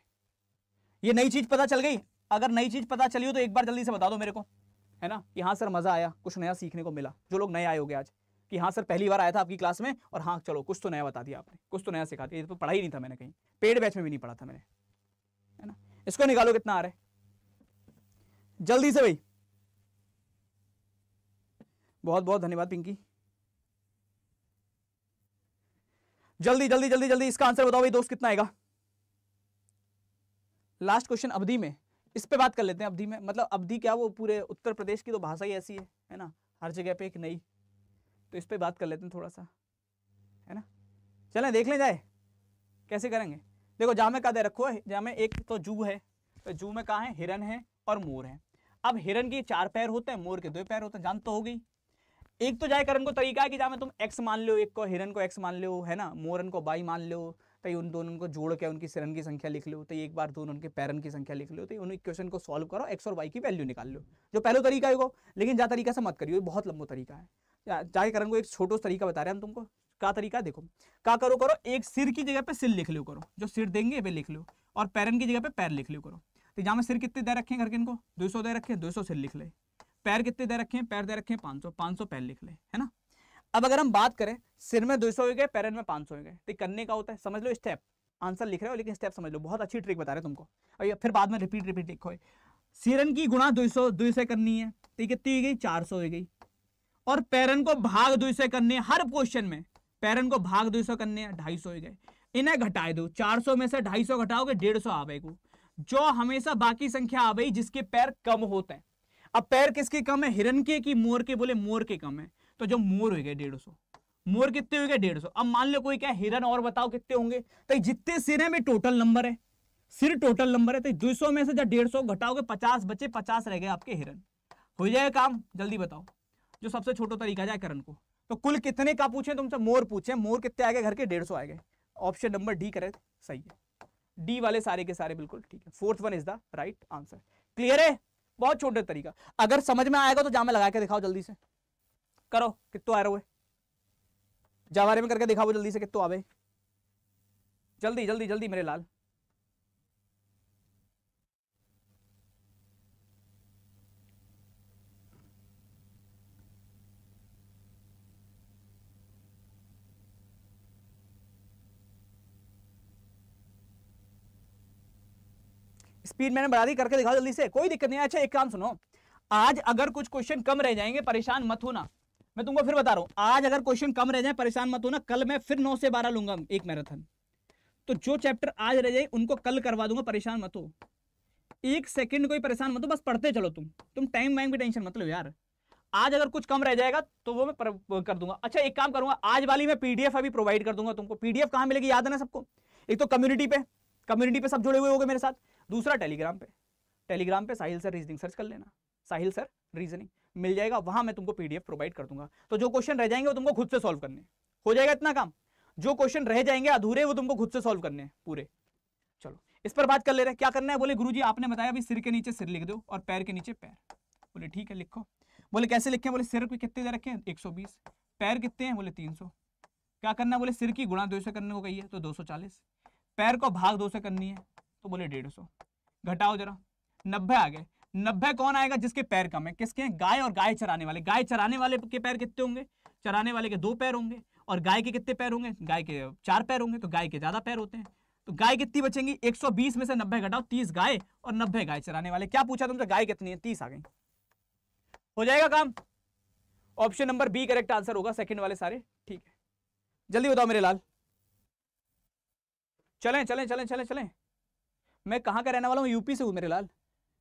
ये नई चीज पता चल गई अगर नई चीज पता चली हो तो एक बार जल्दी से बता दो मेरे को है ना कि हाँ सर मजा आया कुछ नया सीखने को मिला जो लोग नए आए हो गए आज कि हाँ सर पहली बार आया था आपकी क्लास में और हाँ चलो कुछ तो नया बता दिया आपने कुछ तो नया सिखा दिया तो पढ़ा ही नहीं था मैंने कहीं पेड बैच में भी नहीं पढ़ा था मैंने इसको निकालो कितना आ रहा है जल्दी से भाई बहुत बहुत धन्यवाद पिंकी जल्दी जल्दी जल्दी जल्दी इसका आंसर बताओ भाई दोस्त कितना आएगा लास्ट क्वेश्चन अवधि में इस पे बात कर लेते हैं अवधि में मतलब अवधि क्या वो पूरे उत्तर प्रदेश की तो भाषा ही ऐसी है है ना हर जगह पे एक नई तो इस पे बात कर लेते हैं थोड़ा सा है ना चलें देख लें जाए कैसे करेंगे देखो जामे का दे रखो है में एक तो जू है तो जू में कहा है हिरन है और मोर है अब हिरन के चार पैर होते हैं मोर के दो पैर होते हैं जान तो हो गई एक तो जाए करण को तरीका है कि जहाँ तुम एक्स मान लो एक को हिरन को एक्स मान लो है ना मोरन को बाई मान लो तो उन दोनों को जोड़ के उनकी सिरन की संख्या लिख लो तो एक बार दोनों उनके पैरन की संख्या लिख लो तो उन इक्वेशन को सॉल्व करो एक्स और वाई की वैल्यू निकाल लो जो पहलो तरीका है वो लेकिन जा तरीका से मत करियो बहुत लंबो तरीका है जाए करण को एक छोटो तरीका बता रहे हैं हम तुमको का तरीका देखो का करो करो एक सिर की जगह पे सिर लिख लो करो जो सिर देंगे वे लिख लो और पैरन की जगह पे पैर लिख लो करो तो यहाँ में सिर कितने दे रखे हैं के इनको दो सौ दे रखे हैं दो सिर लिख ले पैर कितने दे रखे हैं पैर दे रखे हैं पाँच सौ पाँच सौ पैर लिख ले है ना अब अगर हम बात करें सिर में दो सौ हो गए पैरन में पाँच सौ हो गए तो करने का होता है समझ लो स्टेप आंसर लिख रहे हो लेकिन स्टेप समझ लो बहुत अच्छी ट्रिक बता रहे तुमको और ये फिर बाद में रिपीट रिपीट लिखो सिरन की गुणा दो सौ दो से करनी है तो कितनी हो गई चार सौ हो गई और पैरन को भाग दो से करने हर क्वेश्चन में पैरन को भाग दो सौ करने ढाई सौ गए इन्हें घटाए दो चार सौ में से ढाई सौ घटाओगे डेढ़ सौ आवे को जो हमेशा बाकी संख्या आवे जिसके पैर कम होते हैं अब पैर किसके कम है हिरन के की मोर के बोले मोर के कम है तो जो मोर हो गए डेढ़ सौ मोर कितने हो गए डेढ़ सौ अब मान लो कोई क्या हिरन और बताओ कितने होंगे तो जितने सिर है टोटल नंबर है सिर टोटल नंबर है तो दो सौ में से जब डेढ़ सौ घटाओगे पचास बचे पचास रह गए आपके हिरन हो जाएगा काम जल्दी बताओ जो सबसे छोटा तरीका जाए करण को तो कुल कितने का पूछे तुमसे मोर पूछे मोर कितने आएगा घर के डेढ़ सौ आएंगे ऑप्शन नंबर डी करेक्ट सही है डी वाले सारे के सारे बिल्कुल ठीक है fourth one is the right answer clear है बहुत छोटे तरीका अगर समझ में आएगा तो जामा लगा के दिखाओ जल्दी से करो कितो आ रहे जावारे में करके दिखाओ जल्दी से कितो आवे जल्दी जल्दी जल्दी मेरे लाल स्पीड मैंने बढ़ा दी करके दिखाओ जल्दी से कोई दिक्कत नहीं अच्छा एक काम सुनो आज अगर कुछ क्वेश्चन कम रह जाएंगे परेशान मत होना मैं तुमको फिर बता रहा हूँ आज अगर क्वेश्चन कम रह जाए परेशान मत होना कल मैं फिर नौ से बारह लूंगा एक मैराथन तो जो चैप्टर आज रह जाए उनको कल करवा दूंगा परेशान मत हो एक सेकंड कोई परेशान मत हो बस पढ़ते चलो तुम तुम टाइम वाइम की टेंशन मत लो यार आज अगर कुछ कम रह जाएगा तो वो मैं पर, कर दूंगा अच्छा एक काम करूंगा आज वाली मैं पीडीएफ अभी प्रोवाइड कर दूंगा तुमको पीडीएफ कहाँ मिलेगी याद है ना सबको एक तो कम्युनिटी पे कम्युनिटी पे सब जुड़े हुए हो मेरे साथ दूसरा टेलीग्राम पे टेलीग्राम पे साहिल सर रीजनिंग सर्च कर लेना साहिल सर रीजनिंग मिल जाएगा वहां मैं तुमको पीडीएफ प्रोवाइड कर दूंगा तो जो क्वेश्चन रह जाएंगे वो तुमको खुद से सॉल्व करने हो जाएगा इतना काम जो क्वेश्चन रह जाएंगे अधूरे वो तुमको खुद से सॉल्व करने पूरे चलो इस पर बात कर ले रहे क्या करना है बोले गुरुजी आपने बताया अभी सिर के नीचे सिर लिख दो और पैर के नीचे पैर बोले ठीक है लिखो बोले कैसे लिखे बोले सिर के कितने दे रखे हैं एक पैर कितने हैं बोले तीन क्या करना है बोले सिर की गुणा दो से करने को कही है तो दो पैर को भाग दो से करनी है तो बोले डेढ़ सौ घटाओ जरा नब्बे आ गए नब्बे कौन आएगा जिसके पैर कम है किसके हैं गाय और गाय चराने वाले गाय चराने वाले के पैर कितने होंगे चराने वाले के दो पैर होंगे और गाय के कितने पैर होंगे गाय के चार पैर होंगे तो गाय के ज्यादा पैर होते हैं तो गाय कितनी बचेंगी 120 में से 90 घटाओ 30 गाय और 90 गाय चराने वाले क्या पूछा तुमसे गाय कितनी है 30 आ गई हो जाएगा काम option number B correct answer होगा सेकंड वाले सारे ठीक है जल्दी बताओ मेरे लाल चलें चलें चलें चलें चलें मैं कहाँ का रहने वाला हूँ यूपी से हूँ मेरे लाल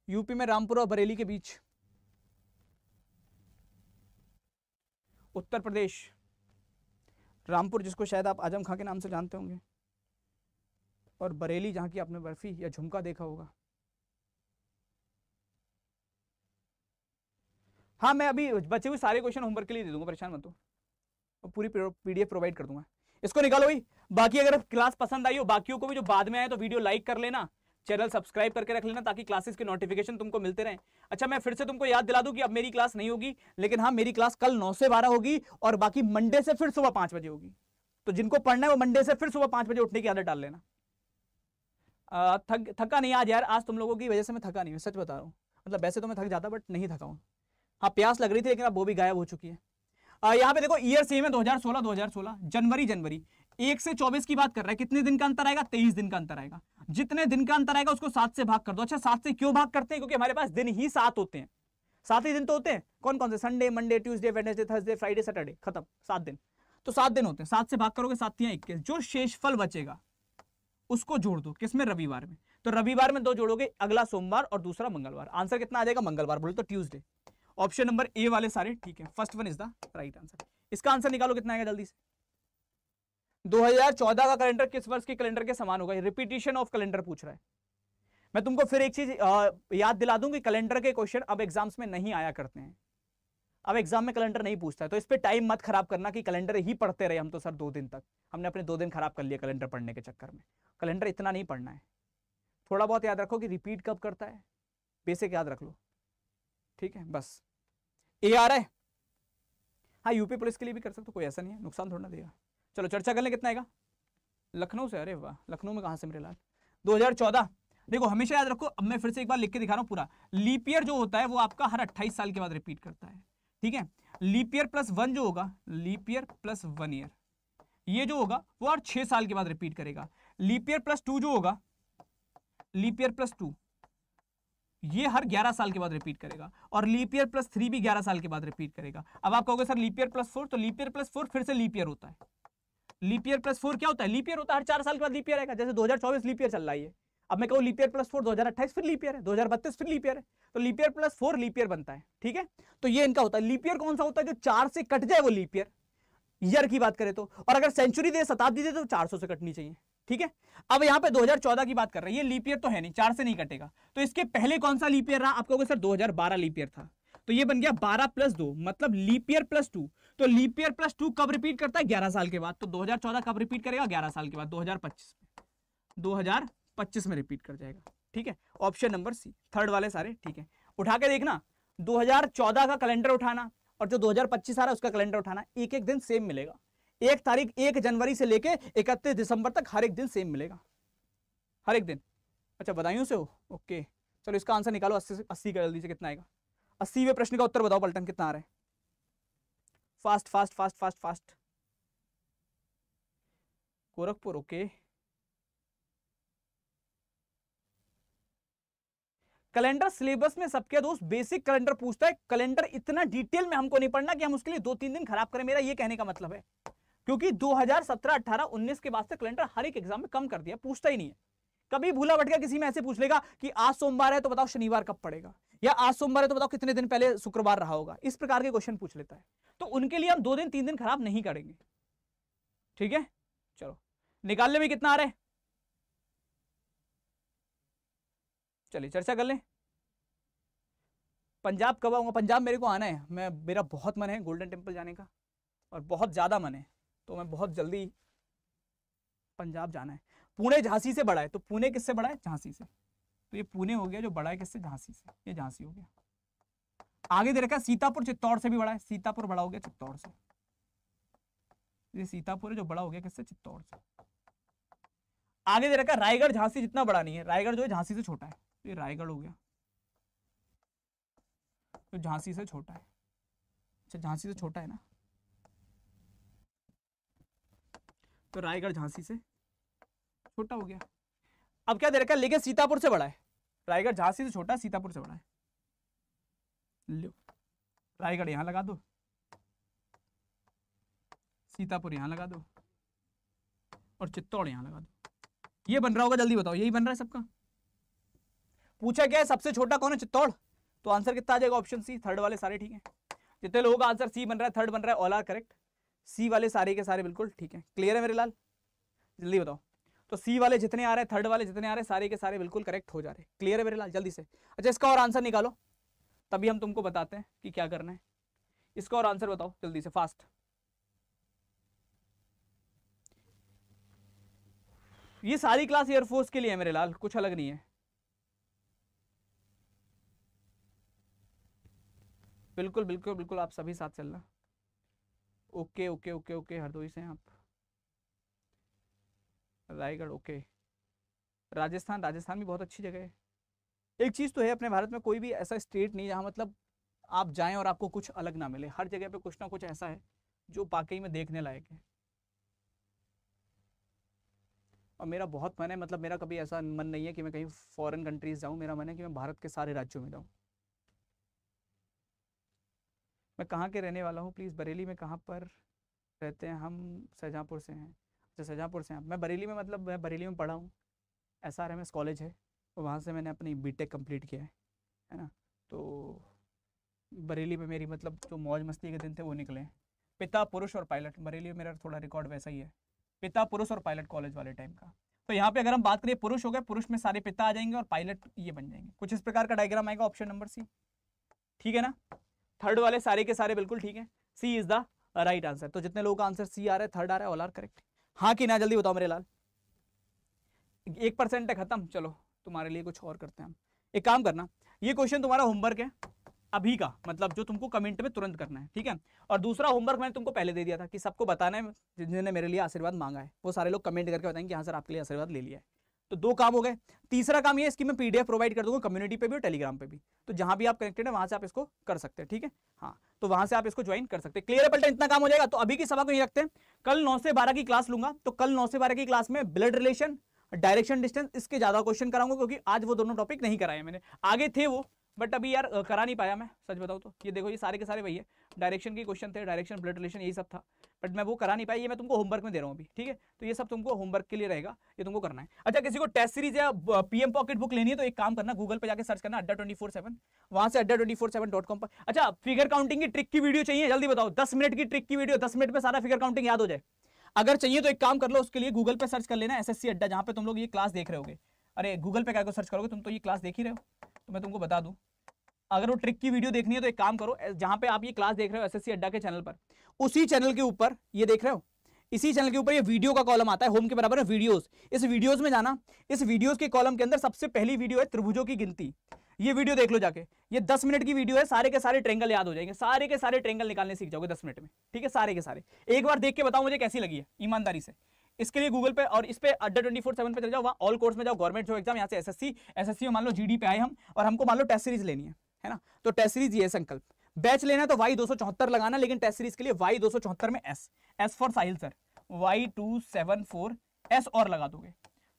यूपी में रामपुर और बरेली के बीच उत्तर प्रदेश रामपुर जिसको शायद आप आजम खां के नाम से जानते होंगे और बरेली जहाँ की आपने बर्फी या झुमका देखा होगा हाँ मैं अभी बचे हुए सारे क्वेश्चन होमवर्क के लिए दे दूंगा परेशान मत हो और पूरी पीडीएफ प्रोवाइड कर दूंगा इसको निकालो भाई बाकी अगर क्लास पसंद आई हो बाकियों को भी जो बाद में आए तो वीडियो लाइक कर लेना चैनल सब्सक्राइब करके रख लेना ताकि क्लासेस के नोटिफिकेशन तुमको मिलते रहें अच्छा मैं फिर से तुमको याद दिला दूं कि अब मेरी क्लास नहीं होगी लेकिन हाँ मेरी क्लास कल नौ से बारह होगी और बाकी मंडे से फिर सुबह पांच बजे होगी तो जिनको पढ़ना है वो मंडे से फिर सुबह पांच बजे उठने की आदत डाल लेना थक थका नहीं आज यार आज तुम लोगों की वजह से मैं थका नहीं मैं सच बता रहा हूँ मतलब वैसे तो मैं थक जाता बट नहीं थका हूँ हाँ प्यास लग रही थी लेकिन अब वो भी गायब हो चुकी है यहाँ पे देखो ईयर सेम है दो हजार जनवरी जनवरी एक से चौबीस की बात कर रहा है कितने दिन का अंतर आएगा तेईस दिन का अंतर आएगा जितने दिन का अंतर आएगा उसको सात से भाग कर दो अच्छा सात से क्यों भाग करते हैं क्योंकि हमारे पास दिन ही सात होते हैं सात ही दिन तो होते हैं कौन कौन से Sunday Monday Tuesday Wednesday Thursday Friday Saturday खत्म सात दिन तो सात दिन होते हैं सात से भाग करोगे सात या इक्कीस जो शेष फल बचेगा उसको जोड़ दो किसमें रविवार में तो रविवार में दो जोड़ोगे अगला सोमवार और दूसरा मंगलवार आंसर कितना आ जाएगा मंगलवार बोलो तो ट्यूजडे ऑप्शन नंबर ए वाले सारे ठीक है first one is the right answer इसका आंसर निकालो कितना आएगा जल्दी से 2014 का कैलेंडर किस वर्ष के कैलेंडर के समान होगा रिपीटेशन ऑफ कैलेंडर पूछ रहा है मैं तुमको फिर एक चीज याद दिला दूं कि कैलेंडर के क्वेश्चन अब एग्जाम्स में नहीं आया करते हैं अब एग्जाम में कैलेंडर नहीं पूछता है तो इस पर टाइम मत खराब करना कि कैलेंडर ही पढ़ते रहे हम तो सर दो दिन तक हमने अपने दो दिन खराब कर लिए कैलेंडर पढ़ने के चक्कर में कैलेंडर इतना नहीं पढ़ना है थोड़ा बहुत याद रखो कि रिपीट कब करता है बेसिक याद रख लो ठीक है बस ए आर है हाँ यूपी पुलिस के लिए भी कर सकते हो कोई ऐसा नहीं है नुकसान थोड़ा देगा चलो चर्चा कर लें कितना आएगा लखनऊ से अरे वाह लखनऊ में कहाँ से मेरे लाल 2014 देखो हमेशा याद रखो अब मैं फिर से एक बार लिख के दिखा रहा हूँ पूरा लीपियर जो होता है वो आपका हर 28 साल के बाद रिपीट करता है ठीक है लीपियर प्लस वन जो होगा लीपियर प्लस वन ईयर ये जो होगा वो हर छह साल के बाद रिपीट करेगा लीपियर प्लस टू जो होगा लीपियर प्लस टू ये हर 11 साल के बाद रिपीट करेगा और लीपियर प्लस थ्री भी 11 साल के बाद रिपीट करेगा अब आप कहोगे सर लीपियर प्लस फोर तो लीपियर प्लस फोर फिर से लीपियर होता है लीपियर प्लस फोर क्या होता है लीपियर होता है हर चार साल के बाद लीपियर आएगा जैसे 2024 लीप चल रहा है अब मैं कहूँ लीपियर प्लस फोर दो फिर लीपियर है दो फिर लिपियर है तो लीपियर प्लस फोर लीपियर बनता है ठीक है तो ये इनका होता है लीप कौन सा होता है जो चार से कट जाए वो लीपियर ईयर की बात करें तो और अगर सेंचुरी दे शताब्दी दे तो चार से कटनी चाहिए ठीक है अब यहाँ पे 2014 की बात कर रहे हैं ये लीप तो है नहीं चार से नहीं कटेगा तो इसके पहले कौन सा लीपियर रहा आपको सर सर 2012 बारह ईयर था तो ये बन गया 12 प्लस दो मतलब लिपियर प्लस टू तो लीप ईयर प्लस टू कब रिपीट करता है ग्यारह साल के बाद तो दो हजार चौदह कब रिपीट करेगा ग्यारह साल के बाद दो हजार 2025 में पच्चीस में रिपीट कर जाएगा ठीक है ऑप्शन नंबर सी थर्ड वाले सारे ठीक है उठा के देखना दो हजार चौदह का कैलेंडर उठाना और जो दो हजार पच्चीस आ रहा है उसका कैलेंडर उठाना एक एक दिन सेम मिलेगा एक तारीख एक जनवरी से लेके इकतीस दिसंबर तक हर एक दिन सेम मिलेगा हर एक दिन अच्छा बधाइयों से हो ओके चलो इसका आंसर निकालो अस्सी अस्सी का जल्दी से कितना आएगा अस्सीवें प्रश्न का उत्तर बताओ पलटन कितना आ रहा है fast fast fast fast fast Gorakhpur okay calendar syllabus में सबके दोस्त बेसिक कैलेंडर पूछता है कैलेंडर इतना डिटेल में हमको नहीं पढ़ना कि हम उसके लिए दो तीन दिन खराब करें मेरा ये कहने का मतलब है क्योंकि 2017, 18, 19 के बाद से कैलेंडर हर एक एग्जाम में कम कर दिया पूछता ही नहीं है कभी भूला भटका किसी में ऐसे पूछ लेगा कि आज सोमवार है तो बताओ शनिवार कब पड़ेगा या आज सोमवार है तो बताओ कितने दिन पहले शुक्रवार रहा होगा इस प्रकार के क्वेश्चन पूछ लेता है तो उनके लिए हम दो दिन तीन दिन खराब नहीं करेंगे ठीक है चलो निकालने में कितना आ रहा है चलिए चर्चा कर लें पंजाब कब आऊंगा पंजाब मेरे को आना है मैं मेरा बहुत मन है गोल्डन टेम्पल जाने का और बहुत ज़्यादा मन है तो मैं बहुत जल्दी पंजाब जाना है पुणे झांसी से बड़ा है तो पुणे किससे बड़ा है झांसी से तो ये पुणे हो गया जो बड़ा है किससे झांसी से ये झांसी हो गया आगे दे रखा सीतापुर चित्तौड़ से भी बड़ा है सीतापुर बड़ा हो गया चित्तौड़ से ये सीतापुर है जो बड़ा हो गया किससे चित्तौड़ से आगे दे रखा रायगढ़ झांसी जितना बड़ा नहीं है रायगढ़ जो है झांसी से छोटा है तो ये रायगढ़ हो गया तो झांसी से छोटा है अच्छा झांसी से छोटा है ना तो रायगढ़ झांसी से छोटा हो गया अब क्या दे रखा है लेकिन सीतापुर से बड़ा है रायगढ़ झांसी से छोटा है सीतापुर से बड़ा है रायगढ़ यहां लगा दो सीतापुर यहां लगा दो और चित्तौड़ यहां लगा दो ये बन रहा होगा जल्दी बताओ यही बन रहा है सबका पूछा गया है सबसे छोटा कौन है चित्तौड़ तो आंसर कितना आ जाएगा ऑप्शन सी थर्ड वाले सारे ठीक है जितने लोगों का आंसर सी बन रहा है थर्ड बन रहा है ऑल आर करेक्ट सी वाले सारे के सारे बिल्कुल ठीक है क्लियर है मेरे लाल जल्दी बताओ तो सी वाले जितने आ रहे हैं थर्ड वाले जितने आ रहे हैं सारे के सारे बिल्कुल करेक्ट हो जा रहे हैं क्लियर है मेरे लाल जल्दी से अच्छा इसका और आंसर निकालो तभी हम तुमको बताते हैं कि क्या करना है इसका और आंसर बताओ जल्दी से फास्ट ये सारी क्लास एयरफोर्स के लिए है मेरे लाल कुछ अलग नहीं है बिल्कुल बिल्कुल बिल्कुल आप सभी साथ चलना okay okay okay okay Hardoi से आप रायगढ़ ओके राजस्थान राजस्थान भी बहुत अच्छी जगह है एक चीज़ तो है अपने भारत में कोई भी ऐसा स्टेट नहीं जहाँ मतलब आप जाएं और आपको कुछ अलग ना मिले हर जगह पे कुछ ना कुछ ऐसा है जो वाकई में देखने लायक है और मेरा बहुत मन है मतलब मेरा कभी ऐसा मन नहीं है कि मैं कहीं फॉरेन कंट्रीज जाऊं मेरा मन है कि मैं भारत के सारे राज्यों में जाऊं मैं कहाँ के रहने वाला हूँ प्लीज़ बरेली में कहाँ पर रहते हैं हम शाहजहाँपुर से हैं जो शाहजहाँपुर से आप मैं बरेली में मतलब मैं बरेली में पढ़ा हूँ S R M S college है वहाँ से मैंने अपनी बी टेक कम्प्लीट किया है है ना तो बरेली में मेरी मतलब जो मौज मस्ती के दिन थे वो निकले हैं पिता पुरुष और पायलट बरेली में मेरा थोड़ा रिकॉर्ड वैसा ही है पिता पुरुष और पायलट कॉलेज वाले टाइम का तो यहाँ पे अगर हम बात करें पुरुष हो गए पुरुष में सारे पिता आ जाएंगे और पायलट ये बन जाएंगे कुछ इस प्रकार का डायग्राम आएगा ऑप्शन नंबर सी ठीक है ना थर्ड वाले सारे के सारे बिल्कुल ठीक है C is the right answer तो जितने लोगों का आंसर सी आ रहा है थर्ड आ रहा है ऑल आर करेक्ट हाँ कि ना जल्दी बताओ मेरे लाल एक परसेंट है खत्म चलो तुम्हारे लिए कुछ और करते हैं हम एक काम करना ये क्वेश्चन तुम्हारा होमवर्क है अभी का मतलब जो तुमको कमेंट में तुरंत करना है ठीक है और दूसरा होमवर्क मैंने तुमको पहले दे दिया था कि सबको बताना है जिन्होंने मेरे लिए आशीर्वाद मांगा है वो सारे लोग कमेंट करके बताएंगे कि हाँ सर आपके लिए आशीर्वाद ले लिया है तो दो काम हो गए तीसरा काम ये इसकी मैं पीडीएफ प्रोवाइड कर दूंगा कम्युनिटी पे भी और टेलीग्राम पे भी तो जहां भी आप कनेक्टेड है वहां से आप इसको कर सकते हैं ठीक है हाँ तो वहां से आप इसको ज्वाइन कर सकते हैं क्लियर पल्टा इतना काम हो जाएगा तो अभी की सभा को यही रखते हैं कल नौ से बारह की क्लास लूंगा तो कल नौ से बारह की क्लास में ब्लड रिलेशन डायरेक्शन डिस्टेंस इसके ज्यादा क्वेश्चन कराऊंगा क्योंकि आज वो दोनों टॉपिक नहीं कराए मैंने आगे थे वो बट अभी यार करा नहीं पाया मैं सच बताऊँ तो ये देखो ये सारे के सारे वही है डायरेक्शन के क्वेश्चन थे डायरेक्शन ब्लड रिलेशन यही सब था बट मैं वो करा नहीं पाया ये मैं तुमको होमवर्क में दे रहा हूँ अभी ठीक है तो ये सब तुमको होमवर्क के लिए रहेगा ये तुमको करना है अच्छा किसी को टेस्ट सीरीज या पीएम पॉकेट बुक लेनी है तो एक काम करना गूगल पर जाकर सर्च करना अड्डा ट्वेंटी फोर सेवन वहाँ से Adda twenty four seven dot com पर अच्छा फिगर काउंटिंग की ट्रिक की वीडियो चाहिए जल्दी बताओ दस मिनट की ट्रिक की वीडियो दस मिनट में सारा फिगर काउंटिंग याद हो जाए अगर चाहिए तो एक काम कर लो उसके लिए गूगल पर सर्च कर लेना एस अड्डा जहाँ पर तुम लोग ये क्लास देख रहे हो अरे गूगल पर क्या सर्च करोगे तुम तो ये क्लास देख ही रहे हो तो मैं तुमको बता दूँ अगर वो ट्रिक की वीडियो देखनी है तो एक काम करो जहां पे आप ये क्लास देख रहे हो एसएससी अड्डा के चैनल पर उसी चैनल के ऊपर ये देख रहे हो इसी चैनल के ऊपर ये वीडियो का कॉलम आता है होम के बराबर है वीडियोस इस वीडियोस में जाना इस वीडियोस के कॉलम के अंदर सबसे पहली वीडियो है त्रिभुजों की गिनती ये वीडियो देख लो जाके ये दस मिनट की वीडियो है सारे के सारे ट्रेंगल याद हो जाएंगे सारे के सारे ट्रेंगल निकालने सीख जाओगे दस मिनट में ठीक है सारे के सारे एक बार देख के बताओ मुझे कैसी लगी है ईमानदारी से इसके लिए गूगल पे और इस पे अड्डा ट्वेंटी फोर सेवन पर चल जाओ वहाँ ऑल कोर्स में जाओ गवर्नमेंट जो एग्जाम यहाँ से एसएससी एसएससी में मान लो जीडी पे आए हम और हमको मान लो टेस्ट सीरीज लेनी है है ना तो टेसरीज ये संकल्प बैच लेना तो वाई दो लगाना लेकिन टेसरीज के लिए वाई दो में S S for Sahil sir Y two seven four S और लगा दोगे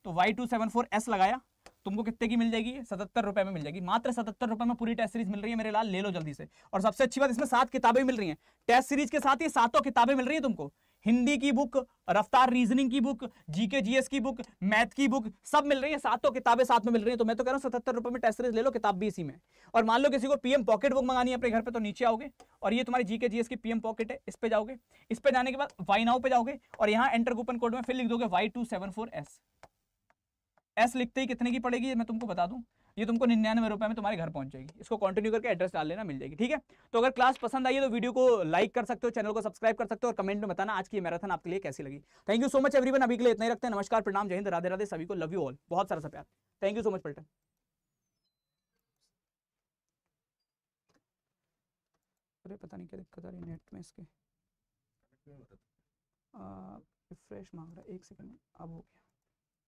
तो Y two seven four S लगाया तुमको कितने की मिल जाएगी सतहत्तर रुपए में मिल जाएगी मात्र सतहत्तर रुपए में पूरी टेस्ट सीरीज मिल रही है मेरे लाल ले लो जल्दी से और सबसे अच्छी बात इसमें सात किताबें मिल रही हैं टेस्ट सीरीज के साथ ये सातों किताबें मिल रही है तुमको हिंदी की बुक रफ्तार रीजनिंग की बुक जीके जीएस की बुक मैथ की बुक सब मिल रही है सातों किताबें साथ में मिल रही है तो मैं तो कह रहा हूँ सतहत्तर रुपये में टेस्ट सीरीज ले लो किताब भी इसी में और मान लो किसी को पीएम पॉकेट बुक मंगानी है अपने घर पर तो नीचे आओगे और ये तुम्हारी जीके जीएस की पीएम पॉकेट है इस पर जाओगे इस पर जाने के बाद वाई नाउ पे जाओगे और यहाँ एंटर कूपन कोड में फिर लिख दोगे Y two seven four S S लिखते ही कितने की पड़ेगी मैं तुमको बता दूँ ये तुमको निन्यानवे रुपए में तुम्हारे घर पहुंच जाएगी इसको कंटिन्यू करके एड्रेस डाल लेना मिल जाएगी ठीक है तो अगर क्लास पसंद आई है तो वीडियो को लाइक कर सकते हो चैनल को सब्सक्राइब कर सकते हो और कमेंट में बताना आज की मैराथन आपके लिए कैसी लगी thank you so much everyone अभी के लिए इतना ही रखते हैं नमस्कार प्रणाम जय हिंद राधे राधे सभी को लव यू ऑल बहुत सारा सा प्यार थैंक यू सो मच पल्टन अरे पता नहीं क्या दिक्कत आ रही नेट में इसके रिफ्रेश मांग रहा है एक सेकंड अब हो गया